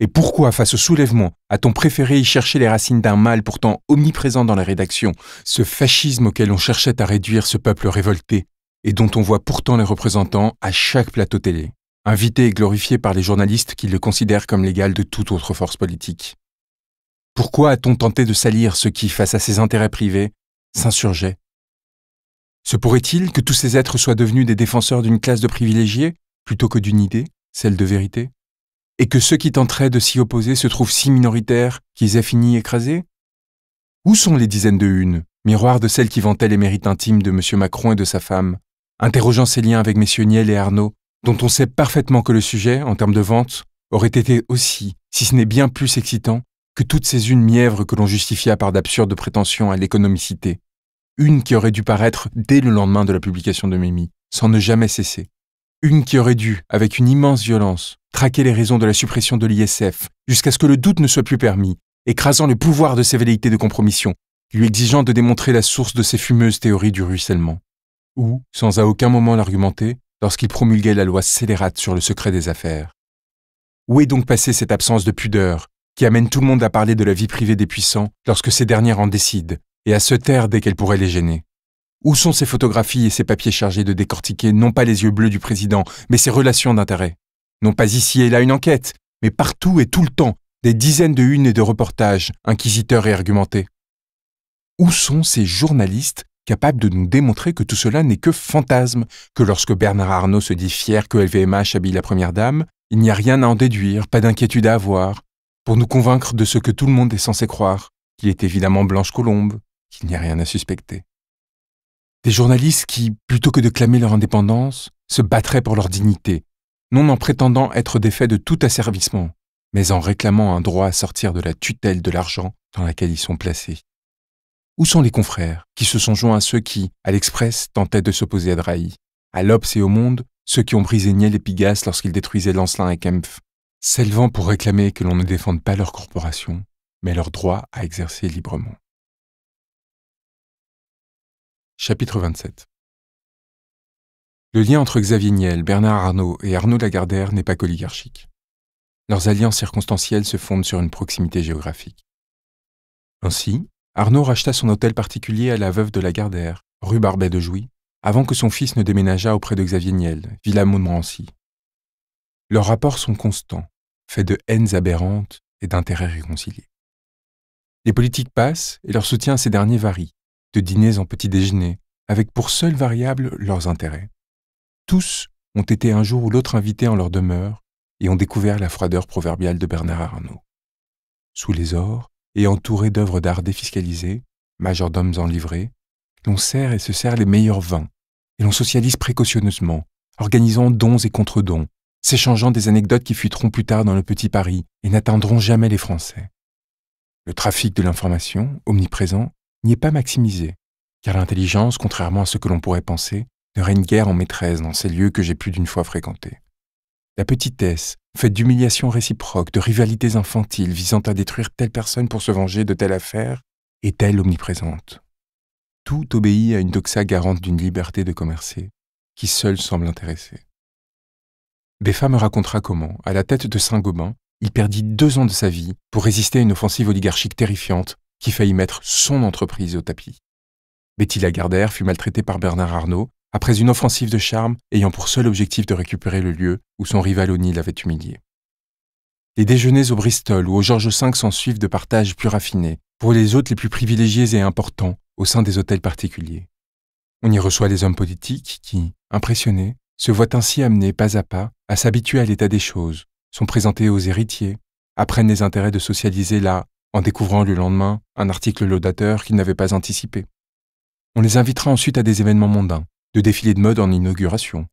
Et pourquoi, face au soulèvement, a-t-on préféré y chercher les racines d'un mal pourtant omniprésent dans la rédaction, ce fascisme auquel on cherchait à réduire ce peuple révolté, et dont on voit pourtant les représentants à chaque plateau télé, invités et glorifiés par les journalistes qui le considèrent comme l'égal de toute autre force politique Pourquoi a-t-on tenté de salir ce qui, face à ses intérêts privés, s'insurgeaient se pourrait-il que tous ces êtres soient devenus des défenseurs d'une classe de privilégiés plutôt que d'une idée, celle de vérité Et que ceux qui tenteraient de s'y opposer se trouvent si minoritaires qu'ils aient fini écrasés Où sont les dizaines de unes, miroirs de celles qui vantaient les mérites intimes de M. Macron et de sa femme, interrogeant ses liens avec M. Niel et Arnaud, dont on sait parfaitement que le sujet, en termes de vente, aurait été aussi, si ce n'est bien plus excitant, que toutes ces unes mièvres que l'on justifia par d'absurdes prétentions à l'économicité, une qui aurait dû paraître dès le lendemain de la publication de Mimi, sans ne jamais cesser. Une qui aurait dû, avec une immense violence, traquer les raisons de la suppression de l'ISF, jusqu'à ce que le doute ne soit plus permis, écrasant le pouvoir de ses velléités de compromission, lui exigeant de démontrer la source de ses fumeuses théories du ruissellement. Ou, sans à aucun moment l'argumenter, lorsqu'il promulguait la loi scélérate sur le secret des affaires. Où est donc passée cette absence de pudeur qui amène tout le monde à parler de la vie privée des puissants lorsque ces dernières en décident, et à se taire dès qu'elle pourrait les gêner. Où sont ces photographies et ces papiers chargés de décortiquer non pas les yeux bleus du président, mais ses relations d'intérêt Non pas ici et là une enquête, mais partout et tout le temps, des dizaines de unes et de reportages, inquisiteurs et argumentés. Où sont ces journalistes capables de nous démontrer que tout cela n'est que fantasme, que lorsque Bernard Arnault se dit fier que LVMH habille la Première Dame, il n'y a rien à en déduire, pas d'inquiétude à avoir, pour nous convaincre de ce que tout le monde est censé croire, qu'il est évidemment Blanche Colombe, qu'il n'y a rien à suspecter. Des journalistes qui, plutôt que de clamer leur indépendance, se battraient pour leur dignité, non en prétendant être défaits de tout asservissement, mais en réclamant un droit à sortir de la tutelle de l'argent dans laquelle ils sont placés. Où sont les confrères qui se sont joints à ceux qui, à l'Express, tentaient de s'opposer à Drahi, à l'Obs et au Monde, ceux qui ont brisé Niel et Pigas lorsqu'ils détruisaient Lancelin et Kempf, s'élevant pour réclamer que l'on ne défende pas leur corporation, mais leur droit à exercer librement. Chapitre 27 Le lien entre Xavier Niel, Bernard Arnault et Arnaud Lagardère n'est pas qu'oligarchique. Leurs alliances circonstancielles se fondent sur une proximité géographique. Ainsi, Arnaud racheta son hôtel particulier à la veuve de Lagardère, rue Barbet de Jouy, avant que son fils ne déménageât auprès de Xavier Niel, villa Montmorency. Leurs rapports sont constants, faits de haines aberrantes et d'intérêts réconciliés. Les politiques passent et leur soutien à ces derniers varie, de dîners en petit déjeuner, avec pour seule variable leurs intérêts. Tous ont été un jour ou l'autre invités en leur demeure et ont découvert la froideur proverbiale de Bernard Arnault. Sous les ors et entourés d'œuvres d'art défiscalisées, majordomes en livrée, l'on sert et se sert les meilleurs vins, et l'on socialise précautionneusement, organisant dons et contre-dons, s'échangeant des anecdotes qui fuiteront plus tard dans le petit Paris et n'atteindront jamais les Français. Le trafic de l'information, omniprésent, n'y est pas maximisée, car l'intelligence, contrairement à ce que l'on pourrait penser, ne règne guère en maîtresse dans ces lieux que j'ai plus d'une fois fréquentés. La petitesse, faite d'humiliations réciproques, de rivalités infantiles visant à détruire telle personne pour se venger de telle affaire, est-elle omniprésente Tout obéit à une doxa garante d'une liberté de commercer, qui seule semble intéresser. Beffa me racontera comment, à la tête de Saint-Gobain, il perdit deux ans de sa vie pour résister à une offensive oligarchique terrifiante qui faillit mettre son entreprise au tapis. Betty Lagardère fut maltraitée par Bernard Arnault après une offensive de charme ayant pour seul objectif de récupérer le lieu où son rival O'Neill avait humilié. Les déjeuners au Bristol ou au Georges V s'en suivent de partages plus raffinés, pour les hôtes les plus privilégiés et importants au sein des hôtels particuliers. On y reçoit les hommes politiques qui, impressionnés, se voient ainsi amenés pas à pas à s'habituer à l'état des choses, sont présentés aux héritiers, apprennent les intérêts de socialiser là en découvrant le lendemain un article laudateur qu'ils n'avaient pas anticipé. On les invitera ensuite à des événements mondains, de défilés de mode en inauguration,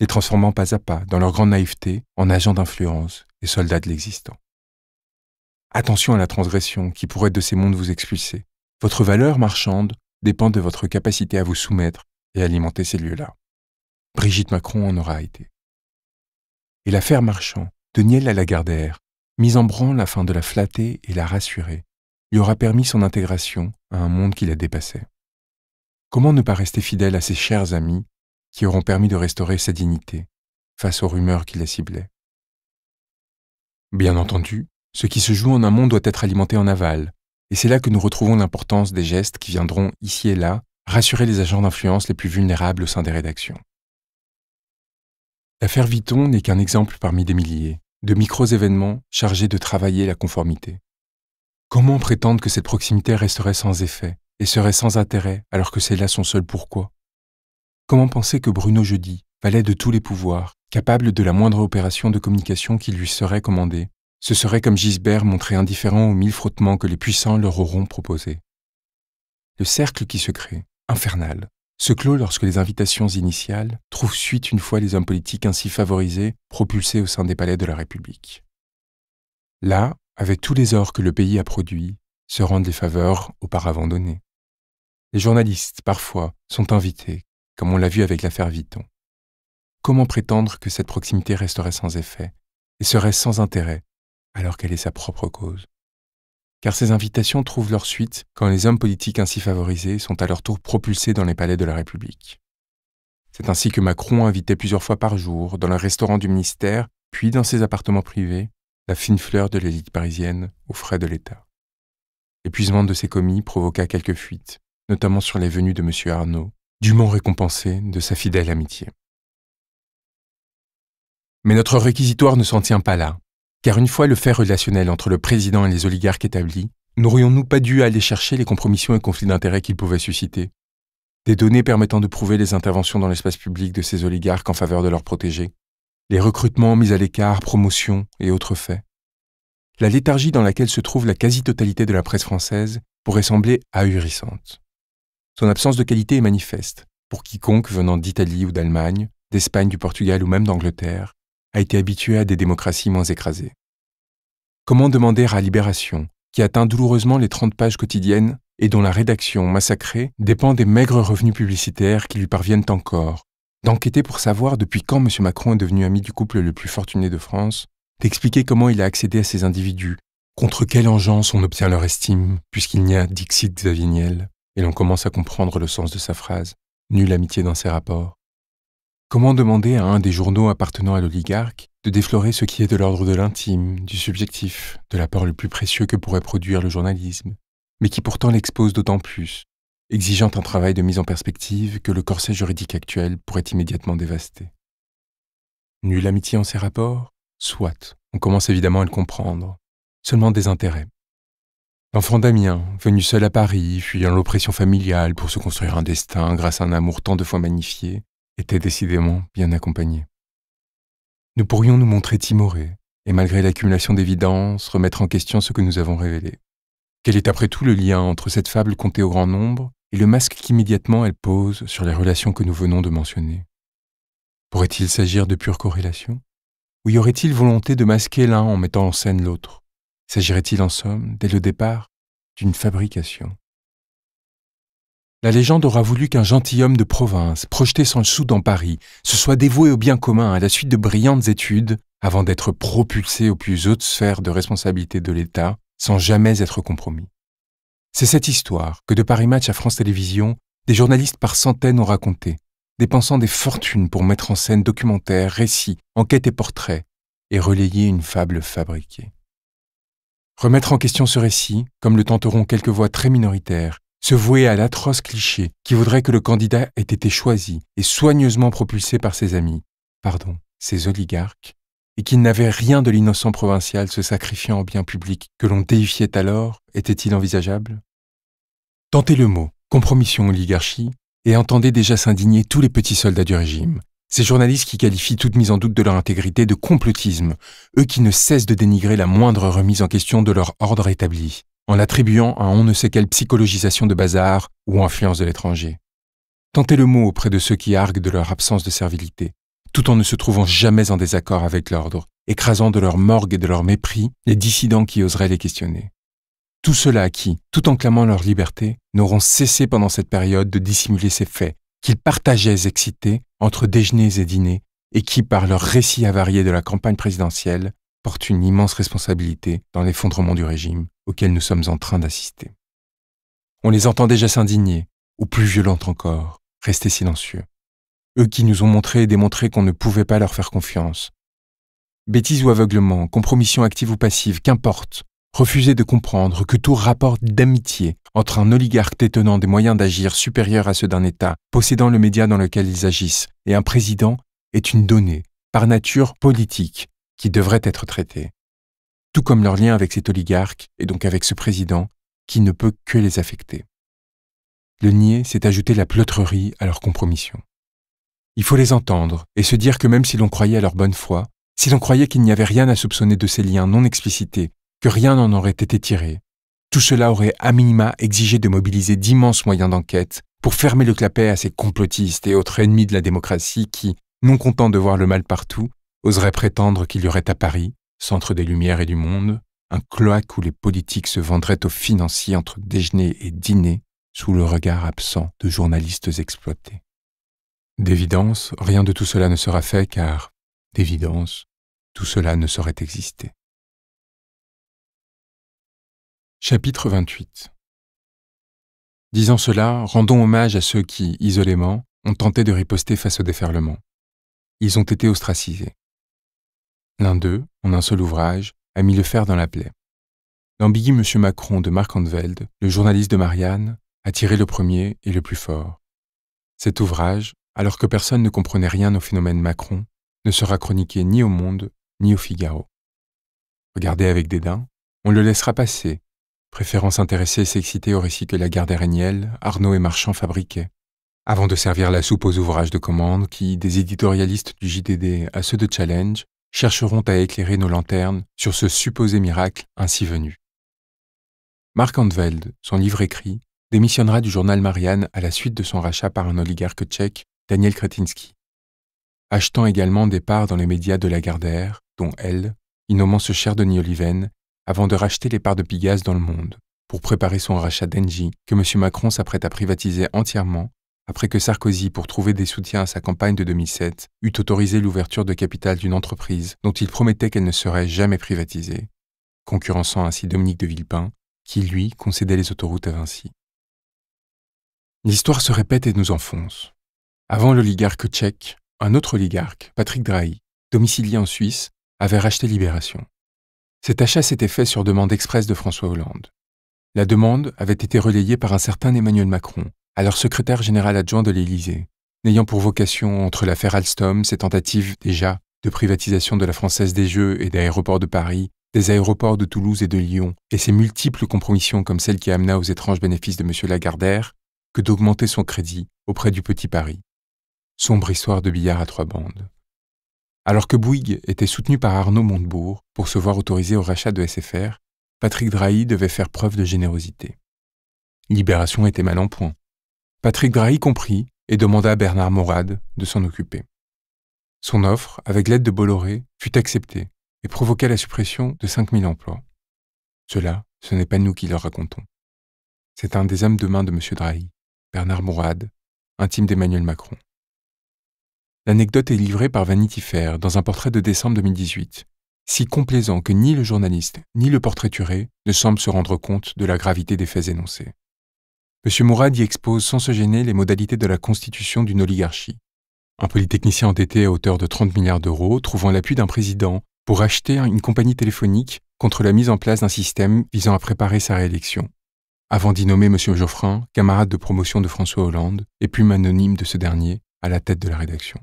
les transformant pas à pas, dans leur grande naïveté, en agents d'influence et soldats de l'existant. Attention à la transgression qui pourrait de ces mondes vous expulser. Votre valeur marchande dépend de votre capacité à vous soumettre et alimenter ces lieux-là. Brigitte Macron en aura été. Et l'affaire Marchand, de Niel à Lagardère, mise en branle afin de la flatter et la rassurer, lui aura permis son intégration à un monde qui la dépassait. Comment ne pas rester fidèle à ses chers amis qui auront permis de restaurer sa dignité face aux rumeurs qui la ciblaient Bien entendu, ce qui se joue en un monde doit être alimenté en aval, et c'est là que nous retrouvons l'importance des gestes qui viendront, ici et là, rassurer les agents d'influence les plus vulnérables au sein des rédactions. L'affaire Viton n'est qu'un exemple parmi des milliers de micros-événements chargés de travailler la conformité. Comment prétendre que cette proximité resterait sans effet et serait sans intérêt alors que c'est là son seul pourquoi Comment penser que Bruno Jeudi, valait de tous les pouvoirs, capable de la moindre opération de communication qui lui serait commandée, ce serait comme Gisbert montré indifférent aux mille frottements que les puissants leur auront proposés. Le cercle qui se crée, infernal, se clôt lorsque les invitations initiales trouvent suite une fois les hommes politiques ainsi favorisés, propulsés au sein des palais de la République. Là, avec tous les ors que le pays a produits, se rendent les faveurs auparavant données. Les journalistes, parfois, sont invités, comme on l'a vu avec l'affaire Viton. Comment prétendre que cette proximité resterait sans effet et serait sans intérêt alors qu'elle est sa propre cause car ces invitations trouvent leur suite quand les hommes politiques ainsi favorisés sont à leur tour propulsés dans les palais de la République. C'est ainsi que Macron invitait plusieurs fois par jour, dans le restaurant du ministère, puis dans ses appartements privés, la fine fleur de l'élite parisienne aux frais de l'État. L'épuisement de ses commis provoqua quelques fuites, notamment sur les venues de M. Arnaud, dûment récompensé de sa fidèle amitié. Mais notre réquisitoire ne s'en tient pas là. Car une fois le fait relationnel entre le président et les oligarques établi, n'aurions-nous pas dû aller chercher les compromissions et conflits d'intérêts qu'ils pouvaient susciter Des données permettant de prouver les interventions dans l'espace public de ces oligarques en faveur de leurs protégés, les recrutements mis à l'écart, promotions et autres faits. La léthargie dans laquelle se trouve la quasi-totalité de la presse française pourrait sembler ahurissante. Son absence de qualité est manifeste, pour quiconque venant d'Italie ou d'Allemagne, d'Espagne, du Portugal ou même d'Angleterre, a été habitué à des démocraties moins écrasées. Comment demander à Libération, qui atteint douloureusement les 30 pages quotidiennes et dont la rédaction massacrée dépend des maigres revenus publicitaires qui lui parviennent encore, d'enquêter pour savoir depuis quand M. Macron est devenu ami du couple le plus fortuné de France, d'expliquer comment il a accédé à ces individus, contre quelle engeance on obtient leur estime, puisqu'il n'y a Dixit Xavier et l'on commence à comprendre le sens de sa phrase, nulle amitié dans ses rapports. Comment demander à un des journaux appartenant à l'oligarque de déflorer ce qui est de l'ordre de l'intime, du subjectif, de la l'apport le plus précieux que pourrait produire le journalisme, mais qui pourtant l'expose d'autant plus, exigeant un travail de mise en perspective que le corset juridique actuel pourrait immédiatement dévaster. Nulle amitié en ces rapports Soit, on commence évidemment à le comprendre. Seulement des intérêts. L'enfant d'Amien, venu seul à Paris, fuyant l'oppression familiale pour se construire un destin grâce à un amour tant de fois magnifié, était décidément bien accompagné. Nous pourrions nous montrer timorés et malgré l'accumulation d'évidences, remettre en question ce que nous avons révélé. Quel est après tout le lien entre cette fable comptée au grand nombre et le masque qu'immédiatement elle pose sur les relations que nous venons de mentionner Pourrait-il s'agir de pure corrélation Ou y aurait-il volonté de masquer l'un en mettant en scène l'autre S'agirait-il en somme, dès le départ, d'une fabrication la légende aura voulu qu'un gentilhomme de province, projeté sans le sou dans Paris, se soit dévoué au bien commun à la suite de brillantes études, avant d'être propulsé aux plus hautes sphères de responsabilité de l'État, sans jamais être compromis. C'est cette histoire que de Paris Match à France Télévisions, des journalistes par centaines ont raconté, dépensant des fortunes pour mettre en scène documentaires, récits, enquêtes et portraits, et relayer une fable fabriquée. Remettre en question ce récit, comme le tenteront quelques voix très minoritaires, se vouer à l'atroce cliché qui voudrait que le candidat ait été choisi et soigneusement propulsé par ses amis, pardon, ses oligarques, et qu'il n'avait rien de l'innocent provincial se sacrifiant au bien public que l'on déifiait alors, était-il envisageable Tentez le mot, compromission oligarchie, et entendez déjà s'indigner tous les petits soldats du régime, ces journalistes qui qualifient toute mise en doute de leur intégrité de complotisme, eux qui ne cessent de dénigrer la moindre remise en question de leur ordre établi, en l'attribuant à on ne sait quelle psychologisation de bazar ou influence de l'étranger. Tentez le mot auprès de ceux qui arguent de leur absence de servilité, tout en ne se trouvant jamais en désaccord avec l'ordre, écrasant de leur morgue et de leur mépris les dissidents qui oseraient les questionner. Tous ceux-là qui, tout en clamant leur liberté, n'auront cessé pendant cette période de dissimuler ces faits qu'ils partageaient excités entre déjeuners et dîners, et qui, par leur récit avarié de la campagne présidentielle, portent une immense responsabilité dans l'effondrement du régime auquel nous sommes en train d'assister. On les entend déjà s'indigner, ou plus violentes encore, rester silencieux. Eux qui nous ont montré et démontré qu'on ne pouvait pas leur faire confiance. Bêtise ou aveuglement, compromission active ou passive, qu'importe, refuser de comprendre que tout rapport d'amitié entre un oligarque détenant des moyens d'agir supérieurs à ceux d'un État, possédant le média dans lequel ils agissent, et un président, est une donnée, par nature politique, qui devrait être traitée tout comme leur lien avec cet oligarque et donc avec ce président qui ne peut que les affecter. Le nier, c'est ajouter la pleutrerie à leur compromission. Il faut les entendre et se dire que même si l'on croyait à leur bonne foi, si l'on croyait qu'il n'y avait rien à soupçonner de ces liens non explicités, que rien n'en aurait été tiré, tout cela aurait à minima exigé de mobiliser d'immenses moyens d'enquête pour fermer le clapet à ces complotistes et autres ennemis de la démocratie qui, non contents de voir le mal partout, oseraient prétendre qu'il y aurait à Paris, centre des Lumières et du Monde, un cloaque où les politiques se vendraient aux financiers entre déjeuner et dîner sous le regard absent de journalistes exploités. D'évidence, rien de tout cela ne sera fait car, d'évidence, tout cela ne saurait exister. Chapitre 28 Disant cela, rendons hommage à ceux qui, isolément, ont tenté de riposter face au déferlement. Ils ont été ostracisés. L'un d'eux, en un seul ouvrage, a mis le fer dans la plaie. L'ambigu Monsieur Macron de Marc Anveld, le journaliste de Marianne, a tiré le premier et le plus fort. Cet ouvrage, alors que personne ne comprenait rien au phénomène Macron, ne sera chroniqué ni au Monde ni au Figaro. Regardé avec dédain, on le laissera passer, préférant s'intéresser et s'exciter au récit que la et Niel, Arnaud et Marchand fabriquaient, avant de servir la soupe aux ouvrages de commande qui, des éditorialistes du JDD à ceux de Challenge, chercheront à éclairer nos lanternes sur ce supposé miracle ainsi venu. Marc Antveld, son livre écrit, démissionnera du journal Marianne à la suite de son rachat par un oligarque tchèque, Daniel Kretinsky, achetant également des parts dans les médias de Lagardère, dont elle, innommant ce cher Denis Oliven, avant de racheter les parts de Pigas dans le monde, pour préparer son rachat d'Engie que M. Macron s'apprête à privatiser entièrement après que Sarkozy, pour trouver des soutiens à sa campagne de 2007, eut autorisé l'ouverture de capital d'une entreprise dont il promettait qu'elle ne serait jamais privatisée, concurrençant ainsi Dominique de Villepin, qui lui concédait les autoroutes à Vinci. L'histoire se répète et nous enfonce. Avant l'oligarque tchèque, un autre oligarque, Patrick Drahi, domicilié en Suisse, avait racheté Libération. Cet achat s'était fait sur demande expresse de François Hollande. La demande avait été relayée par un certain Emmanuel Macron, alors secrétaire général adjoint de l'Élysée, n'ayant pour vocation, entre l'affaire Alstom, ses tentatives déjà de privatisation de la Française des Jeux et d'Aéroports de Paris, des aéroports de Toulouse et de Lyon, et ses multiples compromissions comme celle qui amena aux étranges bénéfices de M. Lagardère, que d'augmenter son crédit auprès du petit Paris. Sombre histoire de billard à trois bandes. Alors que Bouygues était soutenu par Arnaud Montebourg pour se voir autorisé au rachat de SFR, Patrick Drahi devait faire preuve de générosité. Libération était mal en point. Patrick Drahi comprit et demanda à Bernard Mourad de s'en occuper. Son offre, avec l'aide de Bolloré, fut acceptée et provoqua la suppression de 5000 emplois. Cela, ce n'est pas nous qui le racontons. C'est un des hommes de main de M. Drahi, Bernard Mourad, intime d'Emmanuel Macron. L'anecdote est livrée par Vanity Fair dans un portrait de décembre 2018, si complaisant que ni le journaliste ni le portraituré ne semblent se rendre compte de la gravité des faits énoncés. M. Mourad y expose sans se gêner les modalités de la constitution d'une oligarchie. Un polytechnicien endetté à hauteur de 30 milliards d'euros, trouvant l'appui d'un président pour acheter une compagnie téléphonique contre la mise en place d'un système visant à préparer sa réélection, avant d'y nommer M. Geoffrin, camarade de promotion de François Hollande et plume anonyme de ce dernier, à la tête de la rédaction.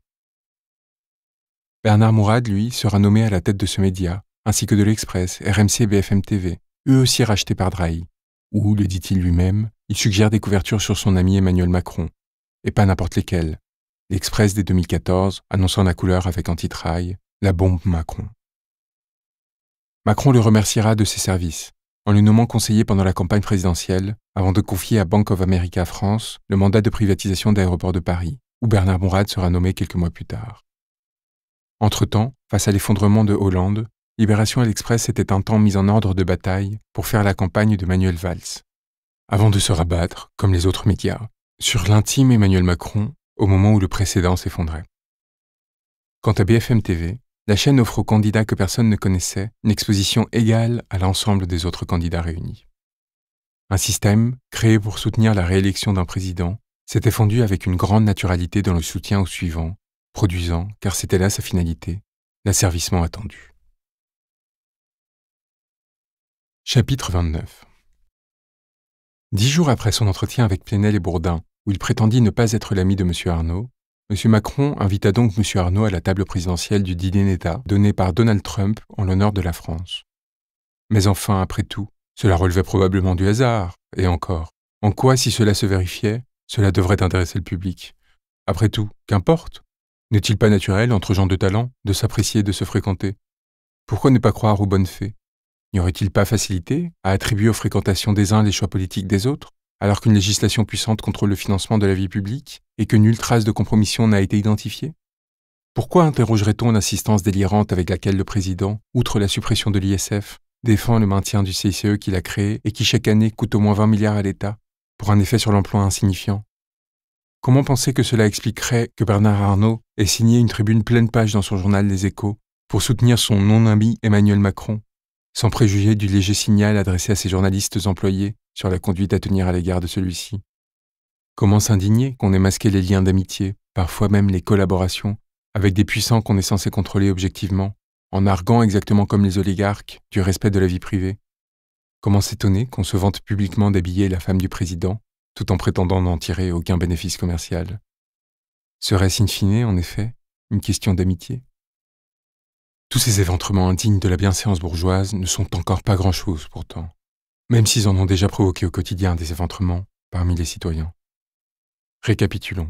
Bernard Mourad, lui, sera nommé à la tête de ce média, ainsi que de l'Express, RMC et BFM TV, eux aussi rachetés par Drahi, ou, le dit-il lui-même, il suggère des couvertures sur son ami Emmanuel Macron, et pas n'importe lesquelles. L'Express des 2014 annonçant la couleur avec antitrail, la bombe Macron. Macron le remerciera de ses services, en lui nommant conseiller pendant la campagne présidentielle, avant de confier à Bank of America France le mandat de privatisation d'aéroports de Paris, où Bernard Mourad sera nommé quelques mois plus tard. Entre-temps, face à l'effondrement de Hollande, Libération et l'Express étaient un temps mis en ordre de bataille pour faire la campagne de Manuel Valls avant de se rabattre, comme les autres médias, sur l'intime Emmanuel Macron au moment où le précédent s'effondrait. Quant à BFM TV, la chaîne offre aux candidats que personne ne connaissait une exposition égale à l'ensemble des autres candidats réunis. Un système créé pour soutenir la réélection d'un président s'est fondu avec une grande naturalité dans le soutien au suivant, produisant, car c'était là sa finalité, l'asservissement attendu. Chapitre 29 Dix jours après son entretien avec Pienel et Bourdin, où il prétendit ne pas être l'ami de M. Arnaud, M. Macron invita donc M. Arnaud à la table présidentielle du dîner d'État donné par Donald Trump en l'honneur de la France. Mais enfin, après tout, cela relevait probablement du hasard, et encore. En quoi, si cela se vérifiait, cela devrait intéresser le public Après tout, qu'importe N'est-il pas naturel, entre gens de talent, de s'apprécier et de se fréquenter Pourquoi ne pas croire aux bonnes fées N'y aurait-il pas facilité à attribuer aux fréquentations des uns les choix politiques des autres, alors qu'une législation puissante contrôle le financement de la vie publique et que nulle trace de compromission n'a été identifiée Pourquoi interrogerait-on l'insistance délirante avec laquelle le président, outre la suppression de l'ISF, défend le maintien du CICE qu'il a créé et qui chaque année coûte au moins 20 milliards à l'État, pour un effet sur l'emploi insignifiant Comment penser que cela expliquerait que Bernard Arnault ait signé une tribune pleine page dans son journal Les Échos pour soutenir son non-ami Emmanuel Macron, sans préjuger du léger signal adressé à ses journalistes employés sur la conduite à tenir à l'égard de celui-ci. Comment s'indigner qu'on ait masqué les liens d'amitié, parfois même les collaborations, avec des puissants qu'on est censé contrôler objectivement, en arguant exactement comme les oligarques du respect de la vie privée Comment s'étonner qu'on se vante publiquement d'habiller la femme du président, tout en prétendant n'en tirer aucun bénéfice commercial Serait-ce in fine, en effet, une question d'amitié tous ces éventrements indignes de la bienséance bourgeoise ne sont encore pas grand-chose pourtant, même s'ils en ont déjà provoqué au quotidien des éventrements parmi les citoyens. Récapitulons.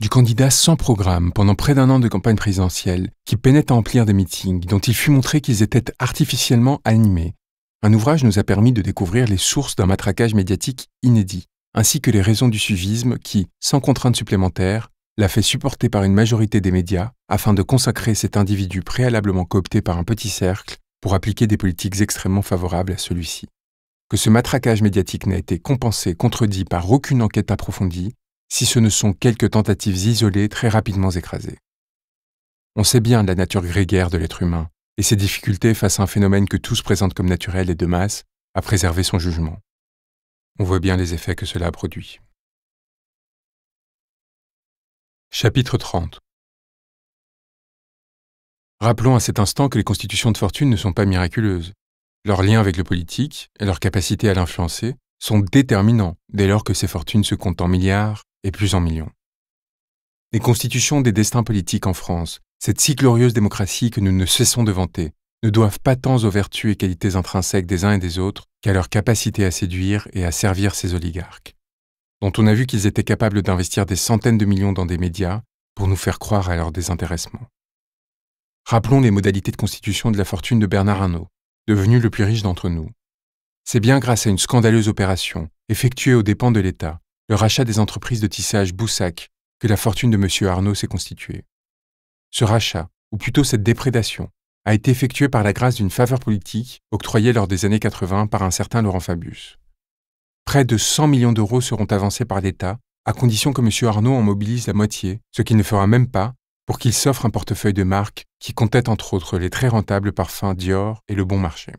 Du candidat sans programme pendant près d'un an de campagne présidentielle, qui peinait à emplir des meetings, dont il fut montré qu'ils étaient artificiellement animés, un ouvrage nous a permis de découvrir les sources d'un matraquage médiatique inédit, ainsi que les raisons du suvisme qui, sans contrainte supplémentaire, l'a fait supporter par une majorité des médias afin de consacrer cet individu préalablement coopté par un petit cercle pour appliquer des politiques extrêmement favorables à celui-ci. Que ce matraquage médiatique n'a été compensé, contredit par aucune enquête approfondie, si ce ne sont quelques tentatives isolées très rapidement écrasées. On sait bien la nature grégaire de l'être humain et ses difficultés face à un phénomène que tous présentent comme naturel et de masse à préserver son jugement. On voit bien les effets que cela a produits. Chapitre 30 Rappelons à cet instant que les constitutions de fortune ne sont pas miraculeuses. Leur lien avec le politique et leur capacité à l'influencer sont déterminants dès lors que ces fortunes se comptent en milliards et plus en millions. Les constitutions des destins politiques en France, cette si glorieuse démocratie que nous ne cessons de vanter, ne doivent pas tant aux vertus et qualités intrinsèques des uns et des autres qu'à leur capacité à séduire et à servir ces oligarques dont on a vu qu'ils étaient capables d'investir des centaines de millions dans des médias pour nous faire croire à leur désintéressement. Rappelons les modalités de constitution de la fortune de Bernard Arnault, devenu le plus riche d'entre nous. C'est bien grâce à une scandaleuse opération, effectuée aux dépens de l'État, le rachat des entreprises de tissage Boussac, que la fortune de M. Arnault s'est constituée. Ce rachat, ou plutôt cette déprédation, a été effectué par la grâce d'une faveur politique octroyée lors des années 80 par un certain Laurent Fabius près de 100 millions d'euros seront avancés par l'État, à condition que M. Arnaud en mobilise la moitié, ce qu'il ne fera même pas, pour qu'il s'offre un portefeuille de marques qui comptait entre autres les très rentables parfums Dior et Le Bon Marché.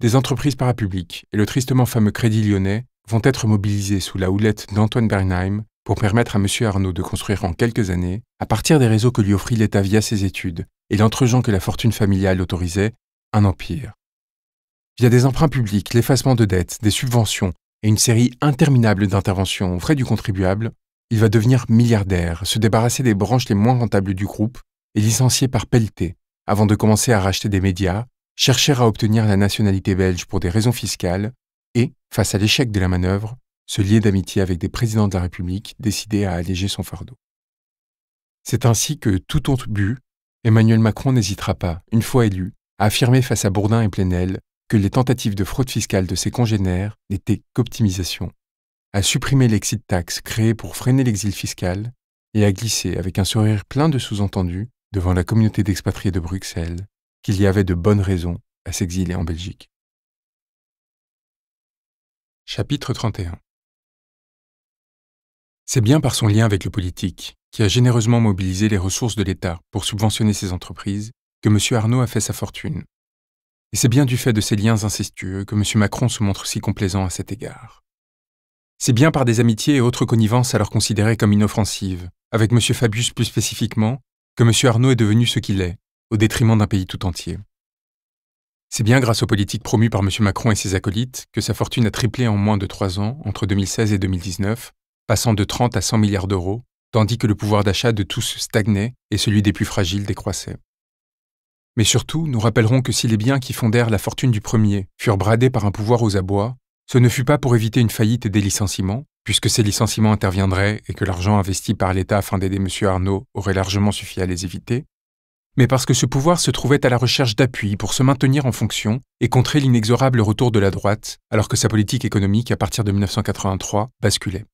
Des entreprises parapubliques et le tristement fameux Crédit Lyonnais vont être mobilisés sous la houlette d'Antoine Bernheim pour permettre à M. Arnaud de construire en quelques années, à partir des réseaux que lui offrit l'État via ses études et l'entregent que la fortune familiale autorisait, un empire, via des emprunts publics, l'effacement de dettes, des subventions et une série interminable d'interventions aux frais du contribuable, il va devenir milliardaire, se débarrasser des branches les moins rentables du groupe et licencier par pelleté avant de commencer à racheter des médias, chercher à obtenir la nationalité belge pour des raisons fiscales et, face à l'échec de la manœuvre, se lier d'amitié avec des présidents de la République décidés à alléger son fardeau. C'est ainsi que, tout honte but, Emmanuel Macron n'hésitera pas, une fois élu, à affirmer face à Bourdin et Plenel que les tentatives de fraude fiscale de ses congénères n'étaient qu'optimisation, à supprimer l'exit taxe créé pour freiner l'exil fiscal et à glisser avec un sourire plein de sous-entendus devant la communauté d'expatriés de Bruxelles qu'il y avait de bonnes raisons à s'exiler en Belgique. Chapitre 31 C'est bien par son lien avec le politique, qui a généreusement mobilisé les ressources de l'État pour subventionner ses entreprises, que M. Arnaud a fait sa fortune, et c'est bien du fait de ces liens incestueux que M. Macron se montre si complaisant à cet égard. C'est bien par des amitiés et autres connivences alors considérées comme inoffensives, avec M. Fabius plus spécifiquement, que M. Arnaud est devenu ce qu'il est, au détriment d'un pays tout entier. C'est bien grâce aux politiques promues par M. Macron et ses acolytes que sa fortune a triplé en moins de trois ans, entre 2016 et 2019, passant de 30 à 100 milliards d'euros, tandis que le pouvoir d'achat de tous stagnait et celui des plus fragiles décroissait. Mais surtout, nous rappellerons que si les biens qui fondèrent la fortune du premier furent bradés par un pouvoir aux abois, ce ne fut pas pour éviter une faillite et des licenciements, puisque ces licenciements interviendraient et que l'argent investi par l'État afin d'aider M. Arnaud aurait largement suffi à les éviter, mais parce que ce pouvoir se trouvait à la recherche d'appui pour se maintenir en fonction et contrer l'inexorable retour de la droite, alors que sa politique économique à partir de 1983 basculait.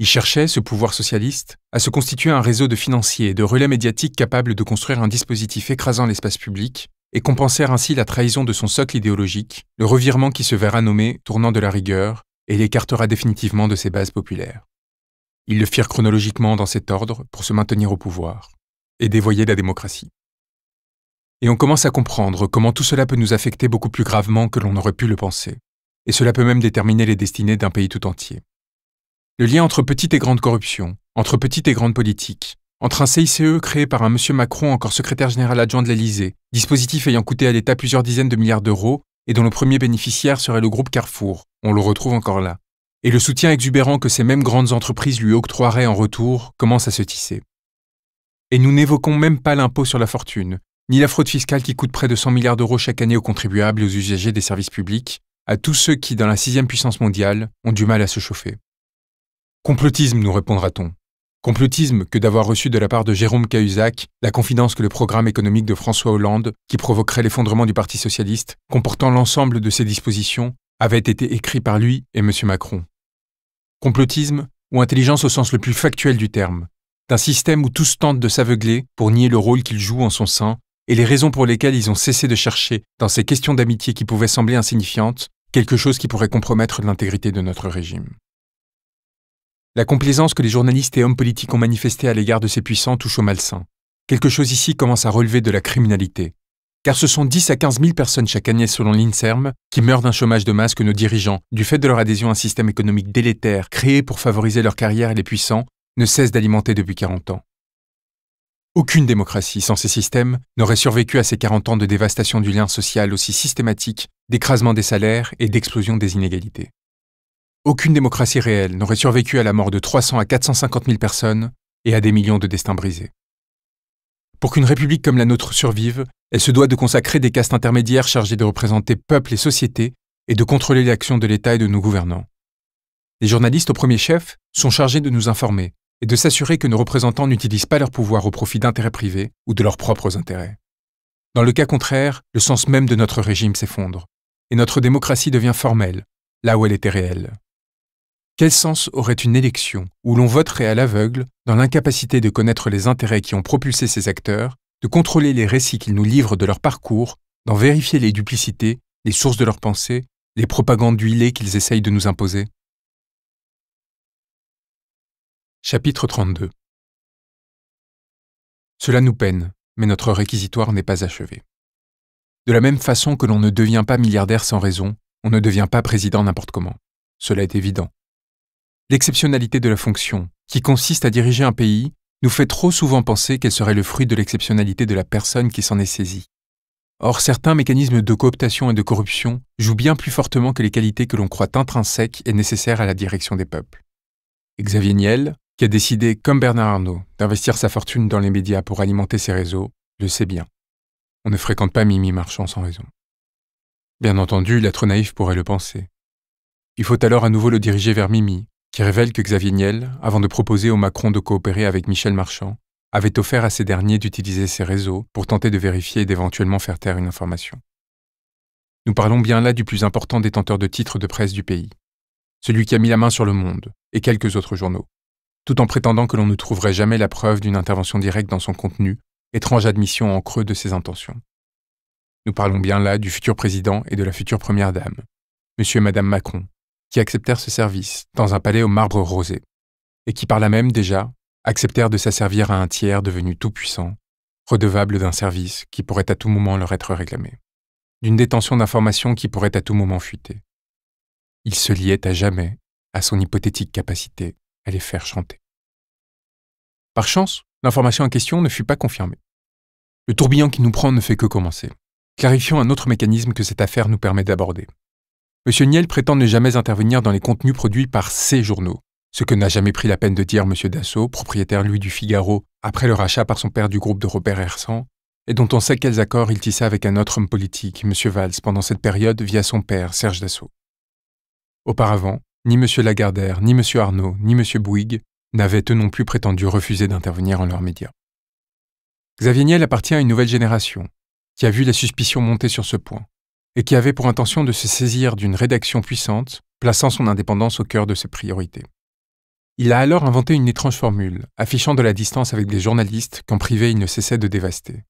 Il cherchait, ce pouvoir socialiste, à se constituer un réseau de financiers et de relais médiatiques capables de construire un dispositif écrasant l'espace public et compenser ainsi la trahison de son socle idéologique, le revirement qui se verra nommé tournant de la rigueur et l'écartera définitivement de ses bases populaires. Ils le firent chronologiquement dans cet ordre pour se maintenir au pouvoir et dévoyer la démocratie. Et on commence à comprendre comment tout cela peut nous affecter beaucoup plus gravement que l'on aurait pu le penser, et cela peut même déterminer les destinées d'un pays tout entier. Le lien entre petite et grande corruption, entre petite et grande politique, entre un CICE créé par un monsieur Macron, encore secrétaire général adjoint de l'Elysée, dispositif ayant coûté à l'État plusieurs dizaines de milliards d'euros et dont le premier bénéficiaire serait le groupe Carrefour, on le retrouve encore là, et le soutien exubérant que ces mêmes grandes entreprises lui octroieraient en retour commence à se tisser. Et nous n'évoquons même pas l'impôt sur la fortune, ni la fraude fiscale qui coûte près de 100 milliards d'euros chaque année aux contribuables et aux usagers des services publics, à tous ceux qui, dans la sixième puissance mondiale, ont du mal à se chauffer. Complotisme, nous répondra-t-on. Complotisme que d'avoir reçu de la part de Jérôme Cahuzac la confidence que le programme économique de François Hollande, qui provoquerait l'effondrement du Parti socialiste, comportant l'ensemble de ses dispositions, avait été écrit par lui et M. Macron. Complotisme ou intelligence au sens le plus factuel du terme, d'un système où tous tentent de s'aveugler pour nier le rôle qu'ils jouent en son sein et les raisons pour lesquelles ils ont cessé de chercher, dans ces questions d'amitié qui pouvaient sembler insignifiantes, quelque chose qui pourrait compromettre l'intégrité de notre régime. La complaisance que les journalistes et hommes politiques ont manifestée à l'égard de ces puissants touche au malsain. Quelque chose ici commence à relever de la criminalité. Car ce sont 10 à 15 000 personnes chaque année selon l'INSERM qui meurent d'un chômage de masse que nos dirigeants, du fait de leur adhésion à un système économique délétère créé pour favoriser leur carrière et les puissants, ne cessent d'alimenter depuis 40 ans. Aucune démocratie sans ces systèmes n'aurait survécu à ces 40 ans de dévastation du lien social aussi systématique, d'écrasement des salaires et d'explosion des inégalités. Aucune démocratie réelle n'aurait survécu à la mort de 300 à 450 000 personnes et à des millions de destins brisés. Pour qu'une république comme la nôtre survive, elle se doit de consacrer des castes intermédiaires chargées de représenter peuple et société et de contrôler les actions de l'État et de nos gouvernants. Les journalistes au premier chef sont chargés de nous informer et de s'assurer que nos représentants n'utilisent pas leur pouvoir au profit d'intérêts privés ou de leurs propres intérêts. Dans le cas contraire, le sens même de notre régime s'effondre, et notre démocratie devient formelle, là où elle était réelle. Quel sens aurait une élection où l'on voterait à l'aveugle, dans l'incapacité de connaître les intérêts qui ont propulsé ces acteurs, de contrôler les récits qu'ils nous livrent de leur parcours, d'en vérifier les duplicités, les sources de leurs pensées, les propagandes huilées qu'ils essayent de nous imposer Chapitre 32 Cela nous peine, mais notre réquisitoire n'est pas achevé. De la même façon que l'on ne devient pas milliardaire sans raison, on ne devient pas président n'importe comment. Cela est évident. L'exceptionnalité de la fonction, qui consiste à diriger un pays, nous fait trop souvent penser qu'elle serait le fruit de l'exceptionnalité de la personne qui s'en est saisie. Or, certains mécanismes de cooptation et de corruption jouent bien plus fortement que les qualités que l'on croit intrinsèques et nécessaires à la direction des peuples. Xavier Niel, qui a décidé, comme Bernard Arnault, d'investir sa fortune dans les médias pour alimenter ses réseaux, le sait bien. On ne fréquente pas Mimi Marchand sans raison. Bien entendu, l'être naïf pourrait le penser. Il faut alors à nouveau le diriger vers Mimi, qui révèle que Xavier Niel, avant de proposer au Macron de coopérer avec Michel Marchand, avait offert à ces derniers d'utiliser ses réseaux pour tenter de vérifier et d'éventuellement faire taire une information. Nous parlons bien là du plus important détenteur de titres de presse du pays, celui qui a mis la main sur Le Monde et quelques autres journaux, tout en prétendant que l'on ne trouverait jamais la preuve d'une intervention directe dans son contenu, étrange admission en creux de ses intentions. Nous parlons bien là du futur président et de la future première dame, monsieur et madame Macron, qui acceptèrent ce service dans un palais au marbre rosé, et qui par là même déjà acceptèrent de s'asservir à un tiers devenu tout-puissant, redevable d'un service qui pourrait à tout moment leur être réclamé, d'une détention d'informations qui pourrait à tout moment fuiter. Il se liait à jamais à son hypothétique capacité à les faire chanter. Par chance, l'information en question ne fut pas confirmée. Le tourbillon qui nous prend ne fait que commencer, Clarifions un autre mécanisme que cette affaire nous permet d'aborder, M. Niel prétend ne jamais intervenir dans les contenus produits par ses journaux, ce que n'a jamais pris la peine de dire M. Dassault, propriétaire lui du Figaro, après le rachat par son père du groupe de Robert Hersan, et dont on sait quels accords il tissa avec un autre homme politique, M. Valls, pendant cette période via son père, Serge Dassault. Auparavant, ni M. Lagardère, ni M. Arnaud, ni M. Bouygues n'avaient eux non plus prétendu refuser d'intervenir en leurs médias. Xavier Niel appartient à une nouvelle génération, qui a vu la suspicion monter sur ce point et qui avait pour intention de se saisir d'une rédaction puissante, plaçant son indépendance au cœur de ses priorités. Il a alors inventé une étrange formule, affichant de la distance avec des journalistes qu'en privé il ne cessait de dévaster.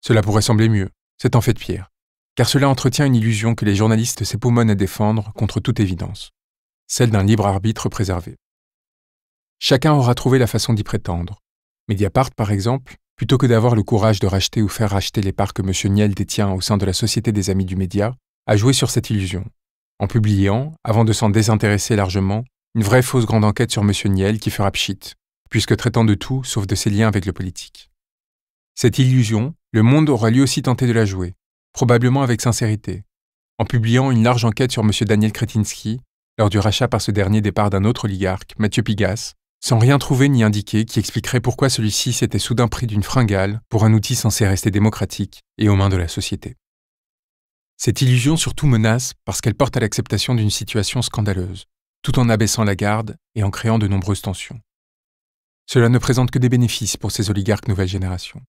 Cela pourrait sembler mieux, c'est en fait pire, car cela entretient une illusion que les journalistes s'époumonnent à défendre contre toute évidence, celle d'un libre arbitre préservé. Chacun aura trouvé la façon d'y prétendre. Mediapart, par exemple, Plutôt que d'avoir le courage de racheter ou faire racheter les parts que M. Niel détient au sein de la Société des Amis du Média, a joué sur cette illusion, en publiant, avant de s'en désintéresser largement, une vraie fausse grande enquête sur M. Niel qui fera pchit, puisque traitant de tout sauf de ses liens avec le politique. Cette illusion, le monde aura lui aussi tenté de la jouer, probablement avec sincérité, en publiant une large enquête sur M. Daniel Kretinsky, lors du rachat par ce dernier départ d'un autre oligarque, Mathieu Pigas, sans rien trouver ni indiquer qui expliquerait pourquoi celui-ci s'était soudain pris d'une fringale pour un outil censé rester démocratique et aux mains de la société. Cette illusion surtout menace parce qu'elle porte à l'acceptation d'une situation scandaleuse, tout en abaissant la garde et en créant de nombreuses tensions. Cela ne présente que des bénéfices pour ces oligarques nouvelle génération.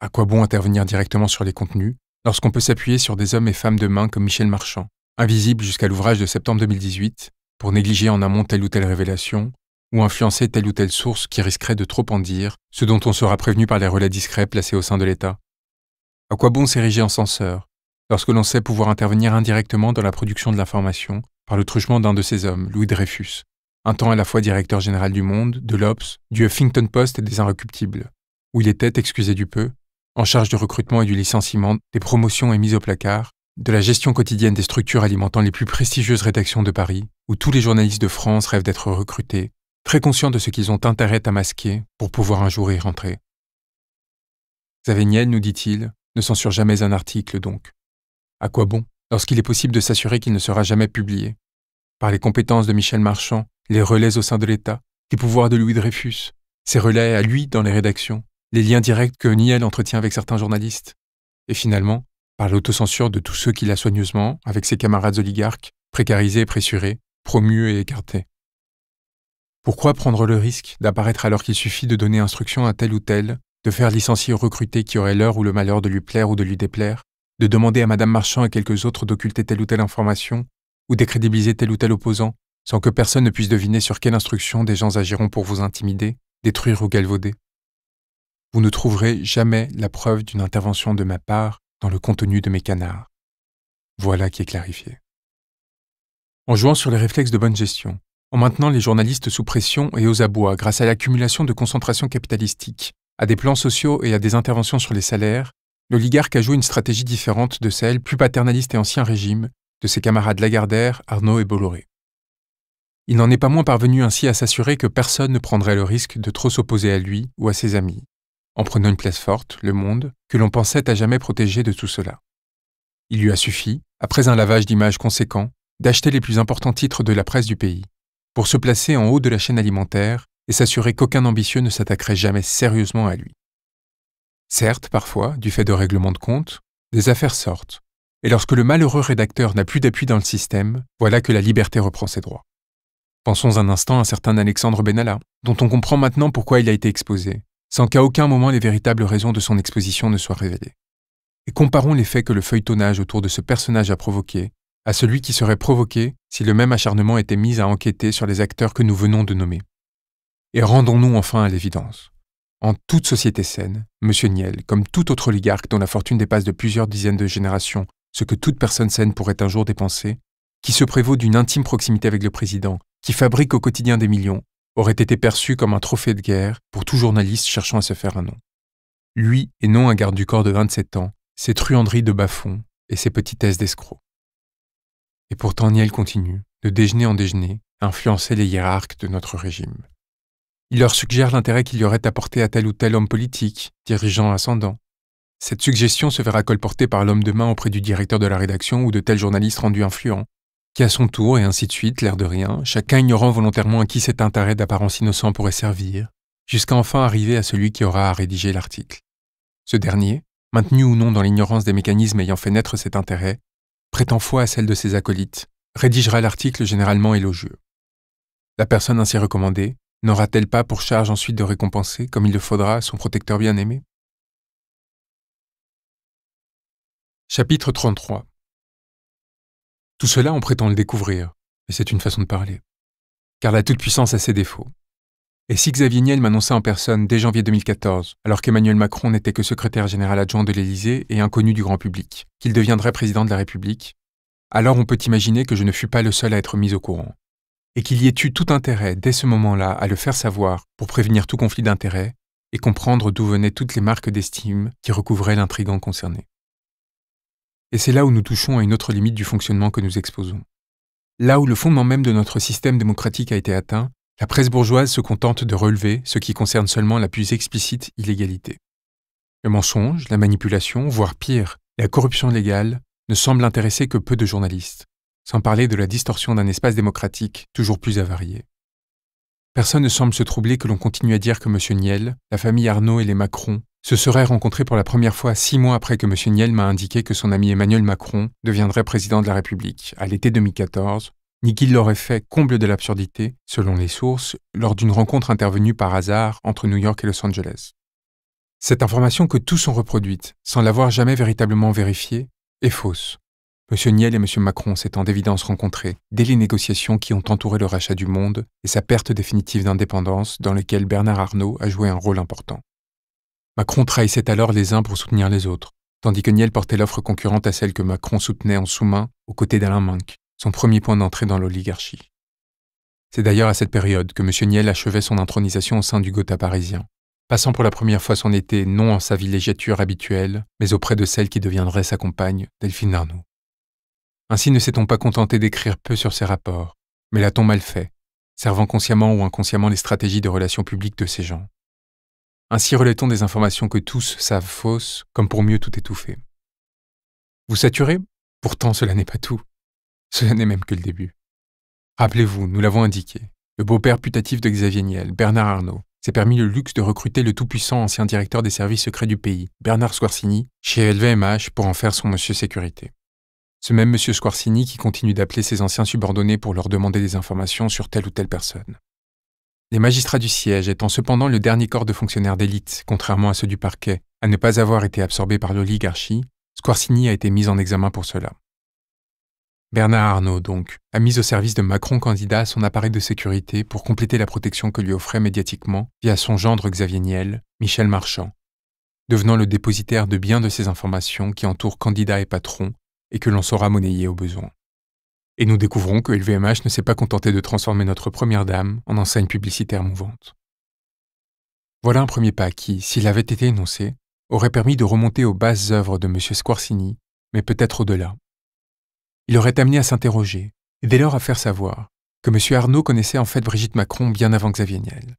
À quoi bon intervenir directement sur les contenus lorsqu'on peut s'appuyer sur des hommes et femmes de main comme Michel Marchand, invisible jusqu'à l'ouvrage de septembre 2018, pour négliger en amont telle ou telle révélation ou influencer telle ou telle source qui risquerait de trop en dire, ce dont on sera prévenu par les relais discrets placés au sein de l'État À quoi bon s'ériger en censeur, lorsque l'on sait pouvoir intervenir indirectement dans la production de l'information par le truchement d'un de ses hommes, Louis Dreyfus, un temps à la fois directeur général du Monde, de l'Obs, du Huffington Post et des Inrecuptibles, où il était, excusé du peu, en charge du recrutement et du licenciement, des promotions et mises au placard, de la gestion quotidienne des structures alimentant les plus prestigieuses rédactions de Paris, où tous les journalistes de France rêvent d'être recrutés, très conscients de ce qu'ils ont intérêt à masquer pour pouvoir un jour y rentrer. Zaveniel nous dit-il, ne censure jamais un article donc. À quoi bon, lorsqu'il est possible de s'assurer qu'il ne sera jamais publié Par les compétences de Michel Marchand, les relais au sein de l'État, les pouvoirs de Louis Dreyfus, ses relais à lui dans les rédactions, les liens directs que Niel entretient avec certains journalistes, et finalement, par l'autocensure de tous ceux qu'il a soigneusement, avec ses camarades oligarques, précarisés et pressurés, promus et écartés. Pourquoi prendre le risque d'apparaître alors qu'il suffit de donner instruction à tel ou tel, de faire licencier ou recruter qui aurait l'heure ou le malheur de lui plaire ou de lui déplaire, de demander à Madame Marchand et quelques autres d'occulter telle ou telle information, ou décrédibiliser tel ou tel opposant, sans que personne ne puisse deviner sur quelle instruction des gens agiront pour vous intimider, détruire ou galvauder Vous ne trouverez jamais la preuve d'une intervention de ma part dans le contenu de mes canards. Voilà qui est clarifié. En jouant sur les réflexes de bonne gestion, en maintenant les journalistes sous pression et aux abois grâce à l'accumulation de concentrations capitalistiques, à des plans sociaux et à des interventions sur les salaires, l'oligarque a joué une stratégie différente de celle plus paternaliste et ancien régime de ses camarades Lagardère, Arnaud et Bolloré. Il n'en est pas moins parvenu ainsi à s'assurer que personne ne prendrait le risque de trop s'opposer à lui ou à ses amis, en prenant une place forte, le monde, que l'on pensait à jamais protégé de tout cela. Il lui a suffi, après un lavage d'images conséquent, d'acheter les plus importants titres de la presse du pays, pour se placer en haut de la chaîne alimentaire et s'assurer qu'aucun ambitieux ne s'attaquerait jamais sérieusement à lui. Certes, parfois, du fait de règlements de comptes, des affaires sortent, et lorsque le malheureux rédacteur n'a plus d'appui dans le système, voilà que la liberté reprend ses droits. Pensons un instant à un certain Alexandre Benalla, dont on comprend maintenant pourquoi il a été exposé, sans qu'à aucun moment les véritables raisons de son exposition ne soient révélées. Et comparons l'effet que le feuilletonnage autour de ce personnage a provoqué à celui qui serait provoqué si le même acharnement était mis à enquêter sur les acteurs que nous venons de nommer. Et rendons-nous enfin à l'évidence. En toute société saine, M. Niel, comme tout autre oligarque dont la fortune dépasse de plusieurs dizaines de générations ce que toute personne saine pourrait un jour dépenser, qui se prévaut d'une intime proximité avec le président, qui fabrique au quotidien des millions, aurait été perçu comme un trophée de guerre pour tout journaliste cherchant à se faire un nom. Lui, et non un garde du corps de 27 ans, ses truanderies de bas fonds et ses petitesses d'escroc. Et pourtant Niel continue, de déjeuner en déjeuner, à influencer les hiérarques de notre régime. Il leur suggère l'intérêt qu'il y aurait apporté à tel ou tel homme politique, dirigeant ascendant. Cette suggestion se verra colportée par l'homme de main auprès du directeur de la rédaction ou de tel journaliste rendu influent, qui à son tour, et ainsi de suite, l'air de rien, chacun ignorant volontairement à qui cet intérêt d'apparence innocent pourrait servir, jusqu'à enfin arriver à celui qui aura à rédiger l'article. Ce dernier, maintenu ou non dans l'ignorance des mécanismes ayant fait naître cet intérêt, prétend foi à celle de ses acolytes, rédigera l'article généralement élogieux. La personne ainsi recommandée n'aura-t-elle pas pour charge ensuite de récompenser, comme il le faudra, son protecteur bien-aimé Chapitre 33 Tout cela, on prétend le découvrir, et c'est une façon de parler. Car la toute-puissance a ses défauts. Et si Xavier Niel m'annonçait en personne dès janvier 2014, alors qu'Emmanuel Macron n'était que secrétaire général adjoint de l'Élysée et inconnu du grand public, qu'il deviendrait président de la République, alors on peut imaginer que je ne fus pas le seul à être mis au courant, et qu'il y ait eu tout intérêt dès ce moment-là à le faire savoir pour prévenir tout conflit d'intérêts et comprendre d'où venaient toutes les marques d'estime qui recouvraient l'intrigant concerné. Et c'est là où nous touchons à une autre limite du fonctionnement que nous exposons. Là où le fondement même de notre système démocratique a été atteint, la presse bourgeoise se contente de relever ce qui concerne seulement la plus explicite illégalité. Le mensonge, la manipulation, voire pire, la corruption légale ne semble intéresser que peu de journalistes, sans parler de la distorsion d'un espace démocratique toujours plus avarié. Personne ne semble se troubler que l'on continue à dire que M. Niel, la famille Arnaud et les Macron se seraient rencontrés pour la première fois six mois après que M. Niel m'a indiqué que son ami Emmanuel Macron deviendrait président de la République, à l'été 2014, ni qu'il l'aurait fait, comble de l'absurdité, selon les sources, lors d'une rencontre intervenue par hasard entre New York et Los Angeles. Cette information que tous ont reproduite, sans l'avoir jamais véritablement vérifiée, est fausse. M. Niel et M. Macron s'étant d'évidence rencontrés dès les négociations qui ont entouré le rachat du monde et sa perte définitive d'indépendance dans lesquelles Bernard Arnault a joué un rôle important. Macron trahissait alors les uns pour soutenir les autres, tandis que Niel portait l'offre concurrente à celle que Macron soutenait en sous-main aux côtés d'Alain Minck son premier point d'entrée dans l'oligarchie. C'est d'ailleurs à cette période que M. Niel achevait son intronisation au sein du Gotha parisien, passant pour la première fois son été non en sa villégiature habituelle, mais auprès de celle qui deviendrait sa compagne, Delphine Arnoux. Ainsi ne s'est-on pas contenté d'écrire peu sur ses rapports, mais l'a-t-on mal fait, servant consciemment ou inconsciemment les stratégies de relations publiques de ces gens. Ainsi relait on des informations que tous savent fausses, comme pour mieux tout étouffer. Vous saturez Pourtant, cela n'est pas tout. Ce n'est même que le début. Rappelez-vous, nous l'avons indiqué, le beau-père putatif de Xavier Niel, Bernard Arnault, s'est permis le luxe de recruter le tout-puissant ancien directeur des services secrets du pays, Bernard Squarcini, chez LVMH pour en faire son monsieur sécurité. Ce même monsieur Squarcini qui continue d'appeler ses anciens subordonnés pour leur demander des informations sur telle ou telle personne. Les magistrats du siège étant cependant le dernier corps de fonctionnaires d'élite, contrairement à ceux du parquet, à ne pas avoir été absorbés par l'oligarchie, Squarcini a été mis en examen pour cela. Bernard Arnault, donc, a mis au service de Macron candidat son appareil de sécurité pour compléter la protection que lui offrait médiatiquement, via son gendre Xavier Niel, Michel Marchand, devenant le dépositaire de bien de ces informations qui entourent candidat et patron et que l'on saura monnayer au besoin. Et nous découvrons que LVMH ne s'est pas contenté de transformer notre première dame en enseigne publicitaire mouvante. Voilà un premier pas qui, s'il avait été énoncé, aurait permis de remonter aux basses œuvres de M. Squarcini, mais peut-être au-delà, il aurait amené à s'interroger, et dès lors à faire savoir, que M. Arnaud connaissait en fait Brigitte Macron bien avant Xavier Niel.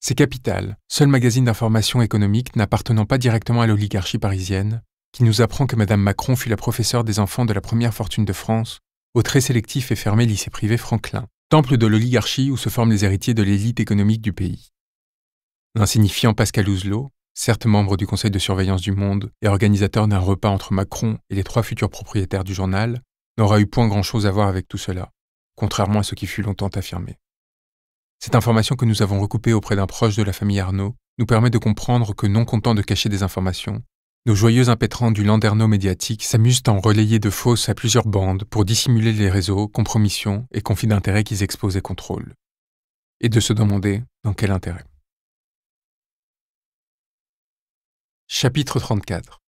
C'est Capital, seul magazine d'information économique n'appartenant pas directement à l'oligarchie parisienne, qui nous apprend que Mme Macron fut la professeure des enfants de la première fortune de France au très sélectif et fermé lycée privé Franklin, temple de l'oligarchie où se forment les héritiers de l'élite économique du pays. L'insignifiant Pascal Ouzelot, certes membre du conseil de surveillance du Monde et organisateur d'un repas entre Macron et les trois futurs propriétaires du journal, n'aura eu point grand-chose à voir avec tout cela, contrairement à ce qui fut longtemps affirmé. Cette information que nous avons recoupée auprès d'un proche de la famille Arnaud nous permet de comprendre que, non content de cacher des informations, nos joyeux impétrants du landerneau médiatique s'amusent à en relayer de fausses à plusieurs bandes pour dissimuler les réseaux, compromissions et conflits d'intérêts qu'ils exposent et contrôlent. Et de se demander dans quel intérêt. Chapitre 34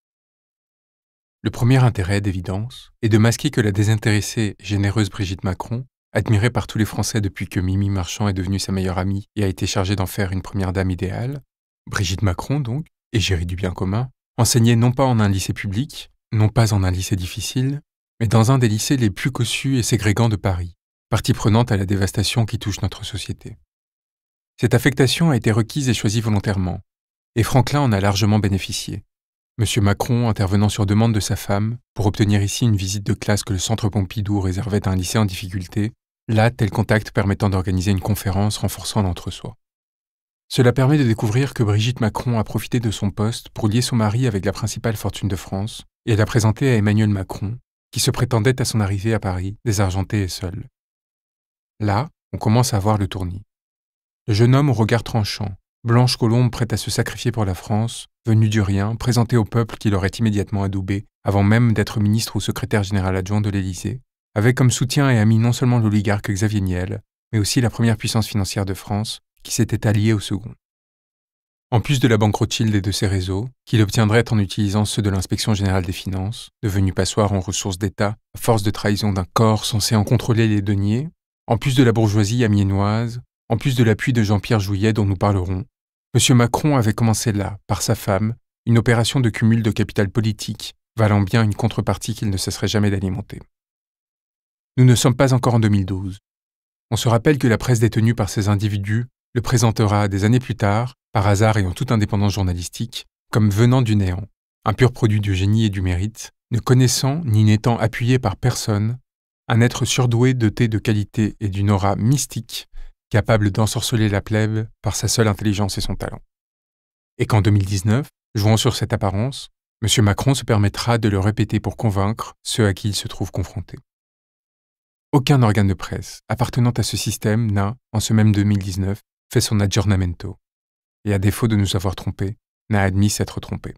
Le premier intérêt, d'évidence, est de masquer que la désintéressée généreuse Brigitte Macron, admirée par tous les Français depuis que Mimi Marchand est devenue sa meilleure amie et a été chargée d'en faire une première dame idéale, Brigitte Macron donc, égérie du bien commun, enseignait non pas en un lycée public, non pas en un lycée difficile, mais dans un des lycées les plus cossus et ségrégants de Paris, partie prenante à la dévastation qui touche notre société. Cette affectation a été requise et choisie volontairement, et Franklin en a largement bénéficié. M. Macron intervenant sur demande de sa femme pour obtenir ici une visite de classe que le Centre Pompidou réservait à un lycée en difficulté, là tel contact permettant d'organiser une conférence renforçant l'entre-soi. Cela permet de découvrir que Brigitte Macron a profité de son poste pour lier son mari avec la principale fortune de France et l'a présenté à Emmanuel Macron, qui se prétendait à son arrivée à Paris désargenté et seul. Là, on commence à voir le tournis. Le jeune homme au regard tranchant, Blanche Colombe prête à se sacrifier pour la France, venue du rien, présentée au peuple qui l'aurait immédiatement adoubée, avant même d'être ministre ou secrétaire général adjoint de l'Élysée, avait comme soutien et ami non seulement l'oligarque Xavier Niel, mais aussi la première puissance financière de France, qui s'était alliée au second. En plus de la banque Rothschild et de ses réseaux, qu'il obtiendrait en utilisant ceux de l'inspection générale des finances, devenue passoire en ressources d'État, à force de trahison d'un corps censé en contrôler les deniers, en plus de la bourgeoisie amiénoise, en plus de l'appui de Jean-Pierre Jouillet dont nous parlerons, M. Macron avait commencé là, par sa femme, une opération de cumul de capital politique, valant bien une contrepartie qu'il ne cesserait jamais d'alimenter. Nous ne sommes pas encore en 2012. On se rappelle que la presse détenue par ces individus le présentera des années plus tard, par hasard et en toute indépendance journalistique, comme venant du néant, un pur produit du génie et du mérite, ne connaissant ni n'étant appuyé par personne, un être surdoué doté de qualité et d'une aura mystique capable d'ensorceler la plèbe par sa seule intelligence et son talent. Et qu'en 2019, jouant sur cette apparence, M. Macron se permettra de le répéter pour convaincre ceux à qui il se trouve confronté. Aucun organe de presse appartenant à ce système n'a, en ce même 2019, fait son aggiornamento, et à défaut de nous avoir trompés, n'a admis s'être trompé.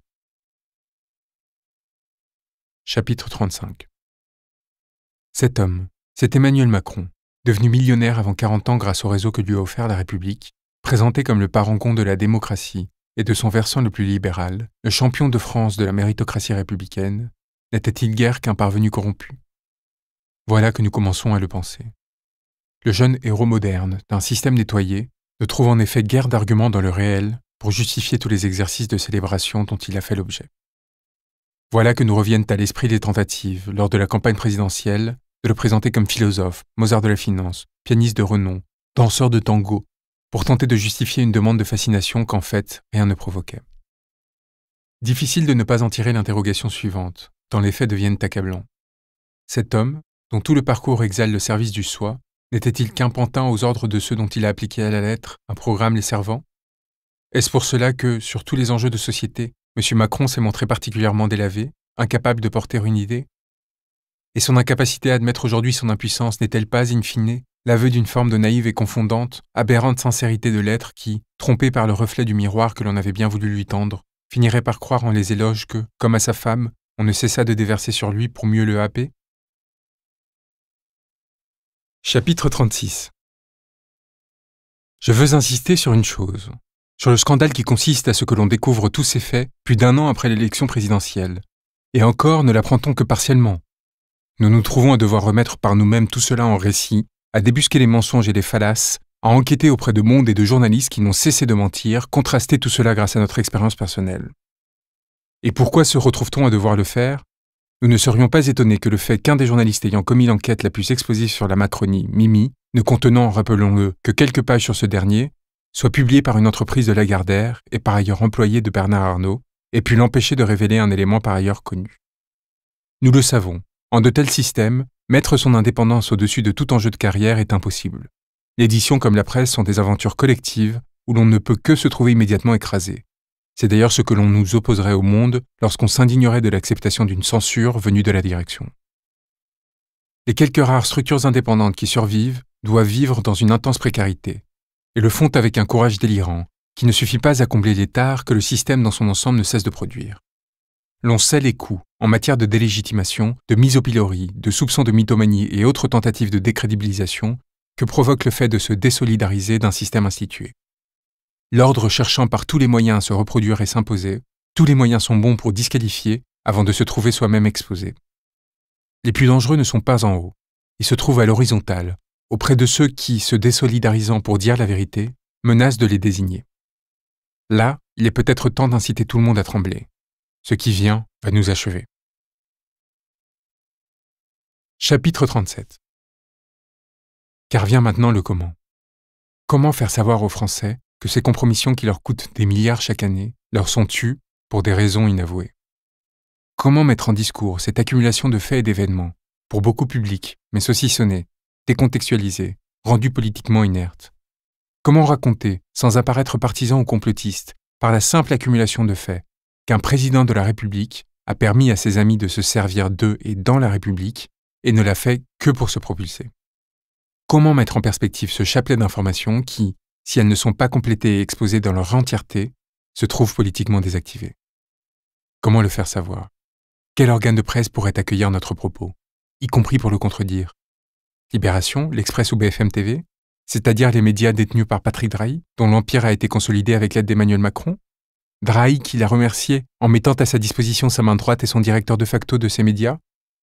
Chapitre 35 Cet homme, c'est Emmanuel Macron, devenu millionnaire avant 40 ans grâce au réseau que lui a offert la République, présenté comme le parangon de la démocratie et de son versant le plus libéral, le champion de France de la méritocratie républicaine, n'était-il guère qu'un parvenu corrompu Voilà que nous commençons à le penser. Le jeune héros moderne d'un système nettoyé ne trouve en effet guère d'arguments dans le réel pour justifier tous les exercices de célébration dont il a fait l'objet. Voilà que nous reviennent à l'esprit les tentatives, lors de la campagne présidentielle, de le présenter comme philosophe, Mozart de la finance, pianiste de renom, danseur de tango, pour tenter de justifier une demande de fascination qu'en fait rien ne provoquait. Difficile de ne pas en tirer l'interrogation suivante, tant les faits deviennent accablants. Cet homme, dont tout le parcours exhale le service du soi, n'était-il qu'un pantin aux ordres de ceux dont il a appliqué à la lettre un programme les servant Est-ce pour cela que, sur tous les enjeux de société, M. Macron s'est montré particulièrement délavé, incapable de porter une idée et son incapacité à admettre aujourd'hui son impuissance n'est-elle pas, in fine, l'aveu d'une forme de naïve et confondante, aberrante sincérité de l'être qui, trompé par le reflet du miroir que l'on avait bien voulu lui tendre, finirait par croire en les éloges que, comme à sa femme, on ne cessa de déverser sur lui pour mieux le happer Chapitre 36 Je veux insister sur une chose, sur le scandale qui consiste à ce que l'on découvre tous ces faits plus d'un an après l'élection présidentielle. Et encore ne l'apprend-on que partiellement, nous nous trouvons à devoir remettre par nous-mêmes tout cela en récit, à débusquer les mensonges et les fallaces, à enquêter auprès de monde et de journalistes qui n'ont cessé de mentir, contraster tout cela grâce à notre expérience personnelle. Et pourquoi se retrouve-t-on à devoir le faire Nous ne serions pas étonnés que le fait qu'un des journalistes ayant commis l'enquête la plus explosive sur la Macronie, Mimi, ne contenant, rappelons-le, que quelques pages sur ce dernier, soit publié par une entreprise de Lagardère et par ailleurs employé de Bernard Arnault, et puis l'empêcher de révéler un élément par ailleurs connu. Nous le savons, en de tels systèmes, mettre son indépendance au-dessus de tout enjeu de carrière est impossible. L'édition comme la presse sont des aventures collectives où l'on ne peut que se trouver immédiatement écrasé. C'est d'ailleurs ce que l'on nous opposerait au monde lorsqu'on s'indignerait de l'acceptation d'une censure venue de la direction. Les quelques rares structures indépendantes qui survivent doivent vivre dans une intense précarité, et le font avec un courage délirant, qui ne suffit pas à combler les tares que le système dans son ensemble ne cesse de produire. L'on sait les coûts, en matière de délégitimation, de mise de soupçons de mythomanie et autres tentatives de décrédibilisation que provoque le fait de se désolidariser d'un système institué. L'ordre cherchant par tous les moyens à se reproduire et s'imposer, tous les moyens sont bons pour disqualifier avant de se trouver soi-même exposé. Les plus dangereux ne sont pas en haut, ils se trouvent à l'horizontale, auprès de ceux qui, se désolidarisant pour dire la vérité, menacent de les désigner. Là, il est peut-être temps d'inciter tout le monde à trembler. Ce qui vient va nous achever. Chapitre 37 Car vient maintenant le comment. Comment faire savoir aux Français que ces compromissions qui leur coûtent des milliards chaque année leur sont tues pour des raisons inavouées Comment mettre en discours cette accumulation de faits et d'événements, pour beaucoup publics, mais saucissonnés, décontextualisés, rendus politiquement inertes Comment raconter, sans apparaître partisan ou complotiste, par la simple accumulation de faits, qu'un président de la République a permis à ses amis de se servir d'eux et dans la République et ne l'a fait que pour se propulser. Comment mettre en perspective ce chapelet d'informations qui, si elles ne sont pas complétées et exposées dans leur entièreté, se trouvent politiquement désactivées Comment le faire savoir Quel organe de presse pourrait accueillir notre propos, y compris pour le contredire Libération, l'Express ou BFM TV C'est-à-dire les médias détenus par Patrick Drahi, dont l'empire a été consolidé avec l'aide d'Emmanuel Macron Drahi qui l'a remercié en mettant à sa disposition sa main droite et son directeur de facto de ces médias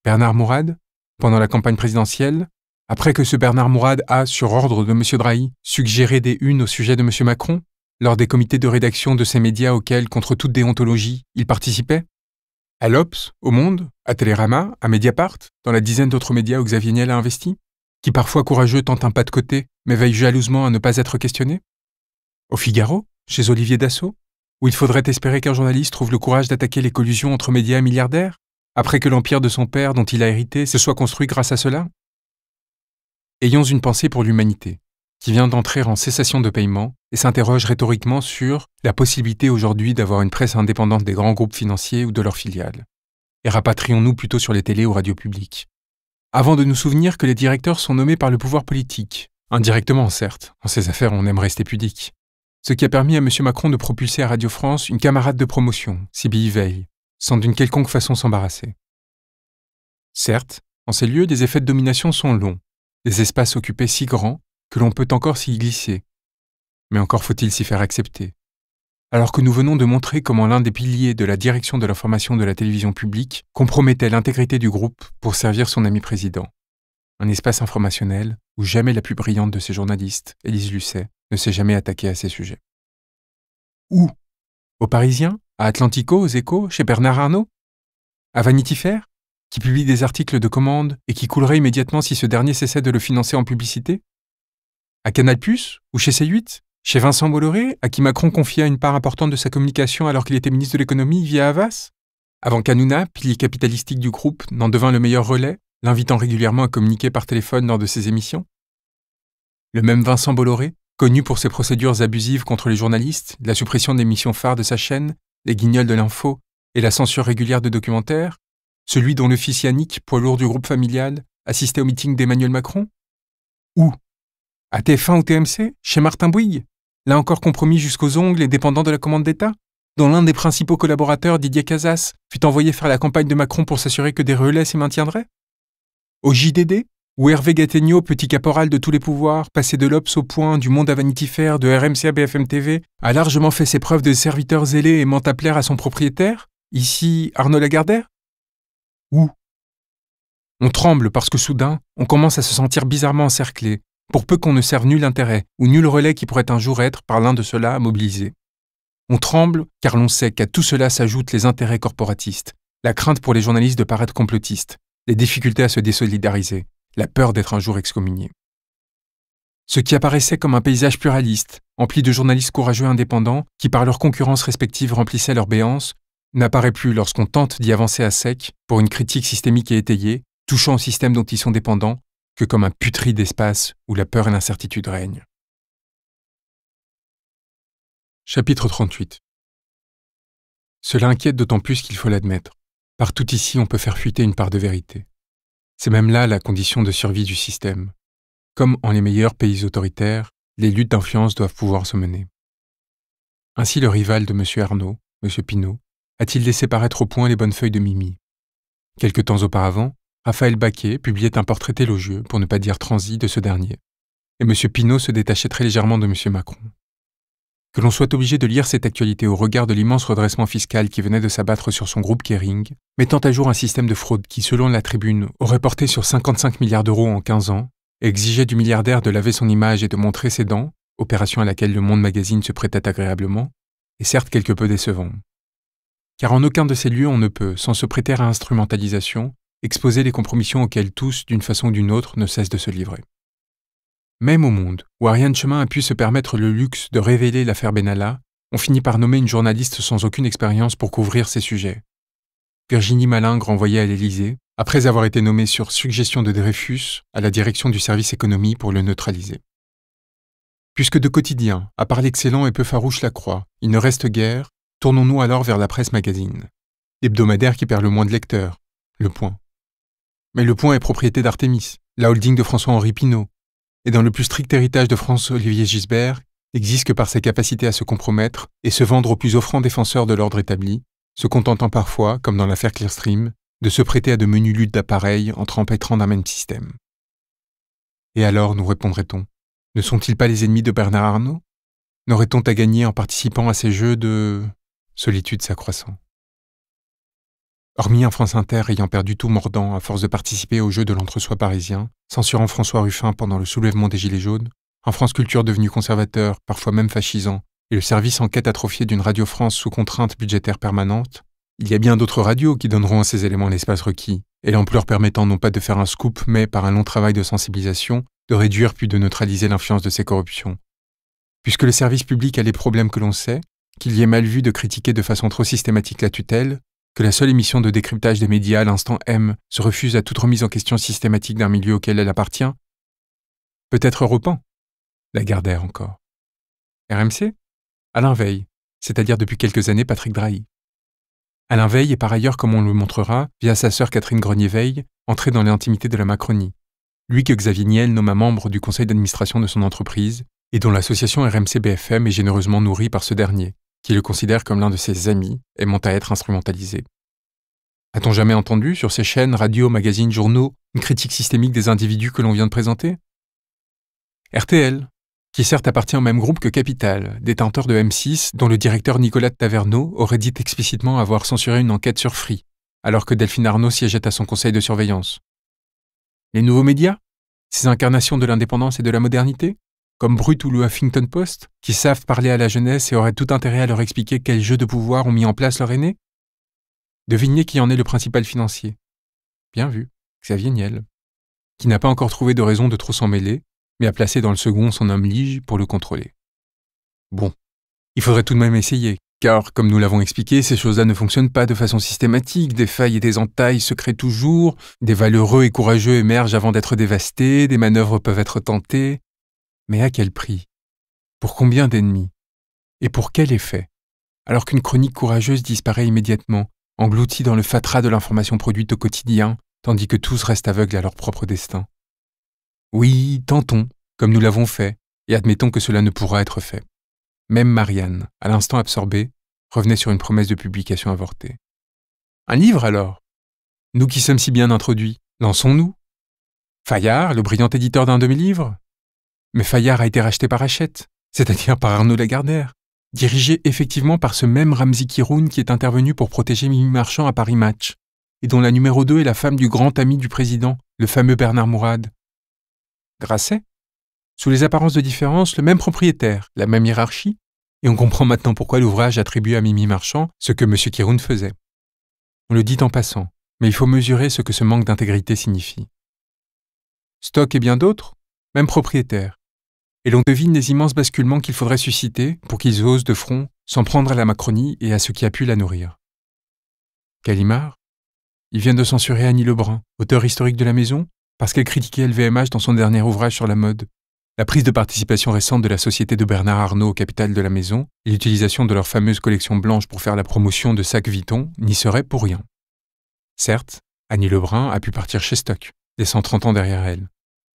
Bernard Mourad pendant la campagne présidentielle, après que ce Bernard Mourad a, sur ordre de M. Drahi, suggéré des unes au sujet de M. Macron, lors des comités de rédaction de ces médias auxquels, contre toute déontologie, il participait À l'Obs, au Monde, à Télérama, à Mediapart, dans la dizaine d'autres médias où Xavier Niel a investi Qui parfois courageux tente un pas de côté, mais veille jalousement à ne pas être questionné Au Figaro, chez Olivier Dassault, où il faudrait espérer qu'un journaliste trouve le courage d'attaquer les collusions entre médias et milliardaires après que l'empire de son père dont il a hérité se soit construit grâce à cela Ayons une pensée pour l'humanité, qui vient d'entrer en cessation de paiement et s'interroge rhétoriquement sur la possibilité aujourd'hui d'avoir une presse indépendante des grands groupes financiers ou de leurs filiales. Et rapatrions-nous plutôt sur les télés ou radios publiques. Avant de nous souvenir que les directeurs sont nommés par le pouvoir politique, indirectement certes, en ces affaires on aime rester pudique. Ce qui a permis à M. Macron de propulser à Radio France une camarade de promotion, Sibylle Veil, sans d'une quelconque façon s'embarrasser. Certes, en ces lieux, des effets de domination sont longs, des espaces occupés si grands que l'on peut encore s'y glisser. Mais encore faut-il s'y faire accepter. Alors que nous venons de montrer comment l'un des piliers de la direction de l'information de la télévision publique compromettait l'intégrité du groupe pour servir son ami président. Un espace informationnel où jamais la plus brillante de ses journalistes, Élise Lucet, ne s'est jamais attaquée à ces sujets. Où Aux Parisiens à Atlantico, aux Échos, chez Bernard Arnault À Vanity Fair, qui publie des articles de commande et qui coulerait immédiatement si ce dernier cessait de le financer en publicité À Canal+, ou chez C8 Chez Vincent Bolloré, à qui Macron confia une part importante de sa communication alors qu'il était ministre de l'économie via Havas Avant qu'Anouna, pilier capitalistique du groupe, n'en devint le meilleur relais, l'invitant régulièrement à communiquer par téléphone lors de ses émissions Le même Vincent Bolloré, connu pour ses procédures abusives contre les journalistes, la suppression des missions phares de sa chaîne les guignols de l'info et la censure régulière de documentaires, celui dont le fils Yannick, poids lourd du groupe familial, assistait au meeting d'Emmanuel Macron Ou À TF1 ou TMC Chez Martin Bouygues Là encore compromis jusqu'aux ongles et dépendant de la commande d'État dont l'un des principaux collaborateurs, Didier Casas, fut envoyé faire la campagne de Macron pour s'assurer que des relais s'y maintiendraient Au JDD, où Hervé Gattegno, petit caporal de tous les pouvoirs, passé de l'Obs au point, du monde à Vanity Fair, de RMC BFM TV, a largement fait ses preuves de serviteur zélé ment à plaire à son propriétaire Ici, Arnaud Lagardère Où On tremble parce que soudain, on commence à se sentir bizarrement encerclé, pour peu qu'on ne serve nul intérêt ou nul relais qui pourrait un jour être, par l'un de ceux-là, mobilisé. On tremble car l'on sait qu'à tout cela s'ajoutent les intérêts corporatistes, la crainte pour les journalistes de paraître complotistes, les difficultés à se désolidariser, la peur d'être un jour excommunié. Ce qui apparaissait comme un paysage pluraliste, empli de journalistes courageux et indépendants qui par leur concurrence respective remplissaient leur béance, n'apparaît plus lorsqu'on tente d'y avancer à sec pour une critique systémique et étayée, touchant au système dont ils sont dépendants, que comme un putri d'espace où la peur et l'incertitude règnent. Chapitre 38 Cela inquiète d'autant plus qu'il faut l'admettre. Partout ici, on peut faire fuiter une part de vérité. C'est même là la condition de survie du système. Comme en les meilleurs pays autoritaires, les luttes d'influence doivent pouvoir se mener. Ainsi le rival de M. Arnaud, M. Pinault, a-t-il laissé paraître au point les bonnes feuilles de Mimi. Quelque temps auparavant, Raphaël Baquet publiait un portrait élogieux, pour ne pas dire transi, de ce dernier, et M. Pinault se détachait très légèrement de M. Macron. Que l'on soit obligé de lire cette actualité au regard de l'immense redressement fiscal qui venait de s'abattre sur son groupe Kering, mettant à jour un système de fraude qui, selon la tribune, aurait porté sur 55 milliards d'euros en 15 ans, exigeait du milliardaire de laver son image et de montrer ses dents, opération à laquelle le Monde Magazine se prêtait agréablement, est certes quelque peu décevant. Car en aucun de ces lieux on ne peut, sans se prêter à instrumentalisation, exposer les compromissions auxquelles tous, d'une façon ou d'une autre, ne cessent de se livrer. Même au monde, où Ariane Chemin a pu se permettre le luxe de révéler l'affaire Benalla, on finit par nommer une journaliste sans aucune expérience pour couvrir ces sujets. Virginie Malingre envoyée à l'Élysée, après avoir été nommée sur suggestion de Dreyfus à la direction du service économie pour le neutraliser. Puisque de quotidien, à part l'excellent et peu farouche La Croix, il ne reste guère, tournons-nous alors vers la presse magazine. L'hebdomadaire qui perd le moins de lecteurs, Le Point. Mais Le Point est propriété d'Artémis, la holding de François-Henri Pinault, et dans le plus strict héritage de France, olivier Gisbert, existe que par ses capacité à se compromettre et se vendre aux plus offrants défenseurs de l'ordre établi, se contentant parfois, comme dans l'affaire Clearstream, de se prêter à de menues luttes d'appareils entre empêtrants d'un même système. Et alors, nous répondrait-on, ne sont-ils pas les ennemis de Bernard Arnault N'aurait-on à gagner en participant à ces jeux de solitude s'accroissant Hormis en France Inter ayant perdu tout mordant à force de participer au jeu de l'entre-soi parisien, censurant François Ruffin pendant le soulèvement des Gilets jaunes, en France Culture devenu conservateur, parfois même fascisant, et le service en quête d'une Radio France sous contrainte budgétaire permanente, il y a bien d'autres radios qui donneront à ces éléments l'espace requis, et l'ampleur permettant non pas de faire un scoop, mais par un long travail de sensibilisation, de réduire puis de neutraliser l'influence de ces corruptions. Puisque le service public a les problèmes que l'on sait, qu'il y ait mal vu de critiquer de façon trop systématique la tutelle, que la seule émission de décryptage des médias à l'instant M se refuse à toute remise en question systématique d'un milieu auquel elle appartient Peut-être La Gardère encore. RMC Alain Veil, c'est-à-dire depuis quelques années Patrick Drahi. Alain Veil est par ailleurs, comme on le montrera, via sa sœur Catherine Grenier-Veil, entrée dans l'intimité de la Macronie. Lui que Xavier Niel nomma membre du conseil d'administration de son entreprise et dont l'association RMC-BFM est généreusement nourrie par ce dernier, qui le considère comme l'un de ses amis, et monte à être instrumentalisé. A-t-on jamais entendu sur ces chaînes, radio, magazines, journaux, une critique systémique des individus que l'on vient de présenter RTL, qui certes appartient au même groupe que Capital, détenteur de M6, dont le directeur Nicolas Taverneau aurait dit explicitement avoir censuré une enquête sur Free, alors que Delphine Arnaud siégeait à son conseil de surveillance. Les nouveaux médias Ces incarnations de l'indépendance et de la modernité comme Brut ou le Huffington Post, qui savent parler à la jeunesse et auraient tout intérêt à leur expliquer quels jeux de pouvoir ont mis en place leur aîné Devinez qui en est le principal financier. Bien vu, Xavier Niel, qui n'a pas encore trouvé de raison de trop s'en mêler, mais a placé dans le second son homme lige pour le contrôler. Bon, il faudrait tout de même essayer, car, comme nous l'avons expliqué, ces choses-là ne fonctionnent pas de façon systématique, des failles et des entailles se créent toujours, des valeureux et courageux émergent avant d'être dévastés, des manœuvres peuvent être tentées, mais à quel prix Pour combien d'ennemis Et pour quel effet Alors qu'une chronique courageuse disparaît immédiatement, engloutie dans le fatras de l'information produite au quotidien, tandis que tous restent aveugles à leur propre destin. Oui, tentons, comme nous l'avons fait, et admettons que cela ne pourra être fait. Même Marianne, à l'instant absorbée, revenait sur une promesse de publication avortée. Un livre alors Nous qui sommes si bien introduits, lançons-nous Fayard, le brillant éditeur d'un demi-livre mais Fayard a été racheté par Hachette, c'est-à-dire par Arnaud Lagardère, dirigé effectivement par ce même Ramzi Kiroun qui est intervenu pour protéger Mimi Marchand à Paris Match, et dont la numéro 2 est la femme du grand ami du président, le fameux Bernard Mourad. Grasset Sous les apparences de différence, le même propriétaire, la même hiérarchie, et on comprend maintenant pourquoi l'ouvrage attribue à Mimi Marchand ce que M. Kiroun faisait. On le dit en passant, mais il faut mesurer ce que ce manque d'intégrité signifie. Stock et bien d'autres, même propriétaire, et l'on devine les immenses basculements qu'il faudrait susciter pour qu'ils osent de front s'en prendre à la Macronie et à ce qui a pu la nourrir. Calimard Il vient de censurer Annie Lebrun, auteur historique de la maison, parce qu'elle critiquait LVMH dans son dernier ouvrage sur la mode, la prise de participation récente de la société de Bernard Arnault au capital de la maison et l'utilisation de leur fameuse collection blanche pour faire la promotion de sacs Vuitton n'y serait pour rien. Certes, Annie Lebrun a pu partir chez Stock, des 130 ans derrière elle.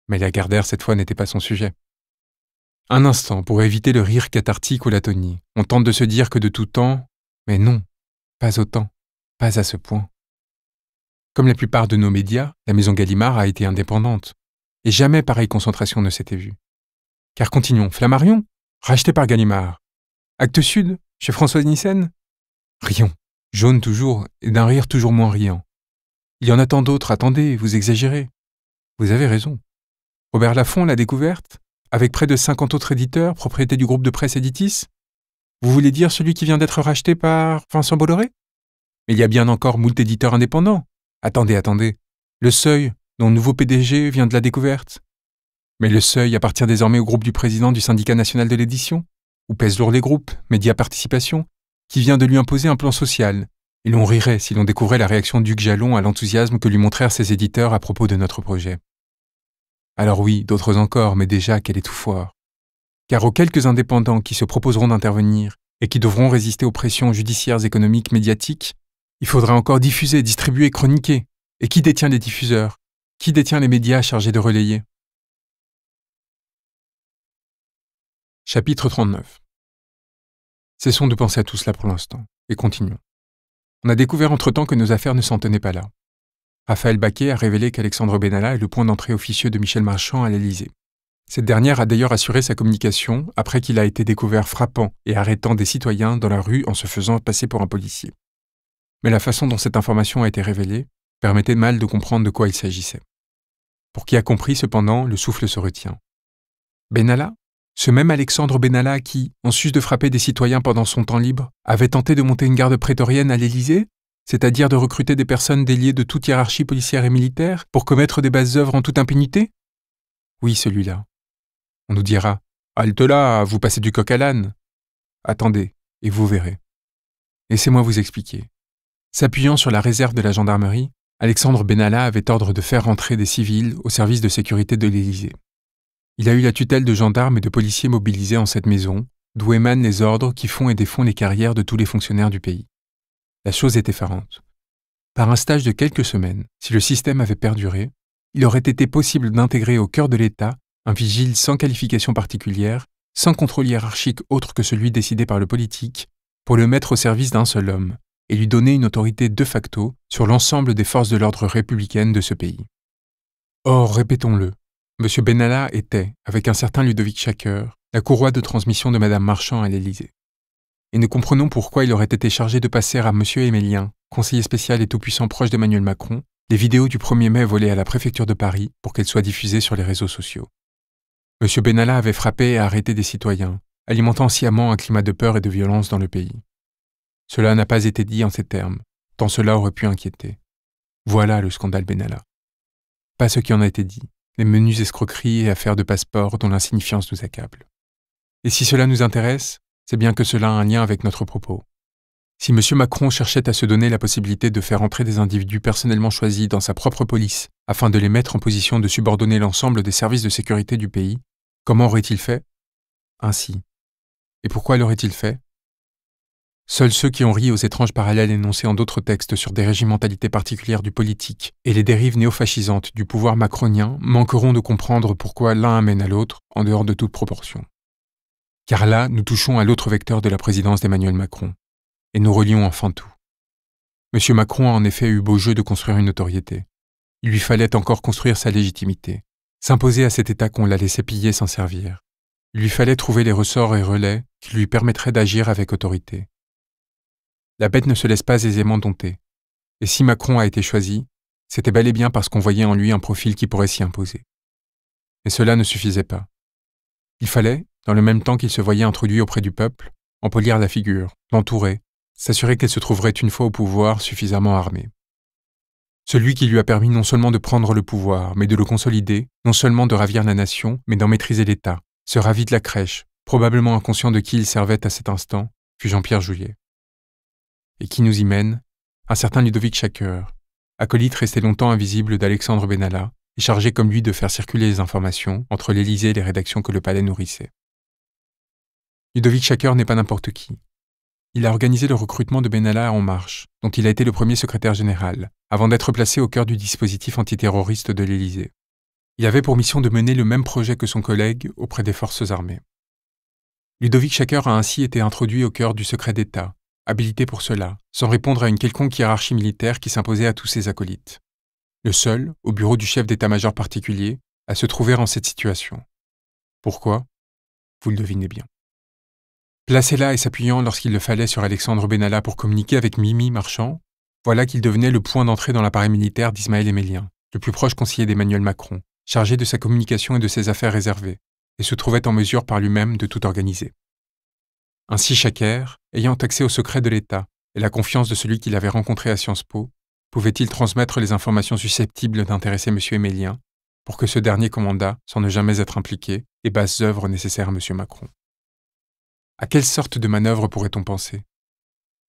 Mais la Gardère, cette fois, n'était pas son sujet. Un instant pour éviter le rire cathartique ou l'atonie. On tente de se dire que de tout temps, mais non, pas autant, pas à ce point. Comme la plupart de nos médias, la maison Gallimard a été indépendante, et jamais pareille concentration ne s'était vue. Car continuons, Flammarion, racheté par Gallimard. Acte Sud, chez François Nissen Rions, jaune toujours, et d'un rire toujours moins riant. Il y en a tant d'autres, attendez, vous exagérez. Vous avez raison. Robert Laffont l'a découverte avec près de 50 autres éditeurs, propriété du groupe de presse Editis Vous voulez dire celui qui vient d'être racheté par Vincent Bolloré Mais il y a bien encore moult éditeurs indépendants. Attendez, attendez. Le seuil, dont le nouveau PDG vient de la découverte. Mais le seuil appartient désormais au groupe du président du syndicat national de l'édition, où pèsent lourd les groupes, médias Participation, qui vient de lui imposer un plan social. Et l'on rirait si l'on découvrait la réaction d'Hugues Jalon à l'enthousiasme que lui montrèrent ses éditeurs à propos de notre projet. Alors oui, d'autres encore, mais déjà quelle est tout fort. Car aux quelques indépendants qui se proposeront d'intervenir et qui devront résister aux pressions judiciaires, économiques, médiatiques, il faudra encore diffuser, distribuer, chroniquer. Et qui détient les diffuseurs Qui détient les médias chargés de relayer Chapitre 39 Cessons de penser à tout cela pour l'instant, et continuons. On a découvert entre-temps que nos affaires ne s'en tenaient pas là. Raphaël Baquet a révélé qu'Alexandre Benalla est le point d'entrée officieux de Michel Marchand à l'Élysée. Cette dernière a d'ailleurs assuré sa communication après qu'il a été découvert frappant et arrêtant des citoyens dans la rue en se faisant passer pour un policier. Mais la façon dont cette information a été révélée permettait mal de comprendre de quoi il s'agissait. Pour qui a compris cependant, le souffle se retient. Benalla Ce même Alexandre Benalla qui, en sus de frapper des citoyens pendant son temps libre, avait tenté de monter une garde prétorienne à l'Élysée c'est-à-dire de recruter des personnes déliées de toute hiérarchie policière et militaire pour commettre des basses œuvres en toute impunité Oui, celui-là. On nous dira Halte là, vous passez du coq à l'âne. Attendez, et vous verrez. Laissez-moi vous expliquer. S'appuyant sur la réserve de la gendarmerie, Alexandre Benalla avait ordre de faire rentrer des civils au service de sécurité de l'Élysée. Il a eu la tutelle de gendarmes et de policiers mobilisés en cette maison, d'où émanent les ordres qui font et défont les carrières de tous les fonctionnaires du pays. La chose est effarante. Par un stage de quelques semaines, si le système avait perduré, il aurait été possible d'intégrer au cœur de l'État un vigile sans qualification particulière, sans contrôle hiérarchique autre que celui décidé par le politique, pour le mettre au service d'un seul homme et lui donner une autorité de facto sur l'ensemble des forces de l'ordre républicaine de ce pays. Or, répétons-le, M. Benalla était, avec un certain Ludovic Chaker, la courroie de transmission de Mme Marchand à l'Élysée et nous comprenons pourquoi il aurait été chargé de passer à M. Émélien, conseiller spécial et tout-puissant proche d'Emmanuel Macron, les vidéos du 1er mai volées à la préfecture de Paris pour qu'elles soient diffusées sur les réseaux sociaux. M. Benalla avait frappé et arrêté des citoyens, alimentant sciemment un climat de peur et de violence dans le pays. Cela n'a pas été dit en ces termes, tant cela aurait pu inquiéter. Voilà le scandale Benalla. Pas ce qui en a été dit, les menus escroqueries et affaires de passeport dont l'insignifiance nous accable. Et si cela nous intéresse, c'est bien que cela a un lien avec notre propos. Si M. Macron cherchait à se donner la possibilité de faire entrer des individus personnellement choisis dans sa propre police afin de les mettre en position de subordonner l'ensemble des services de sécurité du pays, comment aurait-il fait Ainsi. Et pourquoi l'aurait-il fait Seuls ceux qui ont ri aux étranges parallèles énoncés en d'autres textes sur des régimentalités particulières du politique et les dérives néofascisantes du pouvoir macronien manqueront de comprendre pourquoi l'un amène à l'autre en dehors de toute proportion car là, nous touchons à l'autre vecteur de la présidence d'Emmanuel Macron, et nous relions enfin tout. M. Macron a en effet eu beau jeu de construire une notoriété. Il lui fallait encore construire sa légitimité, s'imposer à cet État qu'on l'a laissait piller sans servir. Il lui fallait trouver les ressorts et relais qui lui permettraient d'agir avec autorité. La bête ne se laisse pas aisément dompter, et si Macron a été choisi, c'était bel et bien parce qu'on voyait en lui un profil qui pourrait s'y imposer. Mais cela ne suffisait pas. Il fallait, dans le même temps qu'il se voyait introduit auprès du peuple, polir la figure, l'entourer, s'assurer qu'elle se trouverait une fois au pouvoir suffisamment armée. Celui qui lui a permis non seulement de prendre le pouvoir, mais de le consolider, non seulement de ravir la nation, mais d'en maîtriser l'État, se ravit de la crèche, probablement inconscient de qui il servait à cet instant, fut Jean-Pierre Juliet. Et qui nous y mène Un certain Ludovic Chaker, acolyte resté longtemps invisible d'Alexandre Benalla, et chargé comme lui de faire circuler les informations entre l'Élysée et les rédactions que le palais nourrissait. Ludovic Chaker n'est pas n'importe qui. Il a organisé le recrutement de Benalla En Marche, dont il a été le premier secrétaire général, avant d'être placé au cœur du dispositif antiterroriste de l'Élysée. Il avait pour mission de mener le même projet que son collègue auprès des forces armées. Ludovic Chaker a ainsi été introduit au cœur du secret d'État, habilité pour cela, sans répondre à une quelconque hiérarchie militaire qui s'imposait à tous ses acolytes. Le seul, au bureau du chef d'état-major particulier, à se trouver en cette situation. Pourquoi Vous le devinez bien. Placé là et s'appuyant lorsqu'il le fallait sur Alexandre Benalla pour communiquer avec Mimi Marchand, voilà qu'il devenait le point d'entrée dans l'appareil militaire d'Ismaël Émélien, le plus proche conseiller d'Emmanuel Macron, chargé de sa communication et de ses affaires réservées, et se trouvait en mesure par lui-même de tout organiser. Ainsi Chaker, ayant accès aux secrets de l'État et la confiance de celui qu'il avait rencontré à Sciences Po, pouvait-il transmettre les informations susceptibles d'intéresser M. Émélien pour que ce dernier commandât, sans ne jamais être impliqué, les basses œuvres nécessaires à M. Macron. À quelle sorte de manœuvre pourrait-on penser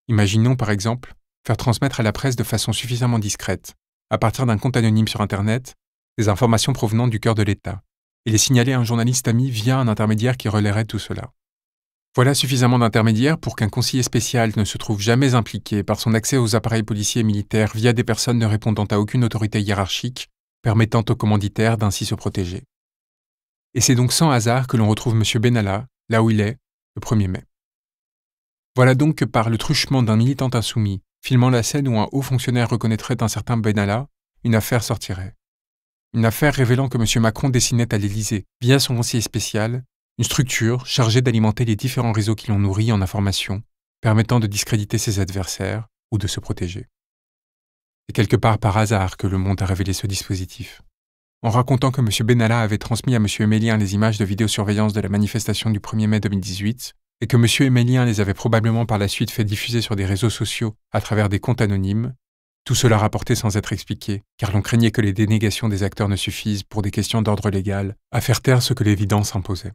Imaginons par exemple faire transmettre à la presse de façon suffisamment discrète, à partir d'un compte anonyme sur Internet, des informations provenant du cœur de l'État, et les signaler à un journaliste ami via un intermédiaire qui relayerait tout cela. Voilà suffisamment d'intermédiaires pour qu'un conseiller spécial ne se trouve jamais impliqué par son accès aux appareils policiers et militaires via des personnes ne répondant à aucune autorité hiérarchique, permettant aux commanditaires d'ainsi se protéger. Et c'est donc sans hasard que l'on retrouve M. Benalla, là où il est, le 1er mai. Voilà donc que par le truchement d'un militant insoumis, filmant la scène où un haut fonctionnaire reconnaîtrait un certain Benalla, une affaire sortirait. Une affaire révélant que M. Macron dessinait à l'Élysée, via son conseiller spécial, une structure chargée d'alimenter les différents réseaux qui l'ont nourri en informations, permettant de discréditer ses adversaires ou de se protéger. C'est quelque part par hasard que le monde a révélé ce dispositif en racontant que M. Benalla avait transmis à M. Emélien les images de vidéosurveillance de la manifestation du 1er mai 2018 et que M. Emélien les avait probablement par la suite fait diffuser sur des réseaux sociaux à travers des comptes anonymes, tout cela rapporté sans être expliqué, car l'on craignait que les dénégations des acteurs ne suffisent, pour des questions d'ordre légal, à faire taire ce que l'évidence imposait.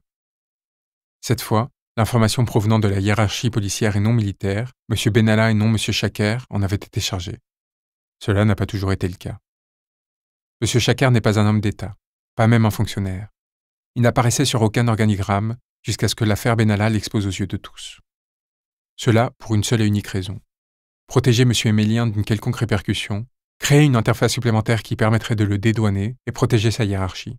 Cette fois, l'information provenant de la hiérarchie policière et non militaire, M. Benalla et non M. Chaker en avait été chargé. Cela n'a pas toujours été le cas. M. Chacard n'est pas un homme d'État, pas même un fonctionnaire. Il n'apparaissait sur aucun organigramme jusqu'à ce que l'affaire Benalla l'expose aux yeux de tous. Cela pour une seule et unique raison. Protéger M. Emélien d'une quelconque répercussion, créer une interface supplémentaire qui permettrait de le dédouaner et protéger sa hiérarchie.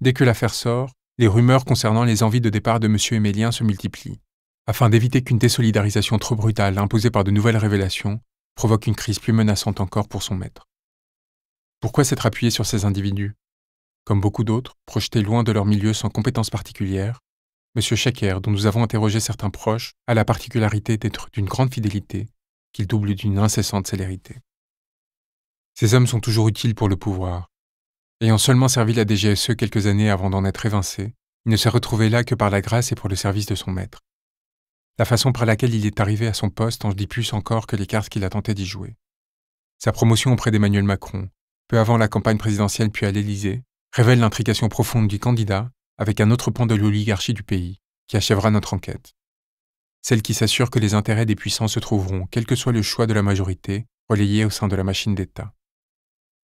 Dès que l'affaire sort, les rumeurs concernant les envies de départ de M. Emélien se multiplient, afin d'éviter qu'une désolidarisation trop brutale imposée par de nouvelles révélations provoque une crise plus menaçante encore pour son maître. Pourquoi s'être appuyé sur ces individus Comme beaucoup d'autres, projetés loin de leur milieu sans compétences particulières, M. Schacker, dont nous avons interrogé certains proches, a la particularité d'être d'une grande fidélité, qu'il double d'une incessante célérité. Ces hommes sont toujours utiles pour le pouvoir. Ayant seulement servi la DGSE quelques années avant d'en être évincé, il ne s'est retrouvé là que par la grâce et pour le service de son maître. La façon par laquelle il est arrivé à son poste en dit plus encore que les cartes qu'il a tenté d'y jouer. Sa promotion auprès d'Emmanuel Macron, peu avant la campagne présidentielle puis à l'Élysée, révèle l'intrication profonde du candidat avec un autre pan de l'oligarchie du pays, qui achèvera notre enquête. Celle qui s'assure que les intérêts des puissants se trouveront, quel que soit le choix de la majorité, relayés au sein de la machine d'État.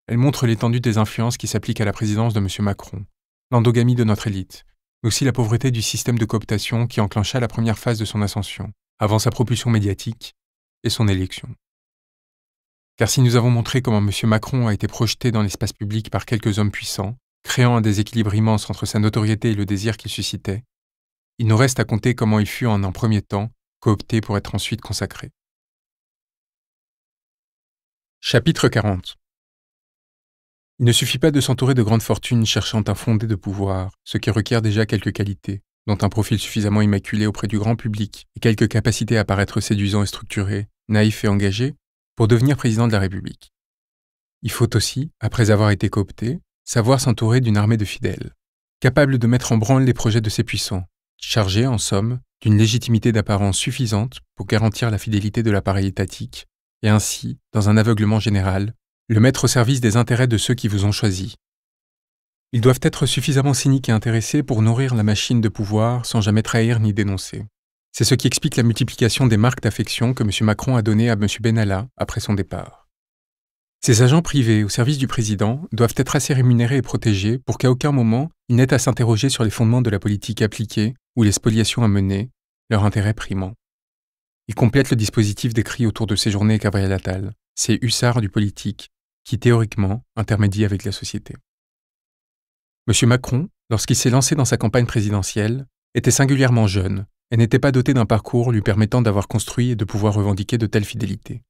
Elle montre l'étendue des influences qui s'appliquent à la présidence de M. Macron, l'endogamie de notre élite, mais aussi la pauvreté du système de cooptation qui enclencha la première phase de son ascension, avant sa propulsion médiatique et son élection. Car si nous avons montré comment M. Macron a été projeté dans l'espace public par quelques hommes puissants, créant un déséquilibre immense entre sa notoriété et le désir qu'il suscitait, il nous reste à compter comment il fut en un premier temps coopté pour être ensuite consacré. Chapitre 40 Il ne suffit pas de s'entourer de grandes fortunes cherchant un fondé de pouvoir, ce qui requiert déjà quelques qualités, dont un profil suffisamment immaculé auprès du grand public et quelques capacités à paraître séduisant et structuré, naïf et engagé, pour devenir président de la République. Il faut aussi, après avoir été coopté, savoir s'entourer d'une armée de fidèles, capables de mettre en branle les projets de ses puissants, chargés, en somme, d'une légitimité d'apparence suffisante pour garantir la fidélité de l'appareil étatique, et ainsi, dans un aveuglement général, le mettre au service des intérêts de ceux qui vous ont choisi. Ils doivent être suffisamment cyniques et intéressés pour nourrir la machine de pouvoir sans jamais trahir ni dénoncer. C'est ce qui explique la multiplication des marques d'affection que M. Macron a données à M. Benalla après son départ. Ces agents privés au service du président doivent être assez rémunérés et protégés pour qu'à aucun moment ils n'aient à s'interroger sur les fondements de la politique appliquée ou les spoliations à mener, leur intérêt primant. Ils complètent le dispositif décrit autour de ces journées Gabriel ces hussards du politique qui théoriquement intermédiaient avec la société. M. Macron, lorsqu'il s'est lancé dans sa campagne présidentielle, était singulièrement jeune, elle n'était pas dotée d'un parcours lui permettant d'avoir construit et de pouvoir revendiquer de telles fidélités.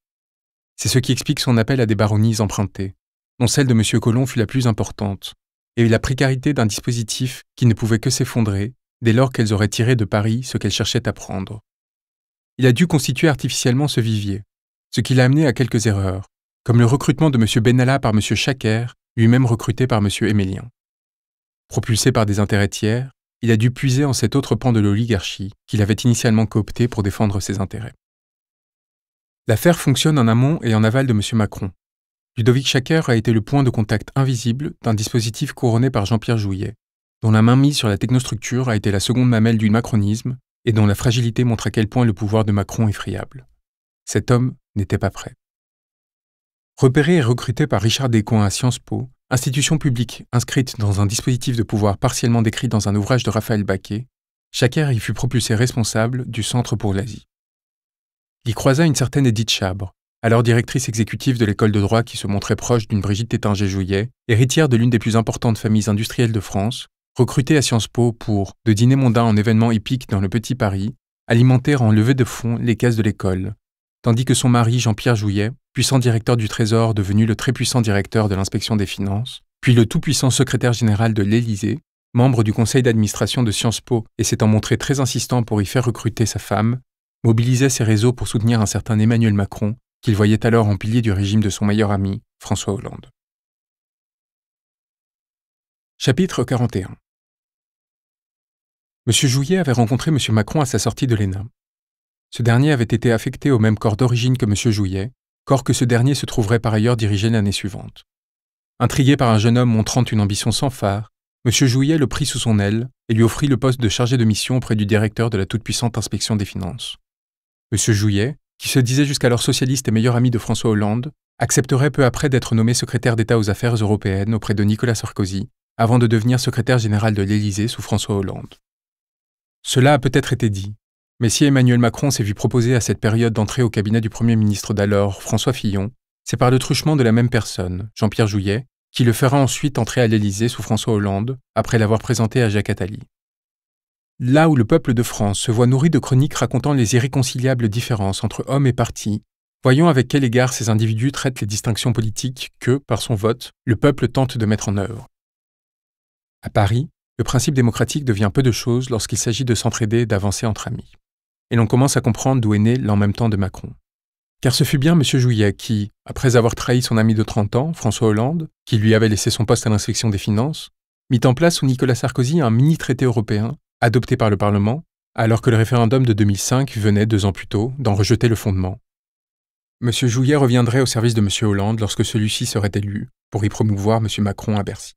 C'est ce qui explique son appel à des baronnies empruntées, dont celle de M. Colomb fut la plus importante, et la précarité d'un dispositif qui ne pouvait que s'effondrer dès lors qu'elles auraient tiré de Paris ce qu'elles cherchaient à prendre. Il a dû constituer artificiellement ce vivier, ce qui l'a amené à quelques erreurs, comme le recrutement de M. Benalla par M. Chaker, lui-même recruté par M. Émélien. Propulsé par des intérêts tiers, il a dû puiser en cet autre pan de l'oligarchie qu'il avait initialement coopté pour défendre ses intérêts. L'affaire fonctionne en amont et en aval de M. Macron. Ludovic Schacker a été le point de contact invisible d'un dispositif couronné par Jean-Pierre Jouyet, dont la main mise sur la technostructure a été la seconde mamelle du macronisme et dont la fragilité montre à quel point le pouvoir de Macron est friable. Cet homme n'était pas prêt. Repéré et recruté par Richard Descoings à Sciences Po, Institution publique inscrite dans un dispositif de pouvoir partiellement décrit dans un ouvrage de Raphaël Baquet, Chaker y fut propulsé responsable du Centre pour l'Asie. Il croisa une certaine Edith Chabre, alors directrice exécutive de l'école de droit qui se montrait proche d'une Brigitte Tétinger-Jouillet, héritière de l'une des plus importantes familles industrielles de France, recrutée à Sciences Po pour, de dîner mondain en événement hippique dans le Petit Paris, alimenter en levée de fonds les caisses de l'école, tandis que son mari Jean-Pierre Jouillet puissant directeur du Trésor devenu le très puissant directeur de l'inspection des finances, puis le tout-puissant secrétaire général de l'Élysée, membre du conseil d'administration de Sciences Po et s'étant montré très insistant pour y faire recruter sa femme, mobilisait ses réseaux pour soutenir un certain Emmanuel Macron, qu'il voyait alors en pilier du régime de son meilleur ami, François Hollande. Chapitre 41 M. Jouillet avait rencontré M. Macron à sa sortie de l'ENA. Ce dernier avait été affecté au même corps d'origine que M. Jouillet, corps que ce dernier se trouverait par ailleurs dirigé l'année suivante. Intrigué par un jeune homme montrant une ambition sans phare, M. Jouillet le prit sous son aile et lui offrit le poste de chargé de mission auprès du directeur de la toute-puissante inspection des finances. M. Jouillet, qui se disait jusqu'alors socialiste et meilleur ami de François Hollande, accepterait peu après d'être nommé secrétaire d'État aux affaires européennes auprès de Nicolas Sarkozy, avant de devenir secrétaire général de l'Élysée sous François Hollande. Cela a peut-être été dit, mais si Emmanuel Macron s'est vu proposer à cette période d'entrer au cabinet du Premier ministre d'alors, François Fillon, c'est par le truchement de la même personne, Jean-Pierre Jouyet, qui le fera ensuite entrer à l'Élysée sous François Hollande, après l'avoir présenté à Jacques Attali. Là où le peuple de France se voit nourri de chroniques racontant les irréconciliables différences entre hommes et partis, voyons avec quel égard ces individus traitent les distinctions politiques que, par son vote, le peuple tente de mettre en œuvre. À Paris, le principe démocratique devient peu de choses lorsqu'il s'agit de s'entraider et d'avancer entre amis et l'on commence à comprendre d'où est né l'en même temps de Macron. Car ce fut bien M. Jouillet qui, après avoir trahi son ami de 30 ans, François Hollande, qui lui avait laissé son poste à l'inspection des finances, mit en place sous Nicolas Sarkozy un mini-traité européen, adopté par le Parlement, alors que le référendum de 2005 venait, deux ans plus tôt, d'en rejeter le fondement. M. Jouillet reviendrait au service de M. Hollande lorsque celui-ci serait élu, pour y promouvoir M. Macron à Bercy.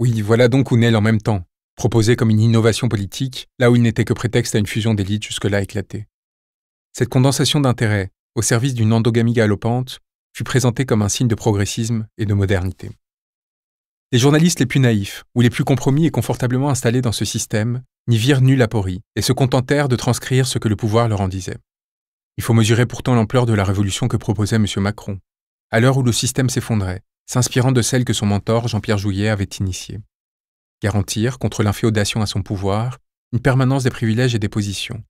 Oui, voilà donc où naît en même temps, proposé comme une innovation politique, là où il n'était que prétexte à une fusion d'élites jusque-là éclatée. Cette condensation d'intérêts, au service d'une endogamie galopante, fut présentée comme un signe de progressisme et de modernité. Les journalistes les plus naïfs, ou les plus compromis et confortablement installés dans ce système, n'y virent nulle aporie et se contentèrent de transcrire ce que le pouvoir leur en disait. Il faut mesurer pourtant l'ampleur de la révolution que proposait M. Macron, à l'heure où le système s'effondrait, s'inspirant de celle que son mentor Jean-Pierre Jouyet avait initiée garantir, contre l'inféodation à son pouvoir, une permanence des privilèges et des positions,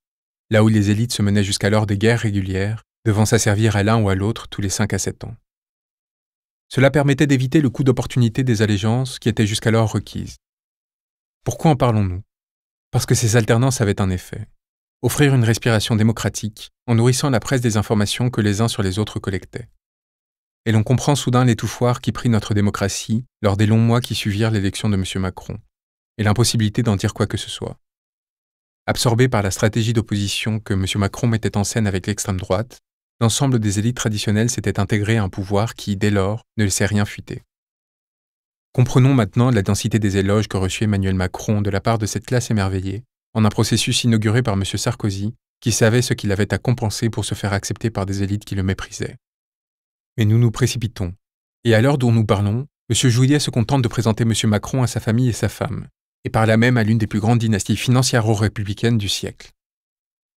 là où les élites se menaient jusqu'alors des guerres régulières, devant s'asservir à l'un ou à l'autre tous les cinq à 7 ans. Cela permettait d'éviter le coup d'opportunité des allégeances qui étaient jusqu'alors requises. Pourquoi en parlons-nous Parce que ces alternances avaient un effet. Offrir une respiration démocratique en nourrissant la presse des informations que les uns sur les autres collectaient. Et l'on comprend soudain l'étouffoir qui prit notre démocratie lors des longs mois qui suivirent l'élection de M. Macron, et l'impossibilité d'en dire quoi que ce soit. Absorbé par la stratégie d'opposition que M. Macron mettait en scène avec l'extrême droite, l'ensemble des élites traditionnelles s'était intégré à un pouvoir qui, dès lors, ne laissait rien fuiter. Comprenons maintenant la densité des éloges que reçut Emmanuel Macron de la part de cette classe émerveillée, en un processus inauguré par M. Sarkozy, qui savait ce qu'il avait à compenser pour se faire accepter par des élites qui le méprisaient. Mais nous nous précipitons. Et à l'heure dont nous parlons, M. Jouillet se contente de présenter M. Macron à sa famille et sa femme, et par là même à l'une des plus grandes dynasties financières républicaines du siècle.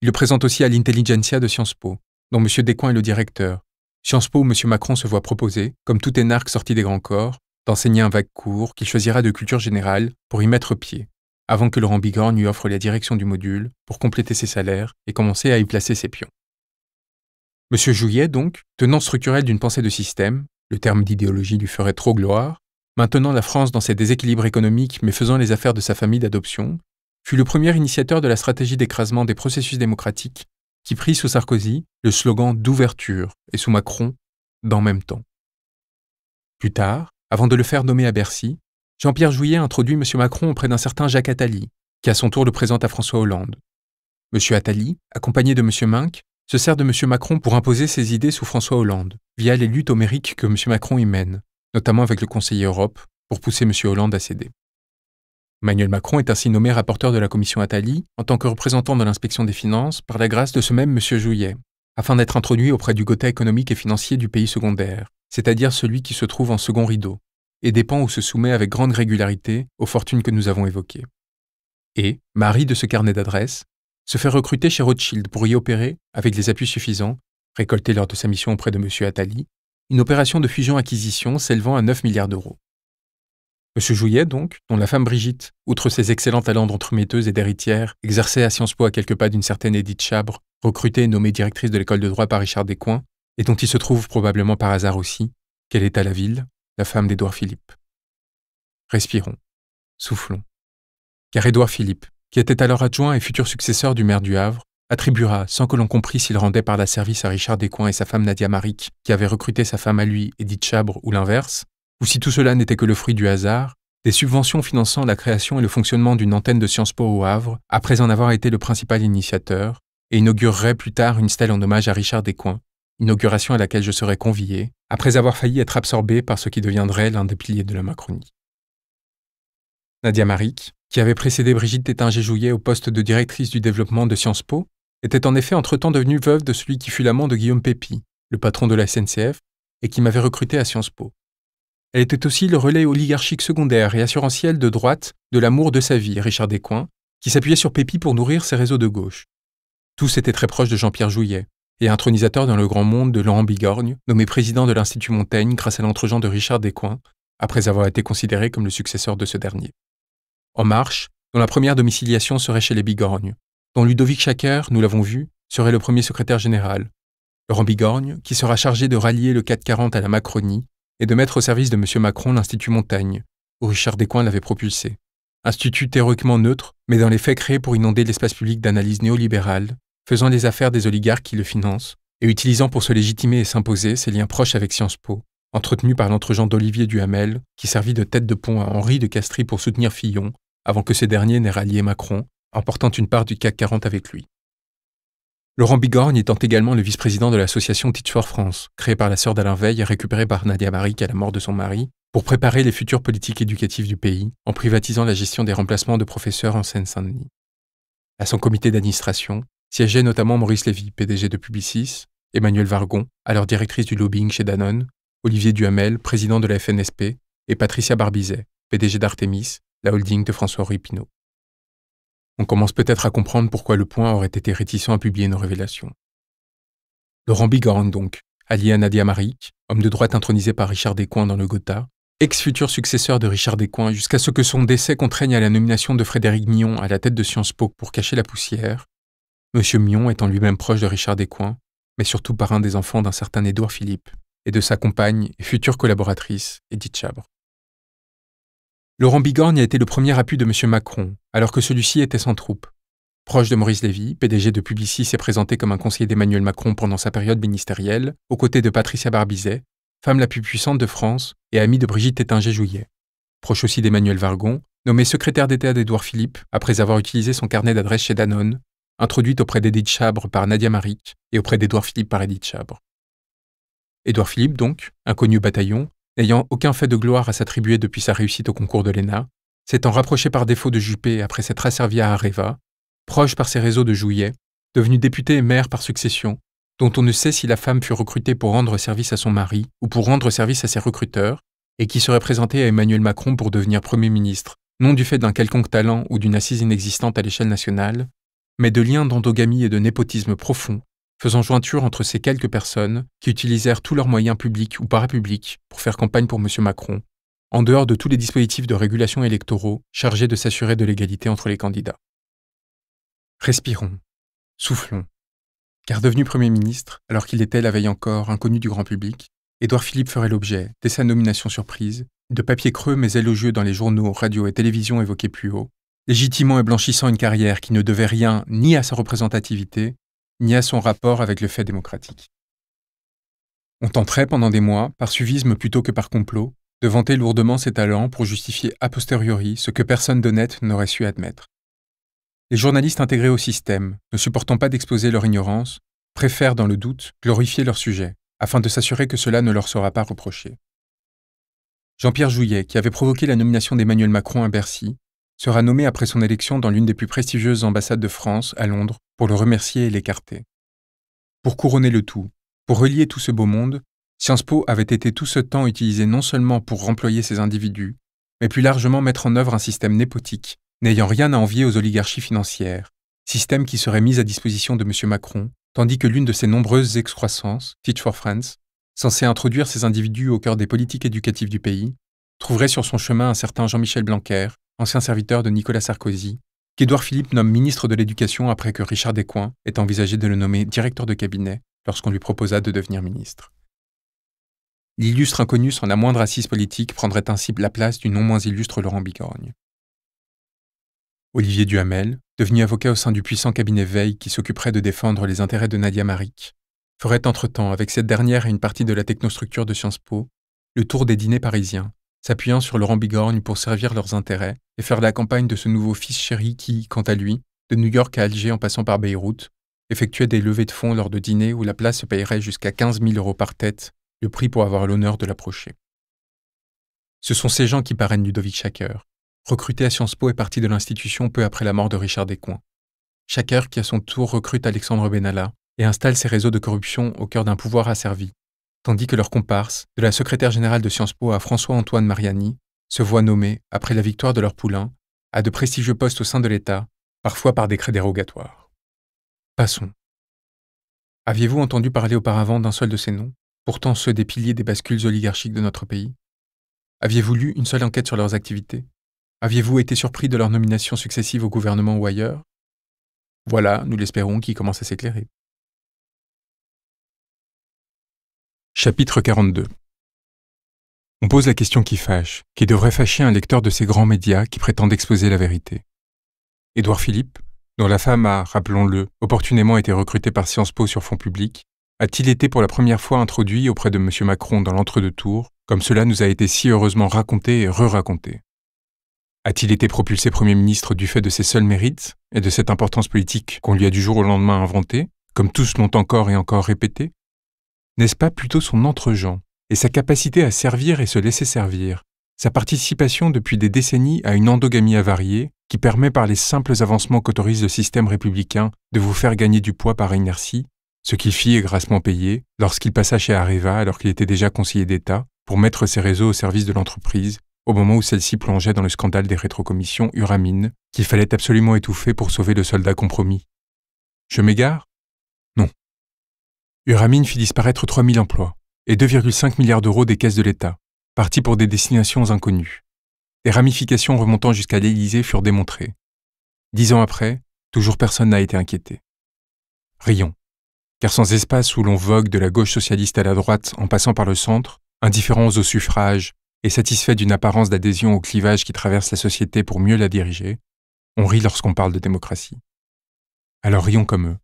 Il le présente aussi à l'intelligentsia de Sciences Po, dont M. Descoings est le directeur. Sciences Po où M. Macron se voit proposer, comme tout énarque sorti des grands corps, d'enseigner un vague cours qu'il choisira de culture générale pour y mettre pied, avant que Laurent Bigorne lui offre la direction du module pour compléter ses salaires et commencer à y placer ses pions. M. Jouillet, donc, tenant structurel d'une pensée de système, le terme d'idéologie lui ferait trop gloire, maintenant la France dans ses déséquilibres économiques mais faisant les affaires de sa famille d'adoption, fut le premier initiateur de la stratégie d'écrasement des processus démocratiques qui prit sous Sarkozy le slogan d'ouverture et sous Macron dans même temps. Plus tard, avant de le faire nommer à Bercy, Jean-Pierre Jouillet introduit M. Macron auprès d'un certain Jacques Attali, qui à son tour le présente à François Hollande. M. Attali, accompagné de M. Minck, se sert de M. Macron pour imposer ses idées sous François Hollande, via les luttes homériques que M. Macron y mène, notamment avec le conseiller Europe, pour pousser M. Hollande à céder. Emmanuel Macron est ainsi nommé rapporteur de la commission Attali en tant que représentant de l'inspection des finances par la grâce de ce même M. Jouillet, afin d'être introduit auprès du gotha économique et financier du pays secondaire, c'est-à-dire celui qui se trouve en second rideau, et dépend ou se soumet avec grande régularité aux fortunes que nous avons évoquées. Et, mari de ce carnet d'adresses, se fait recruter chez Rothschild pour y opérer, avec les appuis suffisants, récoltés lors de sa mission auprès de M. Attali, une opération de fusion-acquisition s'élevant à 9 milliards d'euros. M. Jouillet, donc, dont la femme Brigitte, outre ses excellents talents d'entremetteuse et d'héritière, exerçait à Sciences Po à quelques pas d'une certaine Edith Chabre, recrutée et nommée directrice de l'école de droit par Richard Descoings, et dont il se trouve probablement par hasard aussi qu'elle est à la ville, la femme d'Édouard Philippe. Respirons, soufflons. Car Édouard Philippe, qui était alors adjoint et futur successeur du maire du Havre, attribuera, sans que l'on comprît s'il rendait par la service à Richard Descoings et sa femme Nadia Maric, qui avait recruté sa femme à lui, Edith Chabre, ou l'inverse, ou si tout cela n'était que le fruit du hasard, des subventions finançant la création et le fonctionnement d'une antenne de Sciences Po au Havre, après en avoir été le principal initiateur, et inaugurerait plus tard une stèle en hommage à Richard Descoings, inauguration à laquelle je serai convié, après avoir failli être absorbé par ce qui deviendrait l'un des piliers de la Macronie. Nadia Maric, qui avait précédé Brigitte Tétinger-Jouillet au poste de directrice du développement de Sciences Po, était en effet entre-temps devenue veuve de celui qui fut l'amant de Guillaume Pépi, le patron de la SNCF, et qui m'avait recruté à Sciences Po. Elle était aussi le relais oligarchique secondaire et assurantiel de droite de l'amour de sa vie, Richard Descoings, qui s'appuyait sur Pépi pour nourrir ses réseaux de gauche. Tous étaient très proches de Jean-Pierre Jouillet, et intronisateur dans le grand monde de Laurent Bigorgne, nommé président de l'Institut Montaigne grâce à l'entregent de Richard Descoings, après avoir été considéré comme le successeur de ce dernier. En Marche, dont la première domiciliation serait chez les Bigorgnes, dont Ludovic Schacker, nous l'avons vu, serait le premier secrétaire général. Laurent Bigorgne, qui sera chargé de rallier le 440 à la Macronie et de mettre au service de M. Macron l'Institut Montaigne, où Richard Descoings l'avait propulsé. Institut théoriquement neutre, mais dans les faits créé pour inonder l'espace public d'analyse néolibérale, faisant les affaires des oligarques qui le financent, et utilisant pour se légitimer et s'imposer ses liens proches avec Sciences Po, entretenu par l'entregent d'Olivier Duhamel, qui servit de tête de pont à Henri de Castries pour soutenir Fillon, avant que ces derniers n'aient rallié Macron, en emportant une part du CAC 40 avec lui. Laurent Bigorgne étant également le vice-président de l'association Teach for France, créée par la sœur d'Alain Veil et récupérée par Nadia Maric à la mort de son mari, pour préparer les futures politiques éducatives du pays en privatisant la gestion des remplacements de professeurs en Seine-Saint-Denis. À son comité d'administration siégeaient notamment Maurice Lévy, PDG de Publicis, Emmanuel Vargon, alors directrice du lobbying chez Danone, Olivier Duhamel, président de la FNSP, et Patricia Barbizet, PDG d'Artemis, la holding de François Ripineau. On commence peut-être à comprendre pourquoi le point aurait été réticent à publier nos révélations. Laurent Bigorne, donc, allié à Nadia Maric, homme de droite intronisé par Richard Descoings dans le Gotha, ex-futur successeur de Richard Descoings jusqu'à ce que son décès contraigne à la nomination de Frédéric Mion à la tête de Sciences Po pour cacher la poussière, M. Mion étant lui-même proche de Richard Descoings, mais surtout parrain des enfants d'un certain Édouard Philippe et de sa compagne et future collaboratrice, Edith Chabre. Laurent Bigorgne a été le premier appui de M. Macron, alors que celui-ci était sans troupe. Proche de Maurice Lévy, PDG de Publicis s'est présenté comme un conseiller d'Emmanuel Macron pendant sa période ministérielle, aux côtés de Patricia Barbizet, femme la plus puissante de France et amie de Brigitte Tétinger-Jouillet. Proche aussi d'Emmanuel Vargon, nommé secrétaire d'État d'Édouard Philippe après avoir utilisé son carnet d'adresses chez Danone, introduite auprès d'Edith Chabre par Nadia Maric et auprès d'Édouard Philippe par Edith Chabre. Édouard Philippe, donc, inconnu bataillon, n'ayant aucun fait de gloire à s'attribuer depuis sa réussite au concours de l'ENA, s'étant rapproché par défaut de Juppé après s'être asservi à Areva, proche par ses réseaux de Jouillet, devenu député et maire par succession, dont on ne sait si la femme fut recrutée pour rendre service à son mari ou pour rendre service à ses recruteurs, et qui serait présentée à Emmanuel Macron pour devenir Premier ministre, non du fait d'un quelconque talent ou d'une assise inexistante à l'échelle nationale, mais de liens d'endogamie et de népotisme profond faisant jointure entre ces quelques personnes qui utilisèrent tous leurs moyens publics ou parapublics pour faire campagne pour M. Macron, en dehors de tous les dispositifs de régulation électoraux chargés de s'assurer de l'égalité entre les candidats. Respirons, soufflons, car devenu Premier ministre, alors qu'il était la veille encore inconnu du grand public, Édouard Philippe ferait l'objet, dès sa nomination surprise, de papiers creux mais élogieux dans les journaux, radio et télévisions évoqués plus haut, légitimant et blanchissant une carrière qui ne devait rien ni à sa représentativité, ni à son rapport avec le fait démocratique. On tenterait pendant des mois, par suvisme plutôt que par complot, de vanter lourdement ses talents pour justifier a posteriori ce que personne d'honnête n'aurait su admettre. Les journalistes intégrés au système, ne supportant pas d'exposer leur ignorance, préfèrent dans le doute glorifier leur sujet, afin de s'assurer que cela ne leur sera pas reproché. Jean-Pierre Jouillet, qui avait provoqué la nomination d'Emmanuel Macron à Bercy, sera nommé après son élection dans l'une des plus prestigieuses ambassades de France, à Londres, pour le remercier et l'écarter. Pour couronner le tout, pour relier tout ce beau monde, Sciences Po avait été tout ce temps utilisé non seulement pour remployer ces individus, mais plus largement mettre en œuvre un système népotique, n'ayant rien à envier aux oligarchies financières, système qui serait mis à disposition de M. Macron, tandis que l'une de ses nombreuses excroissances, Teach for France, censée introduire ces individus au cœur des politiques éducatives du pays, trouverait sur son chemin un certain Jean-Michel Blanquer, ancien serviteur de Nicolas Sarkozy, qu'Édouard Philippe nomme ministre de l'Éducation après que Richard Descoings ait envisagé de le nommer directeur de cabinet lorsqu'on lui proposa de devenir ministre. L'illustre inconnu sans la moindre assise politique prendrait ainsi la place du non moins illustre Laurent Bigorgne. Olivier Duhamel, devenu avocat au sein du puissant cabinet Veil qui s'occuperait de défendre les intérêts de Nadia Maric, ferait entre-temps avec cette dernière et une partie de la technostructure de Sciences Po le tour des dîners parisiens s'appuyant sur Laurent Bigorgne pour servir leurs intérêts et faire la campagne de ce nouveau fils chéri qui, quant à lui, de New York à Alger en passant par Beyrouth, effectuait des levées de fonds lors de dîners où la place se payerait jusqu'à 15 000 euros par tête, le prix pour avoir l'honneur de l'approcher. Ce sont ces gens qui parrainent Ludovic Schacker, recruté à Sciences Po et parti de l'institution peu après la mort de Richard Descoings. Schacker qui à son tour recrute Alexandre Benalla et installe ses réseaux de corruption au cœur d'un pouvoir asservi, tandis que leurs comparse, de la secrétaire générale de Sciences Po à François-Antoine Mariani, se voient nommés, après la victoire de leur poulain, à de prestigieux postes au sein de l'État, parfois par décret dérogatoire. Passons. Aviez-vous entendu parler auparavant d'un seul de ces noms, pourtant ceux des piliers des bascules oligarchiques de notre pays Aviez-vous lu une seule enquête sur leurs activités Aviez-vous été surpris de leurs nominations successives au gouvernement ou ailleurs Voilà, nous l'espérons, qui commence à s'éclairer. Chapitre 42 On pose la question qui fâche, qui devrait fâcher un lecteur de ces grands médias qui prétendent exposer la vérité. Édouard Philippe, dont la femme a, rappelons-le, opportunément été recrutée par Sciences Po sur fond public, a-t-il été pour la première fois introduit auprès de M. Macron dans l'entre-deux-tours, comme cela nous a été si heureusement raconté et re-raconté A-t-il été propulsé Premier ministre du fait de ses seuls mérites et de cette importance politique qu'on lui a du jour au lendemain inventée, comme tous l'ont encore et encore répété n'est-ce pas plutôt son entre et sa capacité à servir et se laisser servir, sa participation depuis des décennies à une endogamie avariée qui permet par les simples avancements qu'autorise le système républicain de vous faire gagner du poids par inertie, ce qu'il fit grassement payé lorsqu'il passa chez Areva alors qu'il était déjà conseiller d'État pour mettre ses réseaux au service de l'entreprise au moment où celle-ci plongeait dans le scandale des rétrocommissions Uramine qu'il fallait absolument étouffer pour sauver le soldat compromis. Je m'égare Uramine fit disparaître 000 emplois et 2,5 milliards d'euros des caisses de l'État, partis pour des destinations inconnues. Des ramifications remontant jusqu'à l'Élysée furent démontrées. Dix ans après, toujours personne n'a été inquiété. Rions. Car sans espace où l'on vogue de la gauche socialiste à la droite en passant par le centre, indifférents au suffrage et satisfait d'une apparence d'adhésion au clivage qui traverse la société pour mieux la diriger, on rit lorsqu'on parle de démocratie. Alors rions comme eux.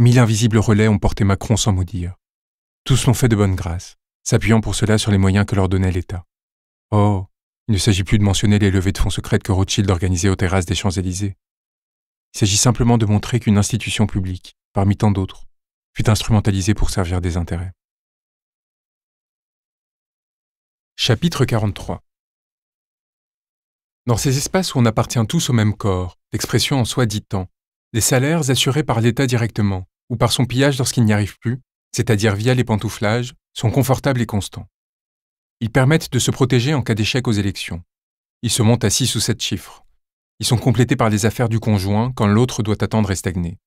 Mille invisibles relais ont porté Macron sans maudire. Tous l'ont fait de bonne grâce, s'appuyant pour cela sur les moyens que leur donnait l'État. Oh, il ne s'agit plus de mentionner les levées de fonds secrètes que Rothschild organisait aux terrasses des Champs-Élysées. Il s'agit simplement de montrer qu'une institution publique, parmi tant d'autres, fut instrumentalisée pour servir des intérêts. Chapitre 43 Dans ces espaces où on appartient tous au même corps, l'expression en soi dit tant, des salaires assurés par l'État directement, ou par son pillage lorsqu'il n'y arrive plus, c'est-à-dire via les pantouflages, sont confortables et constants. Ils permettent de se protéger en cas d'échec aux élections. Ils se montent à 6 ou 7 chiffres. Ils sont complétés par les affaires du conjoint quand l'autre doit attendre et stagner.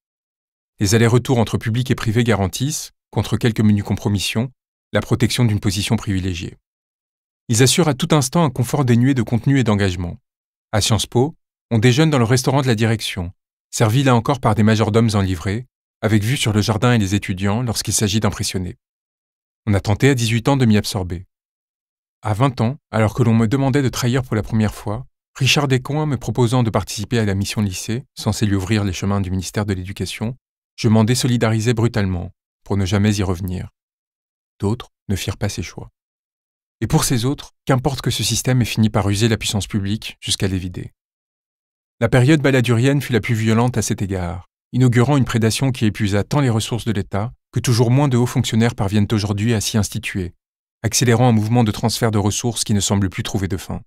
Les allers-retours entre public et privé garantissent, contre quelques menus compromissions, la protection d'une position privilégiée. Ils assurent à tout instant un confort dénué de contenu et d'engagement. À Sciences Po, on déjeune dans le restaurant de la direction, servi là encore par des majordomes en livrée, avec vue sur le jardin et les étudiants lorsqu'il s'agit d'impressionner. On a tenté à 18 ans de m'y absorber. À 20 ans, alors que l'on me demandait de trahir pour la première fois, Richard Descoings me proposant de participer à la mission lycée, censée lui ouvrir les chemins du ministère de l'Éducation, je m'en désolidarisais brutalement, pour ne jamais y revenir. D'autres ne firent pas ces choix. Et pour ces autres, qu'importe que ce système ait fini par user la puissance publique jusqu'à l'évider. La période baladurienne fut la plus violente à cet égard, inaugurant une prédation qui épuisa tant les ressources de l'État que toujours moins de hauts fonctionnaires parviennent aujourd'hui à s'y instituer, accélérant un mouvement de transfert de ressources qui ne semble plus trouver de fin,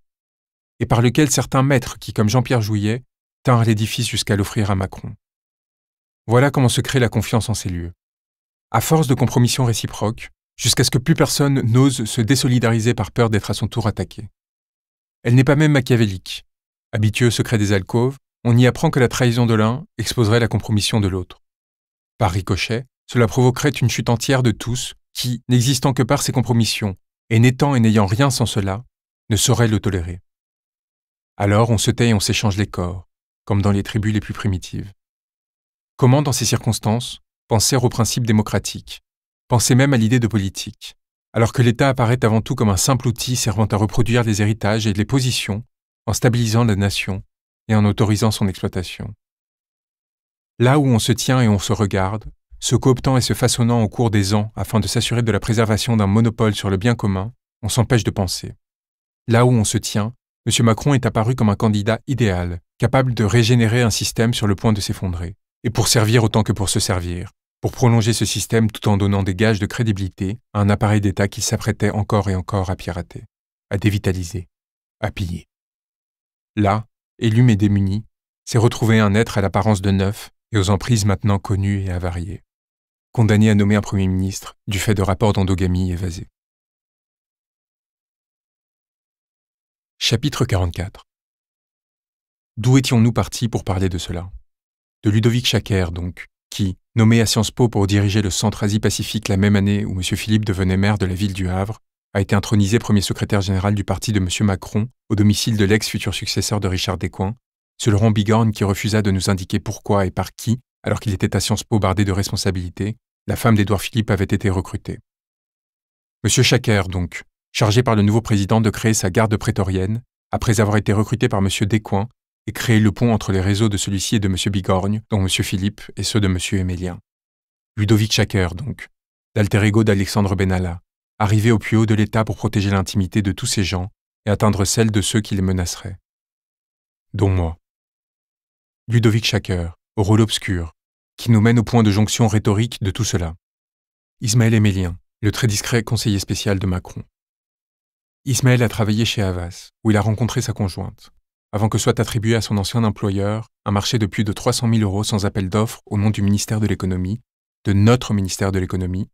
et par lequel certains maîtres qui, comme Jean-Pierre Jouillet, tinrent l'édifice jusqu'à l'offrir à Macron. Voilà comment se crée la confiance en ces lieux. À force de compromissions réciproques, jusqu'à ce que plus personne n'ose se désolidariser par peur d'être à son tour attaqué. Elle n'est pas même machiavélique. habituée au secret des alcôves, on y apprend que la trahison de l'un exposerait la compromission de l'autre. Par ricochet, cela provoquerait une chute entière de tous qui, n'existant que par ces compromissions, et n'étant et n'ayant rien sans cela, ne saurait le tolérer. Alors on se tait et on s'échange les corps, comme dans les tribus les plus primitives. Comment, dans ces circonstances, penser aux principes démocratiques, penser même à l'idée de politique, alors que l'État apparaît avant tout comme un simple outil servant à reproduire les héritages et les positions en stabilisant la nation et en autorisant son exploitation. Là où on se tient et on se regarde, se cooptant et se façonnant au cours des ans afin de s'assurer de la préservation d'un monopole sur le bien commun, on s'empêche de penser. Là où on se tient, M. Macron est apparu comme un candidat idéal, capable de régénérer un système sur le point de s'effondrer, et pour servir autant que pour se servir, pour prolonger ce système tout en donnant des gages de crédibilité à un appareil d'État qui s'apprêtait encore et encore à pirater, à dévitaliser, à piller. Là, élu mais démuni, s'est retrouvé un être à l'apparence de neuf et aux emprises maintenant connues et avariées, condamné à nommer un Premier ministre du fait de rapports d'endogamie évasés. Chapitre 44 D'où étions-nous partis pour parler de cela De Ludovic Chaker, donc, qui, nommé à Sciences Po pour diriger le Centre Asie-Pacifique la même année où M. Philippe devenait maire de la ville du Havre, a été intronisé premier secrétaire général du parti de M. Macron au domicile de l'ex-futur successeur de Richard Descoings, ce Laurent Bigorne qui refusa de nous indiquer pourquoi et par qui, alors qu'il était à Sciences Po bardé de responsabilités, la femme d'Édouard Philippe avait été recrutée. M. Schacker, donc, chargé par le nouveau président de créer sa garde prétorienne, après avoir été recruté par M. Descoings et créé le pont entre les réseaux de celui-ci et de M. Bigorne, dont M. Philippe et ceux de M. Émélien. Ludovic Schacker, donc, d'Alter ego d'Alexandre Benalla, arriver au plus haut de l'État pour protéger l'intimité de tous ces gens et atteindre celle de ceux qui les menaceraient. Dont moi. Ludovic Schacker, au rôle obscur, qui nous mène au point de jonction rhétorique de tout cela. Ismaël Emélien, le très discret conseiller spécial de Macron. Ismaël a travaillé chez Havas, où il a rencontré sa conjointe, avant que soit attribué à son ancien employeur un marché de plus de 300 000 euros sans appel d'offres au nom du ministère de l'économie, de notre ministère de l'économie,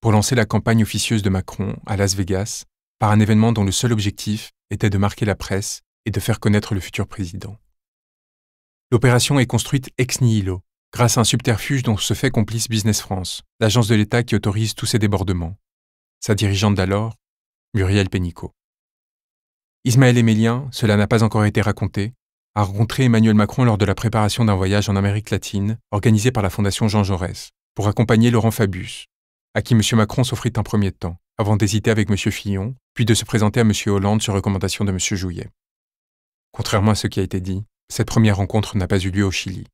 pour lancer la campagne officieuse de Macron à Las Vegas par un événement dont le seul objectif était de marquer la presse et de faire connaître le futur président. L'opération est construite ex nihilo, grâce à un subterfuge dont se fait complice Business France, l'agence de l'État qui autorise tous ces débordements. Sa dirigeante d'alors, Muriel Pénicaud. Ismaël Émélien, cela n'a pas encore été raconté, a rencontré Emmanuel Macron lors de la préparation d'un voyage en Amérique latine organisé par la Fondation Jean Jaurès pour accompagner Laurent Fabius, à qui M. Macron s'offrit un premier temps, avant d'hésiter avec M. Fillon, puis de se présenter à M. Hollande sur recommandation de M. Jouyet. Contrairement à ce qui a été dit, cette première rencontre n'a pas eu lieu au Chili.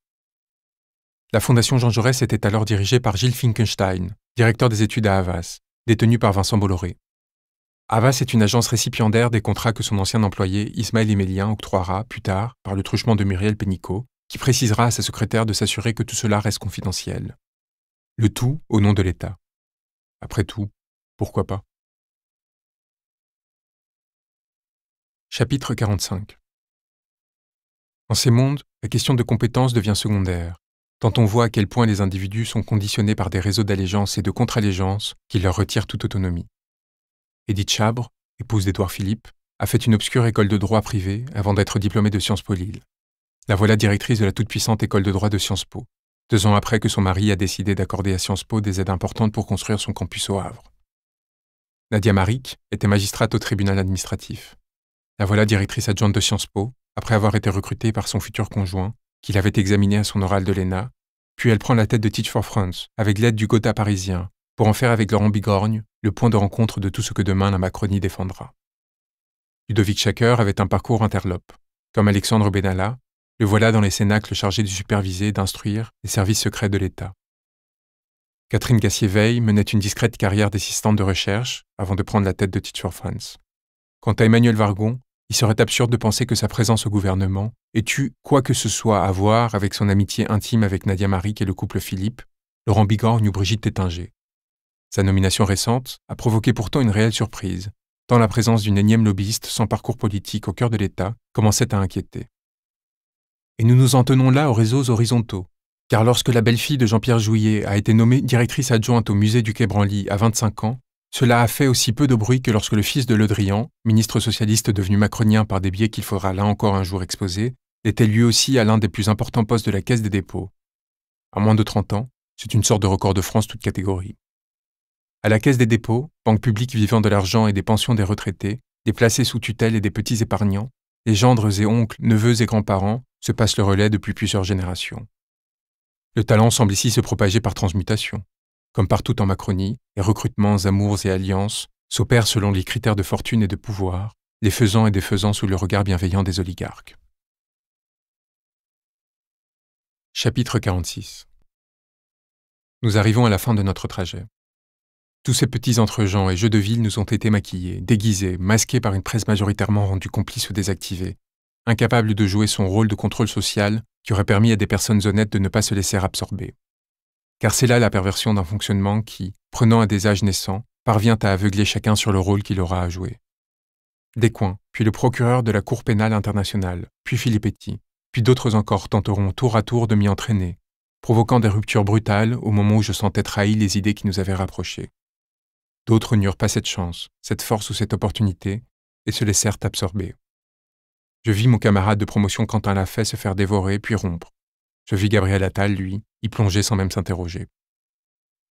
La Fondation Jean Jaurès était alors dirigée par Gilles Finkenstein, directeur des études à Havas, détenu par Vincent Bolloré. Havas est une agence récipiendaire des contrats que son ancien employé Ismaël Emélien octroiera plus tard par le truchement de Muriel Pénicaud, qui précisera à sa secrétaire de s'assurer que tout cela reste confidentiel. Le tout au nom de l'État. Après tout, pourquoi pas Chapitre 45 En ces mondes, la question de compétence devient secondaire, tant on voit à quel point les individus sont conditionnés par des réseaux d'allégeance et de contre-allégeance qui leur retirent toute autonomie. Edith Chabre, épouse d'Édouard Philippe, a fait une obscure école de droit privée avant d'être diplômée de Sciences Po Lille. La voilà directrice de la toute-puissante école de droit de Sciences Po, deux ans après que son mari a décidé d'accorder à Sciences Po des aides importantes pour construire son campus au Havre. Nadia Maric était magistrate au tribunal administratif. La voilà directrice adjointe de Sciences Po, après avoir été recrutée par son futur conjoint, qui l'avait examinée à son oral de l'ENA, puis elle prend la tête de Teach for France, avec l'aide du Gotha parisien, pour en faire avec Laurent Bigorgne le point de rencontre de tout ce que demain la Macronie défendra. Ludovic Schacker avait un parcours interlope. Comme Alexandre Benalla, le voilà dans les cénacles chargés de superviser et d'instruire les services secrets de l'État. Catherine Gassier-Veil menait une discrète carrière d'assistante de recherche avant de prendre la tête de Teacher France. Quant à Emmanuel Vargon, il serait absurde de penser que sa présence au gouvernement ait eu quoi que ce soit à voir avec son amitié intime avec Nadia Maric et le couple Philippe, Laurent Bigorgne ou Brigitte Tétinger. Sa nomination récente a provoqué pourtant une réelle surprise, tant la présence d'une énième lobbyiste sans parcours politique au cœur de l'État commençait à inquiéter et nous nous en tenons là aux réseaux horizontaux. Car lorsque la belle-fille de Jean-Pierre Jouillet a été nommée directrice adjointe au musée du Quai Branly à 25 ans, cela a fait aussi peu de bruit que lorsque le fils de Le Drian, ministre socialiste devenu macronien par des biais qu'il faudra là encore un jour exposer, était lui aussi à l'un des plus importants postes de la Caisse des dépôts. À moins de 30 ans, c'est une sorte de record de France toute catégorie. À la Caisse des dépôts, banque publique vivant de l'argent et des pensions des retraités, des placés sous tutelle et des petits épargnants, des gendres et oncles, neveux et grands-parents, se passe le relais depuis plusieurs générations. Le talent semble ici se propager par transmutation. Comme partout en Macronie, les recrutements, amours et alliances s'opèrent selon les critères de fortune et de pouvoir, les faisant et défaisant sous le regard bienveillant des oligarques. Chapitre 46 Nous arrivons à la fin de notre trajet. Tous ces petits entrejeans et jeux de ville nous ont été maquillés, déguisés, masqués par une presse majoritairement rendue complice ou désactivée, incapable de jouer son rôle de contrôle social qui aurait permis à des personnes honnêtes de ne pas se laisser absorber. Car c'est là la perversion d'un fonctionnement qui, prenant à des âges naissants, parvient à aveugler chacun sur le rôle qu'il aura à jouer. Descoings, puis le procureur de la Cour pénale internationale, puis Filippetti, puis d'autres encore tenteront tour à tour de m'y entraîner, provoquant des ruptures brutales au moment où je sentais trahi les idées qui nous avaient rapprochés. D'autres n'eurent pas cette chance, cette force ou cette opportunité, et se laissèrent absorber. Je vis mon camarade de promotion Quentin fait se faire dévorer puis rompre. Je vis Gabriel Attal, lui, y plonger sans même s'interroger.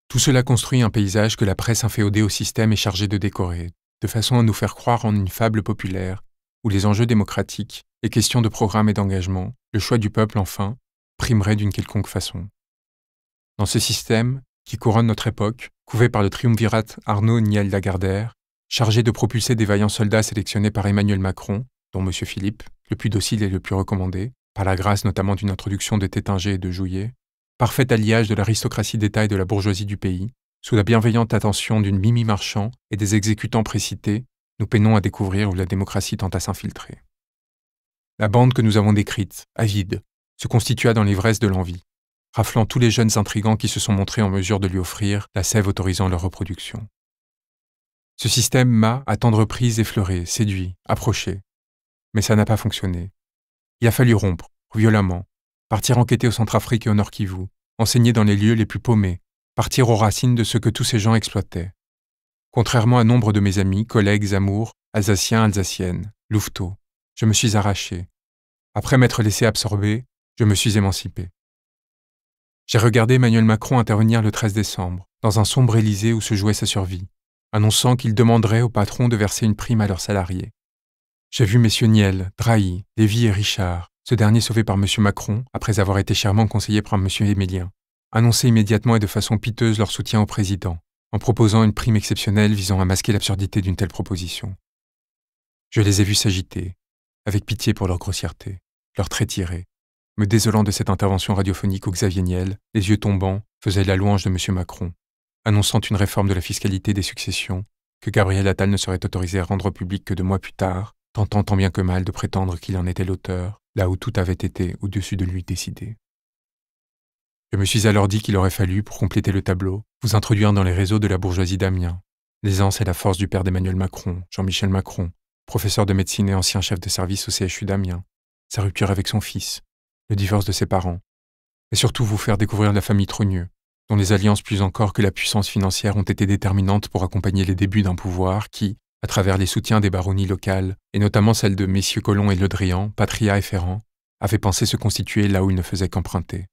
Tout cela construit un paysage que la presse inféodée au système est chargée de décorer, de façon à nous faire croire en une fable populaire, où les enjeux démocratiques, les questions de programme et d'engagement, le choix du peuple enfin, primeraient d'une quelconque façon. Dans ce système, qui couronne notre époque, couvé par le triumvirat Arnaud Niel Lagardère, chargé de propulser des vaillants soldats sélectionnés par Emmanuel Macron, dont M. Philippe, le plus docile et le plus recommandé, par la grâce notamment d'une introduction de Tétinger et de Jouillet, parfait alliage de l'aristocratie d'État et de la bourgeoisie du pays, sous la bienveillante attention d'une Mimi Marchand et des exécutants précités, nous peinons à découvrir où la démocratie tente à s'infiltrer. La bande que nous avons décrite, avide, se constitua dans l'ivresse de l'envie, raflant tous les jeunes intrigants qui se sont montrés en mesure de lui offrir la sève autorisant leur reproduction. Ce système m'a, à tant de reprises, effleuré, séduit, approché, mais ça n'a pas fonctionné. Il a fallu rompre, violemment, partir enquêter au Centrafrique et au Nord Kivu, enseigner dans les lieux les plus paumés, partir aux racines de ce que tous ces gens exploitaient. Contrairement à nombre de mes amis, collègues, amours, alsaciens, alsaciennes, louveteaux, je me suis arraché. Après m'être laissé absorber, je me suis émancipé. J'ai regardé Emmanuel Macron intervenir le 13 décembre, dans un sombre Élysée où se jouait sa survie, annonçant qu'il demanderait aux patrons de verser une prime à leurs salariés. J'ai vu messieurs Niel, Drahi, Lévy et Richard, ce dernier sauvé par M. Macron après avoir été chèrement conseillé par M. Émilien, annoncer immédiatement et de façon piteuse leur soutien au président, en proposant une prime exceptionnelle visant à masquer l'absurdité d'une telle proposition. Je les ai vus s'agiter, avec pitié pour leur grossièreté, leur trait tiré, me désolant de cette intervention radiophonique où Xavier Niel, les yeux tombants, faisait la louange de M. Macron, annonçant une réforme de la fiscalité des successions que Gabriel Attal ne serait autorisé à rendre publique que deux mois plus tard, tentant tant bien que mal de prétendre qu'il en était l'auteur, là où tout avait été au-dessus de lui décidé. Je me suis alors dit qu'il aurait fallu, pour compléter le tableau, vous introduire dans les réseaux de la bourgeoisie d'Amiens. L'aisance et la force du père d'Emmanuel Macron, Jean-Michel Macron, professeur de médecine et ancien chef de service au CHU d'Amiens, sa rupture avec son fils, le divorce de ses parents, et surtout vous faire découvrir la famille Trogneux, dont les alliances plus encore que la puissance financière ont été déterminantes pour accompagner les débuts d'un pouvoir qui, à travers les soutiens des baronnies locales, et notamment celles de Messieurs Colomb et Le Drian, Patria et Ferrand, avaient pensé se constituer là où il ne faisait qu'emprunter.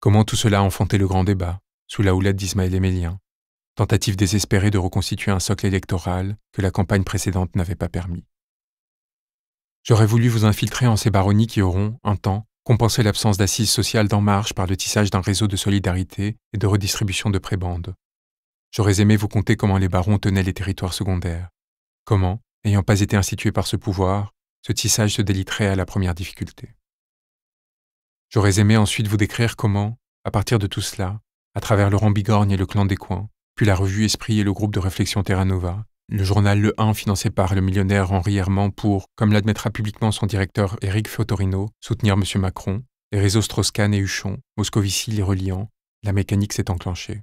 Comment tout cela a enfanté le grand débat, sous la houlette d'Ismaël Émélien, tentative désespérée de reconstituer un socle électoral que la campagne précédente n'avait pas permis. J'aurais voulu vous infiltrer en ces baronnies qui auront, un temps, compensé l'absence d'assises sociales d'En Marche par le tissage d'un réseau de solidarité et de redistribution de prébandes, J'aurais aimé vous conter comment les barons tenaient les territoires secondaires, comment, n'ayant pas été institués par ce pouvoir, ce tissage se déliterait à la première difficulté. J'aurais aimé ensuite vous décrire comment, à partir de tout cela, à travers Laurent Bigorgne et le clan des coins, puis la revue Esprit et le groupe de réflexion Terra Nova, le journal Le 1 financé par le millionnaire Henri Herman pour, comme l'admettra publiquement son directeur Éric Fiotorino, soutenir M. Macron, les réseaux Strauss-Kahn et Huchon, Moscovici les reliant, la mécanique s'est enclenchée.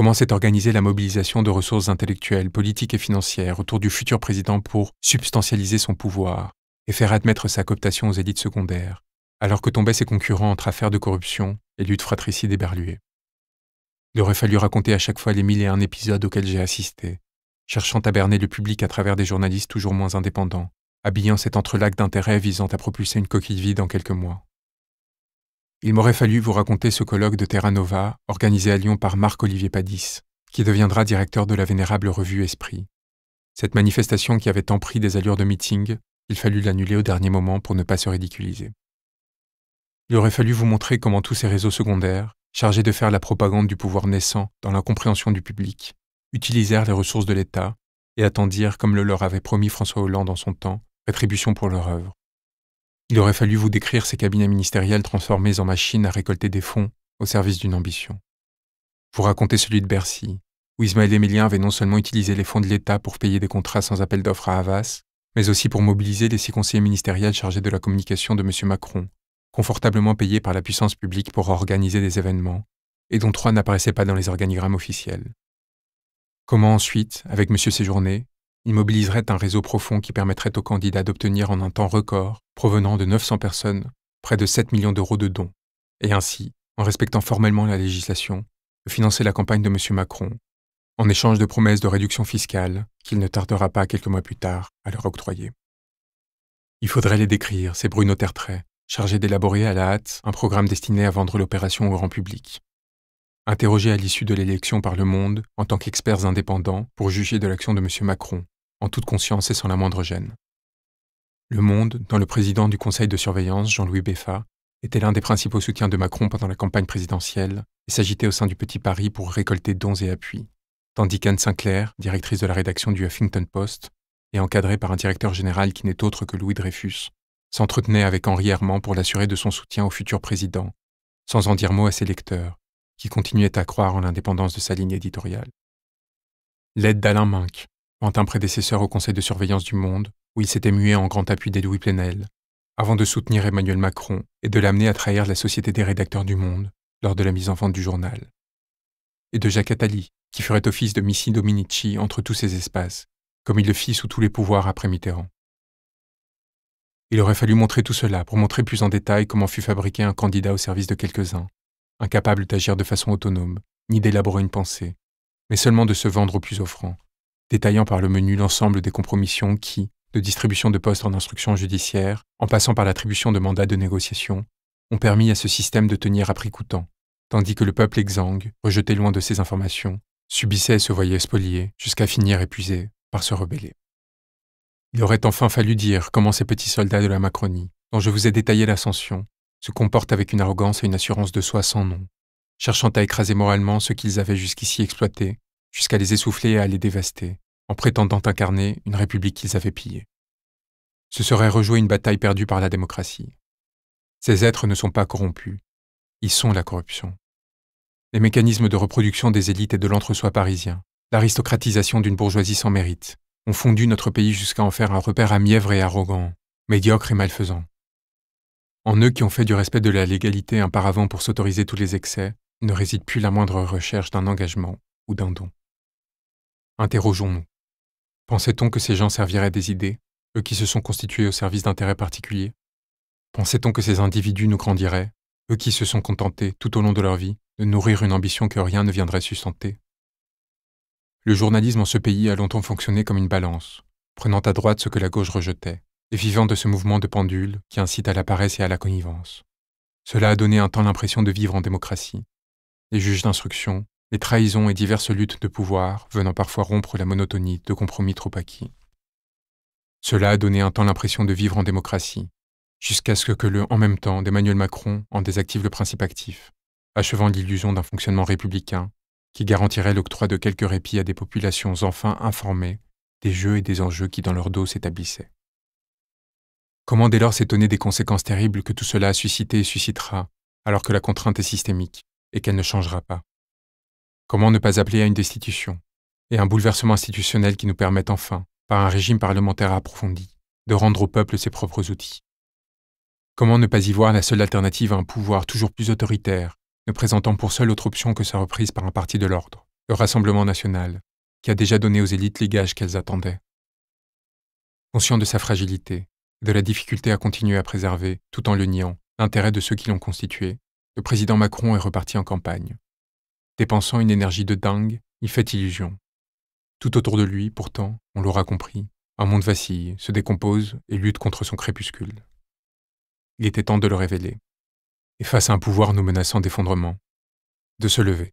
Comment s'est organisée la mobilisation de ressources intellectuelles, politiques et financières autour du futur président pour substantialiser son pouvoir et faire admettre sa cooptation aux élites secondaires, alors que tombaient ses concurrents entre affaires de corruption et lutte fratricide éberluée Il aurait fallu raconter à chaque fois les mille et un épisodes auxquels j'ai assisté, cherchant à berner le public à travers des journalistes toujours moins indépendants, habillant cet entrelac d'intérêts visant à propulser une coquille vide en quelques mois. Il m'aurait fallu vous raconter ce colloque de Terra Nova, organisé à Lyon par Marc-Olivier Padis, qui deviendra directeur de la vénérable revue Esprit. Cette manifestation qui avait tant pris des allures de meeting, il fallut l'annuler au dernier moment pour ne pas se ridiculiser. Il aurait fallu vous montrer comment tous ces réseaux secondaires, chargés de faire la propagande du pouvoir naissant dans l'incompréhension du public, utilisèrent les ressources de l'État et attendirent, comme le leur avait promis François Hollande en son temps, rétribution pour leur œuvre. Il aurait fallu vous décrire ces cabinets ministériels transformés en machines à récolter des fonds au service d'une ambition. Vous racontez celui de Bercy, où Ismaël Émilien avait non seulement utilisé les fonds de l'État pour payer des contrats sans appel d'offres à Havas, mais aussi pour mobiliser les six conseillers ministériels chargés de la communication de M. Macron, confortablement payés par la puissance publique pour organiser des événements, et dont trois n'apparaissaient pas dans les organigrammes officiels. Comment ensuite, avec M. Séjourné, il mobiliserait un réseau profond qui permettrait aux candidats d'obtenir en un temps record, provenant de 900 personnes, près de 7 millions d'euros de dons, et ainsi, en respectant formellement la législation, de financer la campagne de M. Macron, en échange de promesses de réduction fiscale qu'il ne tardera pas quelques mois plus tard à leur octroyer. Il faudrait les décrire, ces Bruno Tertrais, chargés d'élaborer à la hâte un programme destiné à vendre l'opération au grand public. Interrogé à l'issue de l'élection par Le Monde en tant qu'experts indépendants pour juger de l'action de M. Macron, en toute conscience et sans la moindre gêne. Le Monde, dans le président du conseil de surveillance, Jean-Louis Beffa, était l'un des principaux soutiens de Macron pendant la campagne présidentielle et s'agitait au sein du Petit Paris pour récolter dons et appuis, tandis qu'Anne Sinclair, directrice de la rédaction du Huffington Post, et encadrée par un directeur général qui n'est autre que Louis Dreyfus, s'entretenait avec Henri Herman pour l'assurer de son soutien au futur président, sans en dire mot à ses lecteurs, qui continuaient à croire en l'indépendance de sa ligne éditoriale. L'aide d'Alain Minck, un prédécesseur au Conseil de surveillance du Monde, où il s'était mué en grand appui d'Edoui Plenel, avant de soutenir Emmanuel Macron et de l'amener à trahir la Société des rédacteurs du Monde lors de la mise en vente du journal. Et de Jacques Attali, qui ferait office de Missy Dominici entre tous ces espaces, comme il le fit sous tous les pouvoirs après Mitterrand. Il aurait fallu montrer tout cela pour montrer plus en détail comment fut fabriqué un candidat au service de quelques-uns, incapable d'agir de façon autonome, ni d'élaborer une pensée, mais seulement de se vendre au plus offrant, détaillant par le menu l'ensemble des compromissions qui, de distribution de postes en instruction judiciaire, en passant par l'attribution de mandats de négociation, ont permis à ce système de tenir à prix coûtant, tandis que le peuple exsangue, rejeté loin de ces informations, subissait et se voyait spolié, jusqu'à finir épuisé par se rebeller. Il aurait enfin fallu dire comment ces petits soldats de la Macronie, dont je vous ai détaillé l'ascension, se comportent avec une arrogance et une assurance de soi sans nom, cherchant à écraser moralement ce qu'ils avaient jusqu'ici exploité jusqu'à les essouffler et à les dévaster, en prétendant incarner une république qu'ils avaient pillée. Ce serait rejouer une bataille perdue par la démocratie. Ces êtres ne sont pas corrompus, ils sont la corruption. Les mécanismes de reproduction des élites et de l'entre-soi parisien, l'aristocratisation d'une bourgeoisie sans mérite, ont fondu notre pays jusqu'à en faire un repère à mièvre et arrogant, médiocre et malfaisant. En eux qui ont fait du respect de la légalité un paravent pour s'autoriser tous les excès, ne réside plus la moindre recherche d'un engagement ou d'un don. Interrogeons-nous. Pensait-on que ces gens serviraient des idées, eux qui se sont constitués au service d'intérêts particuliers Pensait-on que ces individus nous grandiraient, eux qui se sont contentés, tout au long de leur vie, de nourrir une ambition que rien ne viendrait sustenter Le journalisme en ce pays a longtemps fonctionné comme une balance, prenant à droite ce que la gauche rejetait, et vivant de ce mouvement de pendule qui incite à la paresse et à la connivence. Cela a donné un temps l'impression de vivre en démocratie. Les juges d'instruction, les trahisons et diverses luttes de pouvoir venant parfois rompre la monotonie de compromis trop acquis. Cela a donné un temps l'impression de vivre en démocratie, jusqu'à ce que le en même temps d'Emmanuel Macron en désactive le principe actif, achevant l'illusion d'un fonctionnement républicain qui garantirait l'octroi de quelques répits à des populations enfin informées des jeux et des enjeux qui dans leur dos s'établissaient. Comment dès lors s'étonner des conséquences terribles que tout cela a suscité et suscitera, alors que la contrainte est systémique et qu'elle ne changera pas Comment ne pas appeler à une destitution et un bouleversement institutionnel qui nous permette enfin, par un régime parlementaire approfondi, de rendre au peuple ses propres outils Comment ne pas y voir la seule alternative à un pouvoir toujours plus autoritaire, ne présentant pour seule autre option que sa reprise par un parti de l'ordre, le Rassemblement national, qui a déjà donné aux élites les gages qu'elles attendaient Conscient de sa fragilité, de la difficulté à continuer à préserver, tout en le niant, l'intérêt de ceux qui l'ont constitué, le président Macron est reparti en campagne, Dépensant une énergie de dingue, il fait illusion. Tout autour de lui, pourtant, on l'aura compris, un monde vacille, se décompose et lutte contre son crépuscule. Il était temps de le révéler. Et face à un pouvoir nous menaçant d'effondrement, de se lever.